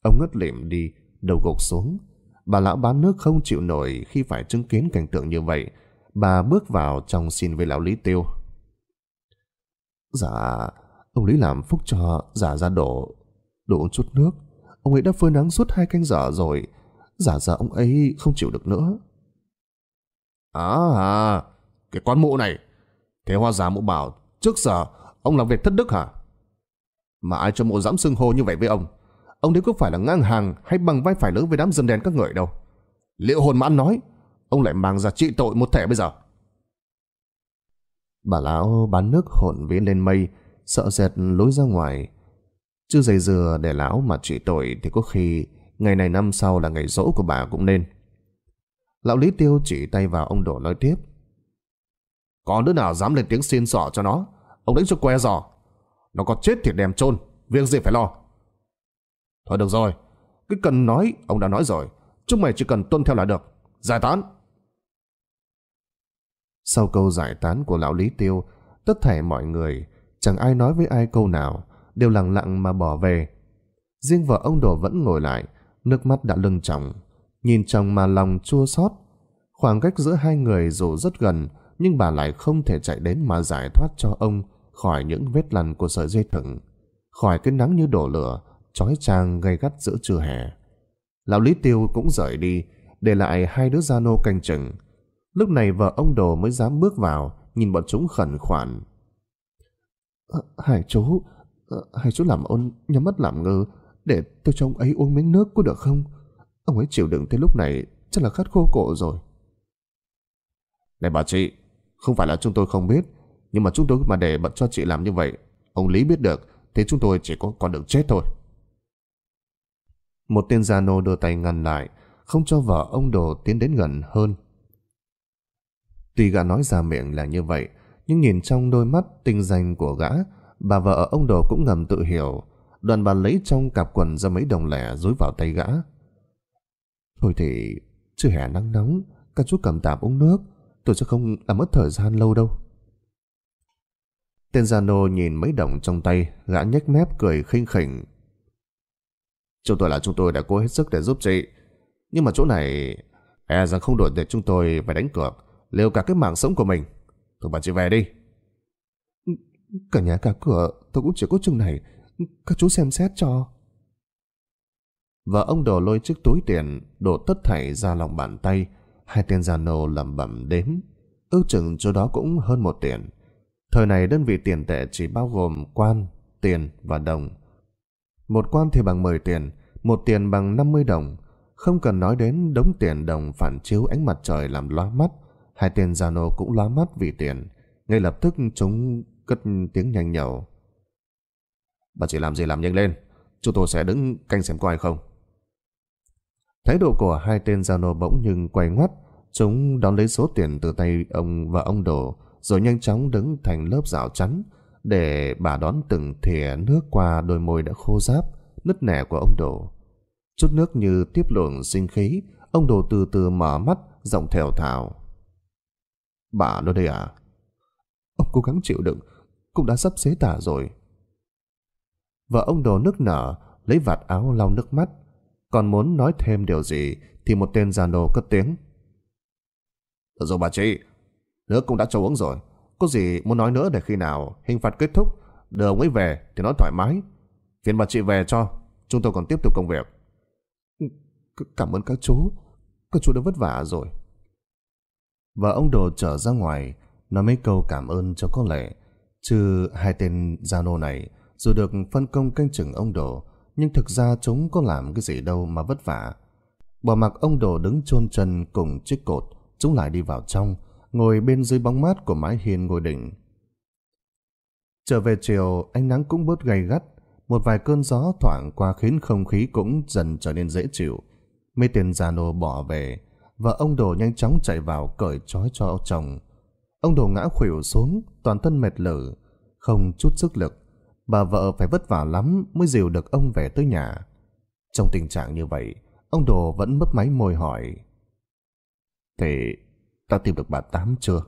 Ông ngất lịm đi, đầu gục xuống. Bà lão bán nước không chịu nổi khi phải chứng kiến cảnh tượng như vậy. Bà bước vào trong xin với lão Lý Tiêu. Dạ, ông Lý làm phúc cho giả ra đổ, đổ chút nước. Ông ấy đã phơi nắng suốt hai canh giờ rồi. Giả ra ông ấy không chịu được nữa. À, à cái con mộ này. Thế hoa giá mụ bảo, trước giờ ông làm việc thất đức hả? Mà ai cho mụ dám xưng hô như vậy với ông? Ông đấy có phải là ngang hàng hay bằng vai phải lớn với đám dân đen các người đâu? Liệu hồn mãn nói, ông lại mang ra trị tội một thẻ bây giờ. Bà lão bán nước hồn vĩ lên mây, sợ dẹt lối ra ngoài. Chứ dày dừa để lão mà trị tội thì có khi ngày này năm sau là ngày rỗ của bà cũng nên. Lão Lý Tiêu chỉ tay vào ông Đổ nói tiếp. Có đứa nào dám lên tiếng xin sỏ cho nó, ông đánh cho que giò. Nó có chết thì đem chôn việc gì phải lo. Thôi được rồi, cứ cần nói, ông đã nói rồi. Chúng mày chỉ cần tuân theo là được. Giải tán! Sau câu giải tán của lão Lý Tiêu, tất thảy mọi người, chẳng ai nói với ai câu nào, đều lặng lặng mà bỏ về. Riêng vợ ông Đồ vẫn ngồi lại, nước mắt đã lưng chồng, nhìn chồng mà lòng chua xót. Khoảng cách giữa hai người dù rất gần, nhưng bà lại không thể chạy đến mà giải thoát cho ông khỏi những vết lằn của sợi dây thừng, khỏi cái nắng như đổ lửa, chói chang gay gắt giữa trưa hè. Lão Lý Tiêu cũng rời đi, để lại hai đứa gia nô canh chừng. Lúc này vợ ông Đồ mới dám bước vào, nhìn bọn chúng khẩn khoản. Ờ, hải chú, ờ, hải chú làm ơn nhắm mắt làm ngơ, để tôi cho ông ấy uống miếng nước có được không? Ông ấy chịu đựng tới lúc này chắc là khát khô cổ rồi. Này bà chị, không phải là chúng tôi không biết, nhưng mà chúng tôi mà để bận cho chị làm như vậy, ông Lý biết được, thế chúng tôi chỉ có con đường chết thôi. Một tên gia nô đưa tay ngăn lại, không cho vợ ông đồ tiến đến gần hơn. Tuy gã nói ra miệng là như vậy, nhưng nhìn trong đôi mắt tinh danh của gã, bà vợ ông đồ cũng ngầm tự hiểu. Đoàn bà lấy trong cặp quần ra mấy đồng lẻ dối vào tay gã. Thôi thì, chưa hè nắng nóng, các chú cầm tạm uống nước, tôi sẽ không làm mất thời gian lâu đâu. Tên Giano nhìn mấy đồng trong tay, gã nhếch mép cười khinh khỉnh. Chúng tôi là chúng tôi đã cố hết sức để giúp chị, nhưng mà chỗ này e rằng không đủ để chúng tôi phải đánh cược, liều cả cái mạng sống của mình. Tôi bảo chị về đi. Cả nhà cả cửa, tôi cũng chỉ có chừng này, các chú xem xét cho. Và ông đồ lôi chiếc túi tiền, đổ tất thảy ra lòng bàn tay, Hai tên già nô lẩm bẩm đếm, ước chừng chỗ đó cũng hơn một tiền. Thời này đơn vị tiền tệ chỉ bao gồm quan, tiền và đồng. Một quan thì bằng 10 tiền, một tiền bằng 50 đồng. Không cần nói đến đống tiền đồng phản chiếu ánh mặt trời làm lóa mắt. Hai tên già nô cũng lóa mắt vì tiền. Ngay lập tức chúng cất tiếng nhanh nhậu. Bà chỉ làm gì làm nhanh lên, chúng tôi sẽ đứng canh xem có ai không. Thái độ của hai tên Zano bỗng nhưng quay ngoắt, Chúng đón lấy số tiền từ tay ông và ông Đồ rồi nhanh chóng đứng thành lớp rào chắn để bà đón từng thìa nước qua đôi môi đã khô ráp, nứt nẻ của ông Đồ. Chút nước như tiếp luồng sinh khí, ông Đồ từ từ mở mắt, giọng thèo thào. Bà nó đây à? Ông cố gắng chịu đựng, cũng đã sắp xế tả rồi. Vợ ông Đồ nức nở, lấy vạt áo lau nước mắt. Còn muốn nói thêm điều gì thì một tên già nô cất tiếng. Được dạ rồi bà chị, nước cũng đã cho uống rồi. Có gì muốn nói nữa để khi nào hình phạt kết thúc, đưa ông ấy về thì nói thoải mái. Phiền bà chị về cho, chúng tôi còn tiếp tục công việc. C cảm ơn các chú, các chú đã vất vả rồi. Và ông đồ trở ra ngoài, nói mấy câu cảm ơn cho có lệ. Chứ hai tên giao nô này dù được phân công canh chừng ông đồ, nhưng thực ra chúng có làm cái gì đâu mà vất vả. Bỏ mặc ông đồ đứng chôn chân cùng chiếc cột, Chúng lại đi vào trong, ngồi bên dưới bóng mát của mái hiên ngồi đỉnh. Trở về chiều, ánh nắng cũng bớt gay gắt, một vài cơn gió thoảng qua khiến không khí cũng dần trở nên dễ chịu. Mấy tên già nô bỏ về, và ông đồ nhanh chóng chạy vào cởi trói cho chồng. Ông đồ ngã khuỷu xuống, toàn thân mệt lử, không chút sức lực. Bà vợ phải vất vả lắm mới dìu được ông về tới nhà. Trong tình trạng như vậy, ông đồ vẫn mấp máy môi hỏi. Thế ta tìm được bà Tám chưa?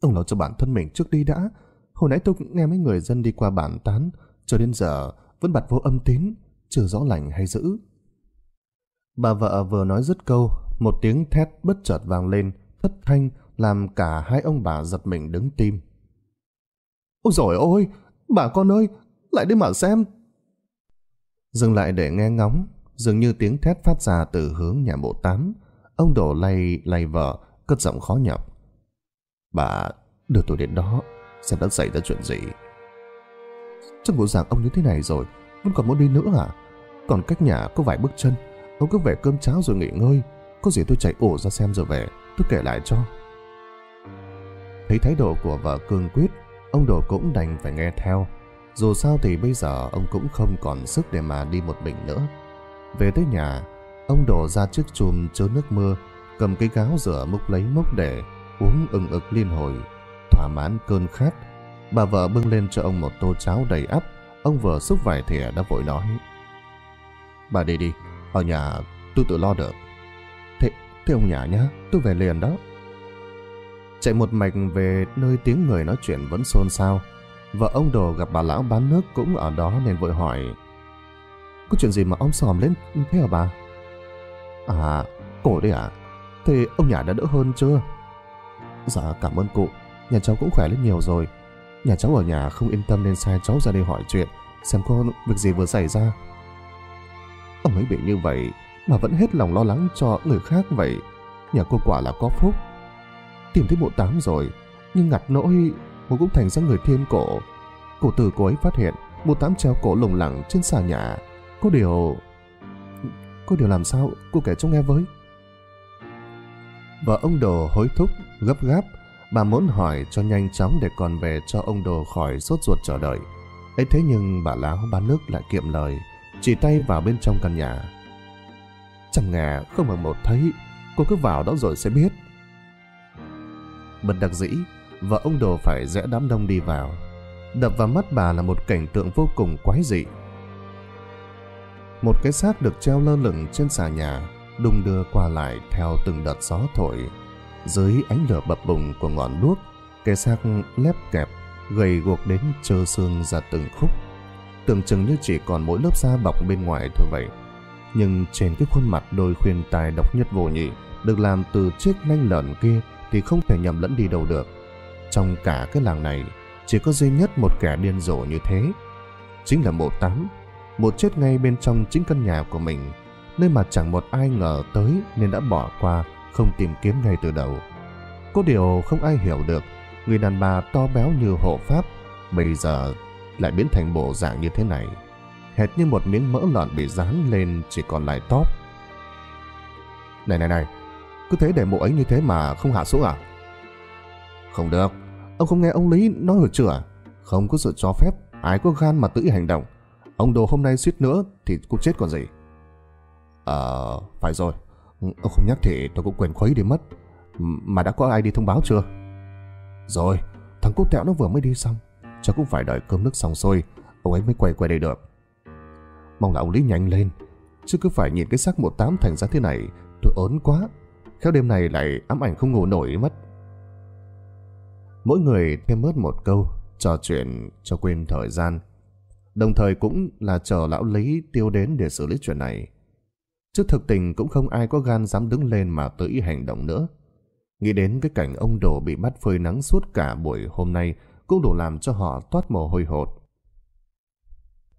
Ông nói cho bản thân mình trước đi đã. Hồi nãy tôi cũng nghe mấy người dân đi qua bản tán, cho đến giờ vẫn bật vô âm tín, chưa rõ lành hay dữ. Bà vợ vừa nói dứt câu, một tiếng thét bất chợt vang lên, thất thanh, làm cả hai ông bà giật mình đứng tim. Ôi dồi ôi, bà con ơi, lại đi mở xem. Dừng lại để nghe ngóng, dường như tiếng thét phát ra từ hướng nhà bộ tám, Ông đổ lay lay vợ, cất giọng khó nhọc. Bà đưa tôi đến đó, xem đã xảy ra chuyện gì. Trong bộ dạng ông như thế này rồi, vẫn còn muốn đi nữa à? Còn cách nhà có vài bước chân, ông cứ về cơm cháo rồi nghỉ ngơi. Có gì tôi chạy ổ ra xem rồi về, tôi kể lại cho. Thấy thái độ của vợ cương quyết, ông đồ cũng đành phải nghe theo. Dù sao thì bây giờ ông cũng không còn sức để mà đi một mình nữa. Về tới nhà, Ông đổ ra chiếc chùm chứa nước mưa, cầm cái gáo rửa múc lấy mốc để, uống ừng ực liên hồi, thỏa mãn cơn khát. Bà vợ bưng lên cho ông một tô cháo đầy ắp, ông vừa xúc vài thìa đã vội nói. Bà đi đi, ở nhà tôi tự lo được. Thế, thế ông nhà nhá, tôi về liền đó. Chạy một mạch về nơi tiếng người nói chuyện vẫn xôn xao. Vợ ông đồ gặp bà lão bán nước cũng ở đó nên vội hỏi. Có chuyện gì mà ông xòm lên thế hả bà? À, cổ đấy à? Thế ông nhà đã đỡ hơn chưa? Dạ cảm ơn cụ, nhà cháu cũng khỏe lên nhiều rồi. Nhà cháu ở nhà không yên tâm nên sai cháu ra đây hỏi chuyện, xem có việc gì vừa xảy ra. Ông ấy bị như vậy mà vẫn hết lòng lo lắng cho người khác vậy. Nhà cô quả là có phúc. Tìm thấy bộ tám rồi, nhưng ngặt nỗi cô cũng thành ra người thiên cổ. Cổ từ cô ấy phát hiện bộ tám treo cổ lủng lẳng trên xà nhà. Có điều có điều làm sao, cô kể cho nghe với. Vợ ông đồ hối thúc, gấp gáp, bà muốn hỏi cho nhanh chóng để còn về cho ông đồ khỏi sốt ruột chờ đợi. ấy thế nhưng bà láo bán nước lại kiệm lời, chỉ tay vào bên trong căn nhà. Chẳng nghe không bằng một thấy, cô cứ vào đó rồi sẽ biết. Bật đặc dĩ, vợ ông đồ phải rẽ đám đông đi vào. Đập vào mắt bà là một cảnh tượng vô cùng quái dị một cái xác được treo lơ lửng trên xà nhà đung đưa qua lại theo từng đợt gió thổi dưới ánh lửa bập bùng của ngọn đuốc cái xác lép kẹp gầy guộc đến trơ xương ra từng khúc tưởng chừng như chỉ còn mỗi lớp da bọc bên ngoài thôi vậy nhưng trên cái khuôn mặt đôi khuyên tài độc nhất vô nhị được làm từ chiếc nanh lợn kia thì không thể nhầm lẫn đi đâu được trong cả cái làng này chỉ có duy nhất một kẻ điên rồ như thế chính là mộ tám một chết ngay bên trong chính căn nhà của mình, nơi mà chẳng một ai ngờ tới nên đã bỏ qua, không tìm kiếm ngay từ đầu. Có điều không ai hiểu được, người đàn bà to béo như hộ pháp, bây giờ lại biến thành bộ dạng như thế này. Hệt như một miếng mỡ lợn bị dán lên chỉ còn lại tóp. Này này này, cứ thế để mụ ấy như thế mà không hạ xuống à? Không được, ông không nghe ông Lý nói hồi chưa à? Không có sự cho phép, ai có gan mà tự hành động. Ông đồ hôm nay suýt nữa thì cũng chết còn gì. Ờ, à, phải rồi. Ông không nhắc thì tôi cũng quên khuấy đi mất. Mà đã có ai đi thông báo chưa? Rồi, thằng cút tẹo nó vừa mới đi xong. Chắc cũng phải đợi cơm nước xong xôi, ông ấy mới quay quay đây được. Mong là ông Lý nhanh lên, chứ cứ phải nhìn cái xác một tám thành ra thế này, tôi ớn quá. Khéo đêm này lại ám ảnh không ngủ nổi mất. Mỗi người thêm mất một câu, trò chuyện cho quên thời gian đồng thời cũng là chờ lão lý tiêu đến để xử lý chuyện này. Trước thực tình cũng không ai có gan dám đứng lên mà tự ý hành động nữa. Nghĩ đến cái cảnh ông đồ bị bắt phơi nắng suốt cả buổi hôm nay cũng đủ làm cho họ toát mồ hôi hột.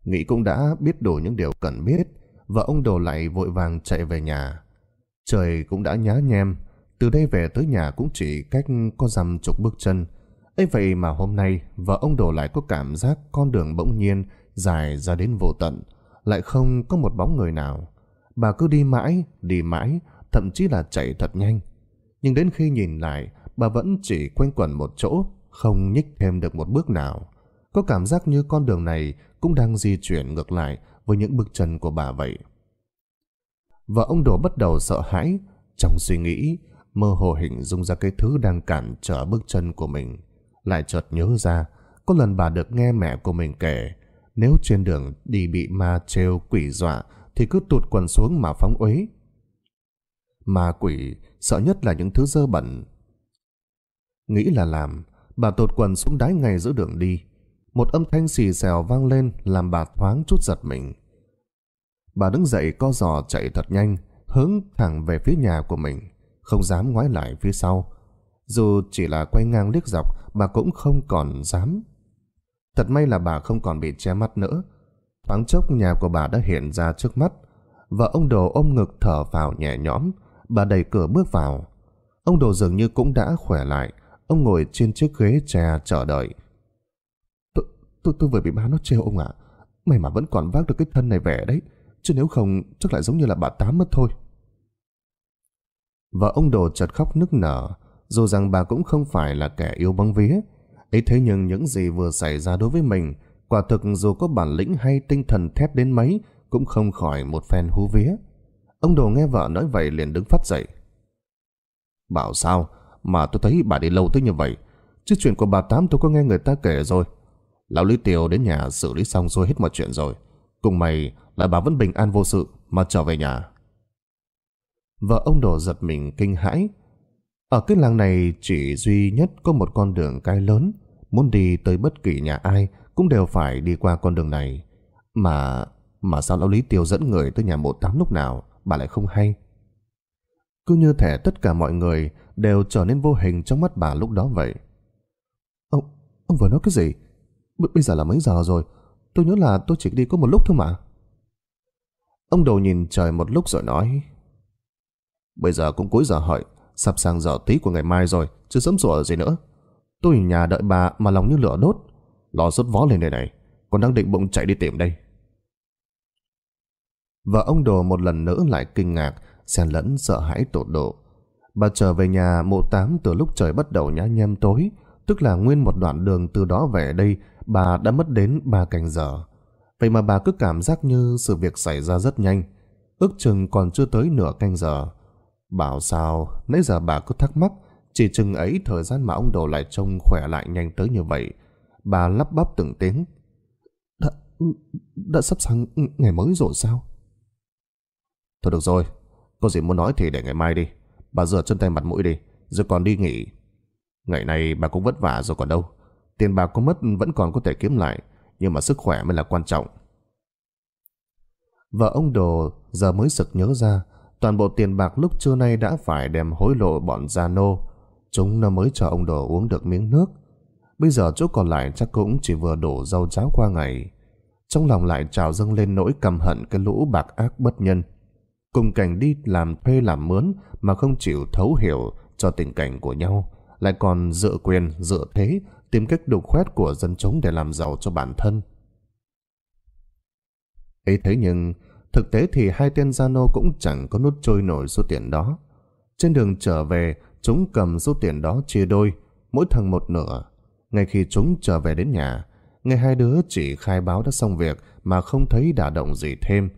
nghĩ cũng đã biết đủ những điều cần biết và ông đồ lại vội vàng chạy về nhà. Trời cũng đã nhá nhem, từ đây về tới nhà cũng chỉ cách có dằm chục bước chân. ấy vậy mà hôm nay vợ ông đồ lại có cảm giác con đường bỗng nhiên dài ra đến vô tận, lại không có một bóng người nào. Bà cứ đi mãi, đi mãi, thậm chí là chạy thật nhanh. Nhưng đến khi nhìn lại, bà vẫn chỉ quanh quẩn một chỗ, không nhích thêm được một bước nào. Có cảm giác như con đường này cũng đang di chuyển ngược lại với những bước chân của bà vậy. Và ông đồ bắt đầu sợ hãi, trong suy nghĩ, mơ hồ hình dung ra cái thứ đang cản trở bước chân của mình. Lại chợt nhớ ra, có lần bà được nghe mẹ của mình kể, nếu trên đường đi bị ma trêu quỷ dọa thì cứ tụt quần xuống mà phóng uế. Ma quỷ sợ nhất là những thứ dơ bẩn. Nghĩ là làm, bà tụt quần xuống đáy ngay giữa đường đi. Một âm thanh xì xèo vang lên làm bà thoáng chút giật mình. Bà đứng dậy co giò chạy thật nhanh, hướng thẳng về phía nhà của mình, không dám ngoái lại phía sau. Dù chỉ là quay ngang liếc dọc, bà cũng không còn dám Thật may là bà không còn bị che mắt nữa. Thoáng chốc nhà của bà đã hiện ra trước mắt. Và ông đồ ôm ngực thở vào nhẹ nhõm. Bà đẩy cửa bước vào. Ông đồ dường như cũng đã khỏe lại. Ông ngồi trên chiếc ghế chè chờ đợi. Tôi, tôi, tôi vừa bị má nó treo ông ạ. À. Mày mà vẫn còn vác được cái thân này vẻ đấy. Chứ nếu không chắc lại giống như là bà Tám mất thôi. Vợ ông đồ chợt khóc nức nở. Dù rằng bà cũng không phải là kẻ yêu bóng vía ấy thế nhưng những gì vừa xảy ra đối với mình, quả thực dù có bản lĩnh hay tinh thần thép đến mấy, cũng không khỏi một phen hú vía. Ông đồ nghe vợ nói vậy liền đứng phát dậy. Bảo sao, mà tôi thấy bà đi lâu tới như vậy, chứ chuyện của bà Tám tôi có nghe người ta kể rồi. Lão Lý Tiều đến nhà xử lý xong rồi hết mọi chuyện rồi. Cùng mày là bà vẫn bình an vô sự mà trở về nhà. Vợ ông đồ giật mình kinh hãi. Ở cái làng này chỉ duy nhất có một con đường cái lớn, muốn đi tới bất kỳ nhà ai cũng đều phải đi qua con đường này. Mà... mà sao lão Lý Tiêu dẫn người tới nhà mộ tám lúc nào, bà lại không hay. Cứ như thể tất cả mọi người đều trở nên vô hình trong mắt bà lúc đó vậy. Ông... ông vừa nói cái gì? B bây giờ là mấy giờ rồi? Tôi nhớ là tôi chỉ đi có một lúc thôi mà. Ông đầu nhìn trời một lúc rồi nói. Bây giờ cũng cuối giờ hỏi, sắp sang giờ tí của ngày mai rồi, chứ sớm sủa gì nữa. Tôi ở nhà đợi bà mà lòng như lửa đốt. lò sốt vó lên đây này, còn đang định bụng chạy đi tìm đây. vợ ông đồ một lần nữa lại kinh ngạc, xen lẫn sợ hãi tột độ. Bà trở về nhà mộ tám từ lúc trời bắt đầu nhá nhem tối, tức là nguyên một đoạn đường từ đó về đây bà đã mất đến ba canh giờ. Vậy mà bà cứ cảm giác như sự việc xảy ra rất nhanh, ước chừng còn chưa tới nửa canh giờ. Bảo sao, nãy giờ bà cứ thắc mắc chỉ chừng ấy thời gian mà ông đồ lại trông khỏe lại nhanh tới như vậy. Bà lắp bắp từng tiếng. Đã, đã sắp sang ngày mới rồi sao? Thôi được rồi, có gì muốn nói thì để ngày mai đi. Bà rửa chân tay mặt mũi đi, rồi còn đi nghỉ. Ngày này bà cũng vất vả rồi còn đâu. Tiền bà có mất vẫn còn có thể kiếm lại, nhưng mà sức khỏe mới là quan trọng. Vợ ông Đồ giờ mới sực nhớ ra, toàn bộ tiền bạc lúc trưa nay đã phải đem hối lộ bọn gia nô chúng nó mới cho ông đồ uống được miếng nước. Bây giờ chỗ còn lại chắc cũng chỉ vừa đổ rau cháo qua ngày. Trong lòng lại trào dâng lên nỗi căm hận cái lũ bạc ác bất nhân. Cùng cảnh đi làm thuê làm mướn mà không chịu thấu hiểu cho tình cảnh của nhau, lại còn dự quyền, dự thế, tìm cách đục khoét của dân chúng để làm giàu cho bản thân. ấy thế nhưng, thực tế thì hai tên Giano cũng chẳng có nút trôi nổi số tiền đó. Trên đường trở về, chúng cầm số tiền đó chia đôi, mỗi thằng một nửa. Ngay khi chúng trở về đến nhà, nghe hai đứa chỉ khai báo đã xong việc mà không thấy đả động gì thêm.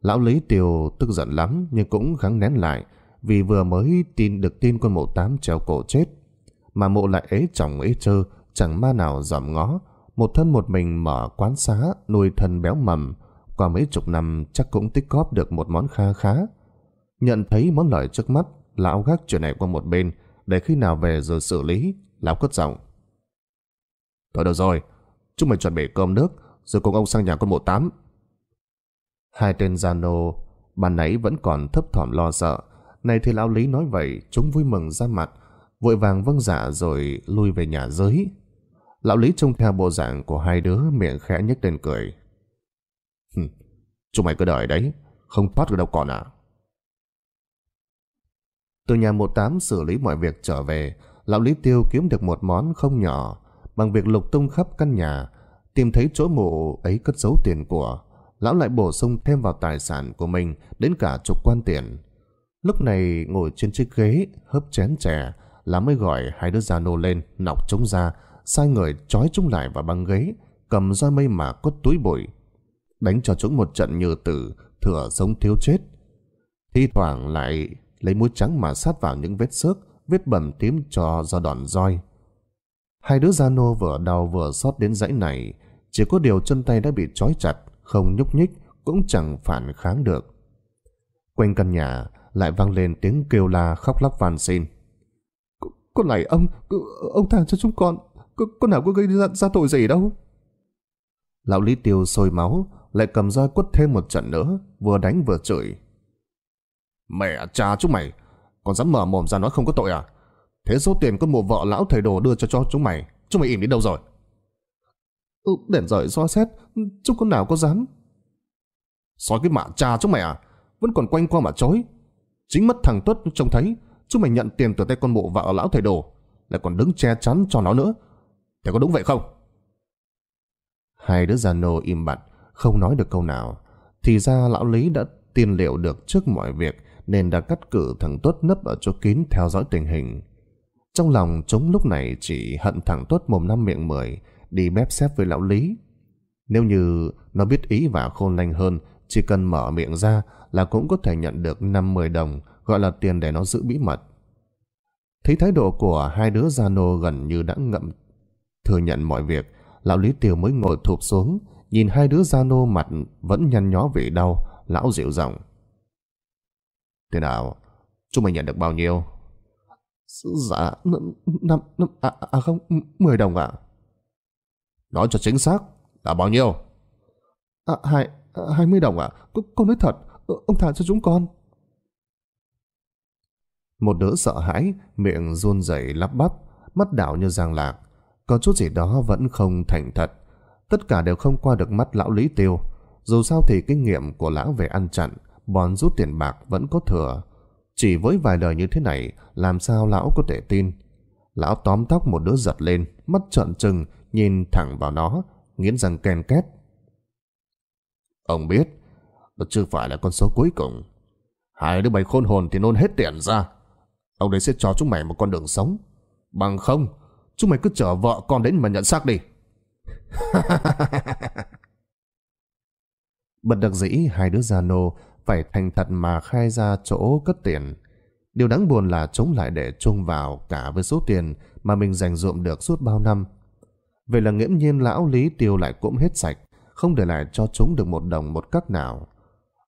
Lão Lý Tiều tức giận lắm nhưng cũng gắng nén lại vì vừa mới tin được tin con mộ tám treo cổ chết. Mà mộ lại ế chồng ế chơ, chẳng ma nào dòm ngó. Một thân một mình mở quán xá, nuôi thân béo mầm. Qua mấy chục năm chắc cũng tích góp được một món kha khá. Nhận thấy món lợi trước mắt, Lão gác chuyện này qua một bên, để khi nào về rồi xử lý, lão cất giọng. Thôi được rồi, chúng mình chuẩn bị cơm nước, rồi cùng ông sang nhà con mộ tám. Hai tên Giano, ban nãy vẫn còn thấp thỏm lo sợ. Này thì lão Lý nói vậy, chúng vui mừng ra mặt, vội vàng vâng dạ rồi lui về nhà dưới. Lão Lý trông theo bộ dạng của hai đứa miệng khẽ nhếch lên cười. chúng mày cứ đợi đấy, không thoát được đâu còn à. Từ nhà một tám xử lý mọi việc trở về, lão Lý Tiêu kiếm được một món không nhỏ bằng việc lục tung khắp căn nhà, tìm thấy chỗ mộ ấy cất giấu tiền của. Lão lại bổ sung thêm vào tài sản của mình đến cả chục quan tiền. Lúc này ngồi trên chiếc ghế, hớp chén chè, lão mới gọi hai đứa già nô lên, nọc chúng ra, sai người trói chúng lại vào băng ghế, cầm roi mây mà cốt túi bụi. Đánh cho chúng một trận như tử, thừa sống thiếu chết. Thi thoảng lại lấy mũi trắng mà sát vào những vết xước, vết bầm tím cho do đòn roi. Hai đứa gia nô vừa đau vừa xót đến dãy này, chỉ có điều chân tay đã bị trói chặt, không nhúc nhích, cũng chẳng phản kháng được. Quanh căn nhà lại vang lên tiếng kêu la khóc lóc van xin. Con này ông, ông thang cho chúng con, con, nào có gây ra, ra tội gì đâu. Lão Lý Tiêu sôi máu, lại cầm roi quất thêm một trận nữa, vừa đánh vừa chửi. Mẹ cha chúng mày, còn dám mở mồm ra nói không có tội à? Thế số tiền con mùa vợ lão thầy đồ đưa cho cho chúng mày, chúng mày im đi đâu rồi? Ừ, đèn rời do xét, chúng con nào có dám? Sói cái mạ cha chúng mày à? Vẫn còn quanh qua mà chối. Chính mất thằng Tuất trông thấy, chúng mày nhận tiền từ tay con mộ vợ lão thầy đồ, lại còn đứng che chắn cho nó nữa. Thế có đúng vậy không? Hai đứa già nô im bặt, không nói được câu nào. Thì ra lão Lý đã tiên liệu được trước mọi việc, nên đã cắt cử thằng Tuất nấp ở chỗ kín theo dõi tình hình. Trong lòng chúng lúc này chỉ hận thằng Tuất mồm năm miệng mười đi bếp xếp với lão Lý. Nếu như nó biết ý và khôn lanh hơn, chỉ cần mở miệng ra là cũng có thể nhận được 5-10 đồng gọi là tiền để nó giữ bí mật. Thấy thái độ của hai đứa gia nô gần như đã ngậm thừa nhận mọi việc, lão Lý Tiêu mới ngồi thụp xuống, nhìn hai đứa gia nô mặt vẫn nhăn nhó vì đau, lão dịu giọng. Thế nào? Chúng mày nhận được bao nhiêu? Dạ, năm, năm, à, à không, mười đồng ạ. Nói cho chính xác, là bao nhiêu? À, hai, à, hai mươi đồng ạ, con nói thật, ờ, ông thả cho chúng con. Một đứa sợ hãi, miệng run rẩy lắp bắp, mắt đảo như giang lạc. Có chút gì đó vẫn không thành thật. Tất cả đều không qua được mắt lão Lý Tiêu. Dù sao thì kinh nghiệm của lão về ăn chặn bọn rút tiền bạc vẫn có thừa. Chỉ với vài lời như thế này, làm sao lão có thể tin? Lão tóm tóc một đứa giật lên, mắt trợn trừng, nhìn thẳng vào nó, nghiến răng ken két. Ông biết, đó chưa phải là con số cuối cùng. Hai đứa bày khôn hồn thì nôn hết tiền ra. Ông đấy sẽ cho chúng mày một con đường sống. Bằng không, chúng mày cứ chở vợ con đến mà nhận xác đi. Bật đặc dĩ hai đứa già nô phải thành thật mà khai ra chỗ cất tiền. Điều đáng buồn là chúng lại để chung vào cả với số tiền mà mình dành dụm được suốt bao năm. Vậy là nghiễm nhiên lão Lý tiêu lại cũng hết sạch, không để lại cho chúng được một đồng một cắc nào.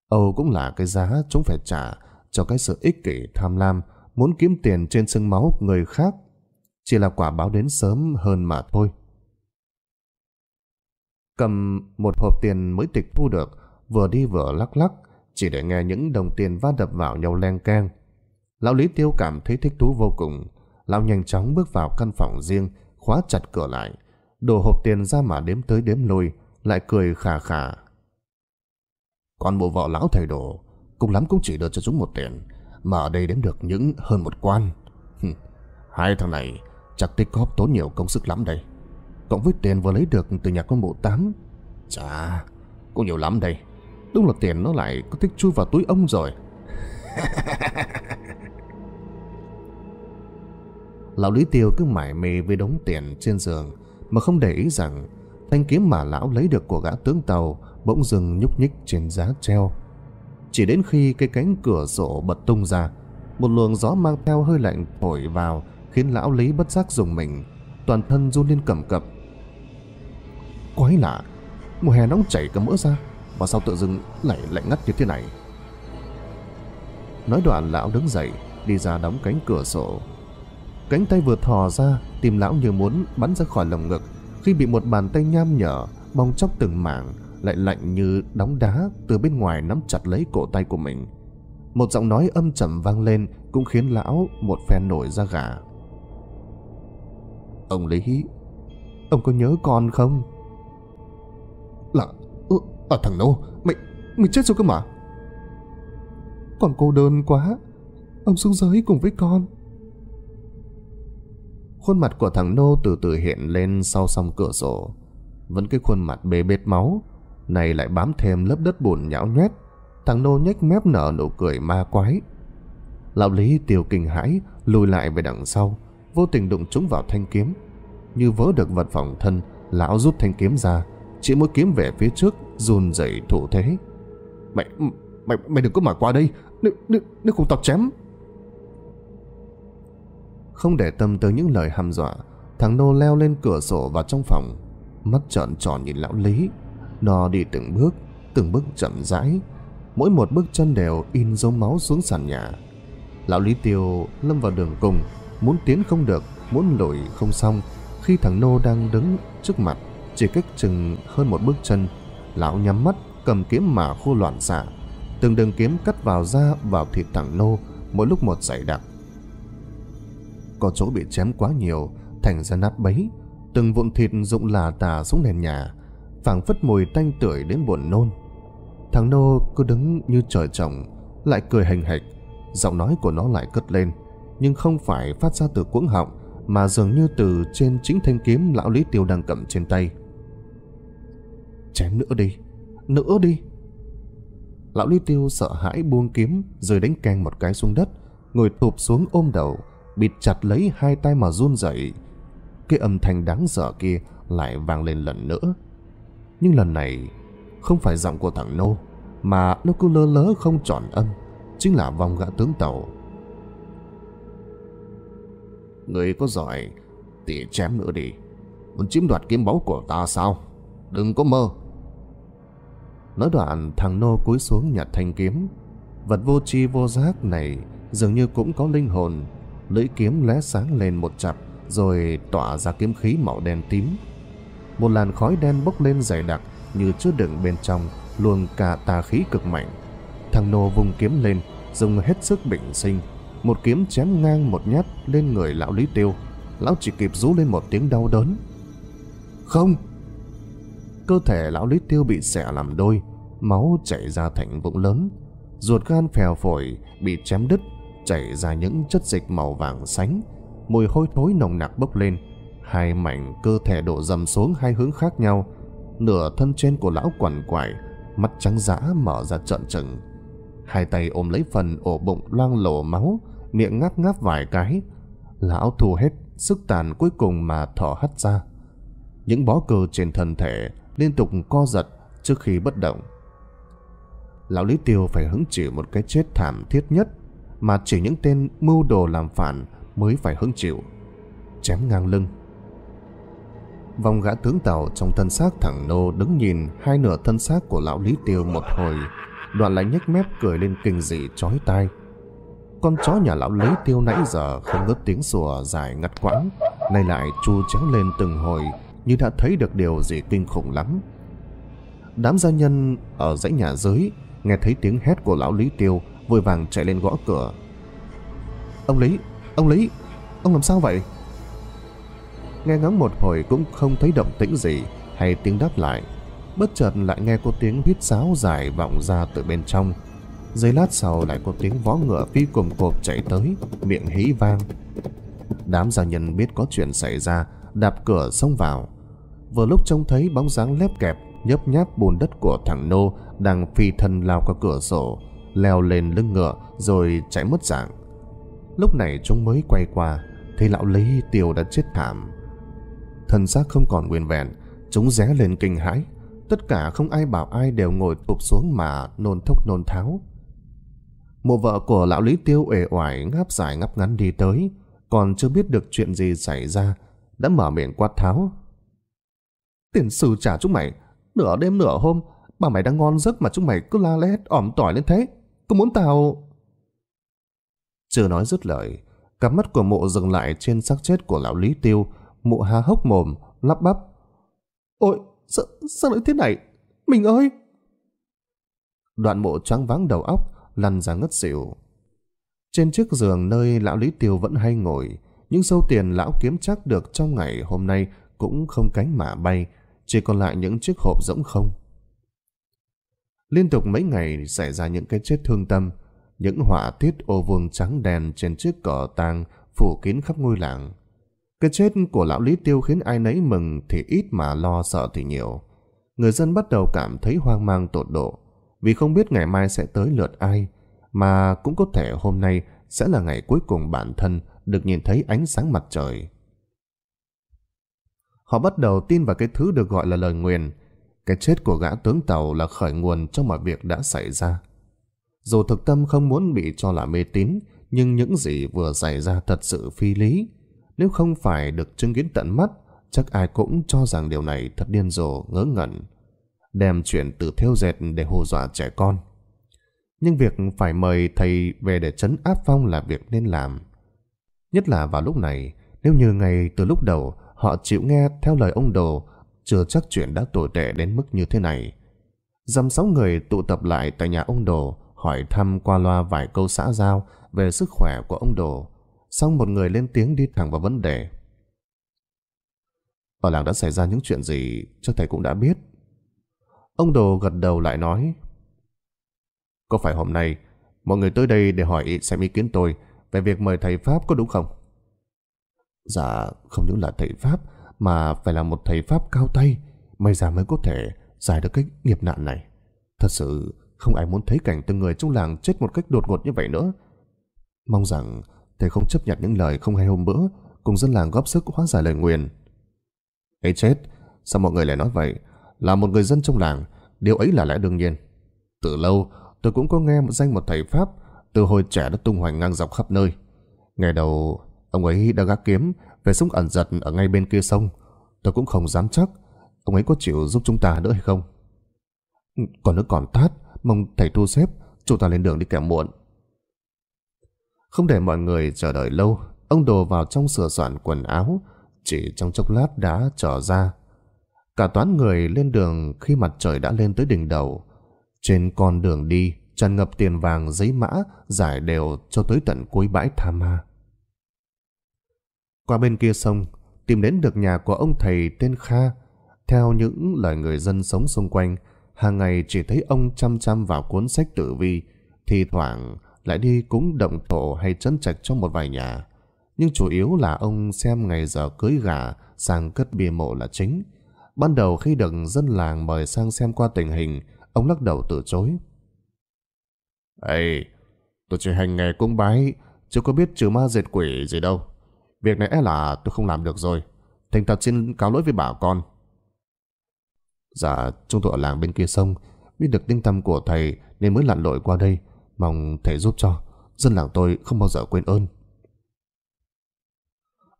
Âu cũng là cái giá chúng phải trả cho cái sự ích kỷ tham lam, muốn kiếm tiền trên sưng máu người khác. Chỉ là quả báo đến sớm hơn mà thôi. Cầm một hộp tiền mới tịch thu được, vừa đi vừa lắc lắc, chỉ để nghe những đồng tiền va đập vào nhau len keng. Lão Lý Tiêu cảm thấy thích thú vô cùng, lão nhanh chóng bước vào căn phòng riêng, khóa chặt cửa lại, đổ hộp tiền ra mà đếm tới đếm lui, lại cười khà khà. Còn bộ vợ lão thầy đồ, cũng lắm cũng chỉ được cho chúng một tiền, mà ở đây đếm được những hơn một quan. Hai thằng này chắc tích góp tốn nhiều công sức lắm đây. Cộng với tiền vừa lấy được từ nhà con bộ tám. Chà, cũng nhiều lắm đây. Đúng là tiền nó lại có thích chui vào túi ông rồi Lão Lý Tiêu cứ mải mê với đống tiền trên giường Mà không để ý rằng Thanh kiếm mà lão lấy được của gã tướng tàu Bỗng dừng nhúc nhích trên giá treo Chỉ đến khi cái cánh cửa sổ bật tung ra Một luồng gió mang theo hơi lạnh thổi vào Khiến lão Lý bất giác dùng mình Toàn thân run lên cầm cập Quái lạ Mùa hè nóng chảy cả mỡ ra và sao tự dưng lại lạnh ngắt như thế này. Nói đoạn lão đứng dậy, đi ra đóng cánh cửa sổ. Cánh tay vừa thò ra, tìm lão như muốn bắn ra khỏi lồng ngực khi bị một bàn tay nham nhở, bong chóc từng mảng, lại lạnh như đóng đá từ bên ngoài nắm chặt lấy cổ tay của mình. Một giọng nói âm trầm vang lên cũng khiến lão một phen nổi da gà. Ông Lý, ông có nhớ con không? Là, ở thằng Nô, mày, mày chết rồi cơ mà. còn cô đơn quá, ông xuống giới cùng với con. Khuôn mặt của thằng Nô từ từ hiện lên sau song cửa sổ. Vẫn cái khuôn mặt bê bết máu, này lại bám thêm lớp đất bùn nhão nhoét. Thằng Nô nhếch mép nở nụ cười ma quái. Lão Lý tiêu kinh hãi, lùi lại về đằng sau, vô tình đụng trúng vào thanh kiếm. Như vỡ được vật phòng thân, lão rút thanh kiếm ra, chỉ mũi kiếm về phía trước Run dậy thủ thế Mày mày mày đừng có mà qua đây Nếu, nếu, nếu không tao chém Không để tâm tới những lời hăm dọa Thằng Nô leo lên cửa sổ vào trong phòng Mắt trợn tròn nhìn lão Lý Nó đi từng bước Từng bước chậm rãi Mỗi một bước chân đều in dấu máu xuống sàn nhà Lão Lý Tiêu lâm vào đường cùng Muốn tiến không được Muốn lùi không xong Khi thằng Nô đang đứng trước mặt chỉ cách chừng hơn một bước chân, lão nhắm mắt, cầm kiếm mà khô loạn xạ. Từng đường kiếm cắt vào da, vào thịt thẳng nô, mỗi lúc một dày đặc. Có chỗ bị chém quá nhiều, thành ra nát bấy. Từng vụn thịt rụng là tà xuống nền nhà, phảng phất mùi tanh tưởi đến buồn nôn. Thằng nô cứ đứng như trời trồng, lại cười hành hạch, giọng nói của nó lại cất lên, nhưng không phải phát ra từ cuống họng, mà dường như từ trên chính thanh kiếm lão Lý Tiêu đang cầm trên tay. Chém nữa đi, nữa đi. Lão Lý Tiêu sợ hãi buông kiếm rồi đánh keng một cái xuống đất, ngồi tụp xuống ôm đầu, bịt chặt lấy hai tay mà run rẩy. Cái âm thanh đáng sợ kia lại vang lên lần nữa. Nhưng lần này không phải giọng của thằng Nô, mà nó cứ lơ lớ không tròn âm, chính là vòng gã tướng tàu. Người có giỏi thì chém nữa đi, muốn chiếm đoạt kiếm báu của ta sao? Đừng có mơ, Nói đoạn thằng nô cúi xuống nhặt thanh kiếm. Vật vô tri vô giác này dường như cũng có linh hồn. Lưỡi kiếm lóe sáng lên một chặp rồi tỏa ra kiếm khí màu đen tím. Một làn khói đen bốc lên dày đặc như chứa đựng bên trong luôn cả tà khí cực mạnh. Thằng nô vùng kiếm lên, dùng hết sức bình sinh, một kiếm chém ngang một nhát lên người lão Lý Tiêu. Lão chỉ kịp rú lên một tiếng đau đớn. Không! cơ thể lão lý tiêu bị xẻ làm đôi, máu chảy ra thành vũng lớn, ruột gan phèo phổi bị chém đứt, chảy ra những chất dịch màu vàng sánh, mùi hôi thối nồng nặc bốc lên, hai mảnh cơ thể đổ dầm xuống hai hướng khác nhau, nửa thân trên của lão quằn quại, mắt trắng dã mở ra trợn trừng. Hai tay ôm lấy phần ổ bụng loang lổ máu, miệng ngáp ngáp vài cái. Lão thu hết sức tàn cuối cùng mà thở hắt ra. Những bó cơ trên thân thể liên tục co giật trước khi bất động. Lão Lý Tiêu phải hứng chịu một cái chết thảm thiết nhất mà chỉ những tên mưu đồ làm phản mới phải hứng chịu. Chém ngang lưng. Vòng gã tướng tàu trong thân xác thẳng nô đứng nhìn hai nửa thân xác của lão Lý Tiêu một hồi, đoạn lại nhếch mép cười lên kinh dị chói tai. Con chó nhà lão Lý Tiêu nãy giờ không ngớt tiếng sủa dài ngắt quãng, nay lại chu chéo lên từng hồi như đã thấy được điều gì kinh khủng lắm. Đám gia nhân ở dãy nhà dưới nghe thấy tiếng hét của lão Lý Tiêu vội vàng chạy lên gõ cửa. Ông Lý, ông Lý, ông làm sao vậy? Nghe ngóng một hồi cũng không thấy động tĩnh gì hay tiếng đáp lại. Bất chợt lại nghe có tiếng huyết sáo dài vọng ra từ bên trong. Giây lát sau lại có tiếng vó ngựa phi cùng cộp chạy tới, miệng hí vang. Đám gia nhân biết có chuyện xảy ra, đạp cửa xông vào vừa lúc trông thấy bóng dáng lép kẹp nhấp nháp bùn đất của thằng Nô đang phi thân lao qua cửa sổ, leo lên lưng ngựa rồi chạy mất dạng. Lúc này chúng mới quay qua, thấy lão Lý tiêu đã chết thảm. thân xác không còn nguyên vẹn, chúng ré lên kinh hãi. Tất cả không ai bảo ai đều ngồi tụp xuống mà nôn thốc nôn tháo. Một vợ của lão Lý Tiêu ể oải ngáp dài ngáp ngắn đi tới, còn chưa biết được chuyện gì xảy ra, đã mở miệng quát tháo Tiền sử trả chúng mày, nửa đêm nửa hôm, bà mày đang ngon giấc mà chúng mày cứ la lét ỏm tỏi lên thế. Cứ muốn tao... Chưa nói dứt lời, cặp mắt của mộ dừng lại trên xác chết của lão Lý Tiêu, mụ há hốc mồm, lắp bắp. Ôi, sao, sao lại thế này? Mình ơi! Đoạn mộ choáng váng đầu óc, lăn ra ngất xỉu. Trên chiếc giường nơi lão Lý Tiêu vẫn hay ngồi, những sâu tiền lão kiếm chắc được trong ngày hôm nay cũng không cánh mà bay, chỉ còn lại những chiếc hộp rỗng không. Liên tục mấy ngày xảy ra những cái chết thương tâm, những họa tiết ô vuông trắng đèn trên chiếc cỏ tang phủ kín khắp ngôi làng. Cái chết của lão Lý Tiêu khiến ai nấy mừng thì ít mà lo sợ thì nhiều. Người dân bắt đầu cảm thấy hoang mang tột độ, vì không biết ngày mai sẽ tới lượt ai, mà cũng có thể hôm nay sẽ là ngày cuối cùng bản thân được nhìn thấy ánh sáng mặt trời. Họ bắt đầu tin vào cái thứ được gọi là lời nguyền. Cái chết của gã tướng tàu là khởi nguồn cho mọi việc đã xảy ra. Dù thực tâm không muốn bị cho là mê tín, nhưng những gì vừa xảy ra thật sự phi lý. Nếu không phải được chứng kiến tận mắt, chắc ai cũng cho rằng điều này thật điên rồ, ngớ ngẩn. Đem chuyện từ theo dệt để hù dọa trẻ con. Nhưng việc phải mời thầy về để trấn áp Phong là việc nên làm. Nhất là vào lúc này, nếu như ngày từ lúc đầu Họ chịu nghe theo lời ông Đồ, chưa chắc chuyện đã tồi tệ đến mức như thế này. Dăm sáu người tụ tập lại tại nhà ông Đồ, hỏi thăm qua loa vài câu xã giao về sức khỏe của ông Đồ. Xong một người lên tiếng đi thẳng vào vấn đề. Ở làng đã xảy ra những chuyện gì, chắc thầy cũng đã biết. Ông Đồ gật đầu lại nói. Có phải hôm nay, mọi người tới đây để hỏi ý xem ý kiến tôi về việc mời thầy Pháp có đúng không? Dạ không những là thầy Pháp mà phải là một thầy Pháp cao tay may ra mới có thể giải được cái nghiệp nạn này. Thật sự không ai muốn thấy cảnh từng người trong làng chết một cách đột ngột như vậy nữa. Mong rằng thầy không chấp nhận những lời không hay hôm bữa cùng dân làng góp sức hóa giải lời nguyền. Ấy chết, sao mọi người lại nói vậy? Là một người dân trong làng, điều ấy là lẽ đương nhiên. Từ lâu, tôi cũng có nghe một danh một thầy Pháp từ hồi trẻ đã tung hoành ngang dọc khắp nơi. Ngày đầu Ông ấy đã gác kiếm về sống ẩn giật ở ngay bên kia sông. Tôi cũng không dám chắc ông ấy có chịu giúp chúng ta nữa hay không. Ừ, còn nước còn tát, mong thầy thu xếp chúng ta lên đường đi kẻ muộn. Không để mọi người chờ đợi lâu, ông đồ vào trong sửa soạn quần áo, chỉ trong chốc lát đã trở ra. Cả toán người lên đường khi mặt trời đã lên tới đỉnh đầu. Trên con đường đi, tràn ngập tiền vàng giấy mã, giải đều cho tới tận cuối bãi Tha Ma qua bên kia sông, tìm đến được nhà của ông thầy tên Kha. Theo những lời người dân sống xung quanh, hàng ngày chỉ thấy ông chăm chăm vào cuốn sách tử vi, thì thoảng lại đi cúng động thổ hay chấn trạch trong một vài nhà. Nhưng chủ yếu là ông xem ngày giờ cưới gà sang cất bia mộ là chính. Ban đầu khi được dân làng mời sang xem qua tình hình, ông lắc đầu từ chối. Ê, tôi chỉ hành nghề cung bái, chứ có biết trừ ma diệt quỷ gì đâu. Việc này e là tôi không làm được rồi. Thành thật xin cáo lỗi với bà con. Dạ, chúng tôi ở làng bên kia sông, biết được tinh tâm của thầy nên mới lặn lội qua đây. Mong thầy giúp cho, dân làng tôi không bao giờ quên ơn.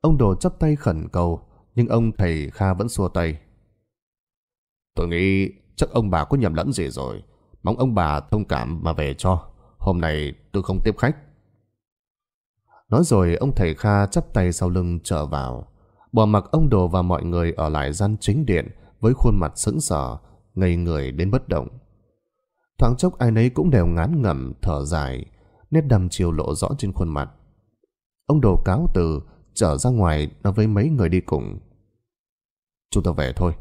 Ông đồ chắp tay khẩn cầu, nhưng ông thầy Kha vẫn xua tay. Tôi nghĩ chắc ông bà có nhầm lẫn gì rồi. Mong ông bà thông cảm mà về cho. Hôm nay tôi không tiếp khách. Nói rồi ông thầy Kha chắp tay sau lưng trở vào. Bỏ mặc ông đồ và mọi người ở lại gian chính điện với khuôn mặt sững sờ, ngây người đến bất động. Thoáng chốc ai nấy cũng đều ngán ngẩm, thở dài, nét đầm chiều lộ rõ trên khuôn mặt. Ông đồ cáo từ, trở ra ngoài nói với mấy người đi cùng. Chúng ta về thôi,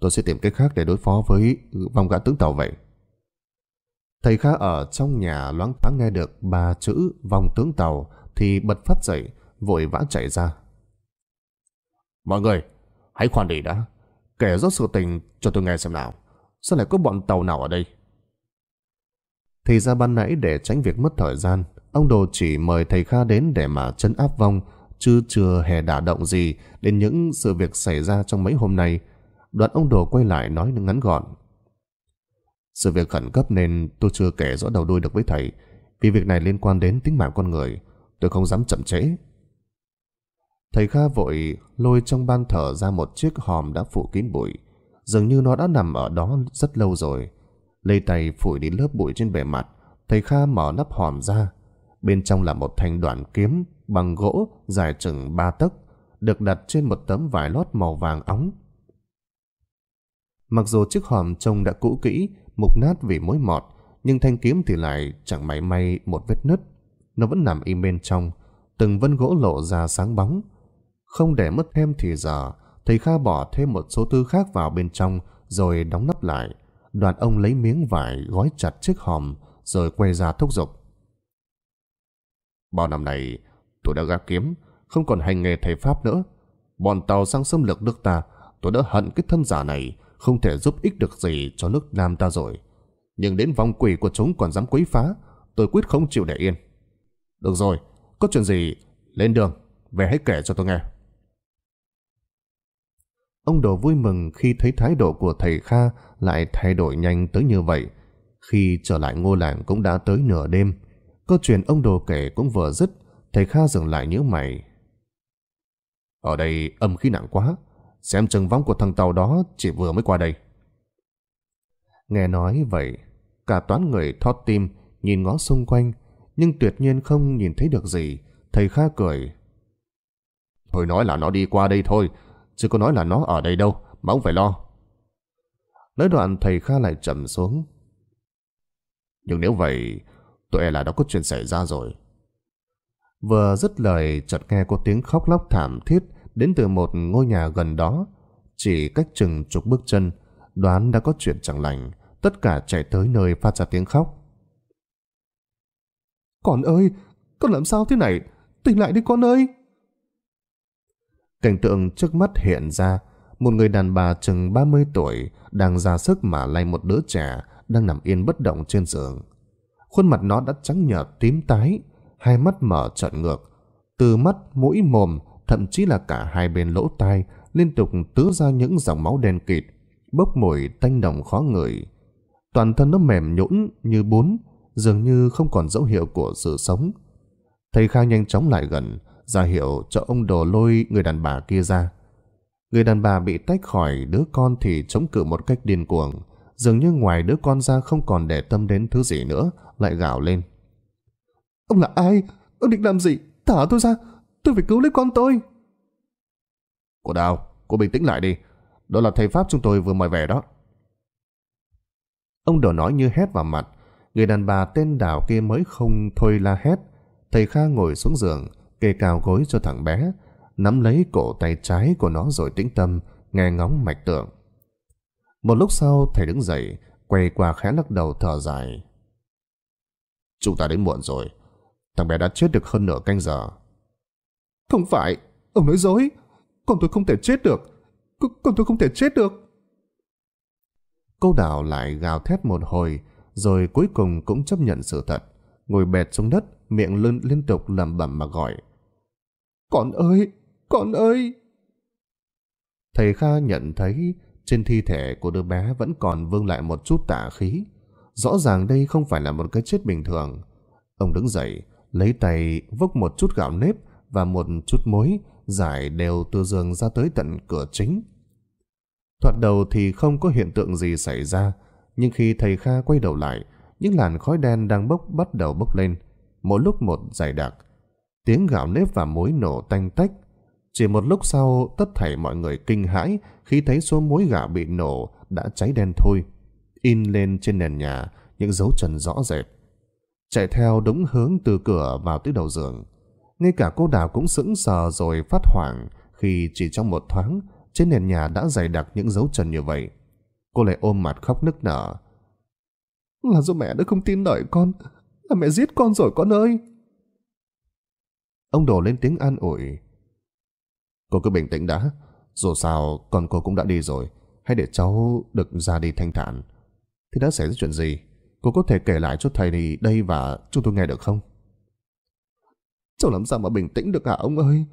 tôi sẽ tìm cách khác để đối phó với vòng gã tướng tàu vậy. Thầy Kha ở trong nhà loáng thoáng nghe được ba chữ vòng tướng tàu thì bật phát dậy, vội vã chạy ra. Mọi người, hãy khoan đi đã. Kể rõ sự tình cho tôi nghe xem nào. Sao lại có bọn tàu nào ở đây? Thì ra ban nãy để tránh việc mất thời gian, ông Đồ chỉ mời thầy Kha đến để mà chấn áp vong, chứ chưa hề đả động gì đến những sự việc xảy ra trong mấy hôm nay. Đoạn ông Đồ quay lại nói ngắn gọn. Sự việc khẩn cấp nên tôi chưa kể rõ đầu đuôi được với thầy, vì việc này liên quan đến tính mạng con người tôi không dám chậm trễ. Thầy Kha vội lôi trong ban thờ ra một chiếc hòm đã phủ kín bụi. Dường như nó đã nằm ở đó rất lâu rồi. Lấy tay phủi đi lớp bụi trên bề mặt, thầy Kha mở nắp hòm ra. Bên trong là một thanh đoạn kiếm bằng gỗ dài chừng ba tấc, được đặt trên một tấm vải lót màu vàng óng. Mặc dù chiếc hòm trông đã cũ kỹ, mục nát vì mối mọt, nhưng thanh kiếm thì lại chẳng may may một vết nứt nó vẫn nằm im bên trong, từng vân gỗ lộ ra sáng bóng. Không để mất thêm thì giờ, thầy Kha bỏ thêm một số tư khác vào bên trong rồi đóng nắp lại. Đoàn ông lấy miếng vải gói chặt chiếc hòm rồi quay ra thúc giục. Bao năm này, tôi đã gác kiếm, không còn hành nghề thầy Pháp nữa. Bọn tàu sang xâm lược nước ta, tôi đã hận cái thân giả này, không thể giúp ích được gì cho nước Nam ta rồi. Nhưng đến vòng quỷ của chúng còn dám quấy phá, tôi quyết không chịu để yên. Được rồi, có chuyện gì lên đường, về hãy kể cho tôi nghe. Ông đồ vui mừng khi thấy thái độ của thầy Kha lại thay đổi nhanh tới như vậy. Khi trở lại Ngô làng cũng đã tới nửa đêm. Câu chuyện ông đồ kể cũng vừa dứt, thầy Kha dừng lại nhíu mày. Ở đây âm khí nặng quá, xem chừng vong của thằng tàu đó chỉ vừa mới qua đây. Nghe nói vậy, cả toán người thót tim, nhìn ngó xung quanh, nhưng tuyệt nhiên không nhìn thấy được gì. Thầy Kha cười. Thôi nói là nó đi qua đây thôi, chứ có nói là nó ở đây đâu, mà ông phải lo. Nói đoạn thầy Kha lại trầm xuống. Nhưng nếu vậy, tôi e là nó có chuyện xảy ra rồi. Vừa dứt lời, chợt nghe có tiếng khóc lóc thảm thiết đến từ một ngôi nhà gần đó. Chỉ cách chừng chục bước chân, đoán đã có chuyện chẳng lành, tất cả chạy tới nơi phát ra tiếng khóc. Con ơi, con làm sao thế này? Tỉnh lại đi con ơi! Cảnh tượng trước mắt hiện ra, một người đàn bà chừng 30 tuổi đang ra sức mà lay một đứa trẻ đang nằm yên bất động trên giường. Khuôn mặt nó đã trắng nhợt tím tái, hai mắt mở trợn ngược, từ mắt, mũi, mồm, thậm chí là cả hai bên lỗ tai liên tục tứ ra những dòng máu đen kịt, bốc mùi tanh đồng khó ngửi. Toàn thân nó mềm nhũn như bún, dường như không còn dấu hiệu của sự sống. Thầy Kha nhanh chóng lại gần, ra hiệu cho ông đồ lôi người đàn bà kia ra. Người đàn bà bị tách khỏi đứa con thì chống cự một cách điên cuồng, dường như ngoài đứa con ra không còn để tâm đến thứ gì nữa, lại gào lên. Ông là ai? Ông định làm gì? Thả tôi ra! Tôi phải cứu lấy con tôi! Cô Đào, cô bình tĩnh lại đi. Đó là thầy Pháp chúng tôi vừa mời về đó. Ông đồ nói như hét vào mặt, người đàn bà tên đảo kia mới không thôi la hét. Thầy Kha ngồi xuống giường, kê cao gối cho thằng bé, nắm lấy cổ tay trái của nó rồi tĩnh tâm, nghe ngóng mạch tượng. Một lúc sau thầy đứng dậy, quay qua khẽ lắc đầu thở dài. Chúng ta đến muộn rồi, thằng bé đã chết được hơn nửa canh giờ. Không phải, ông nói dối, con tôi không thể chết được, con, tôi không thể chết được. Cô đào lại gào thét một hồi, rồi cuối cùng cũng chấp nhận sự thật. Ngồi bệt xuống đất, miệng lươn liên tục làm bẩm mà gọi. Con ơi! Con ơi! Thầy Kha nhận thấy trên thi thể của đứa bé vẫn còn vương lại một chút tả khí. Rõ ràng đây không phải là một cái chết bình thường. Ông đứng dậy, lấy tay vốc một chút gạo nếp và một chút muối, giải đều từ giường ra tới tận cửa chính. Thoạt đầu thì không có hiện tượng gì xảy ra, nhưng khi thầy Kha quay đầu lại, những làn khói đen đang bốc bắt đầu bốc lên, mỗi lúc một dày đặc. Tiếng gạo nếp và muối nổ tanh tách. Chỉ một lúc sau, tất thảy mọi người kinh hãi khi thấy số muối gạo bị nổ đã cháy đen thôi. In lên trên nền nhà, những dấu chân rõ rệt. Chạy theo đúng hướng từ cửa vào tới đầu giường. Ngay cả cô Đào cũng sững sờ rồi phát hoảng khi chỉ trong một thoáng, trên nền nhà đã dày đặc những dấu chân như vậy. Cô lại ôm mặt khóc nức nở. Là do mẹ đã không tin đợi con. Là mẹ giết con rồi con ơi. Ông đổ lên tiếng an ủi. Cô cứ bình tĩnh đã. Dù sao con cô cũng đã đi rồi. Hãy để cháu được ra đi thanh thản. thì đã xảy ra chuyện gì? Cô có thể kể lại cho thầy đây và chúng tôi nghe được không? Cháu làm sao mà bình tĩnh được hả ông ơi?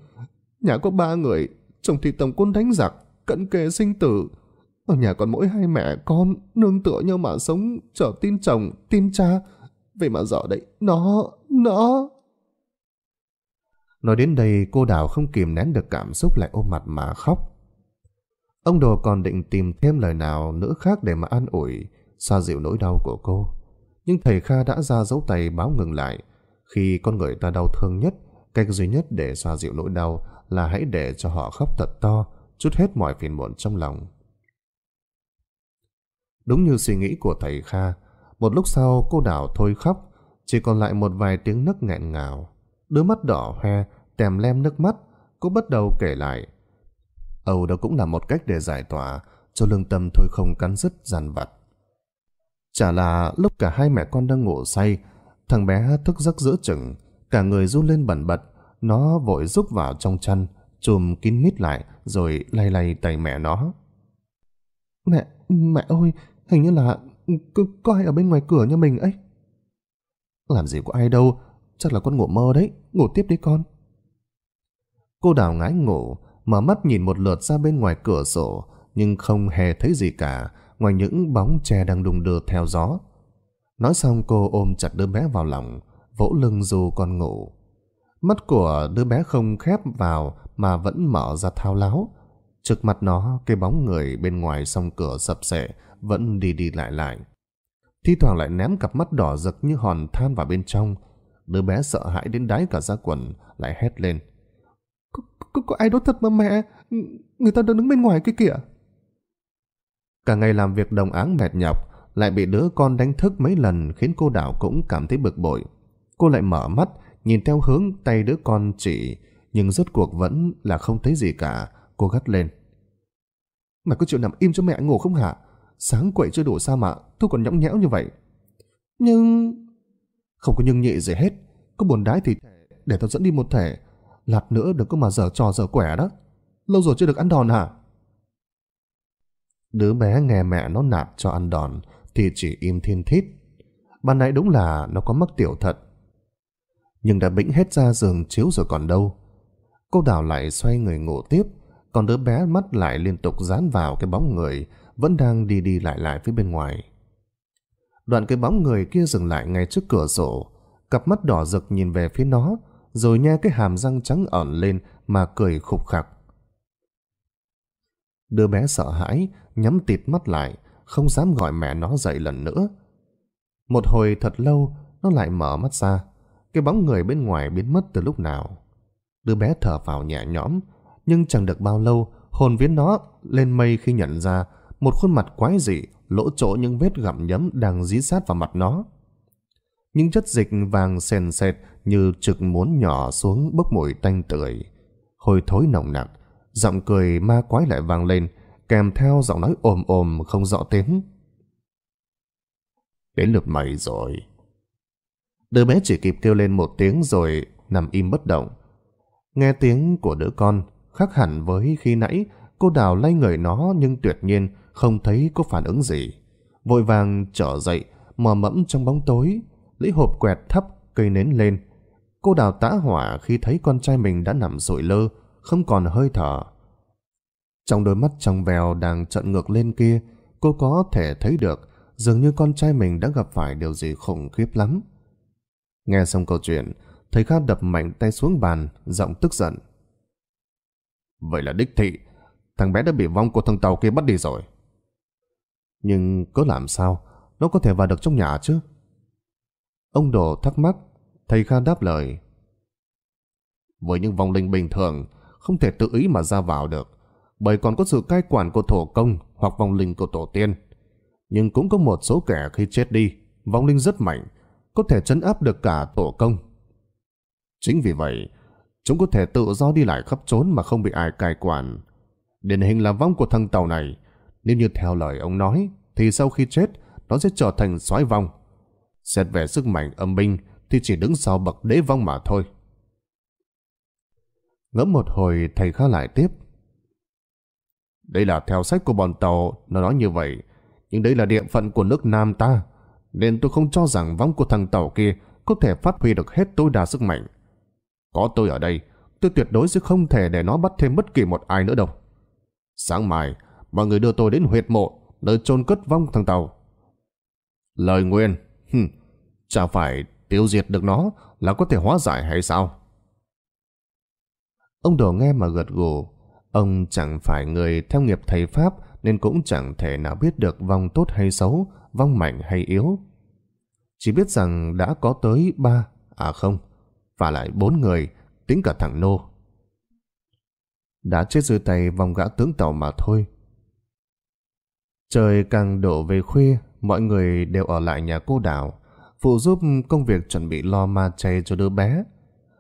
Nhà có ba người, chồng thì tổng quân đánh giặc, cận kề sinh tử. Ở nhà còn mỗi hai mẹ con, nương tựa nhau mà sống, chờ tin chồng, tin cha. Vậy mà giờ đấy, nó, nó... Nói đến đây cô Đào không kìm nén được cảm xúc lại ôm mặt mà khóc. Ông Đồ còn định tìm thêm lời nào nữa khác để mà an ủi, xoa dịu nỗi đau của cô. Nhưng thầy Kha đã ra dấu tay báo ngừng lại. Khi con người ta đau thương nhất, cách duy nhất để xoa dịu nỗi đau là hãy để cho họ khóc thật to, chút hết mọi phiền muộn trong lòng. Đúng như suy nghĩ của thầy Kha, một lúc sau cô đảo thôi khóc, chỉ còn lại một vài tiếng nấc nghẹn ngào. Đôi mắt đỏ hoe, tèm lem nước mắt, cô bắt đầu kể lại. Âu đó cũng là một cách để giải tỏa, cho lương tâm thôi không cắn rứt dằn vặt. Chả là lúc cả hai mẹ con đang ngủ say, thằng bé thức giấc giữa chừng, cả người run lên bẩn bật, nó vội rúc vào trong chăn, chùm kín mít lại, rồi lay lay tay mẹ nó. Mẹ, mẹ ơi, Hình như là có, có ai ở bên ngoài cửa nhà mình ấy. Làm gì có ai đâu, chắc là con ngủ mơ đấy, ngủ tiếp đi con. Cô đào ngái ngủ, mở mắt nhìn một lượt ra bên ngoài cửa sổ, nhưng không hề thấy gì cả, ngoài những bóng tre đang đùng đưa theo gió. Nói xong cô ôm chặt đứa bé vào lòng, vỗ lưng dù còn ngủ. Mắt của đứa bé không khép vào mà vẫn mở ra thao láo. Trước mặt nó, cái bóng người bên ngoài song cửa sập sệ, vẫn đi đi lại lại. Thi thoảng lại ném cặp mắt đỏ rực như hòn than vào bên trong. Đứa bé sợ hãi đến đáy cả da quần, lại hét lên. Có, có, có ai đốt thật mà mẹ? Người ta đang đứng bên ngoài kia kìa. Cả ngày làm việc đồng áng mệt nhọc, lại bị đứa con đánh thức mấy lần khiến cô Đào cũng cảm thấy bực bội. Cô lại mở mắt, nhìn theo hướng tay đứa con chỉ, nhưng rốt cuộc vẫn là không thấy gì cả. Cô gắt lên. Mày có chịu nằm im cho mẹ ngủ không hả? sáng quậy chưa đủ sa mạ, tôi còn nhõng nhẽo như vậy. Nhưng... Không có nhưng nhị gì hết, có buồn đái thì để tao dẫn đi một thể, lạt nữa đừng có mà dở trò dở quẻ đó. Lâu rồi chưa được ăn đòn hả? Đứa bé nghe mẹ nó nạt cho ăn đòn thì chỉ im thiên thít. Ban nãy đúng là nó có mắc tiểu thật. Nhưng đã bĩnh hết ra giường chiếu rồi còn đâu. Cô đào lại xoay người ngủ tiếp, còn đứa bé mắt lại liên tục dán vào cái bóng người, vẫn đang đi đi lại lại phía bên ngoài. Đoạn cái bóng người kia dừng lại ngay trước cửa sổ, cặp mắt đỏ rực nhìn về phía nó, rồi nhe cái hàm răng trắng ẩn lên mà cười khục khặc. Đứa bé sợ hãi, nhắm tịt mắt lại, không dám gọi mẹ nó dậy lần nữa. Một hồi thật lâu, nó lại mở mắt ra. Cái bóng người bên ngoài biến mất từ lúc nào. Đứa bé thở vào nhẹ nhõm, nhưng chẳng được bao lâu, hồn viễn nó lên mây khi nhận ra một khuôn mặt quái dị, lỗ chỗ những vết gặm nhấm đang dí sát vào mặt nó. Những chất dịch vàng sền sệt như trực muốn nhỏ xuống bốc mùi tanh tưởi. Hồi thối nồng nặng, giọng cười ma quái lại vang lên, kèm theo giọng nói ồm ồm không rõ tiếng. Đến lượt mày rồi. Đứa bé chỉ kịp kêu lên một tiếng rồi nằm im bất động. Nghe tiếng của đứa con khác hẳn với khi nãy cô đào lay người nó nhưng tuyệt nhiên không thấy có phản ứng gì. Vội vàng trở dậy, mò mẫm trong bóng tối, lấy hộp quẹt thấp cây nến lên. Cô đào tá hỏa khi thấy con trai mình đã nằm sụi lơ, không còn hơi thở. Trong đôi mắt trong vèo đang trợn ngược lên kia, cô có thể thấy được dường như con trai mình đã gặp phải điều gì khủng khiếp lắm. Nghe xong câu chuyện, thầy Kha đập mạnh tay xuống bàn, giọng tức giận. Vậy là đích thị, thằng bé đã bị vong của thằng tàu kia bắt đi rồi. Nhưng có làm sao? Nó có thể vào được trong nhà chứ? Ông Đồ thắc mắc, thầy Kha đáp lời. Với những vong linh bình thường, không thể tự ý mà ra vào được, bởi còn có sự cai quản của thổ công hoặc vong linh của tổ tiên. Nhưng cũng có một số kẻ khi chết đi, vong linh rất mạnh, có thể chấn áp được cả tổ công. Chính vì vậy, chúng có thể tự do đi lại khắp trốn mà không bị ai cai quản. Điển hình là vong của thằng tàu này, nếu như theo lời ông nói, thì sau khi chết, nó sẽ trở thành soái vong. Xét về sức mạnh âm binh thì chỉ đứng sau bậc đế vong mà thôi. Ngẫm một hồi thầy khá lại tiếp. Đây là theo sách của bọn tàu, nó nói như vậy. Nhưng đây là địa phận của nước Nam ta, nên tôi không cho rằng vong của thằng tàu kia có thể phát huy được hết tối đa sức mạnh. Có tôi ở đây, tôi tuyệt đối sẽ không thể để nó bắt thêm bất kỳ một ai nữa đâu. Sáng mai, mọi người đưa tôi đến huyệt mộ, nơi chôn cất vong thằng Tàu. Lời nguyên, hừm, chả phải tiêu diệt được nó là có thể hóa giải hay sao? Ông đồ nghe mà gật gù, ông chẳng phải người theo nghiệp thầy Pháp nên cũng chẳng thể nào biết được vong tốt hay xấu, vong mạnh hay yếu. Chỉ biết rằng đã có tới ba, à không, và lại bốn người, tính cả thằng Nô. Đã chết dưới tay vong gã tướng tàu mà thôi, Trời càng đổ về khuya, mọi người đều ở lại nhà cô đảo phụ giúp công việc chuẩn bị lo ma chay cho đứa bé.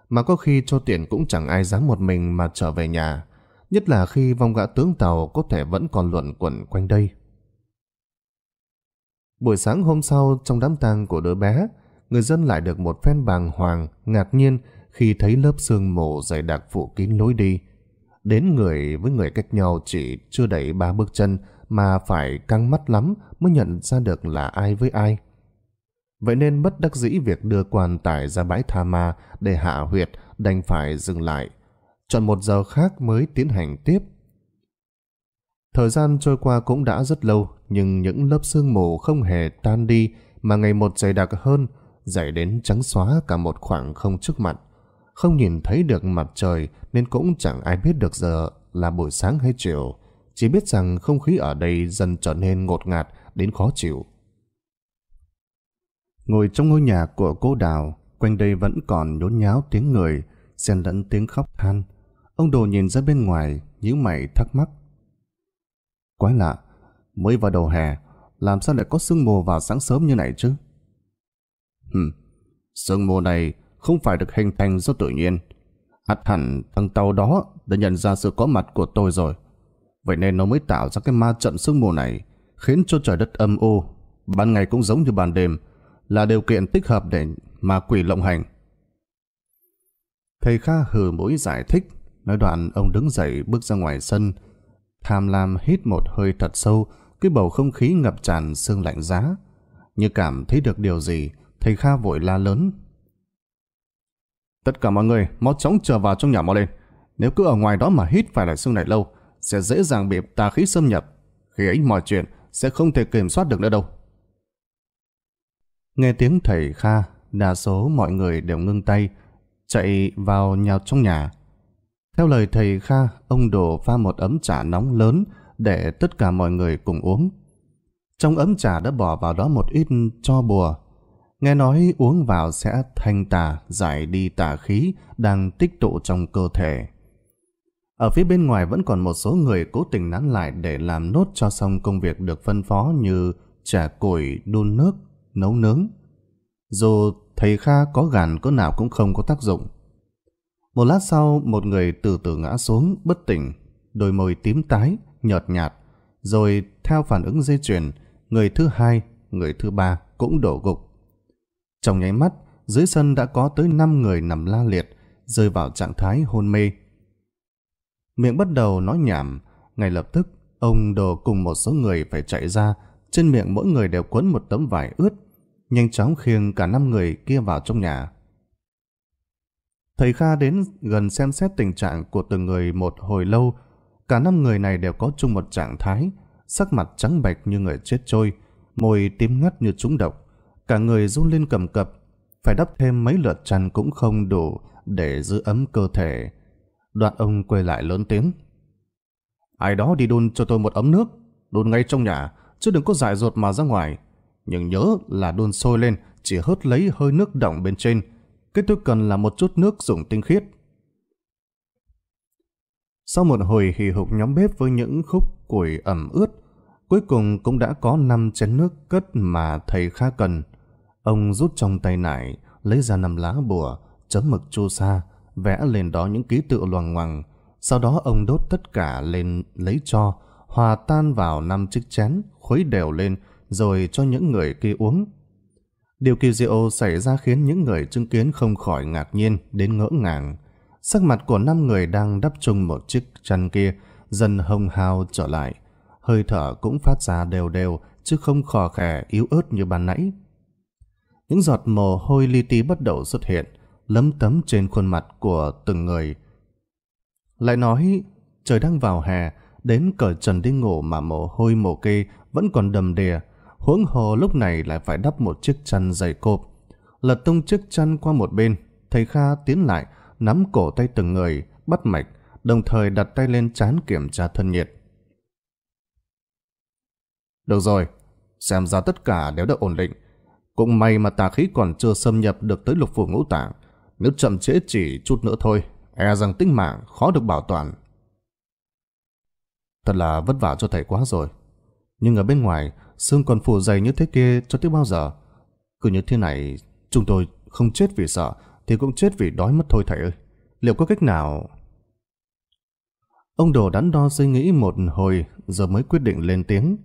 Mà có khi cho tiền cũng chẳng ai dám một mình mà trở về nhà, nhất là khi vong gã tướng tàu có thể vẫn còn luẩn quẩn quanh đây. Buổi sáng hôm sau trong đám tang của đứa bé, người dân lại được một phen bàng hoàng, ngạc nhiên khi thấy lớp sương mù dày đặc phủ kín lối đi. Đến người với người cách nhau chỉ chưa đầy ba bước chân, mà phải căng mắt lắm mới nhận ra được là ai với ai. Vậy nên bất đắc dĩ việc đưa quan tài ra bãi Tha Ma để hạ huyệt đành phải dừng lại. Chọn một giờ khác mới tiến hành tiếp. Thời gian trôi qua cũng đã rất lâu, nhưng những lớp sương mù không hề tan đi mà ngày một dày đặc hơn, dày đến trắng xóa cả một khoảng không trước mặt. Không nhìn thấy được mặt trời nên cũng chẳng ai biết được giờ là buổi sáng hay chiều chỉ biết rằng không khí ở đây dần trở nên ngột ngạt đến khó chịu. Ngồi trong ngôi nhà của cô Đào, quanh đây vẫn còn nhốn nháo tiếng người, xen lẫn tiếng khóc than. Ông Đồ nhìn ra bên ngoài, nhíu mày thắc mắc. Quái lạ, mới vào đầu hè, làm sao lại có sương mù vào sáng sớm như này chứ? Hừm, sương mù này không phải được hình thành do tự nhiên. hắt hẳn thằng tàu đó đã nhận ra sự có mặt của tôi rồi. Vậy nên nó mới tạo ra cái ma trận sương mù này, khiến cho trời đất âm ô, ban ngày cũng giống như ban đêm, là điều kiện tích hợp để ma quỷ lộng hành. Thầy Kha hừ mũi giải thích, nói đoạn ông đứng dậy bước ra ngoài sân, tham lam hít một hơi thật sâu, cái bầu không khí ngập tràn sương lạnh giá. Như cảm thấy được điều gì, thầy Kha vội la lớn. Tất cả mọi người, mau chóng trở vào trong nhà mau lên. Nếu cứ ở ngoài đó mà hít phải là sương này lâu, sẽ dễ dàng bị tà khí xâm nhập. Khi ấy mọi chuyện sẽ không thể kiểm soát được nữa đâu. Nghe tiếng thầy Kha, đa số mọi người đều ngưng tay, chạy vào nhào trong nhà. Theo lời thầy Kha, ông đổ pha một ấm trà nóng lớn để tất cả mọi người cùng uống. Trong ấm trà đã bỏ vào đó một ít cho bùa. Nghe nói uống vào sẽ thanh tà, giải đi tà khí đang tích tụ trong cơ thể. Ở phía bên ngoài vẫn còn một số người cố tình nán lại để làm nốt cho xong công việc được phân phó như trả củi, đun nước, nấu nướng. Dù thầy Kha có gàn có nào cũng không có tác dụng. Một lát sau, một người từ từ ngã xuống, bất tỉnh, đôi môi tím tái, nhợt nhạt. Rồi theo phản ứng dây chuyền, người thứ hai, người thứ ba cũng đổ gục. Trong nháy mắt, dưới sân đã có tới 5 người nằm la liệt, rơi vào trạng thái hôn mê miệng bắt đầu nói nhảm. Ngay lập tức, ông đồ cùng một số người phải chạy ra, trên miệng mỗi người đều quấn một tấm vải ướt, nhanh chóng khiêng cả năm người kia vào trong nhà. Thầy Kha đến gần xem xét tình trạng của từng người một hồi lâu, cả năm người này đều có chung một trạng thái, sắc mặt trắng bệch như người chết trôi, môi tím ngắt như trúng độc, cả người run lên cầm cập, phải đắp thêm mấy lượt chăn cũng không đủ để giữ ấm cơ thể. Đoạn ông quay lại lớn tiếng. Ai đó đi đun cho tôi một ấm nước, đun ngay trong nhà, chứ đừng có dại dột mà ra ngoài. Nhưng nhớ là đun sôi lên, chỉ hớt lấy hơi nước đỏng bên trên. Cái tôi cần là một chút nước dùng tinh khiết. Sau một hồi hì hục nhóm bếp với những khúc củi ẩm ướt, cuối cùng cũng đã có 5 chén nước cất mà thầy Kha cần. Ông rút trong tay nải, lấy ra nằm lá bùa, chấm mực chu sa, vẽ lên đó những ký tự loằng ngoằng. Sau đó ông đốt tất cả lên lấy cho, hòa tan vào năm chiếc chén, khuấy đều lên, rồi cho những người kia uống. Điều kỳ diệu xảy ra khiến những người chứng kiến không khỏi ngạc nhiên đến ngỡ ngàng. Sắc mặt của năm người đang đắp chung một chiếc chăn kia dần hồng hào trở lại. Hơi thở cũng phát ra đều đều, chứ không khò khè yếu ớt như ban nãy. Những giọt mồ hôi li ti bắt đầu xuất hiện, lấm tấm trên khuôn mặt của từng người. Lại nói, trời đang vào hè, đến cởi trần đi ngủ mà mồ hôi mồ kê vẫn còn đầm đìa, huống hồ lúc này lại phải đắp một chiếc chăn dày cộp. Lật tung chiếc chăn qua một bên, thầy Kha tiến lại, nắm cổ tay từng người, bắt mạch, đồng thời đặt tay lên chán kiểm tra thân nhiệt. Được rồi, xem ra tất cả đều đã ổn định. Cũng may mà tà khí còn chưa xâm nhập được tới lục phủ ngũ tạng, nếu chậm trễ chỉ chút nữa thôi, e rằng tính mạng khó được bảo toàn. Thật là vất vả cho thầy quá rồi. Nhưng ở bên ngoài, xương còn phủ dày như thế kia cho tới bao giờ. Cứ như thế này, chúng tôi không chết vì sợ, thì cũng chết vì đói mất thôi thầy ơi. Liệu có cách nào... Ông đồ đắn đo suy nghĩ một hồi giờ mới quyết định lên tiếng.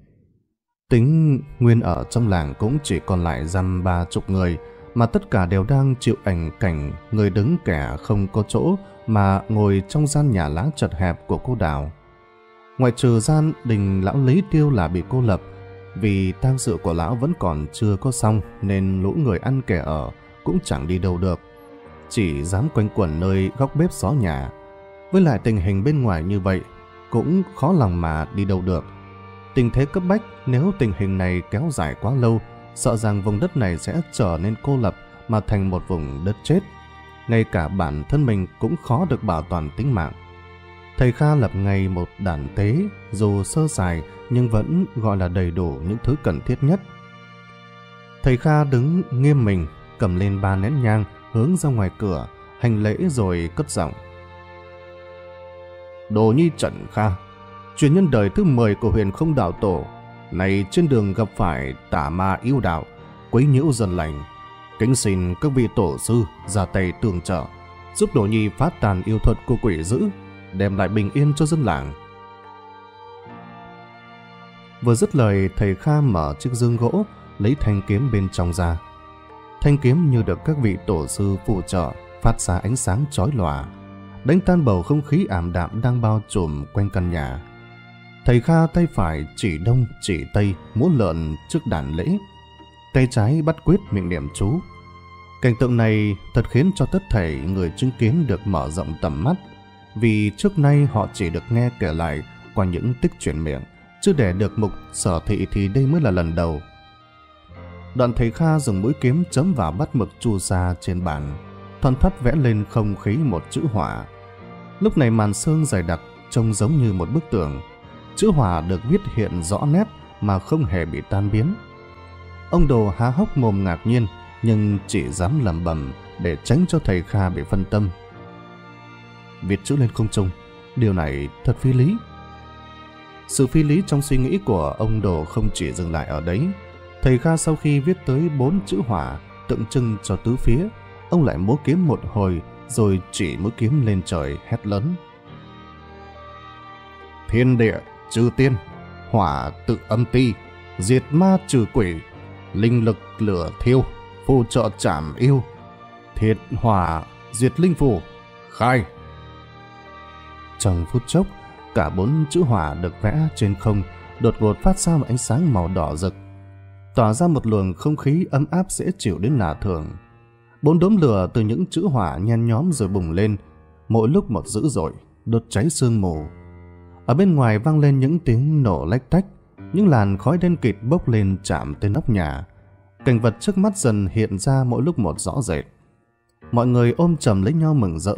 Tính nguyên ở trong làng cũng chỉ còn lại dăm ba chục người, mà tất cả đều đang chịu ảnh cảnh người đứng kẻ không có chỗ mà ngồi trong gian nhà lá chật hẹp của cô Đào. Ngoài trừ gian đình lão Lý Tiêu là bị cô lập, vì tang sự của lão vẫn còn chưa có xong nên lũ người ăn kẻ ở cũng chẳng đi đâu được. Chỉ dám quanh quẩn nơi góc bếp xó nhà. Với lại tình hình bên ngoài như vậy, cũng khó lòng mà đi đâu được. Tình thế cấp bách nếu tình hình này kéo dài quá lâu sợ rằng vùng đất này sẽ trở nên cô lập mà thành một vùng đất chết. Ngay cả bản thân mình cũng khó được bảo toàn tính mạng. Thầy Kha lập ngay một đàn tế, dù sơ sài nhưng vẫn gọi là đầy đủ những thứ cần thiết nhất. Thầy Kha đứng nghiêm mình, cầm lên ba nén nhang, hướng ra ngoài cửa, hành lễ rồi cất giọng. Đồ Nhi Trần Kha, truyền nhân đời thứ 10 của huyền không đảo tổ, này trên đường gặp phải tả ma yêu đạo, quấy nhiễu dân lành. Kính xin các vị tổ sư ra tay tường trợ, giúp Đỗ Nhi phát tàn yêu thuật của quỷ dữ, đem lại bình yên cho dân làng. Vừa dứt lời, thầy Kha mở chiếc dương gỗ, lấy thanh kiếm bên trong ra. Thanh kiếm như được các vị tổ sư phụ trợ, phát ra ánh sáng chói lòa, đánh tan bầu không khí ảm đạm đang bao trùm quanh căn nhà. Thầy Kha tay phải chỉ đông chỉ tây múa lợn trước đàn lễ. Tay trái bắt quyết miệng niệm chú. Cảnh tượng này thật khiến cho tất thầy người chứng kiến được mở rộng tầm mắt vì trước nay họ chỉ được nghe kể lại qua những tích truyền miệng chứ để được mục sở thị thì đây mới là lần đầu. Đoạn thầy Kha dùng mũi kiếm chấm vào bắt mực chu sa trên bàn, thoăn thoát vẽ lên không khí một chữ hỏa. Lúc này màn sương dày đặc trông giống như một bức tường, chữ hỏa được viết hiện rõ nét mà không hề bị tan biến. Ông Đồ há hốc mồm ngạc nhiên, nhưng chỉ dám lẩm bầm để tránh cho thầy Kha bị phân tâm. Viết chữ lên không trung, điều này thật phi lý. Sự phi lý trong suy nghĩ của ông Đồ không chỉ dừng lại ở đấy. Thầy Kha sau khi viết tới bốn chữ hỏa tượng trưng cho tứ phía, ông lại múa kiếm một hồi rồi chỉ mũi kiếm lên trời hét lớn. Thiên địa chư tiên, hỏa tự âm ti, diệt ma trừ quỷ, linh lực lửa thiêu, phù trợ trảm yêu, thiệt hỏa diệt linh phù, khai. Trong phút chốc, cả bốn chữ hỏa được vẽ trên không, đột ngột phát ra một ánh sáng màu đỏ rực. Tỏa ra một luồng không khí ấm áp dễ chịu đến lạ thường. Bốn đốm lửa từ những chữ hỏa nhen nhóm rồi bùng lên, mỗi lúc một dữ dội, đốt cháy sương mù ở bên ngoài vang lên những tiếng nổ lách tách, những làn khói đen kịt bốc lên chạm tới nóc nhà. Cảnh vật trước mắt dần hiện ra mỗi lúc một rõ rệt. Mọi người ôm chầm lấy nhau mừng rỡ,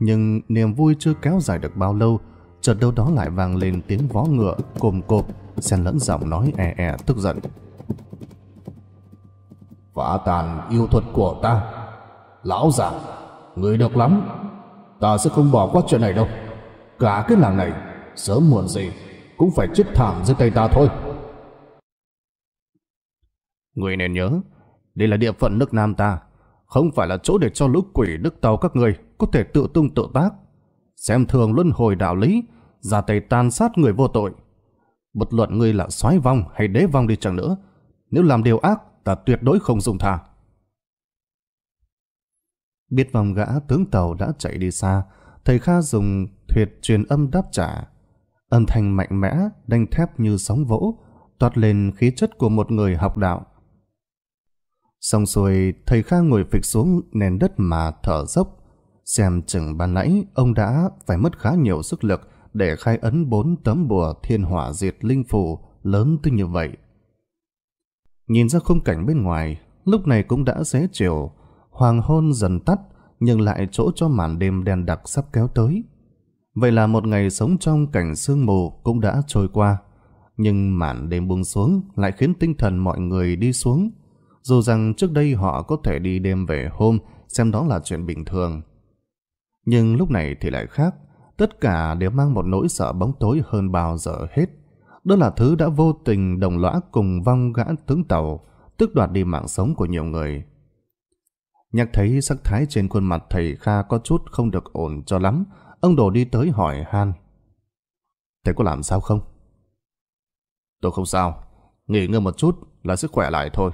nhưng niềm vui chưa kéo dài được bao lâu, chợt đâu đó lại vang lên tiếng vó ngựa cồm cộp, xen lẫn giọng nói e e tức giận. Phá tàn yêu thuật của ta, lão già, người được lắm, ta sẽ không bỏ qua chuyện này đâu. Cả cái làng này sớm muộn gì cũng phải chết thảm dưới tay ta thôi. Người nên nhớ, đây là địa phận nước Nam ta, không phải là chỗ để cho lũ quỷ nước tàu các người có thể tự tung tự tác. Xem thường luân hồi đạo lý, ra tay tàn sát người vô tội. Bất luận ngươi là soái vong hay đế vong đi chẳng nữa, nếu làm điều ác ta tuyệt đối không dùng tha. Biết vòng gã tướng tàu đã chạy đi xa, thầy Kha dùng thuyệt truyền âm đáp trả. Âm thanh mạnh mẽ, đanh thép như sóng vỗ, toát lên khí chất của một người học đạo. Xong xuôi, thầy Kha ngồi phịch xuống nền đất mà thở dốc. Xem chừng ban nãy, ông đã phải mất khá nhiều sức lực để khai ấn bốn tấm bùa thiên hỏa diệt linh phù lớn tới như vậy. Nhìn ra khung cảnh bên ngoài, lúc này cũng đã xế chiều, hoàng hôn dần tắt nhưng lại chỗ cho màn đêm đen đặc sắp kéo tới. Vậy là một ngày sống trong cảnh sương mù cũng đã trôi qua. Nhưng màn đêm buông xuống lại khiến tinh thần mọi người đi xuống. Dù rằng trước đây họ có thể đi đêm về hôm, xem đó là chuyện bình thường. Nhưng lúc này thì lại khác. Tất cả đều mang một nỗi sợ bóng tối hơn bao giờ hết. Đó là thứ đã vô tình đồng lõa cùng vong gã tướng tàu, tức đoạt đi mạng sống của nhiều người. Nhắc thấy sắc thái trên khuôn mặt thầy Kha có chút không được ổn cho lắm, ông Đồ đi tới hỏi Han. thầy có làm sao không? Tôi không sao, nghỉ ngơi một chút là sức khỏe lại thôi.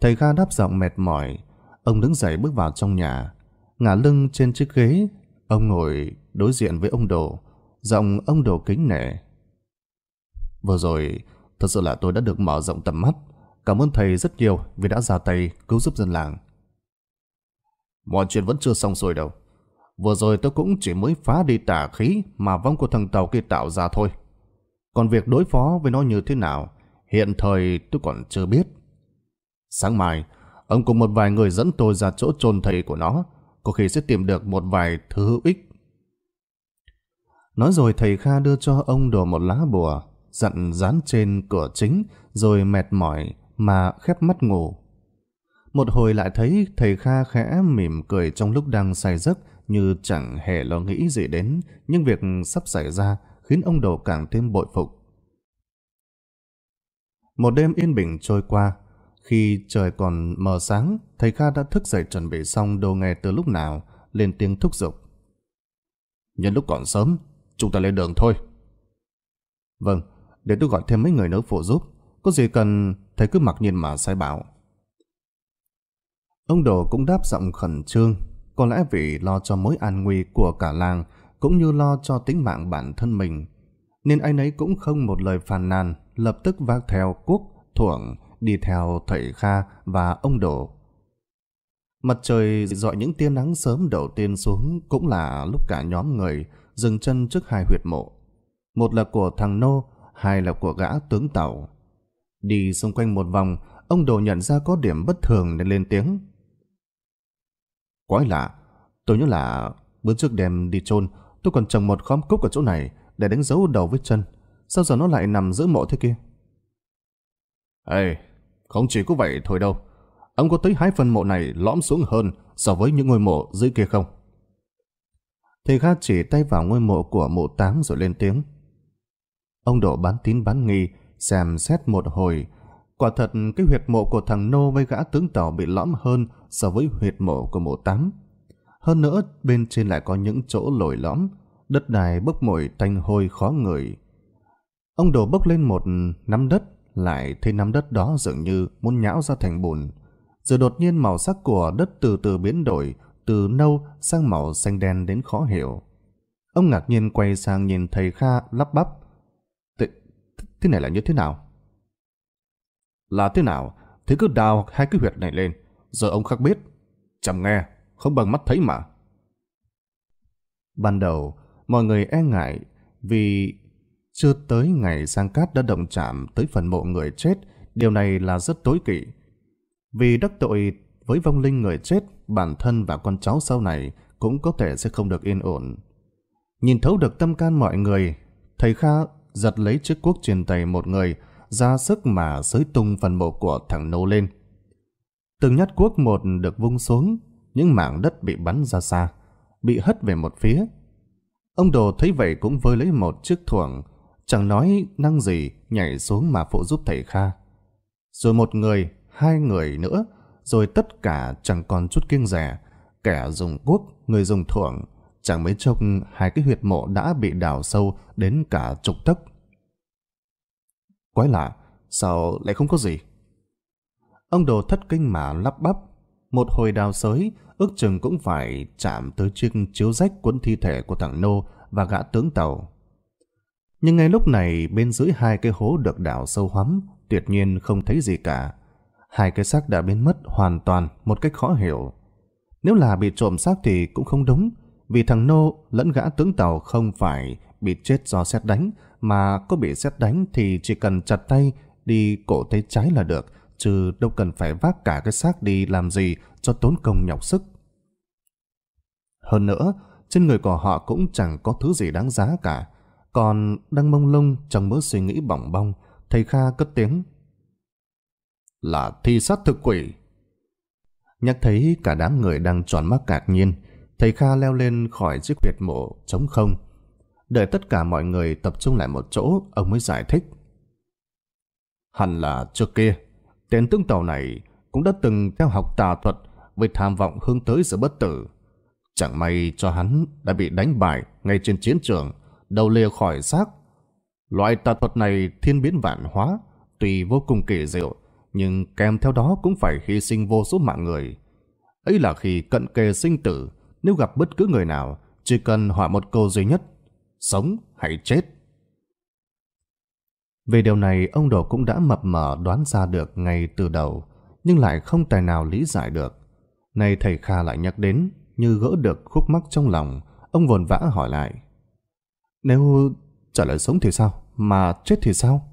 Thầy Kha đáp giọng mệt mỏi, ông đứng dậy bước vào trong nhà, ngả lưng trên chiếc ghế, ông ngồi đối diện với ông Đồ, giọng ông Đồ kính nể. Vừa rồi, thật sự là tôi đã được mở rộng tầm mắt, cảm ơn thầy rất nhiều vì đã ra tay cứu giúp dân làng. Mọi chuyện vẫn chưa xong xuôi đâu. Vừa rồi tôi cũng chỉ mới phá đi tả khí mà vong của thằng tàu kia tạo ra thôi. Còn việc đối phó với nó như thế nào, hiện thời tôi còn chưa biết. Sáng mai, ông cùng một vài người dẫn tôi ra chỗ chôn thầy của nó, có khi sẽ tìm được một vài thứ hữu ích. Nói rồi thầy Kha đưa cho ông đồ một lá bùa, dặn dán trên cửa chính, rồi mệt mỏi mà khép mắt ngủ. Một hồi lại thấy thầy Kha khẽ mỉm cười trong lúc đang say giấc, như chẳng hề lo nghĩ gì đến, nhưng việc sắp xảy ra khiến ông Đồ càng thêm bội phục. Một đêm yên bình trôi qua, khi trời còn mờ sáng, thầy Kha đã thức dậy chuẩn bị xong đồ nghề từ lúc nào, lên tiếng thúc giục. Nhân lúc còn sớm, chúng ta lên đường thôi. Vâng, để tôi gọi thêm mấy người nữa phụ giúp, có gì cần thầy cứ mặc nhiên mà sai bảo. Ông Đồ cũng đáp giọng khẩn trương, có lẽ vì lo cho mối an nguy của cả làng, cũng như lo cho tính mạng bản thân mình. Nên anh ấy cũng không một lời phàn nàn, lập tức vác theo cuốc, thuộng, đi theo thầy Kha và ông Đổ. Mặt trời dọi những tia nắng sớm đầu tiên xuống cũng là lúc cả nhóm người dừng chân trước hai huyệt mộ. Một là của thằng Nô, hai là của gã tướng Tàu. Đi xung quanh một vòng, ông Đồ nhận ra có điểm bất thường nên lên tiếng. Quái lạ, tôi nhớ là bữa trước đem đi chôn tôi còn trồng một khóm cúc ở chỗ này để đánh dấu đầu với chân. Sao giờ nó lại nằm giữa mộ thế kia? Ê, không chỉ có vậy thôi đâu. Ông có thấy hai phần mộ này lõm xuống hơn so với những ngôi mộ dưới kia không? Thầy Kha chỉ tay vào ngôi mộ của mộ tám rồi lên tiếng. Ông Độ bán tín bán nghi, xem xét một hồi. Quả thật cái huyệt mộ của thằng Nô với gã tướng tàu bị lõm hơn so với huyệt mộ của mộ tám. Hơn nữa, bên trên lại có những chỗ lồi lõm, đất đài bốc mùi tanh hôi khó ngửi. Ông đổ bốc lên một nắm đất, lại thấy nắm đất đó dường như muốn nhão ra thành bùn. Rồi đột nhiên màu sắc của đất từ từ biến đổi, từ nâu sang màu xanh đen đến khó hiểu. Ông ngạc nhiên quay sang nhìn thầy Kha lắp bắp. thế này là như thế nào? Là thế nào? Thế cứ đào hai cái huyệt này lên, giờ ông khắc biết. Chẳng nghe, không bằng mắt thấy mà. Ban đầu, mọi người e ngại vì chưa tới ngày giang cát đã động chạm tới phần mộ người chết, điều này là rất tối kỵ. Vì đắc tội với vong linh người chết, bản thân và con cháu sau này cũng có thể sẽ không được yên ổn. Nhìn thấu được tâm can mọi người, thầy Kha giật lấy chiếc cuốc truyền tay một người, ra sức mà xới tung phần mộ của thằng nô lên. Từng nhát cuốc một được vung xuống, những mảng đất bị bắn ra xa, bị hất về một phía. Ông Đồ thấy vậy cũng vơi lấy một chiếc thuồng, chẳng nói năng gì nhảy xuống mà phụ giúp thầy Kha. Rồi một người, hai người nữa, rồi tất cả chẳng còn chút kiêng rẻ, kẻ dùng cuốc, người dùng thuồng, chẳng mấy chốc hai cái huyệt mộ đã bị đào sâu đến cả chục tấc. Quái lạ, sao lại không có gì? Ông đồ thất kinh mà lắp bắp. Một hồi đào sới, ước chừng cũng phải chạm tới chiếc chiếu rách cuốn thi thể của thằng Nô và gã tướng tàu. Nhưng ngay lúc này, bên dưới hai cái hố được đào sâu hắm tuyệt nhiên không thấy gì cả. Hai cái xác đã biến mất hoàn toàn một cách khó hiểu. Nếu là bị trộm xác thì cũng không đúng, vì thằng Nô lẫn gã tướng tàu không phải bị chết do xét đánh, mà có bị xét đánh thì chỉ cần chặt tay đi cổ tay trái là được, chứ đâu cần phải vác cả cái xác đi làm gì cho tốn công nhọc sức. Hơn nữa, trên người của họ cũng chẳng có thứ gì đáng giá cả. Còn đang mông lung trong mớ suy nghĩ bỏng bong, thầy Kha cất tiếng. Là thi sát thực quỷ. Nhắc thấy cả đám người đang tròn mắt ngạc nhiên, thầy Kha leo lên khỏi chiếc huyệt mộ trống không. Đợi tất cả mọi người tập trung lại một chỗ, ông mới giải thích. Hẳn là trước kia, Tên tướng tàu này cũng đã từng theo học tà thuật với tham vọng hướng tới sự bất tử. Chẳng may cho hắn đã bị đánh bại ngay trên chiến trường, đầu lìa khỏi xác. Loại tà thuật này thiên biến vạn hóa, tuy vô cùng kỳ diệu, nhưng kèm theo đó cũng phải hy sinh vô số mạng người. Ấy là khi cận kề sinh tử, nếu gặp bất cứ người nào, chỉ cần hỏi một câu duy nhất, sống hay chết, về điều này ông Đồ cũng đã mập mờ đoán ra được ngay từ đầu, nhưng lại không tài nào lý giải được. Nay thầy Kha lại nhắc đến, như gỡ được khúc mắc trong lòng, ông vồn vã hỏi lại. Nếu trả lời sống thì sao, mà chết thì sao?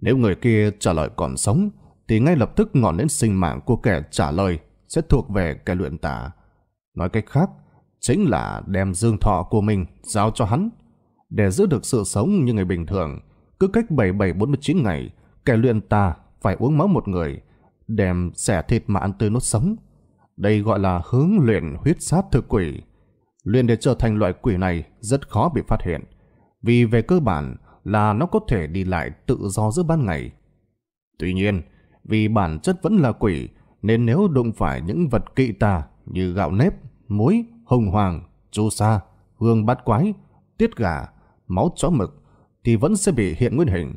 Nếu người kia trả lời còn sống, thì ngay lập tức ngọn đến sinh mạng của kẻ trả lời sẽ thuộc về kẻ luyện tả. Nói cách khác, chính là đem dương thọ của mình giao cho hắn để giữ được sự sống như người bình thường. Cứ cách 77-49 ngày, kẻ luyện ta phải uống máu một người, đem xẻ thịt mà ăn tươi nốt sống. Đây gọi là hướng luyện huyết sát thực quỷ. Luyện để trở thành loại quỷ này rất khó bị phát hiện, vì về cơ bản là nó có thể đi lại tự do giữa ban ngày. Tuy nhiên, vì bản chất vẫn là quỷ, nên nếu đụng phải những vật kỵ tà như gạo nếp, muối, hồng hoàng, chu sa, hương bát quái, tiết gà máu chó mực, thì vẫn sẽ bị hiện nguyên hình.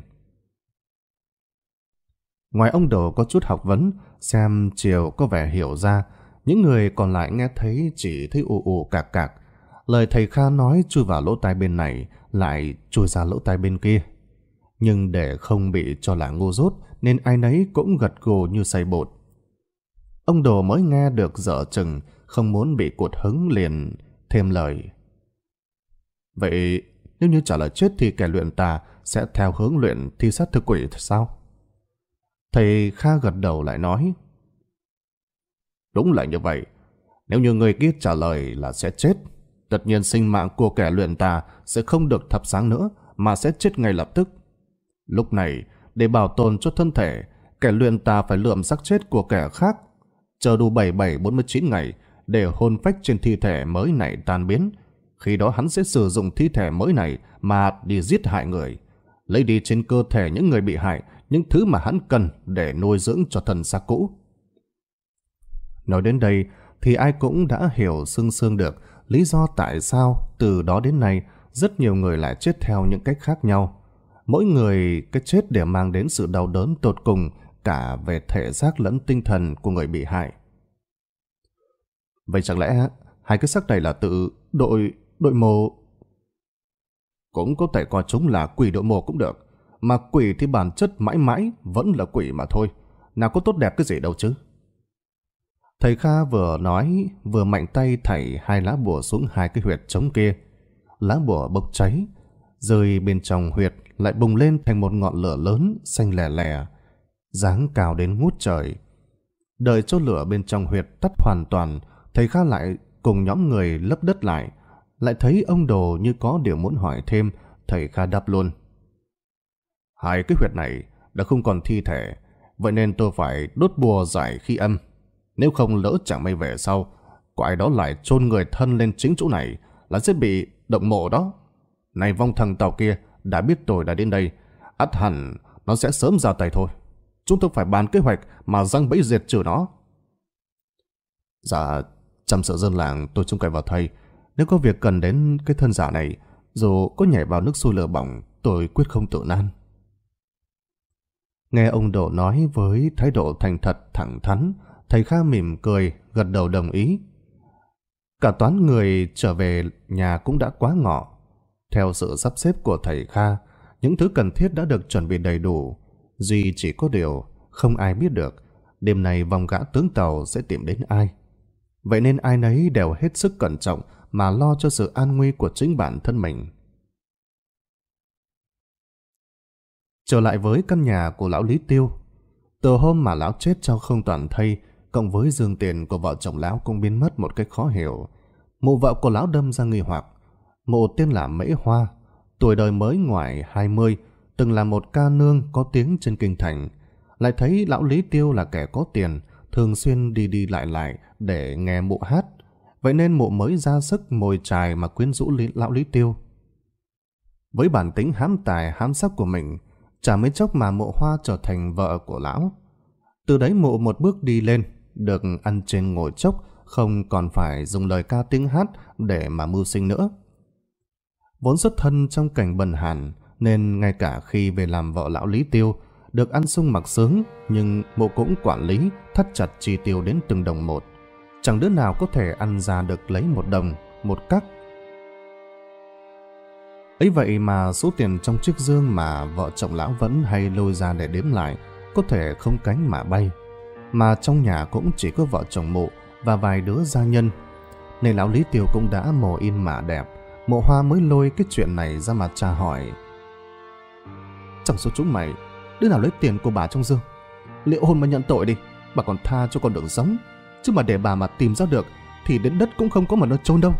Ngoài ông đồ có chút học vấn, xem chiều có vẻ hiểu ra, những người còn lại nghe thấy chỉ thấy ù ù cạc cạc. Lời thầy Kha nói chui vào lỗ tai bên này, lại chui ra lỗ tai bên kia. Nhưng để không bị cho là ngu dốt, nên ai nấy cũng gật gù như say bột. Ông đồ mới nghe được dở chừng, không muốn bị cuột hứng liền, thêm lời. Vậy nếu như trả lời chết thì kẻ luyện tà sẽ theo hướng luyện thi sát thực quỷ thật sao? Thầy Kha gật đầu lại nói. Đúng là như vậy. Nếu như người kia trả lời là sẽ chết, tất nhiên sinh mạng của kẻ luyện tà sẽ không được thắp sáng nữa mà sẽ chết ngay lập tức. Lúc này, để bảo tồn cho thân thể, kẻ luyện tà phải lượm xác chết của kẻ khác, chờ đủ 7749 ngày để hôn phách trên thi thể mới này tan biến, khi đó hắn sẽ sử dụng thi thể mới này mà đi giết hại người, lấy đi trên cơ thể những người bị hại những thứ mà hắn cần để nuôi dưỡng cho thần xác cũ. Nói đến đây thì ai cũng đã hiểu sương sương được lý do tại sao từ đó đến nay rất nhiều người lại chết theo những cách khác nhau. Mỗi người cái chết để mang đến sự đau đớn tột cùng cả về thể xác lẫn tinh thần của người bị hại. Vậy chẳng lẽ hai cái xác này là tự đội Đội mộ... Cũng có thể coi chúng là quỷ đội mộ cũng được. Mà quỷ thì bản chất mãi mãi vẫn là quỷ mà thôi. Nào có tốt đẹp cái gì đâu chứ. Thầy Kha vừa nói, vừa mạnh tay thảy hai lá bùa xuống hai cái huyệt trống kia. Lá bùa bốc cháy, rơi bên trong huyệt lại bùng lên thành một ngọn lửa lớn, xanh lè lè, dáng cao đến ngút trời. Đợi cho lửa bên trong huyệt tắt hoàn toàn, thầy Kha lại cùng nhóm người lấp đất lại, lại thấy ông đồ như có điều muốn hỏi thêm, thầy Kha đáp luôn. Hai cái huyệt này đã không còn thi thể, vậy nên tôi phải đốt bùa giải khi âm. Nếu không lỡ chẳng may về sau, có ai đó lại chôn người thân lên chính chỗ này là sẽ bị động mộ đó. Này vong thần tàu kia đã biết tôi đã đến đây, ắt hẳn nó sẽ sớm ra tay thôi. Chúng tôi phải bàn kế hoạch mà răng bẫy diệt trừ nó. Dạ, chăm sợ dân làng tôi trông cậy vào thầy, nếu có việc cần đến cái thân giả này, dù có nhảy vào nước sôi lửa bỏng, tôi quyết không tự nan. Nghe ông Đỗ nói với thái độ thành thật thẳng thắn, thầy Kha mỉm cười, gật đầu đồng ý. Cả toán người trở về nhà cũng đã quá ngọ. Theo sự sắp xếp của thầy Kha, những thứ cần thiết đã được chuẩn bị đầy đủ. Duy chỉ có điều, không ai biết được, đêm nay vòng gã tướng tàu sẽ tìm đến ai. Vậy nên ai nấy đều hết sức cẩn trọng mà lo cho sự an nguy của chính bản thân mình. Trở lại với căn nhà của lão Lý Tiêu, từ hôm mà lão chết cho không toàn thây, cộng với dương tiền của vợ chồng lão cũng biến mất một cách khó hiểu. Mụ vợ của lão đâm ra nghi hoặc, mụ tên là Mễ Hoa, tuổi đời mới ngoài 20, từng là một ca nương có tiếng trên kinh thành. Lại thấy lão Lý Tiêu là kẻ có tiền, thường xuyên đi đi lại lại để nghe mụ hát vậy nên mụ mới ra sức mồi trài mà quyến rũ lý, lão Lý Tiêu. Với bản tính hám tài hám sắc của mình, chả mấy chốc mà mộ hoa trở thành vợ của lão. Từ đấy mộ một bước đi lên, được ăn trên ngồi chốc, không còn phải dùng lời ca tiếng hát để mà mưu sinh nữa. Vốn xuất thân trong cảnh bần hàn, nên ngay cả khi về làm vợ lão Lý Tiêu, được ăn sung mặc sướng, nhưng mộ cũng quản lý, thắt chặt chi tiêu đến từng đồng một chẳng đứa nào có thể ăn ra được lấy một đồng, một cắc. ấy vậy mà số tiền trong chiếc dương mà vợ chồng lão vẫn hay lôi ra để đếm lại có thể không cánh mà bay. Mà trong nhà cũng chỉ có vợ chồng mụ và vài đứa gia nhân. Nên lão Lý Tiêu cũng đã mồ in mà đẹp, mộ hoa mới lôi cái chuyện này ra mà tra hỏi. Trong số chúng mày, đứa nào lấy tiền của bà trong dương? Liệu hôn mà nhận tội đi, bà còn tha cho con được sống chứ mà để bà mà tìm ra được thì đến đất cũng không có mà nó trôn đâu.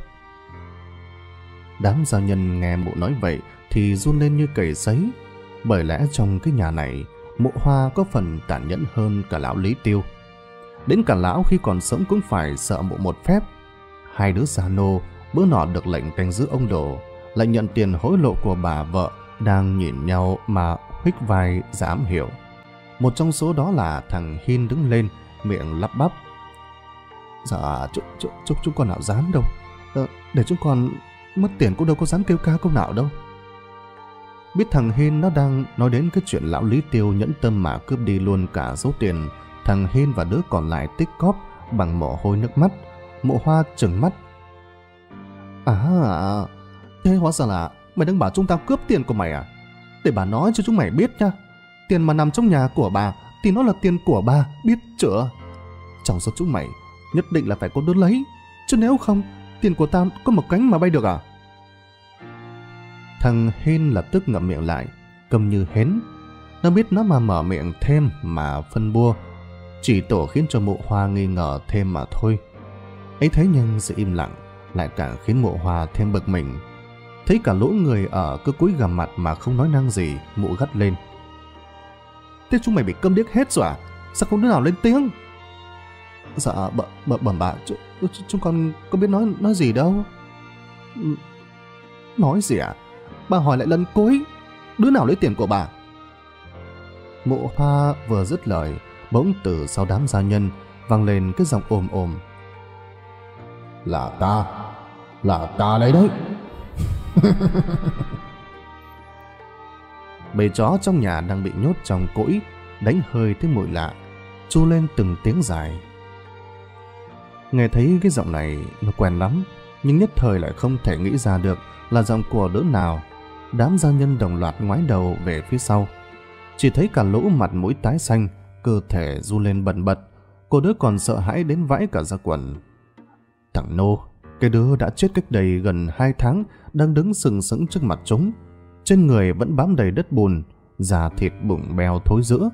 Đám gia nhân nghe mụ nói vậy thì run lên như cầy giấy Bởi lẽ trong cái nhà này, mụ hoa có phần tàn nhẫn hơn cả lão Lý Tiêu. Đến cả lão khi còn sống cũng phải sợ mụ một phép. Hai đứa già nô bữa nọ được lệnh canh giữ ông đồ, lại nhận tiền hối lộ của bà vợ đang nhìn nhau mà huých vai dám hiểu. Một trong số đó là thằng Hin đứng lên, miệng lắp bắp Dạ chúc chúc chúc chúng còn nào dám đâu à, Để chúng còn mất tiền cũng đâu có dám kêu ca câu nào đâu Biết thằng Hên nó đang nói đến cái chuyện lão Lý Tiêu nhẫn tâm mà cướp đi luôn cả số tiền Thằng Hên và đứa còn lại tích cóp bằng mồ hôi nước mắt Mộ hoa trừng mắt À Thế hóa ra là mày đang bảo chúng ta cướp tiền của mày à Để bà nói cho chúng mày biết nha Tiền mà nằm trong nhà của bà Thì nó là tiền của bà Biết chưa Cháu giật chúng mày nhất định là phải có đốt lấy. Chứ nếu không, tiền của tao có một cánh mà bay được à? Thằng Hên lập tức ngậm miệng lại, cầm như hến. Nó biết nó mà mở miệng thêm mà phân bua. Chỉ tổ khiến cho mụ hoa nghi ngờ thêm mà thôi. ấy thế nhưng sự im lặng lại càng khiến mụ hoa thêm bực mình. Thấy cả lũ người ở cứ cúi gằm mặt mà không nói năng gì, mụ gắt lên. Thế chúng mày bị câm điếc hết rồi à? Sao không đứa nào lên tiếng? Dạ b, b, bẩm bà ch, Chúng con có biết nói nói gì đâu ừ, Nói gì à Bà hỏi lại lần cuối Đứa nào lấy tiền của bà Mộ hoa vừa dứt lời Bỗng từ sau đám gia nhân vang lên cái giọng ồm ồm Là ta Là ta lấy đấy Bầy chó trong nhà đang bị nhốt trong cỗi Đánh hơi thấy mùi lạ Chu lên từng tiếng dài Nghe thấy cái giọng này nó quen lắm, nhưng nhất thời lại không thể nghĩ ra được là giọng của đứa nào. Đám gia nhân đồng loạt ngoái đầu về phía sau. Chỉ thấy cả lỗ mặt mũi tái xanh, cơ thể du lên bẩn bật. Cô đứa còn sợ hãi đến vãi cả ra quần. Thằng Nô, cái đứa đã chết cách đây gần hai tháng, đang đứng sừng sững trước mặt chúng. Trên người vẫn bám đầy đất bùn, da thịt bụng bèo thối giữa.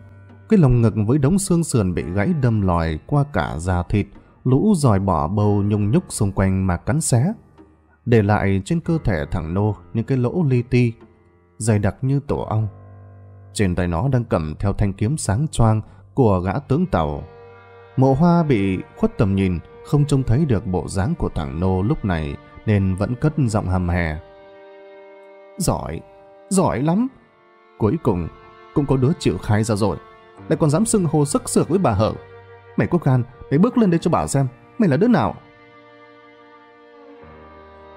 Cái lồng ngực với đống xương sườn bị gãy đâm lòi qua cả da thịt, lũ dòi bỏ bầu nhung nhúc xung quanh mà cắn xé, để lại trên cơ thể thằng Nô những cái lỗ li ti, dày đặc như tổ ong. Trên tay nó đang cầm theo thanh kiếm sáng choang của gã tướng tàu. Mộ hoa bị khuất tầm nhìn, không trông thấy được bộ dáng của thằng Nô lúc này nên vẫn cất giọng hầm hè. Giỏi, giỏi lắm. Cuối cùng, cũng có đứa chịu khai ra rồi. Lại còn dám xưng hô sức sược với bà hở. Mày có gan, mày bước lên đây cho bảo xem, mày là đứa nào?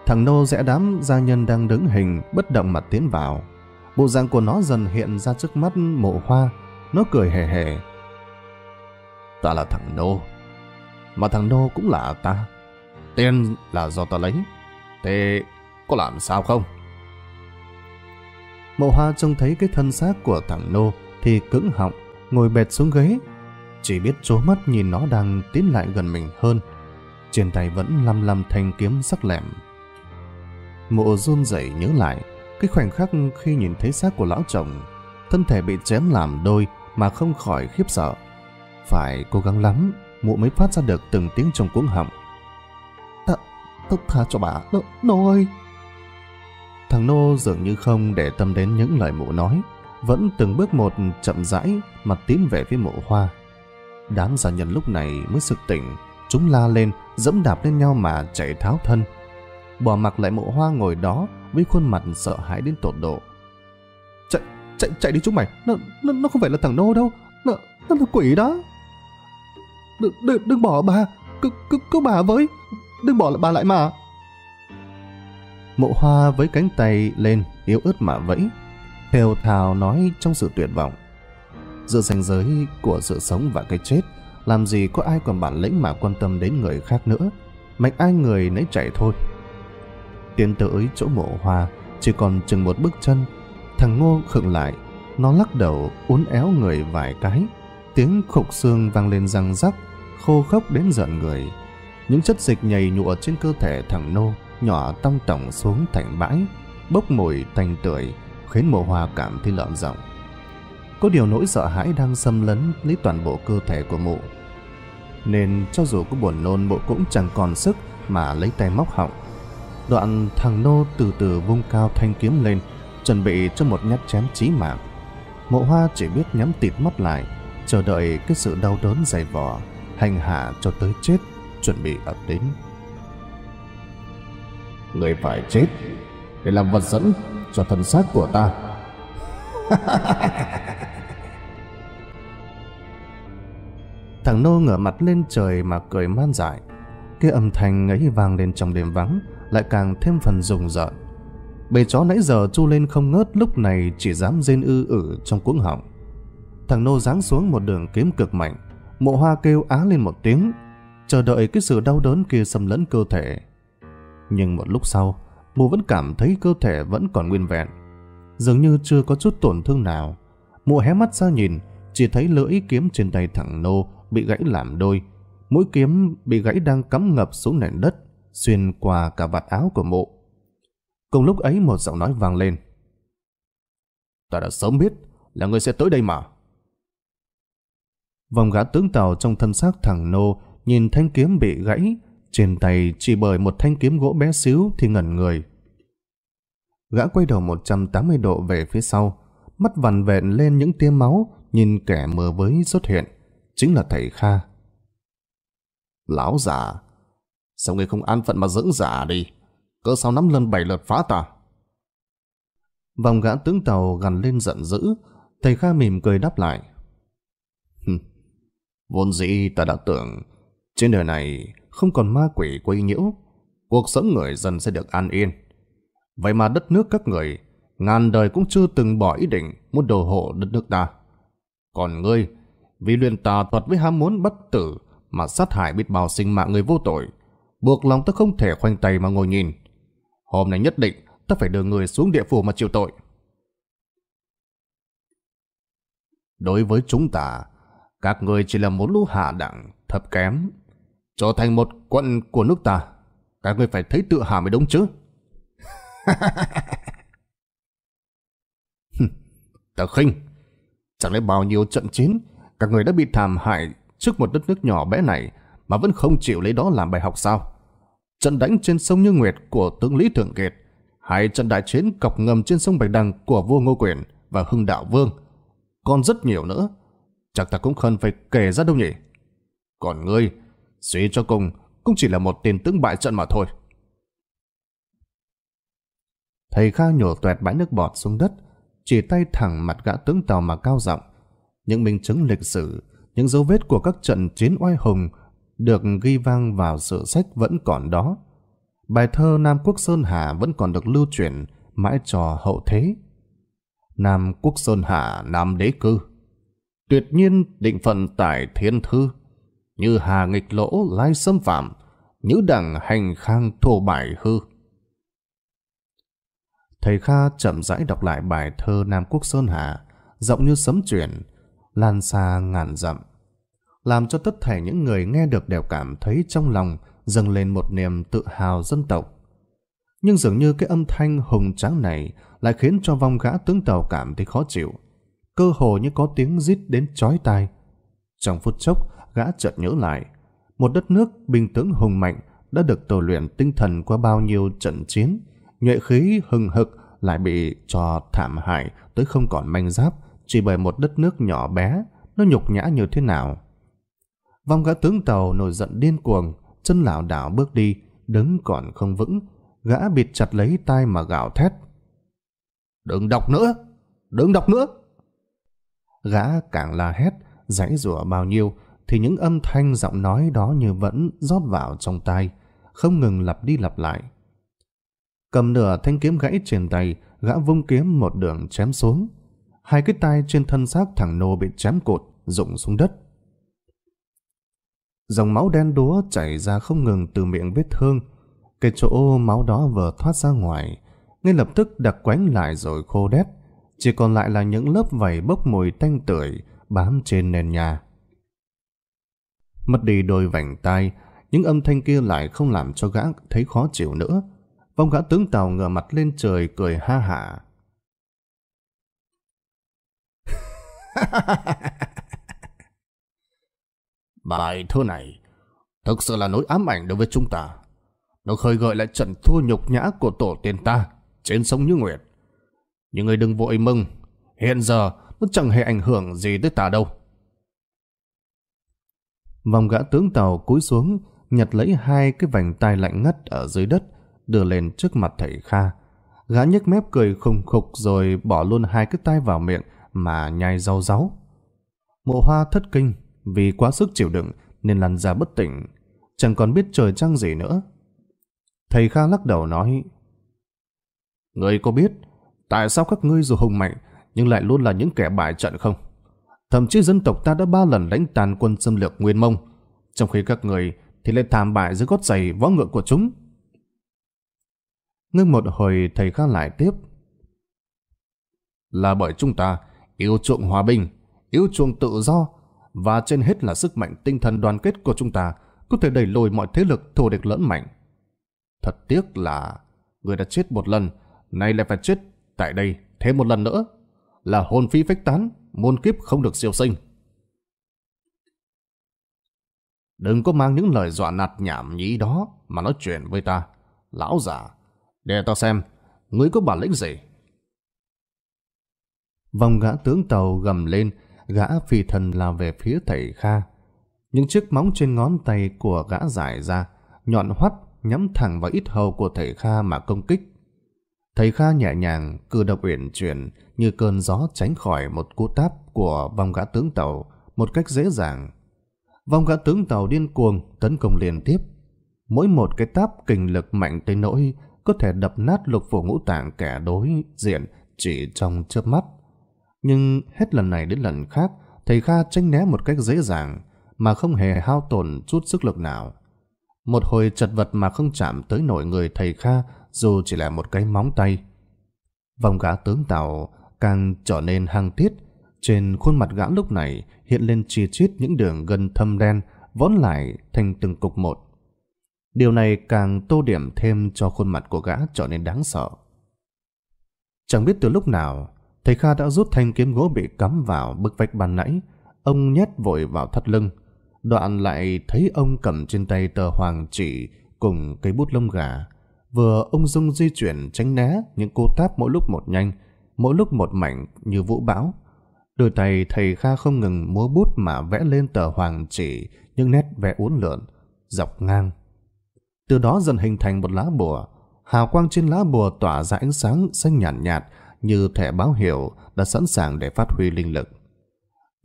Thằng nô rẽ đám gia nhân đang đứng hình, bất động mặt tiến vào. Bộ dạng của nó dần hiện ra trước mắt mộ hoa, nó cười hề hề. Ta là thằng nô, mà thằng nô cũng là ta. tên là do ta lấy, thế có làm sao không? Mộ hoa trông thấy cái thân xác của thằng nô thì cứng họng, ngồi bệt xuống ghế, chỉ biết trố mắt nhìn nó đang tiến lại gần mình hơn. Trên tay vẫn lăm lăm thanh kiếm sắc lẹm. Mộ run rẩy nhớ lại, cái khoảnh khắc khi nhìn thấy xác của lão chồng, thân thể bị chém làm đôi mà không khỏi khiếp sợ. Phải cố gắng lắm, mụ mới phát ra được từng tiếng trong cuống họng. Ta, tốc tha cho bà, nô, nô ơi! Thằng nô dường như không để tâm đến những lời mụ nói, vẫn từng bước một chậm rãi mà tiến về phía mộ hoa. Đám giả nhân lúc này mới sực tỉnh, chúng la lên, dẫm đạp lên nhau mà chạy tháo thân. Bỏ mặc lại mộ hoa ngồi đó với khuôn mặt sợ hãi đến tột độ. Chạy, chạy, chạy đi chúng mày, nó, nó, nó không phải là thằng nô đâu, nó, nó là quỷ đó. Đừng, đừng, đừng bỏ bà, cứ, cứ, cứ bà với, đừng bỏ lại bà lại mà. Mộ hoa với cánh tay lên, yếu ớt mà vẫy, thều thào nói trong sự tuyệt vọng giữa ranh giới của sự sống và cái chết làm gì có ai còn bản lĩnh mà quan tâm đến người khác nữa mạnh ai người nấy chạy thôi tiến tới chỗ mộ hoa chỉ còn chừng một bước chân thằng ngô khựng lại nó lắc đầu uốn éo người vài cái tiếng khục xương vang lên răng rắc khô khốc đến giận người những chất dịch nhầy nhụa trên cơ thể thằng nô nhỏ tong tỏng xuống thành bãi bốc mùi tanh tưởi khiến mộ hoa cảm thấy lợn giọng có điều nỗi sợ hãi đang xâm lấn lấy toàn bộ cơ thể của mụ. Nên cho dù có buồn nôn mụ cũng chẳng còn sức mà lấy tay móc họng. Đoạn thằng nô từ từ vung cao thanh kiếm lên, chuẩn bị cho một nhát chém chí mạng. Mộ hoa chỉ biết nhắm tịt mắt lại, chờ đợi cái sự đau đớn dày vò, hành hạ cho tới chết, chuẩn bị ập đến. Người phải chết, để làm vật dẫn cho thân xác của ta. Thằng Nô ngửa mặt lên trời mà cười man dại. Cái âm thanh ấy vang lên trong đêm vắng, lại càng thêm phần rùng rợn. Bầy chó nãy giờ chu lên không ngớt lúc này chỉ dám rên ư ử trong cuống họng. Thằng Nô giáng xuống một đường kiếm cực mạnh, mộ hoa kêu á lên một tiếng, chờ đợi cái sự đau đớn kia xâm lẫn cơ thể. Nhưng một lúc sau, mụ vẫn cảm thấy cơ thể vẫn còn nguyên vẹn, dường như chưa có chút tổn thương nào. Mụ hé mắt ra nhìn, chỉ thấy lưỡi kiếm trên tay thẳng nô bị gãy làm đôi. Mũi kiếm bị gãy đang cắm ngập xuống nền đất, xuyên qua cả vạt áo của mụ. Cùng lúc ấy một giọng nói vang lên. Ta đã sớm biết là người sẽ tới đây mà. Vòng gã tướng tàu trong thân xác thẳng nô nhìn thanh kiếm bị gãy, trên tay chỉ bởi một thanh kiếm gỗ bé xíu thì ngẩn người. Gã quay đầu 180 độ về phía sau, mắt vằn vẹn lên những tia máu, nhìn kẻ mờ với xuất hiện. Chính là thầy Kha. Lão già, sao ngươi không an phận mà dưỡng giả đi? Cỡ sau nắm lần bảy lượt phá ta. Vòng gã tướng tàu gằn lên giận dữ, thầy Kha mỉm cười đáp lại. Vốn dĩ ta đã tưởng trên đời này không còn ma quỷ quấy nhiễu, cuộc sống người dân sẽ được an yên. Vậy mà đất nước các người, ngàn đời cũng chưa từng bỏ ý định muốn đồ hộ đất nước ta. Còn ngươi, vì luyện tà thuật với ham muốn bất tử mà sát hại biết bao sinh mạng người vô tội, buộc lòng ta không thể khoanh tay mà ngồi nhìn. Hôm nay nhất định ta phải đưa người xuống địa phủ mà chịu tội. Đối với chúng ta, các người chỉ là một lũ hạ đẳng, thấp kém, trở thành một quận của nước ta. Các người phải thấy tự hào mới đúng chứ. Tờ khinh, chẳng lẽ bao nhiêu trận chiến các người đã bị thảm hại trước một đất nước nhỏ bé này mà vẫn không chịu lấy đó làm bài học sao? Trận đánh trên sông Như Nguyệt của tướng Lý Thượng Kiệt hay trận đại chiến cọc ngầm trên sông Bạch Đằng của vua Ngô Quyền và Hưng Đạo Vương còn rất nhiều nữa chắc ta cũng không phải kể ra đâu nhỉ? Còn ngươi, suy cho cùng cũng chỉ là một tên tướng bại trận mà thôi. Thầy Kha nhổ toẹt bãi nước bọt xuống đất, chỉ tay thẳng mặt gã tướng tàu mà cao giọng. Những minh chứng lịch sử, những dấu vết của các trận chiến oai hùng được ghi vang vào sử sách vẫn còn đó. Bài thơ Nam Quốc Sơn Hà vẫn còn được lưu truyền mãi cho hậu thế. Nam Quốc Sơn Hà Nam Đế Cư Tuyệt nhiên định phận tại thiên thư Như hà nghịch lỗ lai xâm phạm như đẳng hành khang thổ bại hư Thầy Kha chậm rãi đọc lại bài thơ Nam Quốc Sơn Hà, rộng như sấm chuyển, lan xa ngàn dặm. Làm cho tất thảy những người nghe được đều cảm thấy trong lòng dâng lên một niềm tự hào dân tộc. Nhưng dường như cái âm thanh hùng tráng này lại khiến cho vong gã tướng tàu cảm thấy khó chịu. Cơ hồ như có tiếng rít đến chói tai. Trong phút chốc, gã chợt nhớ lại. Một đất nước bình tướng hùng mạnh đã được tổ luyện tinh thần qua bao nhiêu trận chiến, nhuệ khí hừng hực lại bị cho thảm hại tới không còn manh giáp chỉ bởi một đất nước nhỏ bé, nó nhục nhã như thế nào. Vong gã tướng tàu nổi giận điên cuồng, chân lảo đảo bước đi, đứng còn không vững, gã bịt chặt lấy tai mà gào thét. Đừng đọc nữa! Đừng đọc nữa! Gã càng la hét, giãy rủa bao nhiêu, thì những âm thanh giọng nói đó như vẫn rót vào trong tai, không ngừng lặp đi lặp lại cầm nửa thanh kiếm gãy trên tay, gã vung kiếm một đường chém xuống. Hai cái tay trên thân xác thằng nô bị chém cột, rụng xuống đất. Dòng máu đen đúa chảy ra không ngừng từ miệng vết thương. Cái chỗ máu đó vừa thoát ra ngoài, ngay lập tức đặc quánh lại rồi khô đét. Chỉ còn lại là những lớp vảy bốc mùi tanh tưởi bám trên nền nhà. Mất đi đôi vành tay những âm thanh kia lại không làm cho gã thấy khó chịu nữa Ông gã tướng Tàu ngửa mặt lên trời cười ha hả. Bài thơ này thực sự là nỗi ám ảnh đối với chúng ta. Nó khơi gợi lại trận thua nhục nhã của tổ tiên ta trên sông Như Nguyệt. Nhưng người đừng vội mừng, hiện giờ nó chẳng hề ảnh hưởng gì tới ta đâu. Vòng gã tướng tàu cúi xuống, nhặt lấy hai cái vành tai lạnh ngắt ở dưới đất, đưa lên trước mặt thầy Kha. Gã nhếch mép cười khùng khục rồi bỏ luôn hai cái tay vào miệng mà nhai rau ráu. Mộ hoa thất kinh vì quá sức chịu đựng nên lăn ra bất tỉnh, chẳng còn biết trời trăng gì nữa. Thầy Kha lắc đầu nói Người có biết tại sao các ngươi dù hùng mạnh nhưng lại luôn là những kẻ bại trận không? Thậm chí dân tộc ta đã ba lần đánh tàn quân xâm lược Nguyên Mông, trong khi các người thì lại thảm bại dưới gót giày võ ngựa của chúng. Ngưng một hồi thầy khác lại tiếp. Là bởi chúng ta yêu chuộng hòa bình, yêu chuộng tự do và trên hết là sức mạnh tinh thần đoàn kết của chúng ta có thể đẩy lùi mọi thế lực thù địch lớn mạnh. Thật tiếc là người đã chết một lần, nay lại phải chết tại đây thêm một lần nữa. Là hồn phi phách tán, môn kiếp không được siêu sinh. Đừng có mang những lời dọa nạt nhảm nhí đó mà nói chuyện với ta. Lão già để tao xem, ngươi có bản lĩnh gì? Vòng gã tướng tàu gầm lên, gã phi thần lao về phía thầy Kha. Những chiếc móng trên ngón tay của gã giải ra, nhọn hoắt nhắm thẳng vào ít hầu của thầy Kha mà công kích. Thầy Kha nhẹ nhàng, cử động uyển chuyển như cơn gió tránh khỏi một cú táp của vòng gã tướng tàu một cách dễ dàng. Vòng gã tướng tàu điên cuồng tấn công liên tiếp. Mỗi một cái táp kình lực mạnh tới nỗi có thể đập nát lục phủ ngũ tạng kẻ đối diện chỉ trong chớp mắt. Nhưng hết lần này đến lần khác, thầy Kha tránh né một cách dễ dàng mà không hề hao tổn chút sức lực nào. Một hồi chật vật mà không chạm tới nổi người thầy Kha dù chỉ là một cái móng tay. Vòng gã tướng tàu càng trở nên hăng thiết. Trên khuôn mặt gã lúc này hiện lên chi chít những đường gần thâm đen vốn lại thành từng cục một. Điều này càng tô điểm thêm cho khuôn mặt của gã trở nên đáng sợ. Chẳng biết từ lúc nào, thầy Kha đã rút thanh kiếm gỗ bị cắm vào bức vách bàn nãy. Ông nhét vội vào thắt lưng. Đoạn lại thấy ông cầm trên tay tờ hoàng chỉ cùng cây bút lông gà. Vừa ông dung di chuyển tránh né những cô táp mỗi lúc một nhanh, mỗi lúc một mạnh như vũ bão. Đôi tay thầy Kha không ngừng múa bút mà vẽ lên tờ hoàng chỉ những nét vẽ uốn lượn, dọc ngang, từ đó dần hình thành một lá bùa. Hào quang trên lá bùa tỏa ra ánh sáng xanh nhàn nhạt, nhạt như thẻ báo hiệu đã sẵn sàng để phát huy linh lực.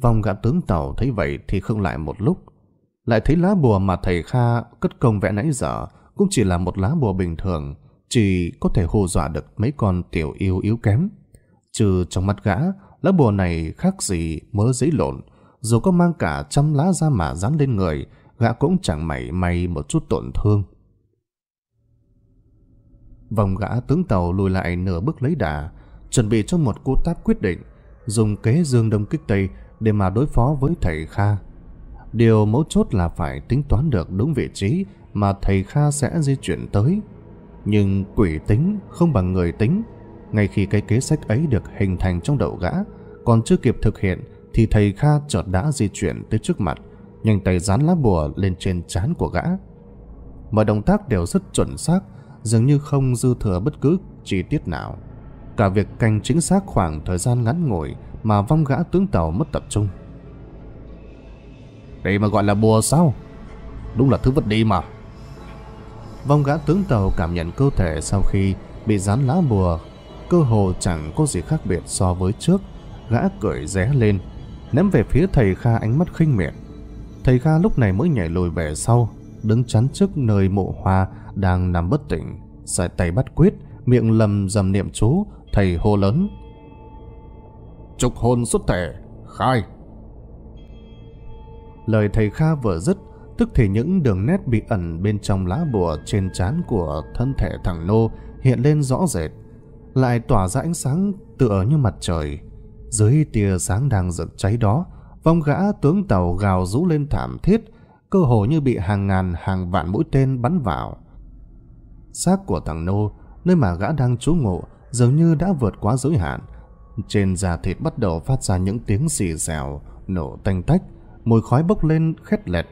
Vòng gã tướng tàu thấy vậy thì không lại một lúc. Lại thấy lá bùa mà thầy Kha cất công vẽ nãy giờ cũng chỉ là một lá bùa bình thường, chỉ có thể hù dọa được mấy con tiểu yêu yếu kém. Trừ trong mắt gã, lá bùa này khác gì mớ giấy lộn, dù có mang cả trăm lá ra mà dán lên người, gã cũng chẳng mảy may một chút tổn thương vòng gã tướng tàu lùi lại nửa bước lấy đà, chuẩn bị cho một cú táp quyết định, dùng kế dương đông kích tây để mà đối phó với thầy Kha. Điều mấu chốt là phải tính toán được đúng vị trí mà thầy Kha sẽ di chuyển tới. Nhưng quỷ tính không bằng người tính. Ngay khi cái kế sách ấy được hình thành trong đầu gã, còn chưa kịp thực hiện thì thầy Kha chợt đã di chuyển tới trước mặt, nhanh tay dán lá bùa lên trên trán của gã. Mọi động tác đều rất chuẩn xác, dường như không dư thừa bất cứ chi tiết nào. Cả việc canh chính xác khoảng thời gian ngắn ngủi mà vong gã tướng tàu mất tập trung. Đây mà gọi là bùa sao? Đúng là thứ vật đi mà. Vong gã tướng tàu cảm nhận cơ thể sau khi bị dán lá bùa, cơ hồ chẳng có gì khác biệt so với trước. Gã cười ré lên, ném về phía thầy Kha ánh mắt khinh miệt. Thầy Kha lúc này mới nhảy lùi về sau, đứng chắn trước nơi mộ hoa đang nằm bất tỉnh, sải tay bắt quyết, miệng lầm dầm niệm chú, thầy hô lớn. Trục hồn xuất thể, khai! Lời thầy Kha vừa dứt, tức thì những đường nét bị ẩn bên trong lá bùa trên trán của thân thể thằng Nô hiện lên rõ rệt, lại tỏa ra ánh sáng tựa như mặt trời. Dưới tia sáng đang rực cháy đó, vong gã tướng tàu gào rú lên thảm thiết, cơ hồ như bị hàng ngàn hàng vạn mũi tên bắn vào xác của thằng Nô, nơi mà gã đang trú ngụ, dường như đã vượt quá giới hạn. Trên da thịt bắt đầu phát ra những tiếng xì xèo, nổ tanh tách, mùi khói bốc lên khét lẹt.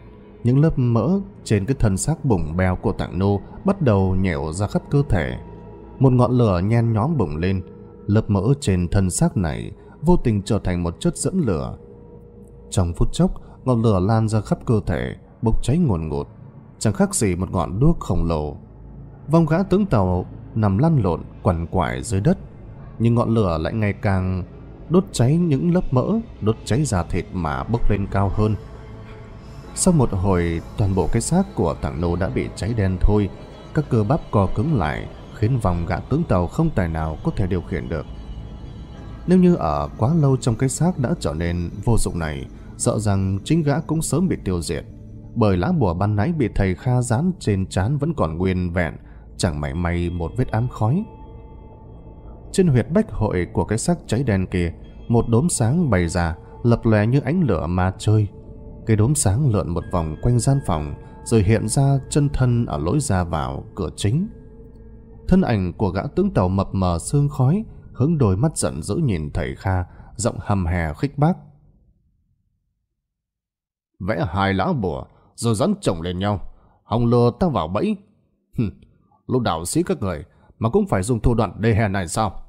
Những lớp mỡ trên cái thân xác bùng bèo của thằng nô bắt đầu nhẻo ra khắp cơ thể. Một ngọn lửa nhen nhóm bùng lên, lớp mỡ trên thân xác này vô tình trở thành một chất dẫn lửa. Trong phút chốc, ngọn lửa lan ra khắp cơ thể, bốc cháy ngồn ngụt, chẳng khác gì một ngọn đuốc khổng lồ vong gã tướng tàu nằm lăn lộn quằn quại dưới đất nhưng ngọn lửa lại ngày càng đốt cháy những lớp mỡ đốt cháy da thịt mà bốc lên cao hơn sau một hồi toàn bộ cái xác của tảng nô đã bị cháy đen thôi các cơ bắp co cứng lại khiến vòng gã tướng tàu không tài nào có thể điều khiển được nếu như ở quá lâu trong cái xác đã trở nên vô dụng này sợ rằng chính gã cũng sớm bị tiêu diệt bởi lá bùa ban nãy bị thầy Kha dán trên trán vẫn còn nguyên vẹn chẳng mảy may một vết ám khói. Trên huyệt bách hội của cái xác cháy đen kia, một đốm sáng bày ra, lập lòe như ánh lửa ma chơi. Cái đốm sáng lượn một vòng quanh gian phòng, rồi hiện ra chân thân ở lối ra vào cửa chính. Thân ảnh của gã tướng tàu mập mờ sương khói, hướng đôi mắt giận dữ nhìn thầy Kha, giọng hầm hè khích bác. Vẽ hai lá bùa, rồi rắn chồng lên nhau, hòng lừa ta vào bẫy. Hừm, lúc đạo sĩ các người mà cũng phải dùng thủ đoạn đề hè này sao?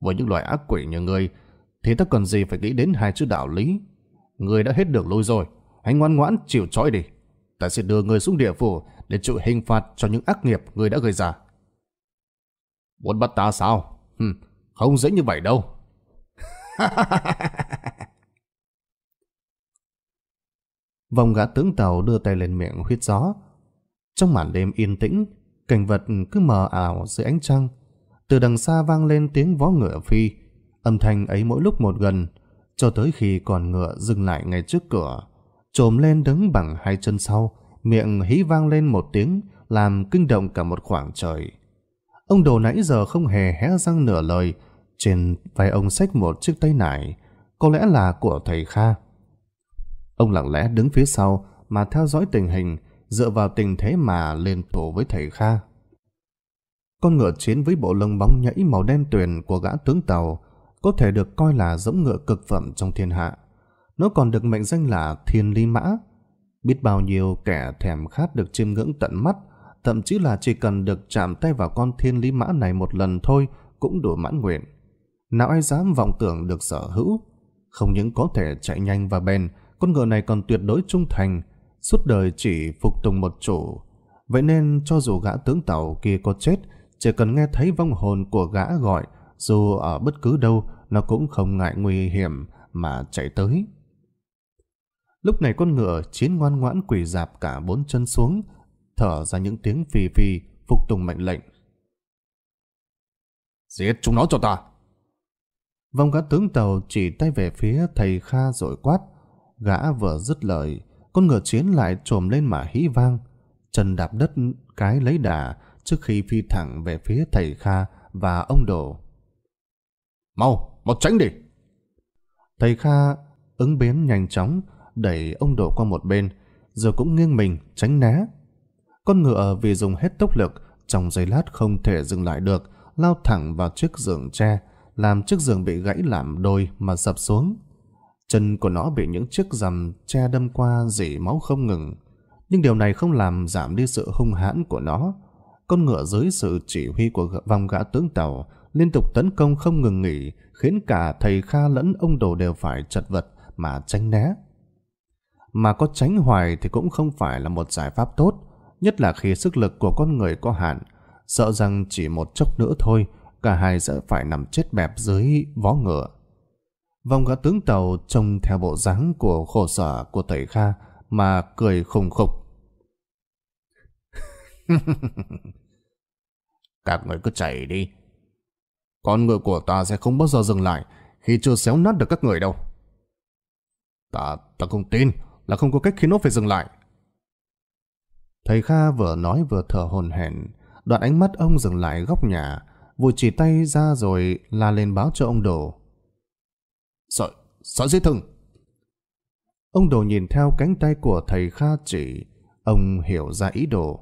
Với những loại ác quỷ như người thì ta cần gì phải nghĩ đến hai chữ đạo lý. Người đã hết đường lui rồi, hãy ngoan ngoãn chịu trói đi. Ta sẽ đưa người xuống địa phủ để chịu hình phạt cho những ác nghiệp người đã gây ra. Muốn bắt ta sao? không dễ như vậy đâu. Vòng gã tướng tàu đưa tay lên miệng huyết gió, trong màn đêm yên tĩnh, cảnh vật cứ mờ ảo dưới ánh trăng. Từ đằng xa vang lên tiếng vó ngựa phi, âm thanh ấy mỗi lúc một gần, cho tới khi còn ngựa dừng lại ngay trước cửa. Trồm lên đứng bằng hai chân sau, miệng hí vang lên một tiếng, làm kinh động cả một khoảng trời. Ông đồ nãy giờ không hề hé răng nửa lời, trên vai ông xách một chiếc tay nải, có lẽ là của thầy Kha. Ông lặng lẽ đứng phía sau mà theo dõi tình hình, dựa vào tình thế mà lên tổ với thầy Kha. Con ngựa chiến với bộ lông bóng nhảy màu đen tuyền của gã tướng tàu có thể được coi là giống ngựa cực phẩm trong thiên hạ. Nó còn được mệnh danh là thiên ly mã. Biết bao nhiêu kẻ thèm khát được chiêm ngưỡng tận mắt, thậm chí là chỉ cần được chạm tay vào con thiên lý mã này một lần thôi cũng đủ mãn nguyện. Nào ai dám vọng tưởng được sở hữu? Không những có thể chạy nhanh và bền, con ngựa này còn tuyệt đối trung thành, suốt đời chỉ phục tùng một chủ. Vậy nên cho dù gã tướng tàu kia có chết, chỉ cần nghe thấy vong hồn của gã gọi, dù ở bất cứ đâu, nó cũng không ngại nguy hiểm mà chạy tới. Lúc này con ngựa chiến ngoan ngoãn quỳ dạp cả bốn chân xuống, thở ra những tiếng phì phì, phục tùng mệnh lệnh. Giết chúng nó cho ta! Vong gã tướng tàu chỉ tay về phía thầy Kha rồi quát. Gã vừa dứt lời, con ngựa chiến lại trồm lên mà hí vang, chân đạp đất cái lấy đà trước khi phi thẳng về phía thầy Kha và ông Đồ. Mau, mau tránh đi! Thầy Kha ứng biến nhanh chóng, đẩy ông Đồ qua một bên, rồi cũng nghiêng mình tránh né. Con ngựa vì dùng hết tốc lực, trong giây lát không thể dừng lại được, lao thẳng vào chiếc giường tre, làm chiếc giường bị gãy làm đôi mà sập xuống. Chân của nó bị những chiếc rằm che đâm qua dỉ máu không ngừng. Nhưng điều này không làm giảm đi sự hung hãn của nó. Con ngựa dưới sự chỉ huy của vòng gã tướng tàu liên tục tấn công không ngừng nghỉ, khiến cả thầy Kha lẫn ông Đồ đều phải chật vật mà tránh né. Mà có tránh hoài thì cũng không phải là một giải pháp tốt, nhất là khi sức lực của con người có hạn. Sợ rằng chỉ một chốc nữa thôi, cả hai sẽ phải nằm chết bẹp dưới vó ngựa. Vòng gã tướng tàu trông theo bộ dáng của khổ sở của thầy Kha mà cười khùng khục. Các người cứ chạy đi. Con người của ta sẽ không bao giờ dừng lại khi chưa xéo nát được các người đâu. Ta, ta không tin là không có cách khiến nó phải dừng lại. Thầy Kha vừa nói vừa thở hồn hển, đoạn ánh mắt ông dừng lại góc nhà, vùi chỉ tay ra rồi la lên báo cho ông đổ. Sợ, sợ dễ thừng. Ông đồ nhìn theo cánh tay của thầy Kha chỉ, ông hiểu ra ý đồ.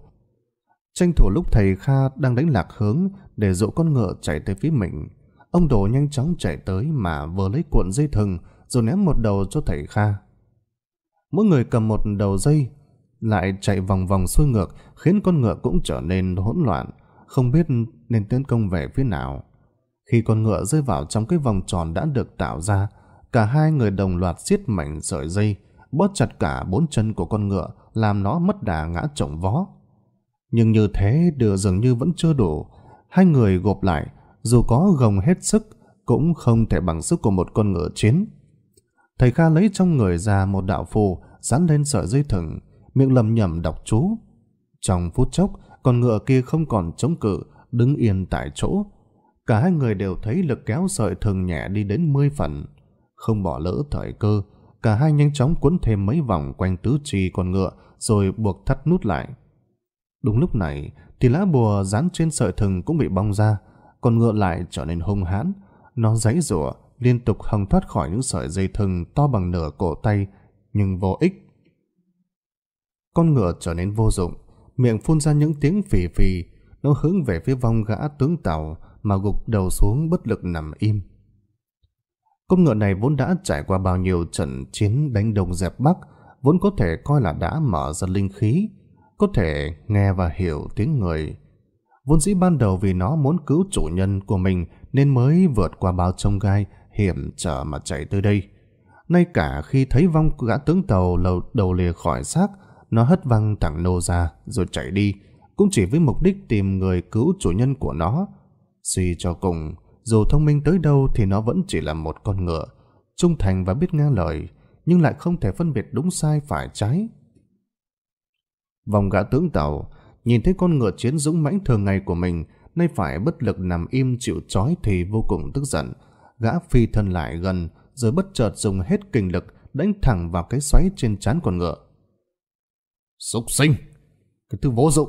Tranh thủ lúc thầy Kha đang đánh lạc hướng để dụ con ngựa chạy tới phía mình, ông đồ nhanh chóng chạy tới mà vừa lấy cuộn dây thừng rồi ném một đầu cho thầy Kha. Mỗi người cầm một đầu dây, lại chạy vòng vòng xuôi ngược khiến con ngựa cũng trở nên hỗn loạn, không biết nên tấn công về phía nào. Khi con ngựa rơi vào trong cái vòng tròn đã được tạo ra, cả hai người đồng loạt siết mạnh sợi dây, bóp chặt cả bốn chân của con ngựa, làm nó mất đà ngã trọng vó. Nhưng như thế đều dường như vẫn chưa đủ. Hai người gộp lại, dù có gồng hết sức, cũng không thể bằng sức của một con ngựa chiến. Thầy Kha lấy trong người ra một đạo phù, dán lên sợi dây thừng, miệng lầm nhầm đọc chú. Trong phút chốc, con ngựa kia không còn chống cự, đứng yên tại chỗ. Cả hai người đều thấy lực kéo sợi thừng nhẹ đi đến 10 phần. Không bỏ lỡ thời cơ, cả hai nhanh chóng cuốn thêm mấy vòng quanh tứ chi con ngựa rồi buộc thắt nút lại. Đúng lúc này thì lá bùa dán trên sợi thừng cũng bị bong ra, con ngựa lại trở nên hung hãn. Nó giãy giụa liên tục hòng thoát khỏi những sợi dây thừng to bằng nửa cổ tay, nhưng vô ích. Con ngựa trở nên vô dụng, miệng phun ra những tiếng phì phì, nó hướng về phía vong gã tướng tàu mà gục đầu xuống bất lực nằm im. Con ngựa này vốn đã trải qua bao nhiêu trận chiến đánh đồng dẹp bắc, vốn có thể coi là đã mở ra linh khí, có thể nghe và hiểu tiếng người. Vốn dĩ ban đầu vì nó muốn cứu chủ nhân của mình nên mới vượt qua bao trông gai, hiểm trở mà chạy tới đây. Nay cả khi thấy vong gã tướng tàu lầu đầu lìa khỏi xác, nó hất văng thẳng nô ra rồi chạy đi, cũng chỉ với mục đích tìm người cứu chủ nhân của nó. Suy cho cùng, dù thông minh tới đâu thì nó vẫn chỉ là một con ngựa, trung thành và biết nghe lời, nhưng lại không thể phân biệt đúng sai phải trái. Vòng gã tướng tàu, nhìn thấy con ngựa chiến dũng mãnh thường ngày của mình, nay phải bất lực nằm im chịu trói thì vô cùng tức giận. Gã phi thân lại gần, rồi bất chợt dùng hết kinh lực đánh thẳng vào cái xoáy trên trán con ngựa. sục sinh! Cái thứ vô dụng!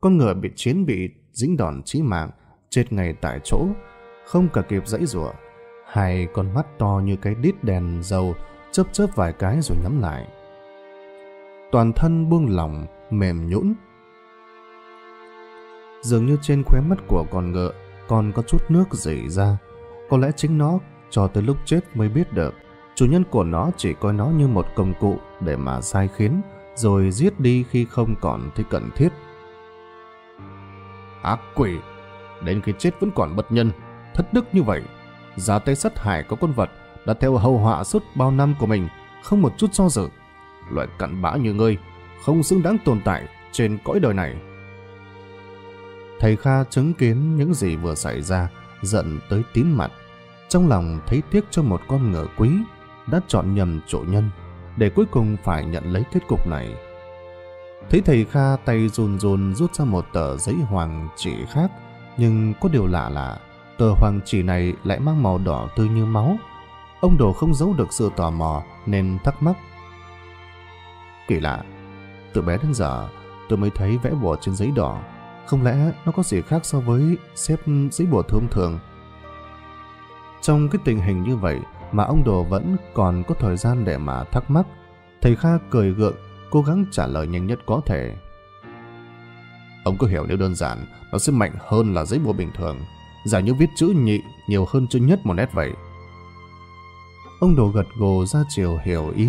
Con ngựa bị chiến bị dính đòn chí mạng, chết ngay tại chỗ, không cả kịp dãy rủa. hay con mắt to như cái đít đèn dầu chớp chớp vài cái rồi nhắm lại. Toàn thân buông lỏng, mềm nhũn. Dường như trên khóe mắt của con ngựa còn có chút nước rỉ ra. Có lẽ chính nó cho tới lúc chết mới biết được chủ nhân của nó chỉ coi nó như một công cụ để mà sai khiến, rồi giết đi khi không còn thấy cần thiết. Ác quỷ! đến khi chết vẫn còn bất nhân, thất đức như vậy. Giá tay sát hại có con vật đã theo hầu họa suốt bao năm của mình, không một chút do dự. Loại cặn bã như ngươi, không xứng đáng tồn tại trên cõi đời này. Thầy Kha chứng kiến những gì vừa xảy ra, giận tới tím mặt. Trong lòng thấy tiếc cho một con ngựa quý đã chọn nhầm chỗ nhân, để cuối cùng phải nhận lấy kết cục này. Thấy thầy Kha tay run run rút ra một tờ giấy hoàng chỉ khác, nhưng có điều lạ là tờ hoàng chỉ này lại mang màu đỏ tươi như máu. Ông đồ không giấu được sự tò mò nên thắc mắc. Kỳ lạ, từ bé đến giờ tôi mới thấy vẽ bùa trên giấy đỏ. Không lẽ nó có gì khác so với xếp giấy bùa thông thường? Trong cái tình hình như vậy mà ông đồ vẫn còn có thời gian để mà thắc mắc. Thầy Kha cười gượng, cố gắng trả lời nhanh nhất có thể. Ông cứ hiểu nếu đơn giản, nó sẽ mạnh hơn là giấy bùa bình thường. Giả như viết chữ nhị nhiều hơn chữ nhất một nét vậy. Ông đồ gật gồ ra chiều hiểu ý.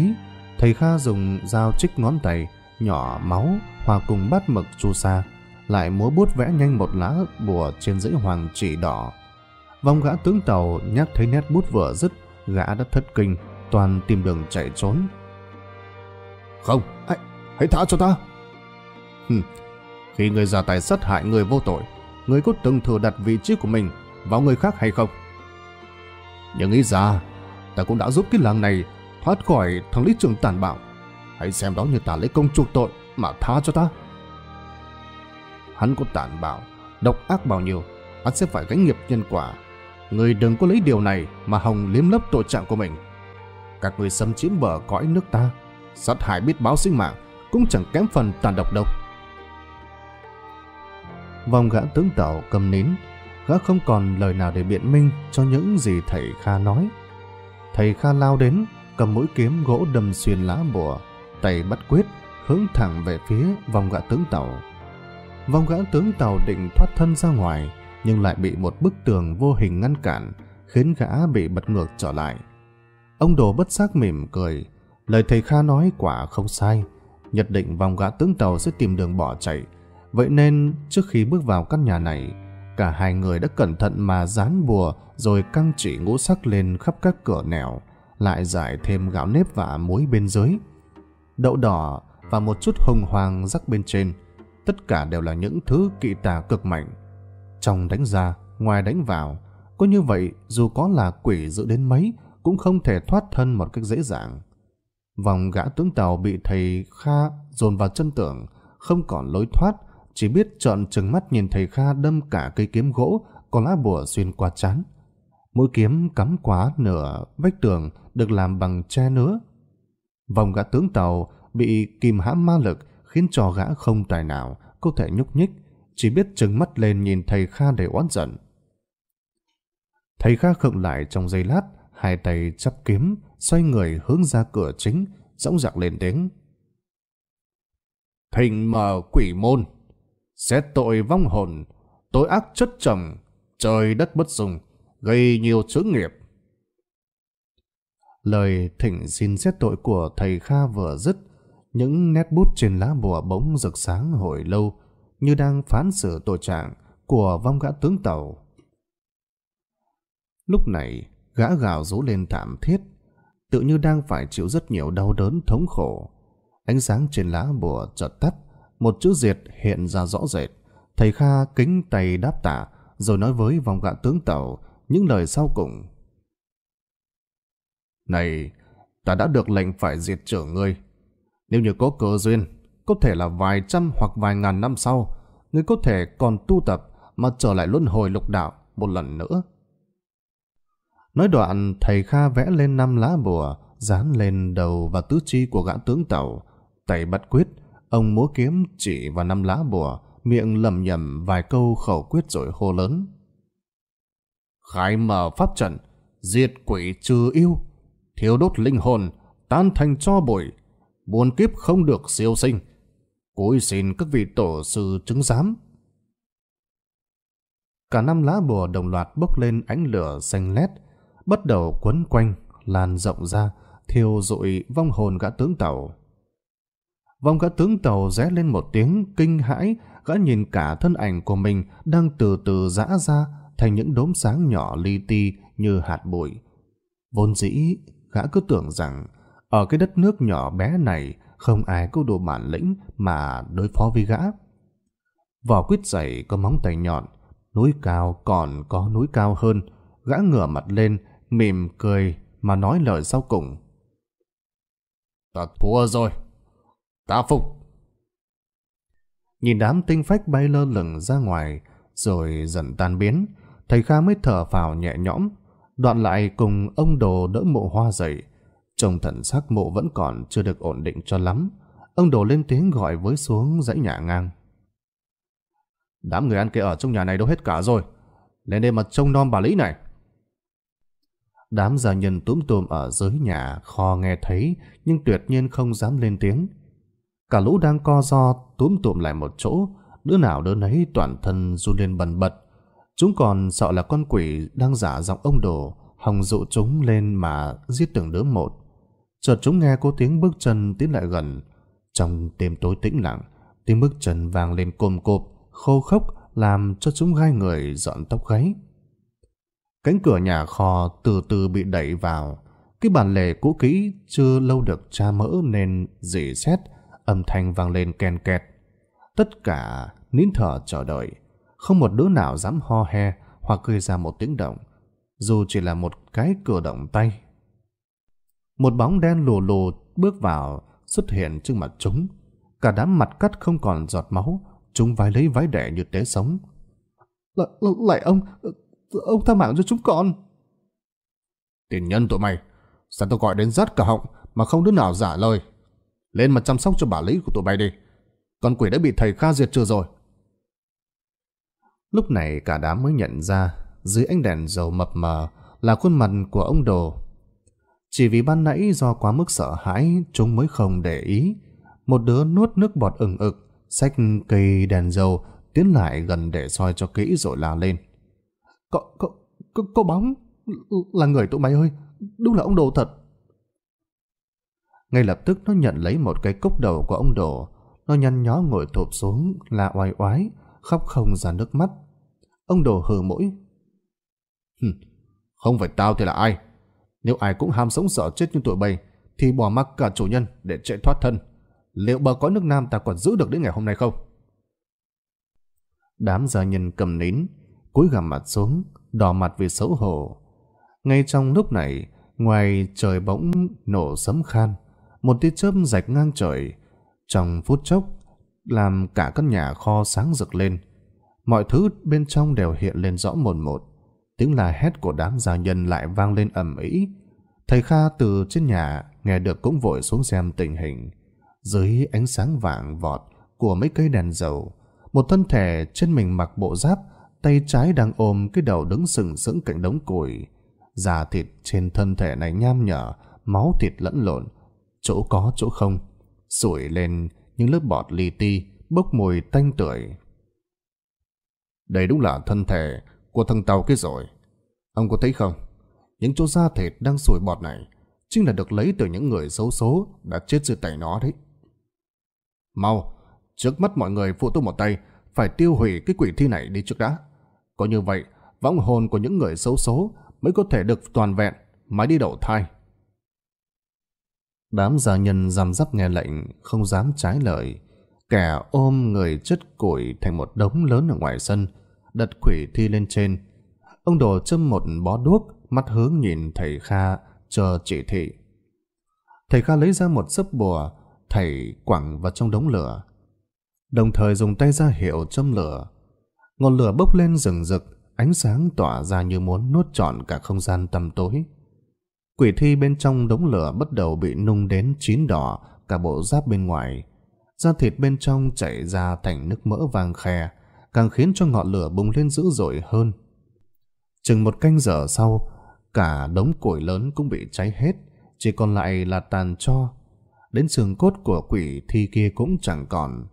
Thầy Kha dùng dao chích ngón tay, nhỏ máu, hòa cùng bát mực chu sa. Lại múa bút vẽ nhanh một lá bùa trên giấy hoàng chỉ đỏ. Vong gã tướng tàu nhắc thấy nét bút vừa dứt, gã đã thất kinh, toàn tìm đường chạy trốn. Không, hãy, hãy thả cho ta. Hừm, khi người giả tài sát hại người vô tội, người có từng thừa đặt vị trí của mình vào người khác hay không? Nhưng nghĩ ra, ta cũng đã giúp cái làng này thoát khỏi thằng lý trưởng tàn bạo. Hãy xem đó như ta lấy công chuộc tội mà tha cho ta. Hắn có tàn bạo, độc ác bao nhiêu, hắn sẽ phải gánh nghiệp nhân quả. Người đừng có lấy điều này mà hồng liếm lấp tội trạng của mình. Các người xâm chiếm bờ cõi nước ta, sát hại biết báo sinh mạng cũng chẳng kém phần tàn độc đâu vòng gã tướng tàu cầm nín, gã không còn lời nào để biện minh cho những gì thầy Kha nói. Thầy Kha lao đến, cầm mũi kiếm gỗ đâm xuyên lá bùa, tay bắt quyết, hướng thẳng về phía vòng gã tướng tàu. Vòng gã tướng tàu định thoát thân ra ngoài, nhưng lại bị một bức tường vô hình ngăn cản, khiến gã bị bật ngược trở lại. Ông đồ bất giác mỉm cười, lời thầy Kha nói quả không sai, nhất định vòng gã tướng tàu sẽ tìm đường bỏ chạy, Vậy nên trước khi bước vào căn nhà này, cả hai người đã cẩn thận mà dán bùa rồi căng chỉ ngũ sắc lên khắp các cửa nẻo, lại giải thêm gạo nếp và muối bên dưới. Đậu đỏ và một chút hồng hoàng rắc bên trên, tất cả đều là những thứ kỵ tà cực mạnh. Trong đánh ra, ngoài đánh vào, có như vậy dù có là quỷ dự đến mấy cũng không thể thoát thân một cách dễ dàng. Vòng gã tướng tàu bị thầy Kha dồn vào chân tường, không còn lối thoát, chỉ biết trọn trừng mắt nhìn thầy Kha đâm cả cây kiếm gỗ có lá bùa xuyên qua chán. Mũi kiếm cắm quá nửa vách tường được làm bằng tre nứa. Vòng gã tướng tàu bị kìm hãm ma lực khiến cho gã không tài nào có thể nhúc nhích, chỉ biết trừng mắt lên nhìn thầy Kha để oán giận. Thầy Kha khựng lại trong giây lát, hai tay chắp kiếm, xoay người hướng ra cửa chính, dõng dạc lên tiếng. Thình mở quỷ môn! xét tội vong hồn, tội ác chất chồng, trời đất bất dung, gây nhiều chữ nghiệp. Lời thỉnh xin xét tội của thầy Kha vừa dứt, những nét bút trên lá bùa bỗng rực sáng hồi lâu, như đang phán xử tội trạng của vong gã tướng tàu. Lúc này, gã gào rú lên thảm thiết, tự như đang phải chịu rất nhiều đau đớn thống khổ. Ánh sáng trên lá bùa chợt tắt, một chữ diệt hiện ra rõ rệt. Thầy Kha kính tay đáp tạ, rồi nói với vòng gạ tướng tàu những lời sau cùng. Này, ta đã được lệnh phải diệt trưởng ngươi. Nếu như có cơ duyên, có thể là vài trăm hoặc vài ngàn năm sau, ngươi có thể còn tu tập mà trở lại luân hồi lục đạo một lần nữa. Nói đoạn, thầy Kha vẽ lên năm lá bùa, dán lên đầu và tứ chi của gã tướng tàu, tay bắt quyết, Ông múa kiếm chỉ vào năm lá bùa, miệng lầm nhầm vài câu khẩu quyết rồi hô lớn. Khai mở pháp trận, diệt quỷ trừ yêu, thiếu đốt linh hồn, tan thành cho bụi, buồn kiếp không được siêu sinh. Cúi xin các vị tổ sư chứng giám. Cả năm lá bùa đồng loạt bốc lên ánh lửa xanh lét, bắt đầu quấn quanh, lan rộng ra, thiêu rụi vong hồn gã tướng tàu. Vong gã tướng tàu rẽ lên một tiếng kinh hãi, gã nhìn cả thân ảnh của mình đang từ từ rã ra thành những đốm sáng nhỏ li ti như hạt bụi. Vốn dĩ, gã cứ tưởng rằng ở cái đất nước nhỏ bé này không ai có đủ bản lĩnh mà đối phó với gã. Vỏ quýt dày có móng tay nhọn, núi cao còn có núi cao hơn, gã ngửa mặt lên, mỉm cười mà nói lời sau cùng. Ta thua rồi. Ta phục! Nhìn đám tinh phách bay lơ lửng ra ngoài, rồi dần tan biến, thầy Kha mới thở vào nhẹ nhõm, đoạn lại cùng ông đồ đỡ mộ hoa dậy. Trông thần sắc mộ vẫn còn chưa được ổn định cho lắm, ông đồ lên tiếng gọi với xuống dãy nhà ngang. Đám người ăn kia ở trong nhà này đâu hết cả rồi, lên đây mà trông non bà Lý này. Đám gia nhân túm tùm ở dưới nhà kho nghe thấy, nhưng tuyệt nhiên không dám lên tiếng. Cả lũ đang co do, túm tụm lại một chỗ, đứa nào đứa nấy toàn thân run lên bần bật. Chúng còn sợ là con quỷ đang giả giọng ông đồ, hòng dụ chúng lên mà giết từng đứa một. Chợt chúng nghe có tiếng bước chân tiến lại gần. Trong đêm tối tĩnh lặng, tiếng bước chân vang lên cồm cộp, khô khốc làm cho chúng gai người dọn tóc gáy. Cánh cửa nhà kho từ từ bị đẩy vào. Cái bàn lề cũ kỹ chưa lâu được cha mỡ nên dỉ xét âm thanh vang lên kèn kẹt. Tất cả nín thở chờ đợi, không một đứa nào dám ho he hoặc gây ra một tiếng động, dù chỉ là một cái cửa động tay. Một bóng đen lù lù bước vào xuất hiện trước mặt chúng. Cả đám mặt cắt không còn giọt máu, chúng vai lấy vái đẻ như tế sống. L lại ông, ông tha mạng cho chúng con. Tiền nhân tụi mày, sao tôi gọi đến rát cả họng mà không đứa nào giả lời. Lên mà chăm sóc cho bà Lý của tụi bay đi. Con quỷ đã bị thầy Kha diệt trừ rồi. Lúc này cả đám mới nhận ra dưới ánh đèn dầu mập mờ là khuôn mặt của ông Đồ. Chỉ vì ban nãy do quá mức sợ hãi chúng mới không để ý. Một đứa nuốt nước bọt ửng ực, xách cây đèn dầu tiến lại gần để soi cho kỹ rồi la lên. Có, có, có, có bóng, là người tụi mày ơi, đúng là ông Đồ thật, ngay lập tức nó nhận lấy một cái cúc đầu của ông Đổ. Nó nhăn nhó ngồi thụp xuống, là oai oái, khóc không ra nước mắt. Ông Đổ hừ mũi. Không phải tao thì là ai? Nếu ai cũng ham sống sợ chết như tụi bay, thì bỏ mặc cả chủ nhân để chạy thoát thân. Liệu bờ có nước Nam ta còn giữ được đến ngày hôm nay không? Đám gia nhân cầm nín, cúi gằm mặt xuống, đỏ mặt vì xấu hổ. Ngay trong lúc này, ngoài trời bỗng nổ sấm khan, một tia chớp rạch ngang trời, trong phút chốc làm cả căn nhà kho sáng rực lên. Mọi thứ bên trong đều hiện lên rõ mồn một, tiếng la hét của đám gia nhân lại vang lên ầm ĩ. Thầy Kha từ trên nhà nghe được cũng vội xuống xem tình hình. Dưới ánh sáng vàng vọt của mấy cây đèn dầu, một thân thể trên mình mặc bộ giáp, tay trái đang ôm cái đầu đứng sừng sững cạnh đống củi. da thịt trên thân thể này nham nhở, máu thịt lẫn lộn, chỗ có chỗ không, sủi lên những lớp bọt li ti, bốc mùi tanh tưởi. Đây đúng là thân thể của thằng Tàu kia rồi. Ông có thấy không? Những chỗ da thịt đang sủi bọt này chính là được lấy từ những người xấu số đã chết dưới tay nó đấy. Mau, trước mắt mọi người phụ tôi một tay, phải tiêu hủy cái quỷ thi này đi trước đã. Có như vậy, võng hồn của những người xấu số mới có thể được toàn vẹn, mới đi đầu thai. Đám gia nhân giam giáp nghe lệnh, không dám trái lời. Kẻ ôm người chất củi thành một đống lớn ở ngoài sân, đặt quỷ thi lên trên. Ông đồ châm một bó đuốc, mắt hướng nhìn thầy Kha, chờ chỉ thị. Thầy Kha lấy ra một sấp bùa, thầy quẳng vào trong đống lửa. Đồng thời dùng tay ra hiệu châm lửa. Ngọn lửa bốc lên rừng rực, ánh sáng tỏa ra như muốn nuốt trọn cả không gian tầm tối. Quỷ thi bên trong đống lửa bắt đầu bị nung đến chín đỏ, cả bộ giáp bên ngoài. Da thịt bên trong chảy ra thành nước mỡ vàng khè, càng khiến cho ngọn lửa bùng lên dữ dội hơn. Chừng một canh giờ sau, cả đống củi lớn cũng bị cháy hết, chỉ còn lại là tàn cho. Đến xương cốt của quỷ thi kia cũng chẳng còn.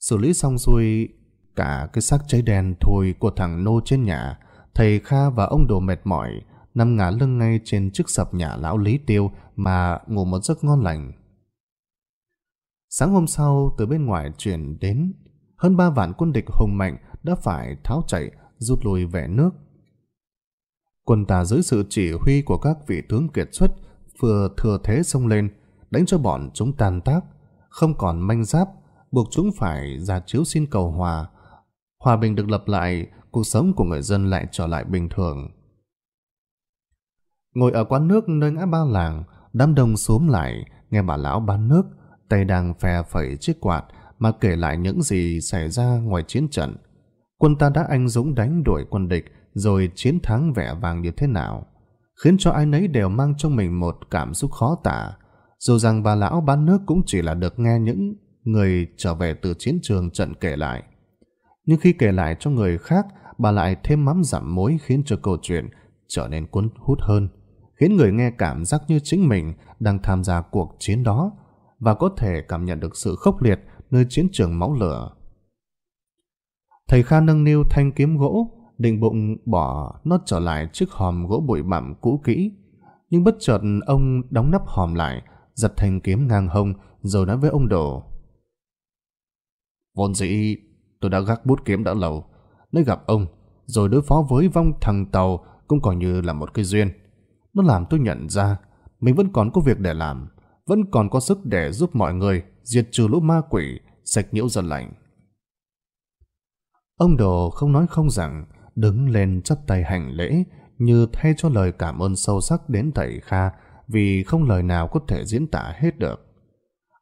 Xử lý xong xuôi, cả cái xác cháy đen thui của thằng nô trên nhà, thầy Kha và ông đồ mệt mỏi, nằm ngả lưng ngay trên chiếc sập nhà lão Lý Tiêu mà ngủ một giấc ngon lành. Sáng hôm sau, từ bên ngoài chuyển đến, hơn ba vạn quân địch hùng mạnh đã phải tháo chạy, rút lui về nước. Quân ta dưới sự chỉ huy của các vị tướng kiệt xuất vừa thừa thế xông lên, đánh cho bọn chúng tàn tác, không còn manh giáp, buộc chúng phải ra chiếu xin cầu hòa. Hòa bình được lập lại, cuộc sống của người dân lại trở lại bình thường. Ngồi ở quán nước nơi ngã ba làng, đám đông xuống lại, nghe bà lão bán nước, tay đang phè phẩy chiếc quạt mà kể lại những gì xảy ra ngoài chiến trận. Quân ta đã anh dũng đánh đuổi quân địch rồi chiến thắng vẻ vàng như thế nào, khiến cho ai nấy đều mang trong mình một cảm xúc khó tả. Dù rằng bà lão bán nước cũng chỉ là được nghe những người trở về từ chiến trường trận kể lại. Nhưng khi kể lại cho người khác, bà lại thêm mắm giảm mối khiến cho câu chuyện trở nên cuốn hút hơn khiến người nghe cảm giác như chính mình đang tham gia cuộc chiến đó và có thể cảm nhận được sự khốc liệt nơi chiến trường máu lửa. Thầy Kha nâng niu thanh kiếm gỗ, định bụng bỏ nó trở lại chiếc hòm gỗ bụi bặm cũ kỹ. Nhưng bất chợt ông đóng nắp hòm lại, giật thanh kiếm ngang hông rồi nói với ông Đồ. Vốn dĩ tôi đã gác bút kiếm đã lâu, nơi gặp ông, rồi đối phó với vong thằng tàu cũng coi như là một cái duyên. Nó làm tôi nhận ra mình vẫn còn có việc để làm, vẫn còn có sức để giúp mọi người diệt trừ lũ ma quỷ, sạch nhiễu dần lạnh. Ông Đồ không nói không rằng, đứng lên chắp tay hành lễ như thay cho lời cảm ơn sâu sắc đến thầy Kha vì không lời nào có thể diễn tả hết được.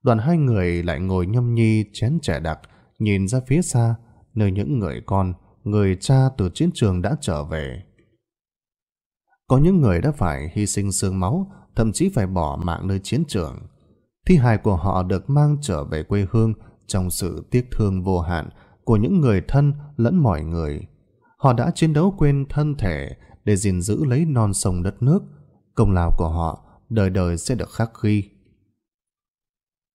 Đoàn hai người lại ngồi nhâm nhi chén trẻ đặc, nhìn ra phía xa, nơi những người con, người cha từ chiến trường đã trở về. Có những người đã phải hy sinh xương máu, thậm chí phải bỏ mạng nơi chiến trường. Thi hài của họ được mang trở về quê hương trong sự tiếc thương vô hạn của những người thân lẫn mọi người. Họ đã chiến đấu quên thân thể để gìn giữ lấy non sông đất nước. Công lao của họ đời đời sẽ được khắc ghi.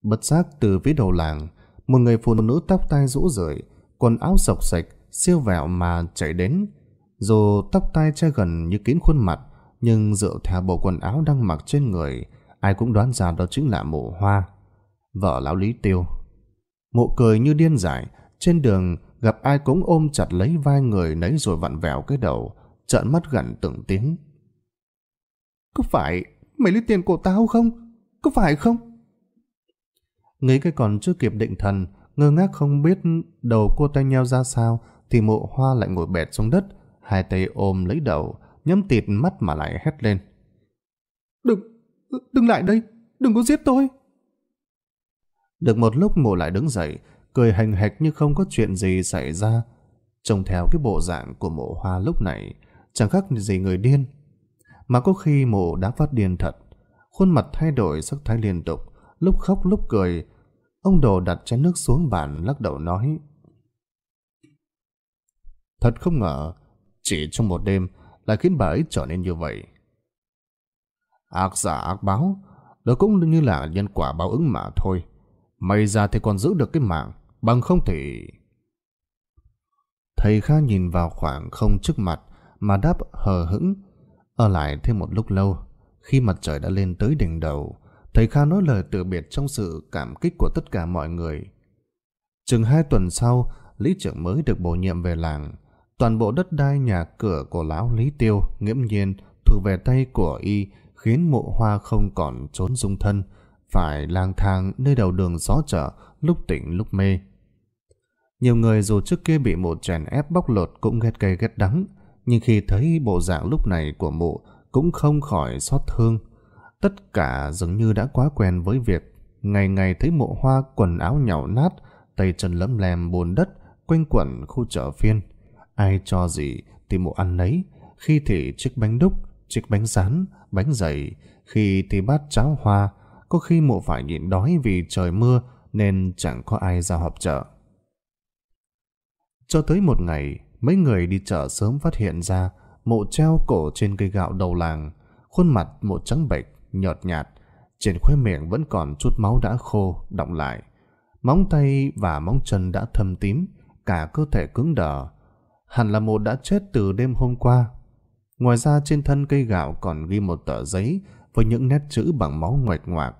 Bất giác từ phía đầu làng, một người phụ nữ tóc tai rũ rượi, quần áo sọc sạch, siêu vẹo mà chạy đến dù tóc tai che gần như kín khuôn mặt, nhưng dựa theo bộ quần áo đang mặc trên người, ai cũng đoán ra đó chính là mụ hoa, vợ lão Lý Tiêu. Mụ cười như điên dại, trên đường gặp ai cũng ôm chặt lấy vai người nấy rồi vặn vẹo cái đầu, trợn mắt gần từng tiếng. Có phải mày lấy tiền của tao không? Có phải không? Nghĩ cái còn chưa kịp định thần, ngơ ngác không biết đầu cô ta nheo ra sao thì mộ hoa lại ngồi bẹt xuống đất, hai tay ôm lấy đầu, nhắm tịt mắt mà lại hét lên. Đừng, đừng lại đây, đừng có giết tôi. Được một lúc mụ lại đứng dậy, cười hành hạch như không có chuyện gì xảy ra. Trông theo cái bộ dạng của mộ hoa lúc này, chẳng khác gì người điên. Mà có khi mộ đã phát điên thật, khuôn mặt thay đổi sắc thái liên tục, lúc khóc lúc cười. Ông đồ đặt chén nước xuống bàn lắc đầu nói. Thật không ngờ, chỉ trong một đêm lại khiến bà ấy trở nên như vậy. Ác giả ác báo, đó cũng như là nhân quả báo ứng mà thôi. May ra thì còn giữ được cái mạng, bằng không thì... Thầy Kha nhìn vào khoảng không trước mặt mà đáp hờ hững. Ở lại thêm một lúc lâu, khi mặt trời đã lên tới đỉnh đầu, thầy Kha nói lời từ biệt trong sự cảm kích của tất cả mọi người. Chừng hai tuần sau, lý trưởng mới được bổ nhiệm về làng. Toàn bộ đất đai nhà cửa của lão Lý Tiêu nghiễm nhiên thuộc về tay của y khiến mộ hoa không còn trốn dung thân, phải lang thang nơi đầu đường gió trở lúc tỉnh lúc mê. Nhiều người dù trước kia bị mộ chèn ép bóc lột cũng ghét cây ghét đắng, nhưng khi thấy bộ dạng lúc này của mộ cũng không khỏi xót thương. Tất cả dường như đã quá quen với việc ngày ngày thấy mộ hoa quần áo nhàu nát, tay chân lấm lem bùn đất, quanh quẩn khu chợ phiên ai cho gì thì mụ ăn nấy, khi thì chiếc bánh đúc, chiếc bánh rán, bánh dày, khi thì bát cháo hoa, có khi mụ phải nhịn đói vì trời mưa nên chẳng có ai ra họp chợ. Cho tới một ngày, mấy người đi chợ sớm phát hiện ra mụ treo cổ trên cây gạo đầu làng, khuôn mặt mụ trắng bệch, nhợt nhạt, trên khóe miệng vẫn còn chút máu đã khô, đọng lại. Móng tay và móng chân đã thâm tím, cả cơ thể cứng đờ, hẳn là một đã chết từ đêm hôm qua. Ngoài ra trên thân cây gạo còn ghi một tờ giấy với những nét chữ bằng máu ngoạch ngoạc.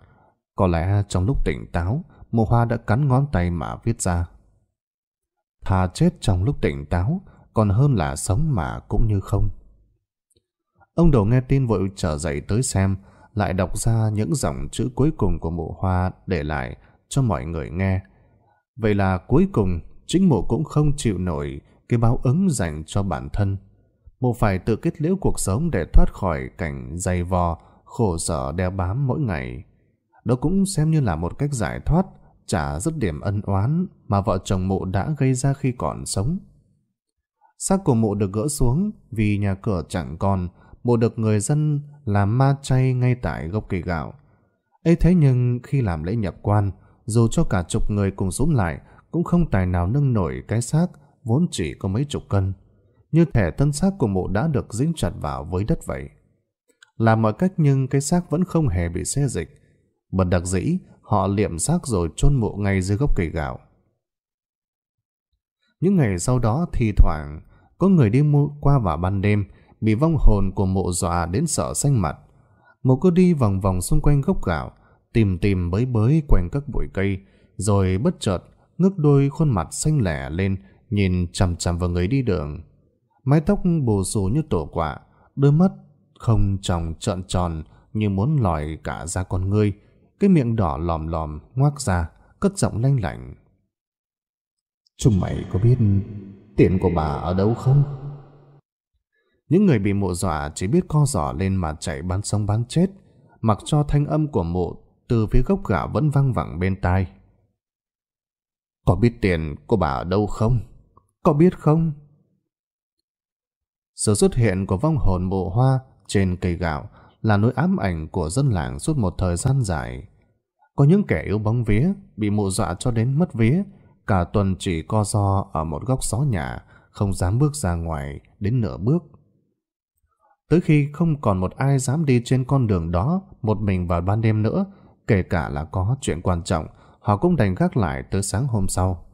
Có lẽ trong lúc tỉnh táo, mùa hoa đã cắn ngón tay mà viết ra. Thà chết trong lúc tỉnh táo, còn hơn là sống mà cũng như không. Ông đầu nghe tin vội trở dậy tới xem, lại đọc ra những dòng chữ cuối cùng của mụ hoa để lại cho mọi người nghe. Vậy là cuối cùng, chính mụ cũng không chịu nổi cái báo ứng dành cho bản thân. Bộ phải tự kết liễu cuộc sống để thoát khỏi cảnh dày vò, khổ sở đeo bám mỗi ngày. Đó cũng xem như là một cách giải thoát, trả dứt điểm ân oán mà vợ chồng mụ đã gây ra khi còn sống. Xác của mụ được gỡ xuống vì nhà cửa chẳng còn, mụ được người dân làm ma chay ngay tại gốc cây gạo. ấy thế nhưng khi làm lễ nhập quan, dù cho cả chục người cùng xuống lại, cũng không tài nào nâng nổi cái xác vốn chỉ có mấy chục cân, như thể thân xác của mụ đã được dính chặt vào với đất vậy. Làm mọi cách nhưng cái xác vẫn không hề bị xê dịch. Bật đặc dĩ, họ liệm xác rồi chôn mộ ngay dưới gốc cây gạo. Những ngày sau đó thì thoảng, có người đi mua qua vào ban đêm, bị vong hồn của mộ dọa đến sợ xanh mặt. Mộ cứ đi vòng vòng xung quanh gốc gạo, tìm tìm bới bới quanh các bụi cây, rồi bất chợt ngước đôi khuôn mặt xanh lẻ lên nhìn chằm chằm vào người đi đường. Mái tóc bù xù như tổ quả, đôi mắt không tròng trợn tròn như muốn lòi cả ra con ngươi, cái miệng đỏ lòm lòm ngoác ra, cất giọng lanh lạnh. Chúng mày có biết tiền của bà ở đâu không? Những người bị mộ dọa chỉ biết co giỏ lên mà chạy bán sống bán chết, mặc cho thanh âm của mộ từ phía gốc gã vẫn vang vẳng bên tai. Có biết tiền của bà ở đâu không? có biết không? Sự xuất hiện của vong hồn mộ hoa trên cây gạo là nỗi ám ảnh của dân làng suốt một thời gian dài. Có những kẻ yêu bóng vía, bị mụ dọa cho đến mất vía, cả tuần chỉ co do ở một góc xó nhà, không dám bước ra ngoài đến nửa bước. Tới khi không còn một ai dám đi trên con đường đó một mình vào ban đêm nữa, kể cả là có chuyện quan trọng, họ cũng đành gác lại tới sáng hôm sau.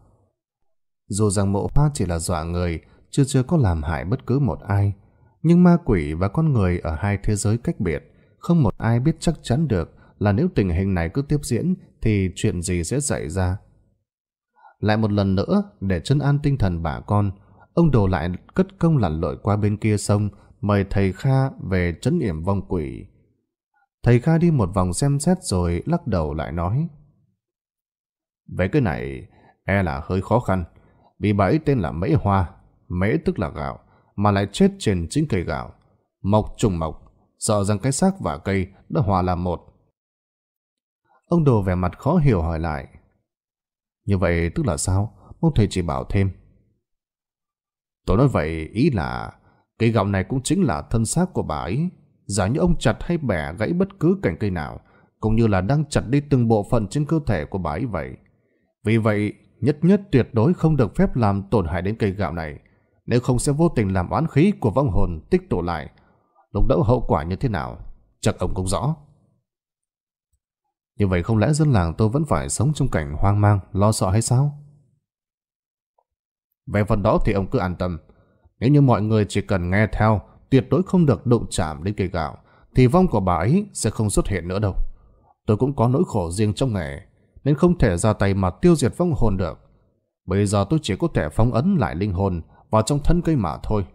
Dù rằng mộ hoa chỉ là dọa người, chưa chưa có làm hại bất cứ một ai, nhưng ma quỷ và con người ở hai thế giới cách biệt, không một ai biết chắc chắn được là nếu tình hình này cứ tiếp diễn thì chuyện gì sẽ xảy ra. Lại một lần nữa, để chân an tinh thần bà con, ông đồ lại cất công lặn lội qua bên kia sông, mời thầy Kha về trấn yểm vong quỷ. Thầy Kha đi một vòng xem xét rồi lắc đầu lại nói. Về cái này, e là hơi khó khăn vì bà ấy tên là Mễ Hoa, Mễ tức là gạo, mà lại chết trên chính cây gạo. Mộc trùng mộc, sợ rằng cái xác và cây đã hòa làm một. Ông Đồ vẻ mặt khó hiểu hỏi lại. Như vậy tức là sao? Ông thầy chỉ bảo thêm. Tôi nói vậy ý là cây gạo này cũng chính là thân xác của bà ấy. Giả như ông chặt hay bẻ gãy bất cứ cành cây nào, cũng như là đang chặt đi từng bộ phận trên cơ thể của bà ấy vậy. Vì vậy, nhất nhất tuyệt đối không được phép làm tổn hại đến cây gạo này, nếu không sẽ vô tình làm oán khí của vong hồn tích tụ lại. Lúc đỡ hậu quả như thế nào, chắc ông cũng rõ. Như vậy không lẽ dân làng tôi vẫn phải sống trong cảnh hoang mang, lo sợ hay sao? Về phần đó thì ông cứ an tâm. Nếu như mọi người chỉ cần nghe theo, tuyệt đối không được đụng chạm đến cây gạo, thì vong của bà ấy sẽ không xuất hiện nữa đâu. Tôi cũng có nỗi khổ riêng trong nghề, nên không thể ra tay mà tiêu diệt vong hồn được. Bây giờ tôi chỉ có thể phóng ấn lại linh hồn vào trong thân cây mà thôi.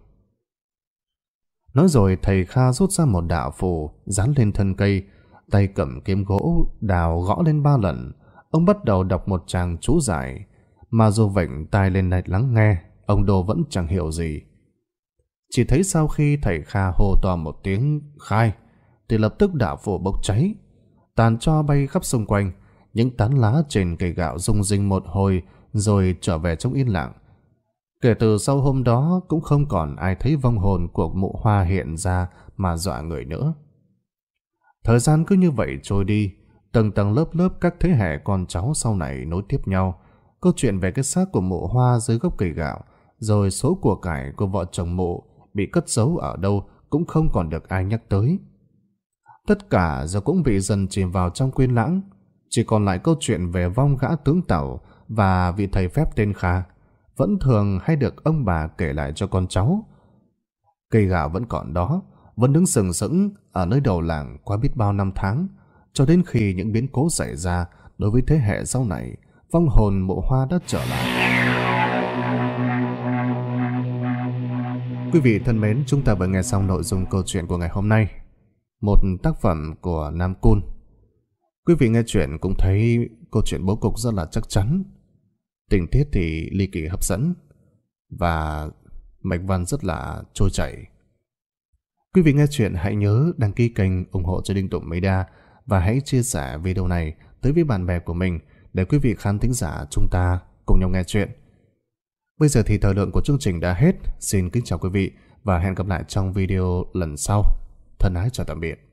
Nói rồi thầy Kha rút ra một đạo phù, dán lên thân cây, tay cầm kiếm gỗ, đào gõ lên ba lần. Ông bắt đầu đọc một tràng chú giải, mà dù vệnh tai lên lại lắng nghe, ông đồ vẫn chẳng hiểu gì. Chỉ thấy sau khi thầy Kha hô to một tiếng khai, thì lập tức đạo phù bốc cháy, tàn cho bay khắp xung quanh, những tán lá trên cây gạo rung rinh một hồi rồi trở về trong yên lặng. Kể từ sau hôm đó cũng không còn ai thấy vong hồn của mụ hoa hiện ra mà dọa người nữa. Thời gian cứ như vậy trôi đi, tầng tầng lớp lớp các thế hệ con cháu sau này nối tiếp nhau. Câu chuyện về cái xác của mụ hoa dưới gốc cây gạo, rồi số của cải của vợ chồng mụ bị cất giấu ở đâu cũng không còn được ai nhắc tới. Tất cả giờ cũng bị dần chìm vào trong quên lãng, chỉ còn lại câu chuyện về vong gã tướng Tàu và vị thầy phép tên Kha, vẫn thường hay được ông bà kể lại cho con cháu. Cây gạo vẫn còn đó, vẫn đứng sừng sững ở nơi đầu làng qua biết bao năm tháng, cho đến khi những biến cố xảy ra đối với thế hệ sau này, vong hồn mộ hoa đã trở lại. Quý vị thân mến, chúng ta vừa nghe xong nội dung câu chuyện của ngày hôm nay. Một tác phẩm của Nam Cun Quý vị nghe chuyện cũng thấy câu chuyện bố cục rất là chắc chắn. Tình tiết thì ly kỳ hấp dẫn và mạch văn rất là trôi chảy. Quý vị nghe chuyện hãy nhớ đăng ký kênh ủng hộ cho Đinh Tụng Media và hãy chia sẻ video này tới với bạn bè của mình để quý vị khán thính giả chúng ta cùng nhau nghe chuyện. Bây giờ thì thời lượng của chương trình đã hết. Xin kính chào quý vị và hẹn gặp lại trong video lần sau. Thân ái chào tạm biệt.